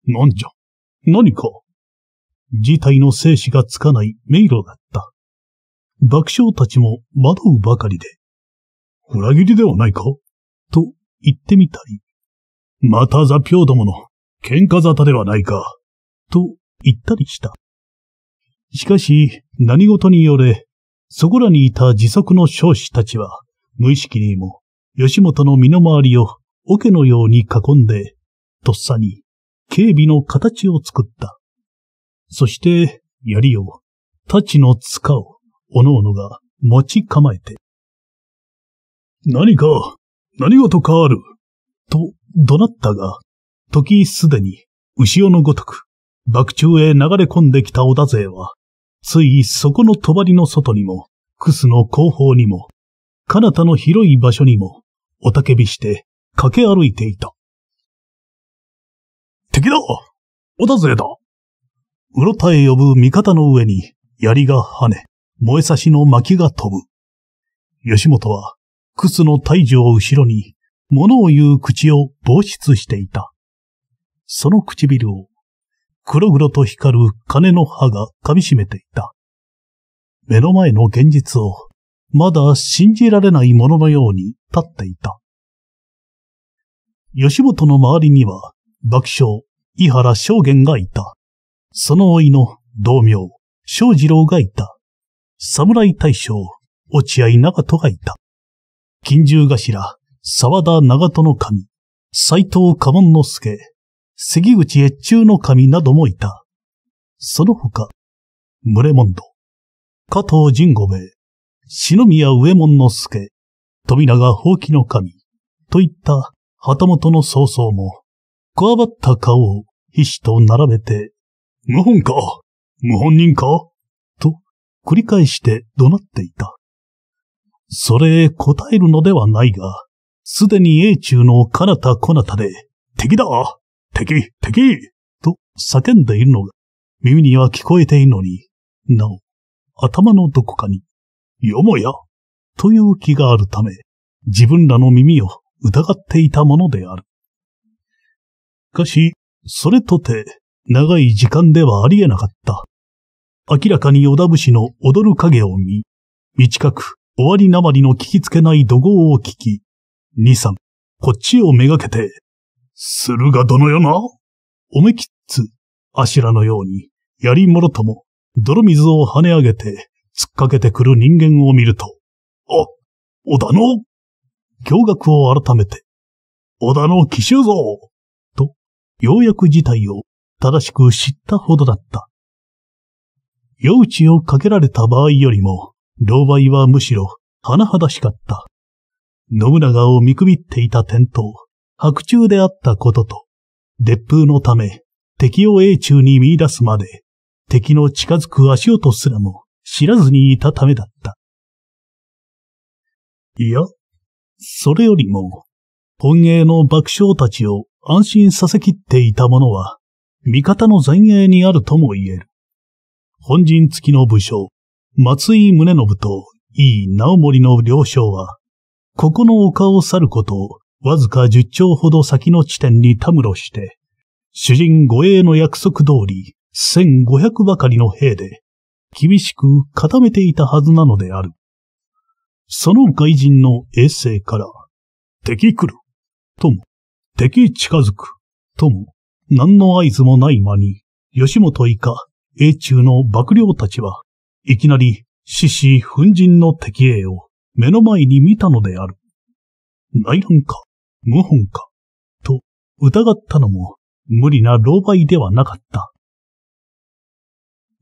なんじゃ、何か。事態の生死がつかない迷路だった。爆笑たちも惑うばかりで、裏切りではないかと言ってみたり、またザピョーどもの喧嘩沙汰ではないか、と言ったりした。しかし、何事によれ、そこらにいた自作の少子たちは、無意識にも、吉本の身の回りを桶のように囲んで、とっさに、警備の形を作った。そして、槍を、太刀の塚を、おのおのが持ち構えて。何か、何事かある、と怒鳴ったが、時すでに、後ろのごとく、爆中へ流れ込んできた織田勢は、ついそこの帳の外にも、楠の後方にも、彼方の広い場所にも、おたけびして駆け歩いていた。敵だ織田勢だうろたえ呼ぶ味方の上に、槍が跳ね、燃え差しの薪が飛ぶ。吉本は、楠の大樹を後ろに、物を言う口を防出していた。その唇を、黒々と光る金の歯が噛み締めていた。目の前の現実を、まだ信じられないもののように立っていた。吉本の周りには、爆笑、井原正元がいた。その老いの同名、正次郎がいた。侍大将、落合長戸がいた。金獣頭、沢田長門の神、斎藤家門之助、関口越中の神などもいた。その他、群れ門戸、加藤神五兵衛、篠宮上門之助、富永宝器の神、といった旗本の曹操も、こわばった顔を必死と並べて、無本か無本人かと繰り返して怒鳴っていた。それへ答えるのではないが、すでに英中の彼方こなたで、敵だ敵敵と叫んでいるのが耳には聞こえているのに、なお、頭のどこかに、よもや、という気があるため、自分らの耳を疑っていたものである。しかし、それとて、長い時間ではありえなかった。明らかに与田士の踊る影を見、短く、終わりなまりの聞きつけない怒号を聞き、二三、こっちをめがけて、するが殿よな。おめきっつ、あしらのように、槍もろとも、泥水を跳ね上げて、突っかけてくる人間を見ると、あ、織田の驚愕を改めて、織田の奇襲像と、ようやく事態を正しく知ったほどだった。夜打ちをかけられた場合よりも、狼狽はむしろ、甚だしかった。信長を見くびっていた点灯。白昼であったことと、烈風のため、敵を英中に見出すまで、敵の近づく足音すらも知らずにいたためだった。いや、それよりも、本営の爆笑たちを安心させきっていたものは、味方の前衛にあるとも言える。本陣付きの武将、松井宗信と井伊直森の両将は、ここの丘を去ることをわずか十丁ほど先の地点にたむろして、主人護衛の約束通り、千五百ばかりの兵で、厳しく固めていたはずなのである。その外人の衛星から、敵来る、とも、敵近づく、とも、何の合図もない間に、吉本以下、英中の幕僚たちは、いきなり、獅子粉陣の敵兵を目の前に見たのである。内乱か。5本か、と疑ったのも無理な狼狽ではなかった。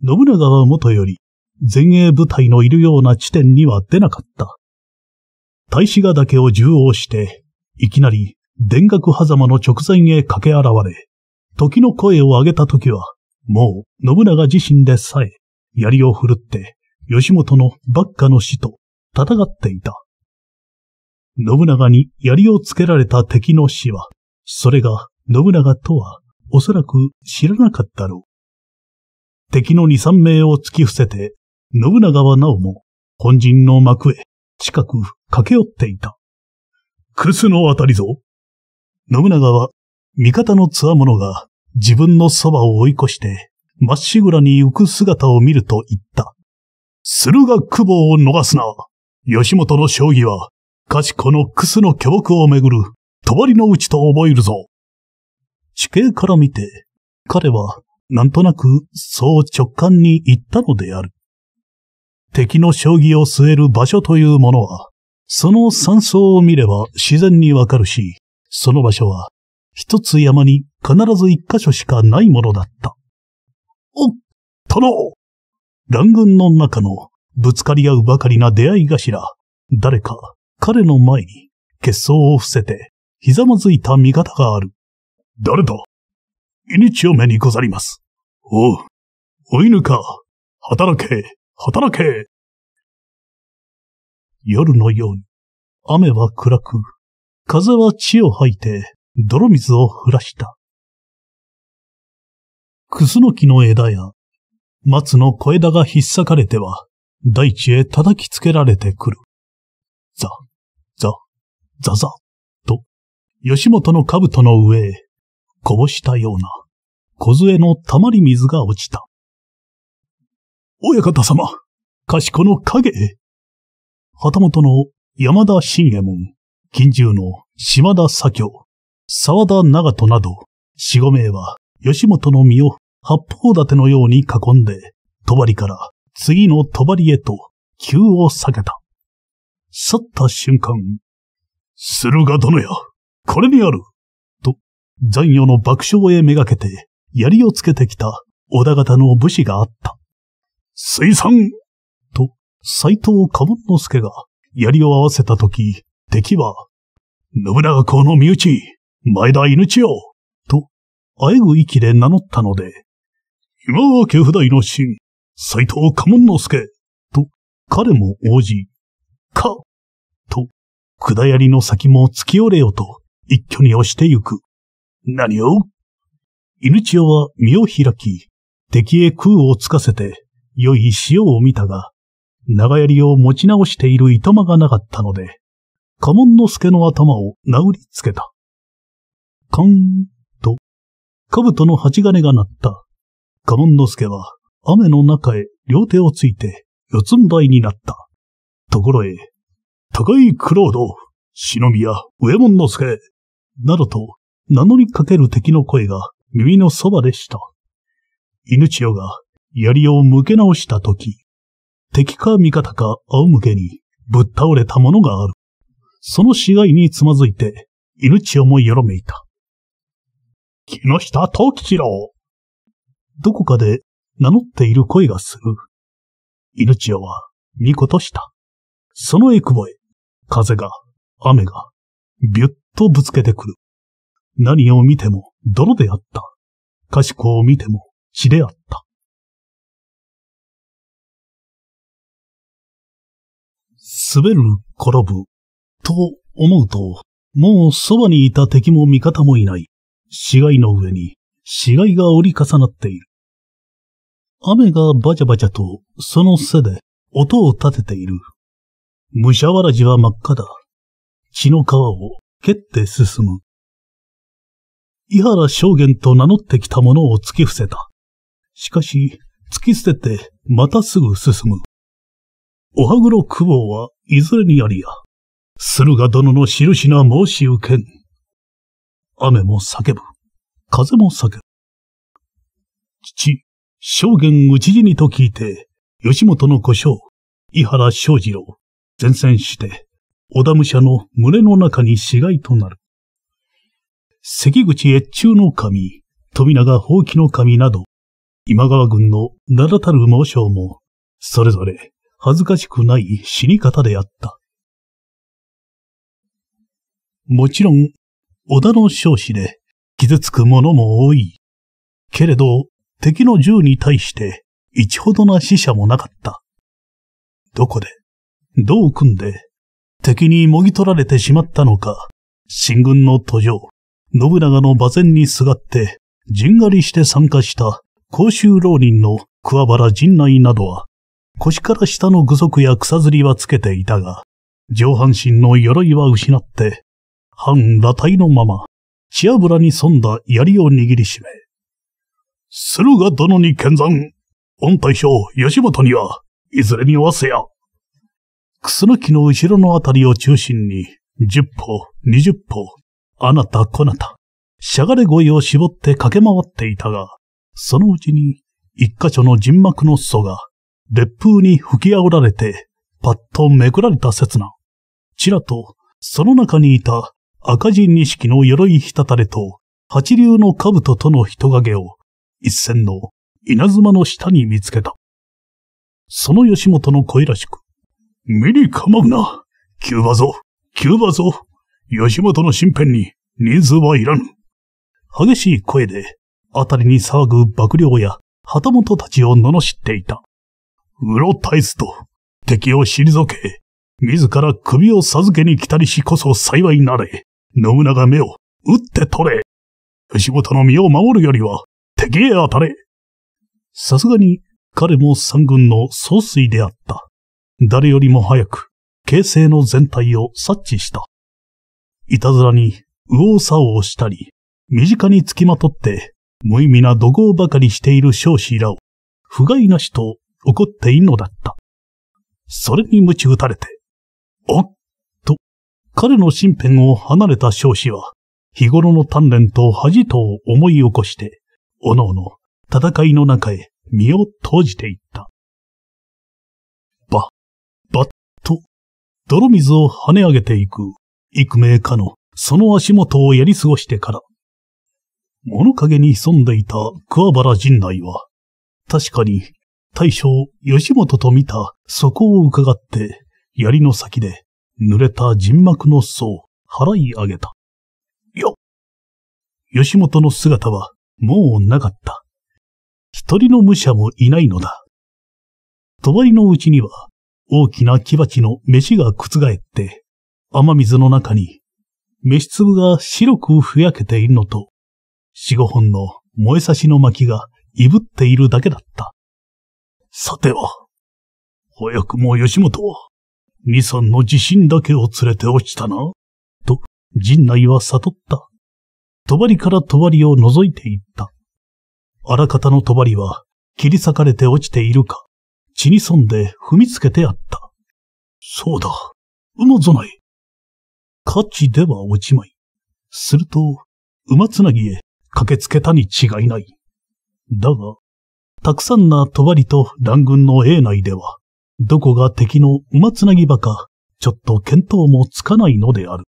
信長は元より前衛部隊のいるような地点には出なかった。大志ヶ岳を縦横して、いきなり田楽狭間の直前へ駆け現れ、時の声を上げた時は、もう信長自身でさえ、槍を振るって、吉本のばっかの死と戦っていた。信長に槍をつけられた敵の死は、それが信長とはおそらく知らなかったろう。敵の二三名を突き伏せて、信長はなおも本陣の幕へ近く駆け寄っていた。クスのあたりぞ。信長は味方の強者が自分のそばを追い越してまっしぐらに浮く姿を見ると言った。駿河久保を逃すな。吉本の将棋はかしこのクスの巨木をめぐる、帳の内と覚えるぞ。地形から見て、彼は、なんとなく、そう直感に言ったのである。敵の将棋を据える場所というものは、その山荘を見れば自然にわかるし、その場所は、一つ山に必ず一箇所しかないものだった。おっ、殿乱軍の中のぶつかり合うばかりな出会い頭、誰か彼の前に、結相を伏せて、ひざまずいた味方がある。誰だ命を目にござります。おう、お犬か。働け、働け。夜のように、雨は暗く、風は血を吐いて、泥水を降らした。クスノキの枝や、松の小枝が引っ裂かれては、大地へ叩きつけられてくる。ザ、ザザ、と、吉本の兜の上へ、こぼしたような、小杖の溜まり水が落ちた。親方様、賢の影へ。旗本の山田信右衛門、近獣の島田左京、沢田長門など、四五名は吉本の身を八方立てのように囲んで、帳から次の帳へと急を避けた。去った瞬間、駿河殿や、これにある。と、残余の爆笑へめがけて、槍をつけてきた織田方の武士があった。水産と、斎藤家紋之助が槍を合わせたとき、敵は、信長公の身内、前田犬千代と、あえぐ息で名乗ったので、今は家不代の神、斎藤家紋之助と、彼も応じ、か、下りの先も突き折れよと、一挙に押してゆく。何を犬千代は身を開き、敵へ空をつかせて、良い潮を見たが、長槍を持ち直している糸間がなかったので、家紋の助の頭を殴りつけた。カンと、兜の鉢金が鳴った。家紋の助は、雨の中へ両手をついて、四つん這いになった。ところへ、高クロード、忍びや上門之助、などと名乗りかける敵の声が耳のそばでした。犬千代が槍を向け直した時、敵か味方か仰向けにぶっ倒れたものがある。その死骸につまずいて、犬千代もよろめいた。木下藤吉郎どこかで名乗っている声がする。犬千代は、見事した。そのエクボへ、風が、雨が、ビュッとぶつけてくる。何を見ても泥であった。かしこを見ても血であった。滑る、転ぶ、と思うと、もうそばにいた敵も味方もいない。死骸の上に死骸が折り重なっている。雨がバチャバチャとその背で音を立てている武者わらじは真っ赤だ。血の川を蹴って進む。伊原証言と名乗ってきたものを突き伏せた。しかし、突き捨てて、またすぐ進む。おはぐろ久保はいずれにありや。駿河殿の印な申し受けん。雨も叫ぶ。風も叫ぶ。父、証言討ち死にと聞いて、吉本の故障、伊原正二郎、前線して、小田武者の群れの中に死骸となる。関口越中の神、富永放棄の神など、今川軍の名だたる猛将も、それぞれ恥ずかしくない死に方であった。もちろん、織田の少子で傷つく者も多い。けれど、敵の銃に対して、一ほどな死者もなかった。どこで、どう組んで、敵にもぎ取られてしまったのか、進軍の途上、信長の馬前にすがって、陣狩りして参加した甲州浪人の桑原陣内などは、腰から下の具足や草ずりはつけていたが、上半身の鎧は失って、半裸体のまま、血油に損んだ槍を握りしめ、駿河殿に剣参、御大将吉本には、いずれにわせや。クスノキの後ろのあたりを中心に、十歩、二十歩、あなた、こなた、しゃがれ声を絞って駆け回っていたが、そのうちに、一箇所の人幕の裾が、烈風に吹きあおられて、パッとめくられた刹那、ちらと、その中にいた赤字錦の鎧ひたたれと、八流の兜との人影を、一線の稲妻の下に見つけた。その吉本の声らしく、目に構うな。キューバぞ、キューバぞ。吉本の身辺に人数はいらぬ。激しい声で、あたりに騒ぐ幕僚や旗本たちを罵っていた。うろたえずと、敵を退け、自ら首を授けに来たりしこそ幸いなれ。信長目を打って取れ。吉本の身を守るよりは、敵へ当たれ。さすがに、彼も三軍の総帥であった。誰よりも早く、形勢の全体を察知した。いたずらに、右往左往したり、身近につきまとって、無意味な怒号ばかりしている少子らを、不甲斐なしと怒っているのだった。それに鞭打たれて、おっと、彼の身辺を離れた少子は、日頃の鍛錬と恥とを思い起こして、おのおの戦いの中へ身を投じていった。泥水を跳ね上げていく、幾名かのその足元をやり過ごしてから、物陰に潜んでいた桑原陣内は、確かに大将吉本と見たそこを伺って、槍の先で濡れた人幕の巣を払い上げた。よ吉本の姿はもうなかった。一人の武者もいないのだ。帳のうちには大きな木鉢の飯が覆って、雨水の中に、飯粒が白くふやけているのと、四五本の燃え差しの薪がいぶっているだけだった。さては、早くも吉本は、二三の地震だけを連れて落ちたな、と陣内は悟った。帳から帳を覗いていった。あらかたの帳は切り裂かれて落ちているか、血に損んで踏みつけてあった。そうだ、馬ぞない。価値では落ちまい。すると、馬つなぎへ駆けつけたに違いない。だが、たくさんなりと乱軍の営内では、どこが敵の馬つなぎ場か、ちょっと見当もつかないのである。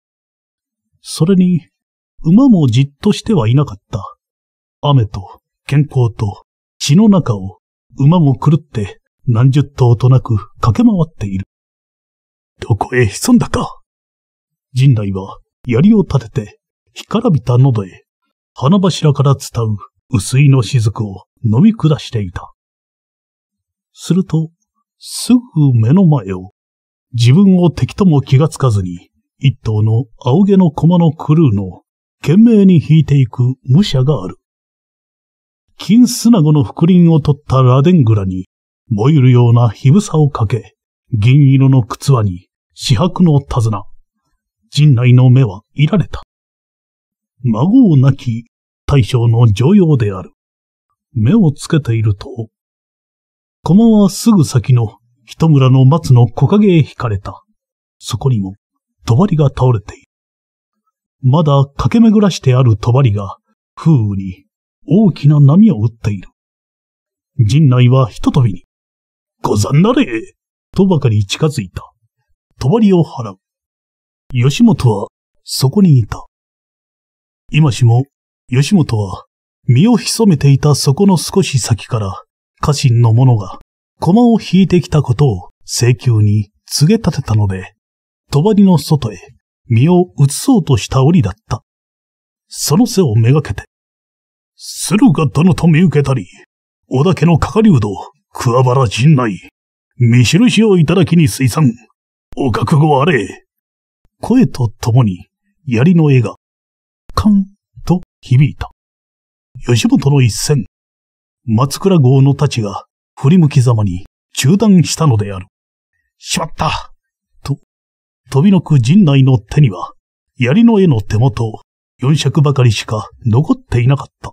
それに、馬もじっとしてはいなかった。雨と、健康と、血の中を、馬も狂って何十頭となく駆け回っている。どこへ潜んだか陣内は槍を立てて、干からびた喉へ、花柱から伝う薄いの雫を飲み下していた。すると、すぐ目の前を、自分を敵とも気がつかずに、一頭の青毛の駒のクルーの、懸命に引いていく武者がある。金砂子の覆輪を取ったラデングラに、燃えるような火草をかけ、銀色の靴輪に、四白の手綱。陣内の目はいられた。孫を亡き大将の女用である。目をつけていると、駒はすぐ先の人村の松の木陰へ引かれた。そこにも、帳が倒れている。まだ駆け巡らしてある帳が、風雨に大きな波を打っている。陣内はひとびに、ござんなれとばかり近づいた。帳を払う。吉本はそこにいた。今しも吉本は身を潜めていたそこの少し先から家臣の者が駒を引いてきたことを請求に告げ立てたので、帳の外へ身を移そうとした折だった。その背をめがけて、駿河殿と見受けたり、織田家の係ど。桑原陣内、見印をいただきに推産、お覚悟あれ。声とともに、槍の絵が、カンと響いた。吉本の一戦、松倉郷の太刀が振り向きざまに中断したのである。しまったと、飛びのく陣内の手には、槍の絵の手元、四尺ばかりしか残っていなかった。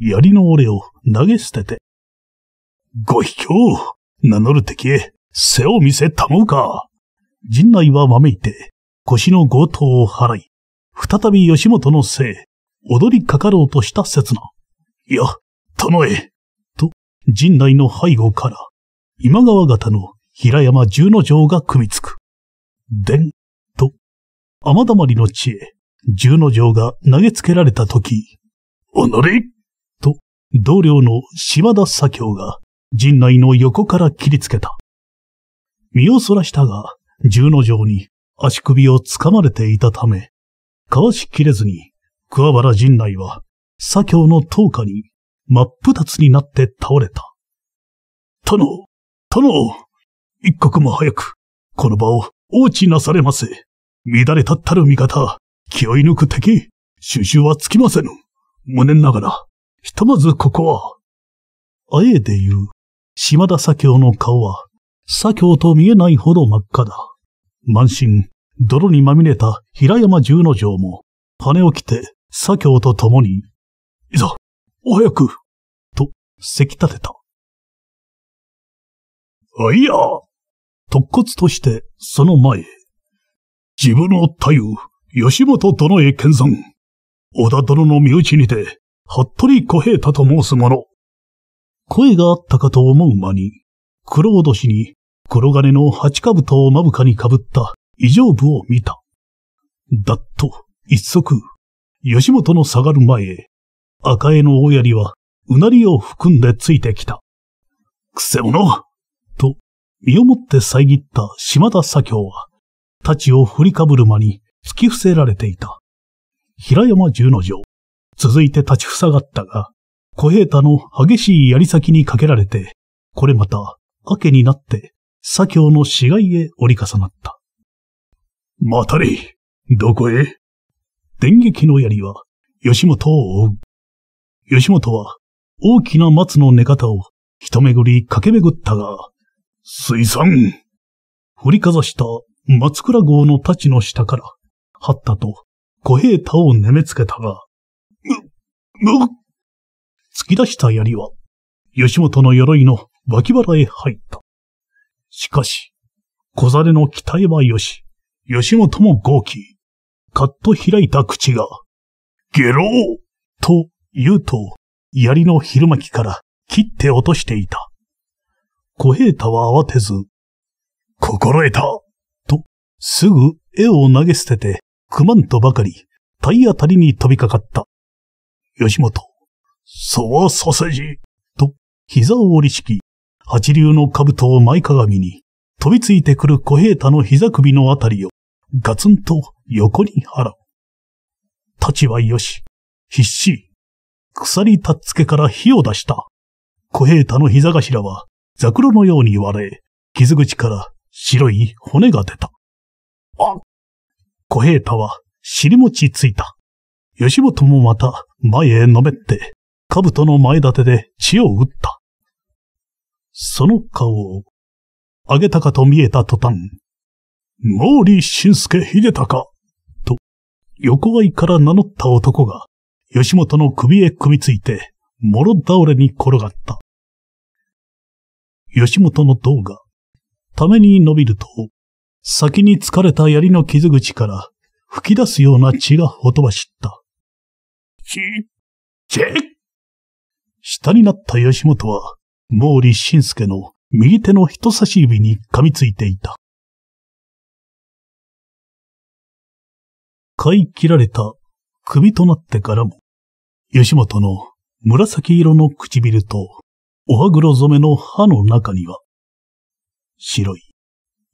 槍の俺を投げ捨てて、ご卑怯名乗る敵へ、背を見せたもうか陣内はまめいて、腰の強盗を払い、再び吉本のせい、踊りかかろうとした刹那。いや、殿へと、陣内の背後から、今川方の平山十之丞が組みつく。でん、と、雨だまりの地へ、十之丞が投げつけられた時、おのれと、同僚の島田左京が、陣内の横から切りつけた。身をそらしたが、銃の城に足首を掴まれていたため、かわしきれずに、桑原陣内は、左京の灯火に真っ二つになって倒れた。殿、殿、一刻も早く、この場を放置なされませ。乱れたったる味方、気を抜く敵、収集はつきませぬ。無念ながら、ひとまずここは。あえで言う、島田左京の顔は、左京と見えないほど真っ赤だ。満身、泥にまみれた平山十之丞も、羽を着て左京と共に、いざ、お早くと、せき立てた。あいや突骨として、その前へ。自分の太夫、吉本殿へ見参。織田殿の身内にて、服部小平太と申す者、声があったかと思う間に、黒としに黒金の八兜をまぶかにかぶった異常部を見た。だっと、一足、吉本の下がる前へ、赤江の大槍はうなりを含んでついてきた。くせ者と、身をもって遮った島田左京は、太刀を振りかぶる間に突き伏せられていた。平山十の城、続いて立ちふさがったが、小平太の激しい槍先にかけられて、これまた、明けになって、左京の死骸へ折り重なった。待たれどこへ電撃の槍は、吉本を追う。吉本は、大きな松の寝方を、一巡り駆け巡ったが、水産振りかざした松倉号の太刀の下から、はったと小平太を眠めつけたが、む、む、突き出した槍は、吉本の鎧の脇腹へ入った。しかし、小猿の期待はよし、吉本も豪気。カッと開いた口が、ゲローと言うと、槍の昼巻きから切って落としていた。小平太は慌てず、心得たと、すぐ絵を投げ捨てて、くまんとばかり、体当たりに飛びかかった。吉本、そうソセジと、膝を折りしき、八流の兜を前鏡に、飛びついてくる小平太の膝首のあたりを、ガツンと横に払う。立ちはよし、必死。鎖たっつけから火を出した。小平太の膝頭は、ザクロのように割れ、傷口から白い骨が出た。あ小平太は尻餅ついた。吉本もまた前へのべって、兜の前立てで血を打った。その顔を、あげたかと見えた途端、毛利俊介秀隆と、横合いから名乗った男が、吉本の首へ組みついて、諸倒れに転がった。吉本の胴が、ために伸びると、先に疲れた槍の傷口から吹き出すような血がほとばしった。ち、チェッ下になった吉本は、毛利晋介の右手の人差し指に噛みついていた。買い切られた首となってからも、吉本の紫色の唇とおはぐろ染めの歯の中には、白い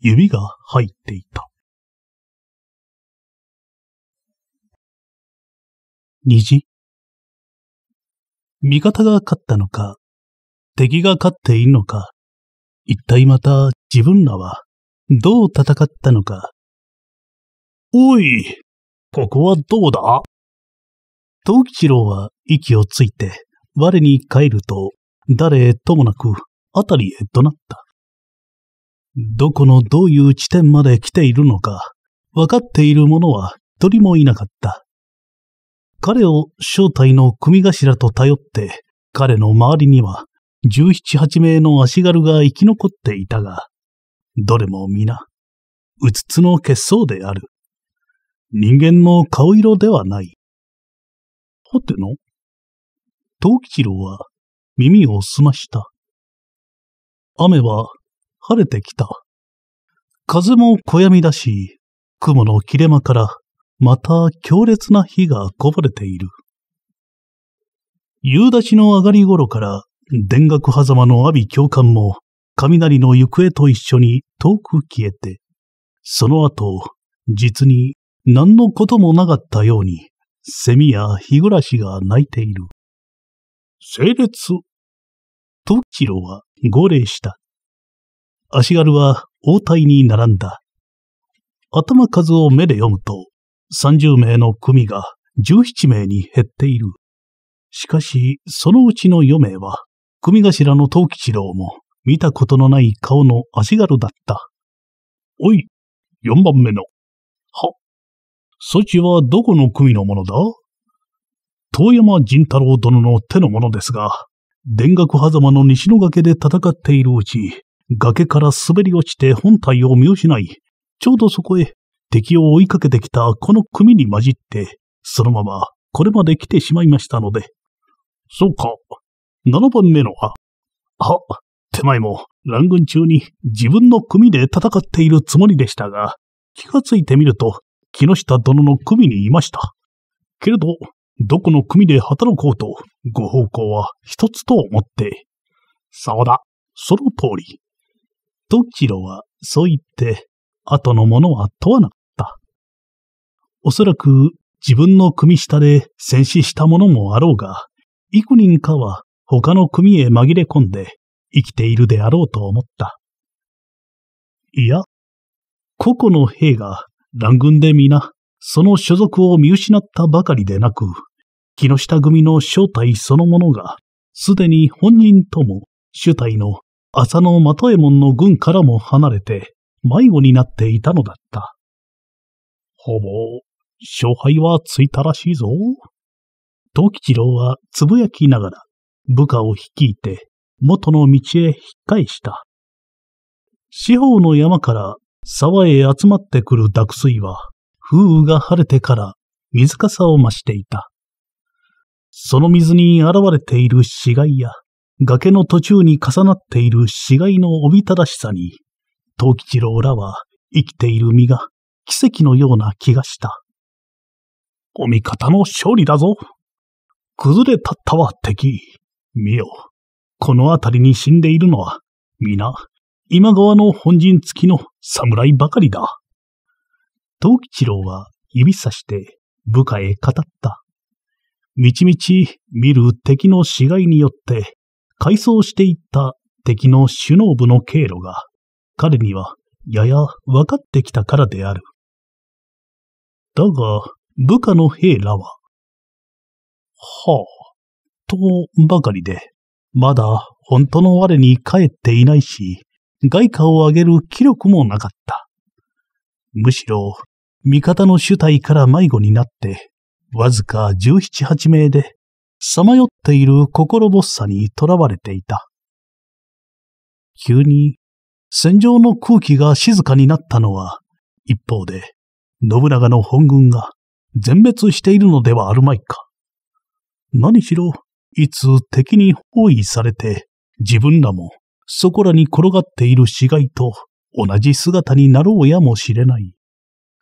指が入っていた。虹味方が勝ったのか、敵が勝っているのか、一体また自分らはどう戦ったのか。おい、ここはどうだ藤吉郎は息をついて我に帰ると、誰ともなく辺りへ怒鳴った。どこのどういう地点まで来ているのか、分かっている者は一人もいなかった。彼を正体の組頭と頼って、彼の周りには、十七八名の足軽が生き残っていたが、どれも皆、うつつの結相である。人間の顔色ではない。はての東吉郎は耳を澄ました。雨は晴れてきた。風も小闇だし、雲の切れ間からまた強烈な火がこぼれている。夕立の上がり頃から、田楽狭間の阿鼻教官も、雷の行方と一緒に遠く消えて、その後、実に何のこともなかったように、蝉や日暮が鳴いている。整列。と一郎は号令した。足軽は応対に並んだ。頭数を目で読むと、30名の組が17名に減っている。しかし、そのうちの4名は、組頭の藤吉郎も見たことのない顔の足軽だった。おい、4番目の。は、そちはどこの組のものだ遠山仁太郎殿の手のものですが、田楽狭間の西の崖で戦っているうち、崖から滑り落ちて本体を見失い、ちょうどそこへ敵を追いかけてきたこの組に混じって、そのままこれまで来てしまいましたので。そうか。7番目のは、あ、手前も乱軍中に自分の組で戦っているつもりでしたが、気がついてみると、木下殿の組にいました。けれど、どこの組で働こうと、ご方向は一つと思って。そうだ、その通り。どちろは、そう言って、後のものは問わなかおそらく自分の組下で戦死した者もあろうが、幾人かは他の組へ紛れ込んで生きているであろうと思った。いや、個々の兵が乱軍で皆、その所属を見失ったばかりでなく、木下組の正体そのものが、すでに本人とも主体の浅野又右衛門の軍からも離れて迷子になっていたのだった。ほぼ勝敗はついたらしいぞ。藤吉郎はつぶやきながら部下を率いて元の道へ引っ返した。四方の山から沢へ集まってくる濁水は風雨が晴れてから水かさを増していた。その水に現れている死骸や崖の途中に重なっている死骸のおびただしさに、藤吉郎らは生きている身が奇跡のような気がした。お味方の勝利だぞ。崩れたったわ、敵。見よ。この辺りに死んでいるのは、皆、今川の本陣付きの侍ばかりだ。藤吉郎は指さして部下へ語った。みちみち見る敵の死骸によって、改装していった敵の首脳部の経路が、彼にはやや分かってきたからである。だが、部下の兵らは、はあ、とばかりで、まだ本当の我に帰っていないし、外貨を上げる気力もなかった。むしろ、味方の主体から迷子になって、わずか十七八名で、さまよっている心ぼっさに囚われていた。急に、戦場の空気が静かになったのは、一方で、信長の本軍が、全滅しているのではあるまいか。何しろ、いつ敵に包囲されて、自分らも、そこらに転がっている死骸と同じ姿になろうやもしれない。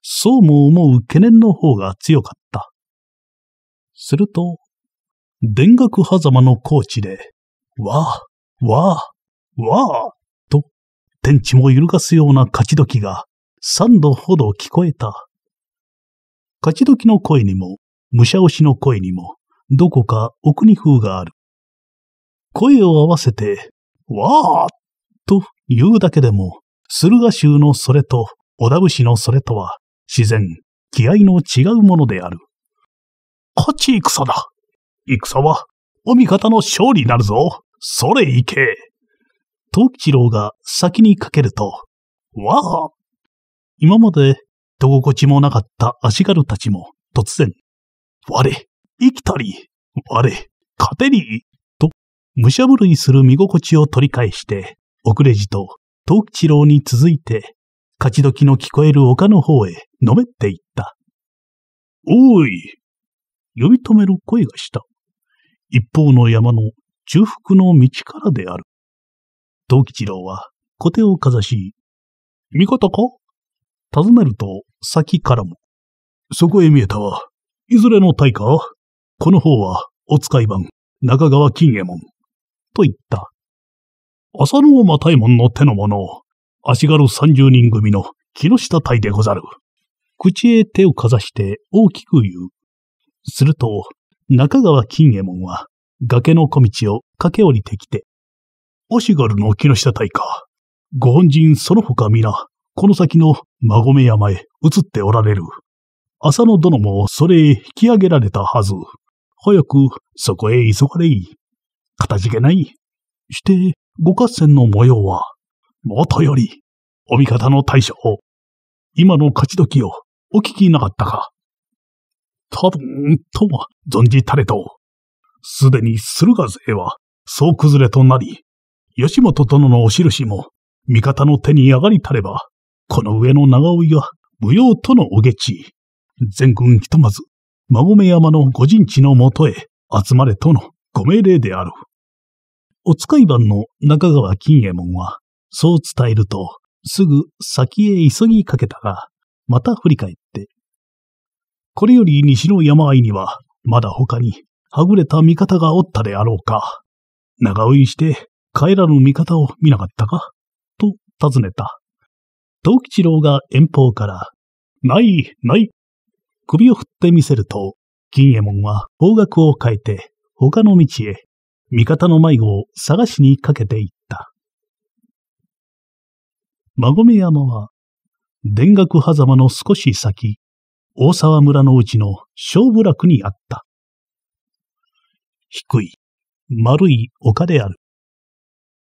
そうも思う懸念の方が強かった。すると、田楽狭間の高地で、わあ、わあ、わあ、と、天地も揺るがすような勝ち時が、三度ほど聞こえた。勝ち時の声にも、武者押しの声にも、どこか奥に風がある。声を合わせて、わーと言うだけでも、駿河衆のそれと小田節のそれとは、自然、気合の違うものである。勝ち戦だ戦は、お味方の勝利になるぞそれ行け藤吉郎が先にかけると、わあ今まで人心地もなかった足軽たちも突然、我、生きたり、我、勝てり、と、むしゃぶるにする見心地を取り返して、遅れじと東吉郎に続いて、勝ち時の聞こえる丘の方へのめっていった。おい呼び止める声がした。一方の山の中腹の道からである。東吉郎は小手をかざし、味方か尋ねると、先からも。そこへ見えたわ。いずれの隊かこの方は、お使い番、中川金右衛門。と言った。浅野又右衛門の手の者足軽三十人組の木下隊でござる。口へ手をかざして大きく言う。すると、中川金右衛門は、崖の小道を駆け下りてきて、足軽の木下隊か。ご本人その他皆、この先の馬込山へ移っておられる。浅野殿もそれへ引き上げられたはず。早くそこへ急がれい。かたじけない。して、五合戦の模様は、もとより、お味方の大将、今の勝ち時をお聞きなかったか。多分、とは存じたれと、すでに駿河勢は総崩れとなり、吉本殿のお印も味方の手に上がりたれば、この上の長老が無用とのお下ち。全軍ひとまず、馬込山の御陣地のもとへ集まれとのご命令である。お使い番の中川金右衛門は、そう伝えると、すぐ先へ急ぎかけたが、また振り返って、これより西の山あいには、まだ他に、はぐれた味方がおったであろうか。長追いして、帰らぬ味方を見なかったかと尋ねた。藤吉郎が遠方から、ない、ない、首を振ってみせると、金右衛門は方角を変えて、他の道へ、味方の迷子を探しにかけていった。馬込山は、田楽狭間の少し先、大沢村のうちの小部落にあった。低い、丸い丘である。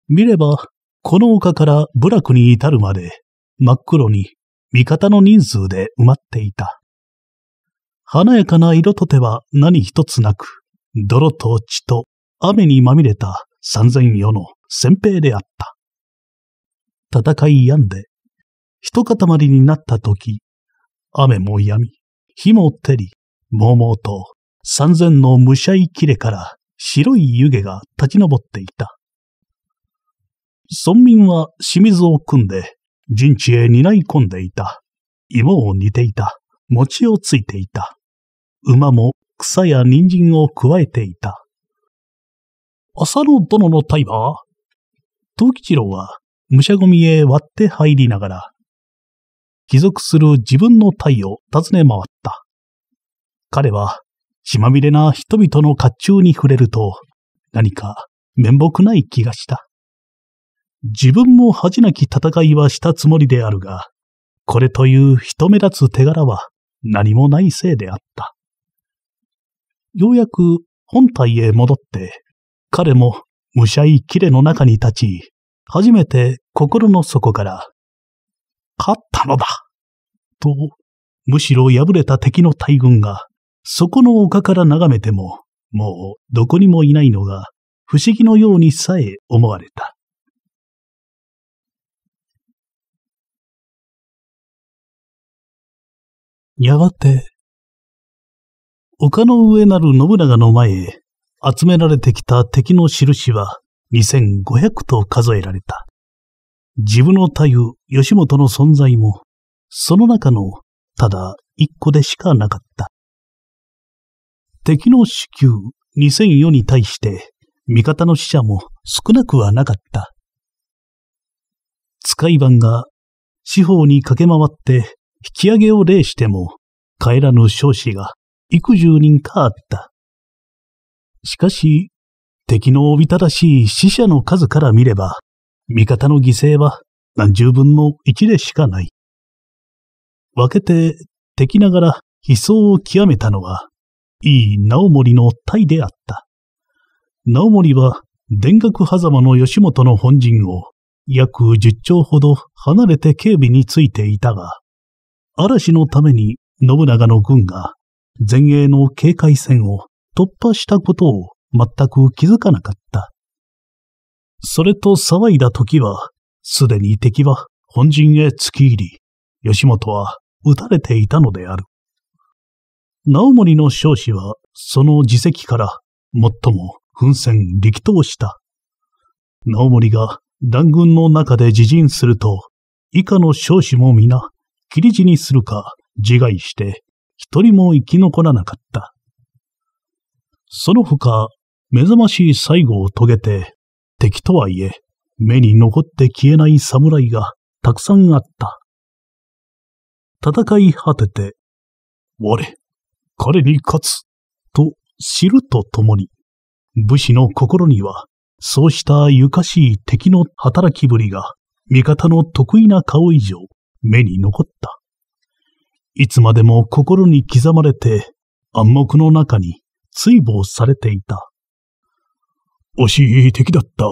見れば、この丘から部落に至るまで真っ黒に味方の人数で埋まっていた。華やかな色と手は何一つなく、泥と血と雨にまみれた三千世の先兵であった。戦い病んで、一塊になった時、雨も止み、火も照り、もうもうと三千の武者い切れから白い湯気が立ち上っていた。村民は清水を組んで人知へ担い込んでいた。芋を煮ていた。餅をついていた。馬も草や人参を加えていた。浅野殿の大は藤吉郎は武者ゴミへ割って入りながら、帰属する自分の体を尋ね回った。彼は血まみれな人々の甲冑に触れると、何か面目ない気がした。自分も恥なき戦いはしたつもりであるが、これという人目立つ手柄は何もないせいであった。ようやく本体へ戻って、彼も無邪いきれの中に立ち、初めて心の底から、勝ったのだと、むしろ敗れた敵の大軍が、そこの丘から眺めても、もうどこにもいないのが、不思議のようにさえ思われた。やがて、丘の上なる信長の前へ集められてきた敵の印は2500と数えられた。自分の太夫吉本の存在も、その中のただ一個でしかなかった。敵の死球2004に対して味方の死者も少なくはなかった。使い番が四方に駆け回って引き上げを礼しても、帰らぬ少子が幾十人かあった。しかし、敵のおびただしい死者の数から見れば、味方の犠牲は何十分の一でしかない。分けて敵ながら悲壮を極めたのは、いい直森の隊であった。直森は、田楽狭間の吉本の本陣を、約十丁ほど離れて警備についていたが、嵐のために信長の軍が前衛の警戒線を突破したことを全く気づかなかった。それと騒いだ時は、すでに敵は本陣へ突き入り、吉本は撃たれていたのである。直森の少子は、その自責から、最も奮戦力投した。直盛が乱軍の中で自陣すると、以下の少子も皆、切り死にするか、自害して、一人も生き残らなかった。その他、目覚ましい最後を遂げて、敵とはいえ、目に残って消えない侍がたくさんあった。戦い果てて、我、彼に勝つ、と知るとともに、武士の心には、そうしたゆかしい敵の働きぶりが、味方の得意な顔以上、目に残った。いつまでも心に刻まれて暗黙の中に追放されていた。惜しい敵だった。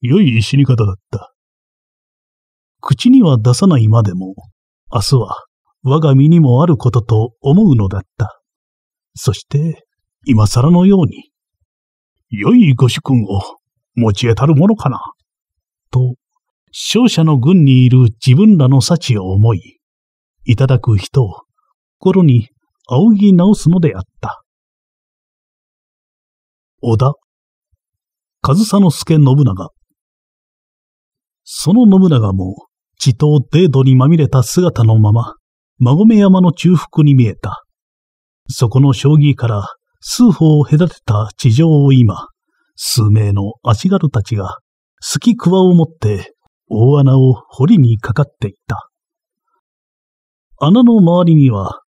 良い死に方だった。口には出さないまでも、明日は我が身にもあることと思うのだった。そして、今更のように、良いご主君を持ち得たるものかな、と勝者の軍にいる自分らの幸を思い、いただく人を心に仰ぎ直すのであった。織田、上総介信長。その信長も、地頭程度にまみれた姿のまま、馬込山の中腹に見えた。そこの将棋から数歩を隔てた地上を今、数名の足軽たちが、好きくわを持って大穴を掘りにかかっていた。穴の周りには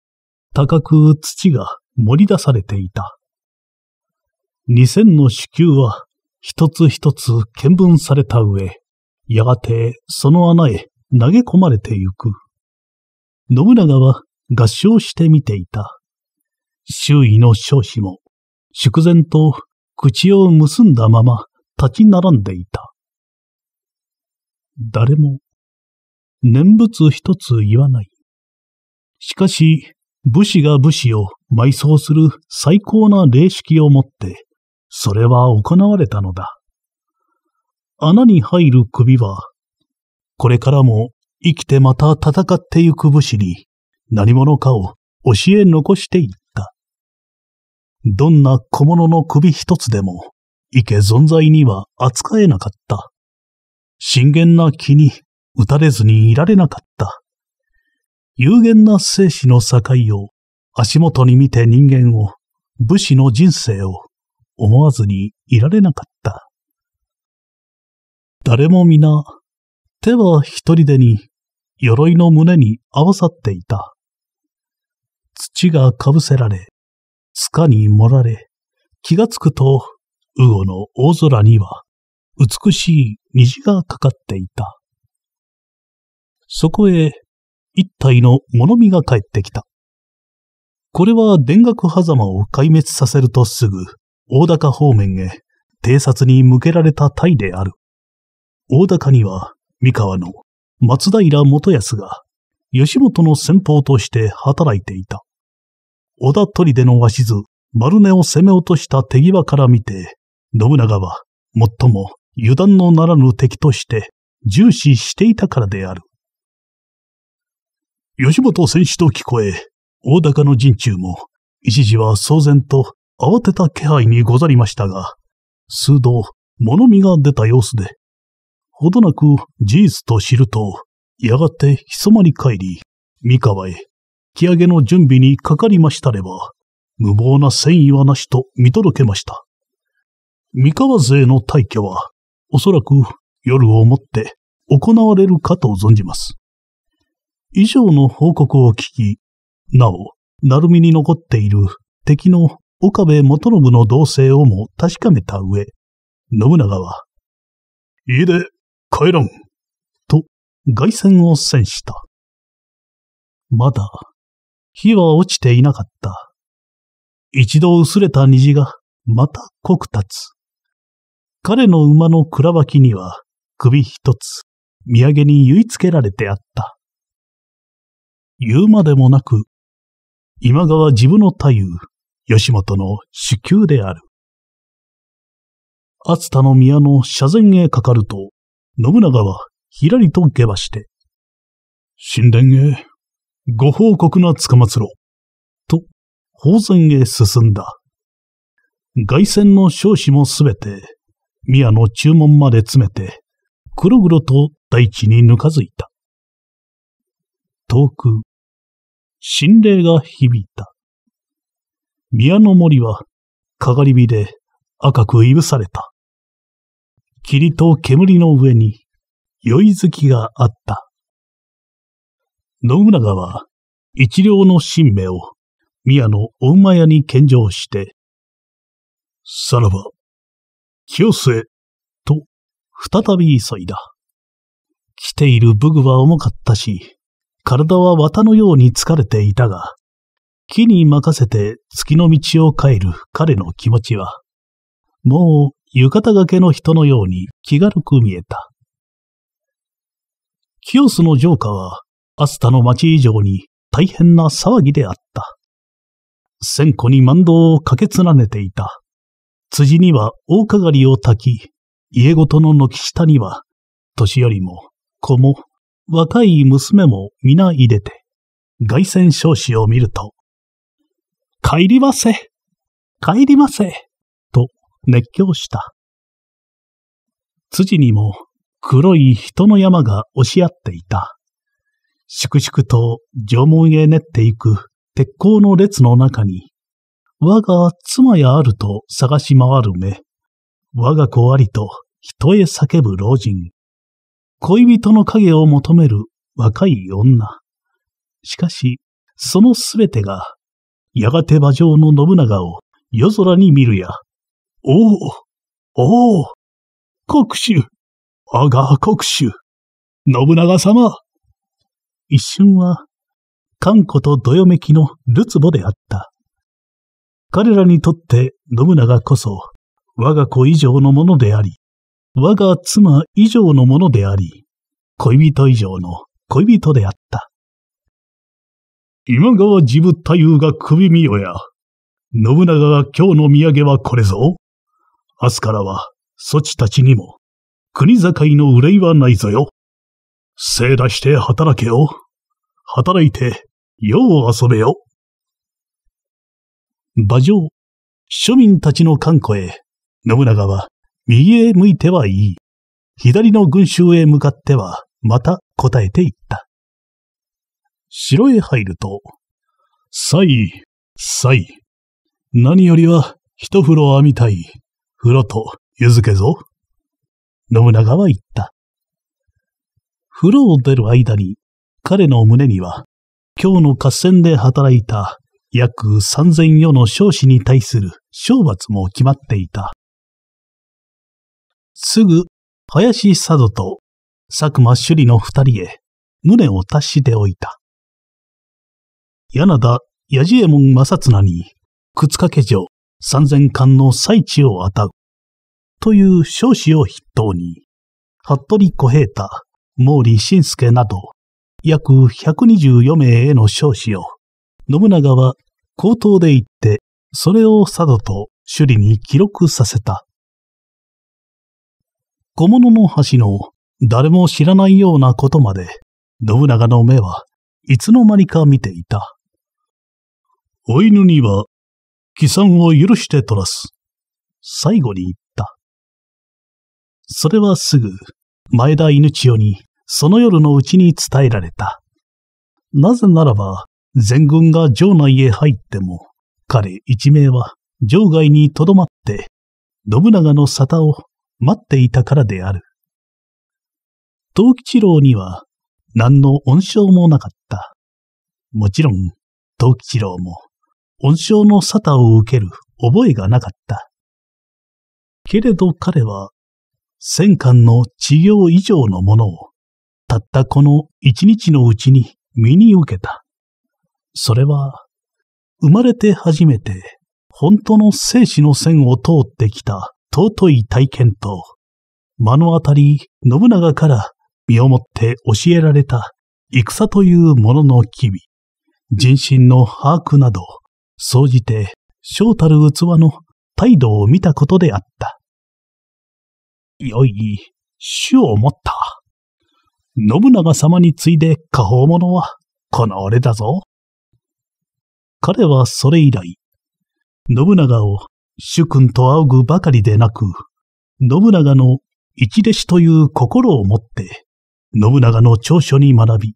高く土が盛り出されていた。二千の子宮は一つ一つ見分された上、やがてその穴へ投げ込まれてゆく。信長は合唱して見ていた。周囲の少子も、祝然と口を結んだまま立ち並んでいた。誰も念仏一つ言わない。しかし、武士が武士を埋葬する最高な霊式をもって、それは行われたのだ。穴に入る首は、これからも生きてまた戦ってゆく武士に何者かを教え残していった。どんな小物の首一つでも、池存在には扱えなかった。真剣な気に打たれずにいられなかった。有限な生死の境を足元に見て人間を、武士の人生を思わずにいられなかった。誰も皆、手は一人でに、鎧の胸に合わさっていた。土が被せられ、塚に盛られ、気がつくと、魚の大空には、美しい虹がかかっていた。そこへ、一体の物見が帰ってきた。これは田楽狭間を壊滅させるとすぐ、大高方面へ偵察に向けられた隊である。大高には、三河の松平元康が、吉本の先方として働いていた。織田砦の鷲津、丸根を攻め落とした手際から見て、信長は、最も油断のならぬ敵として重視していたからである。吉本選手と聞こえ、大高の陣中も、一時は騒然と慌てた気配にござりましたが、数度物見が出た様子で、ほどなく事実と知ると、やがてひそまり帰り、三河へ、木上げの準備にかかりましたれば、無謀な戦意はなしと見届けました。三河勢の退去は、おそらく夜をもって行われるかと存じます。以上の報告を聞き、なお、鳴海に残っている敵の岡部元信の動静をも確かめた上、信長は、家で帰らん、と凱旋を宣した。まだ、火は落ちていなかった。一度薄れた虹が、また濃く立つ。彼の馬の倉脇には首一つ、土産に結いつけられてあった。言うまでもなく、今川自分の太夫、吉本の主急である。熱田の宮の社前へかかると、信長はひらりと下馬して、神殿へ、ご報告なつかまつろ、と、宝前へ進んだ。外戦の少子もすべて、宮の注文まで詰めて、黒々と大地にぬかづいた。遠く、心霊が響いた。宮の森は、かがり火で赤くいぶされた。霧と煙の上に、酔い月があった。野村川は、一両の神明を、宮のお馬屋に献上して、さらば、清瀬と、再び急いだ。来ている武具は重かったし、体は綿のように疲れていたが、木に任せて月の道を帰る彼の気持ちは、もう浴衣がけの人のように気軽く見えた。清須の城下は、アスタの町以上に大変な騒ぎであった。千個に万道をかけつらねていた。辻には大かがりを焚き、家ごとの軒下には、年寄りも、子も、若い娘も皆入れて、外旋少子を見ると、帰りませ帰りませと熱狂した。辻にも黒い人の山が押し合っていた。粛々と縄文へ練っていく鉄鋼の列の中に、我が妻やあると探し回る目。我が子ありと人へ叫ぶ老人。恋人の影を求める若い女。しかし、そのすべてが、やがて馬上の信長を夜空に見るや。おおおお国主我が国主信長様一瞬は、かんことどよめきのるつぼであった。彼らにとって信長こそ我が子以上のものであり、我が妻以上のものであり、恋人以上の恋人であった。今川治部太夫が首見よや。信長が今日の土産はこれぞ。明日からは、そちたちにも、国境の憂いはないぞよ。正出して働けよ。働いて、よう遊べよ。馬上、庶民たちの観光へ、信長は右へ向いてはいい、左の群衆へ向かってはまた答えていった。城へ入ると、さい、さい。何よりは一風呂編みたい。風呂と湯漬けぞ。信長は言った。風呂を出る間に、彼の胸には、今日の合戦で働いた約三千余の少子に対する懲罰も決まっていた。すぐ、林佐渡と佐久間首里の二人へ胸を達しておいた。柳田八右衛門正綱に、靴掛け城三千貫の最地をあたう、という少子を筆頭に、服部小平太、毛利信介など、約124名への少子を信長は口頭で言って、それを佐渡と首里に記録させた。小物の橋の誰も知らないようなことまで、信長の目はいつの間にか見ていた。お犬には、帰参を許して取らす。最後に言った。それはすぐ、前田犬千代に、その夜のうちに伝えられた。なぜならば、全軍が城内へ入っても、彼一名は城外に留まって、信長の沙汰を待っていたからである。東吉郎には何の恩賞もなかった。もちろん、東吉郎も恩賞の沙汰を受ける覚えがなかった。けれど彼は、戦艦の治療以上のものを、たったこの一日のうちに身に受けた。それは、生まれて初めて、本当の生死の線を通ってきた尊い体験と、目の当たり、信長から身をもって教えられた戦というものの機微、人心の把握など、総じて小たる器の態度を見たことであった。よい、主を持った。信長様に次いで過方者は、この俺だぞ。彼はそれ以来、信長を主君と仰ぐばかりでなく、信長の一弟子という心を持って、信長の長所に学び、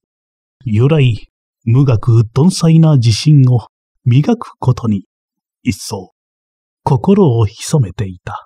由来、無学、鈍細な自信を磨くことに、一層、心を潜めていた。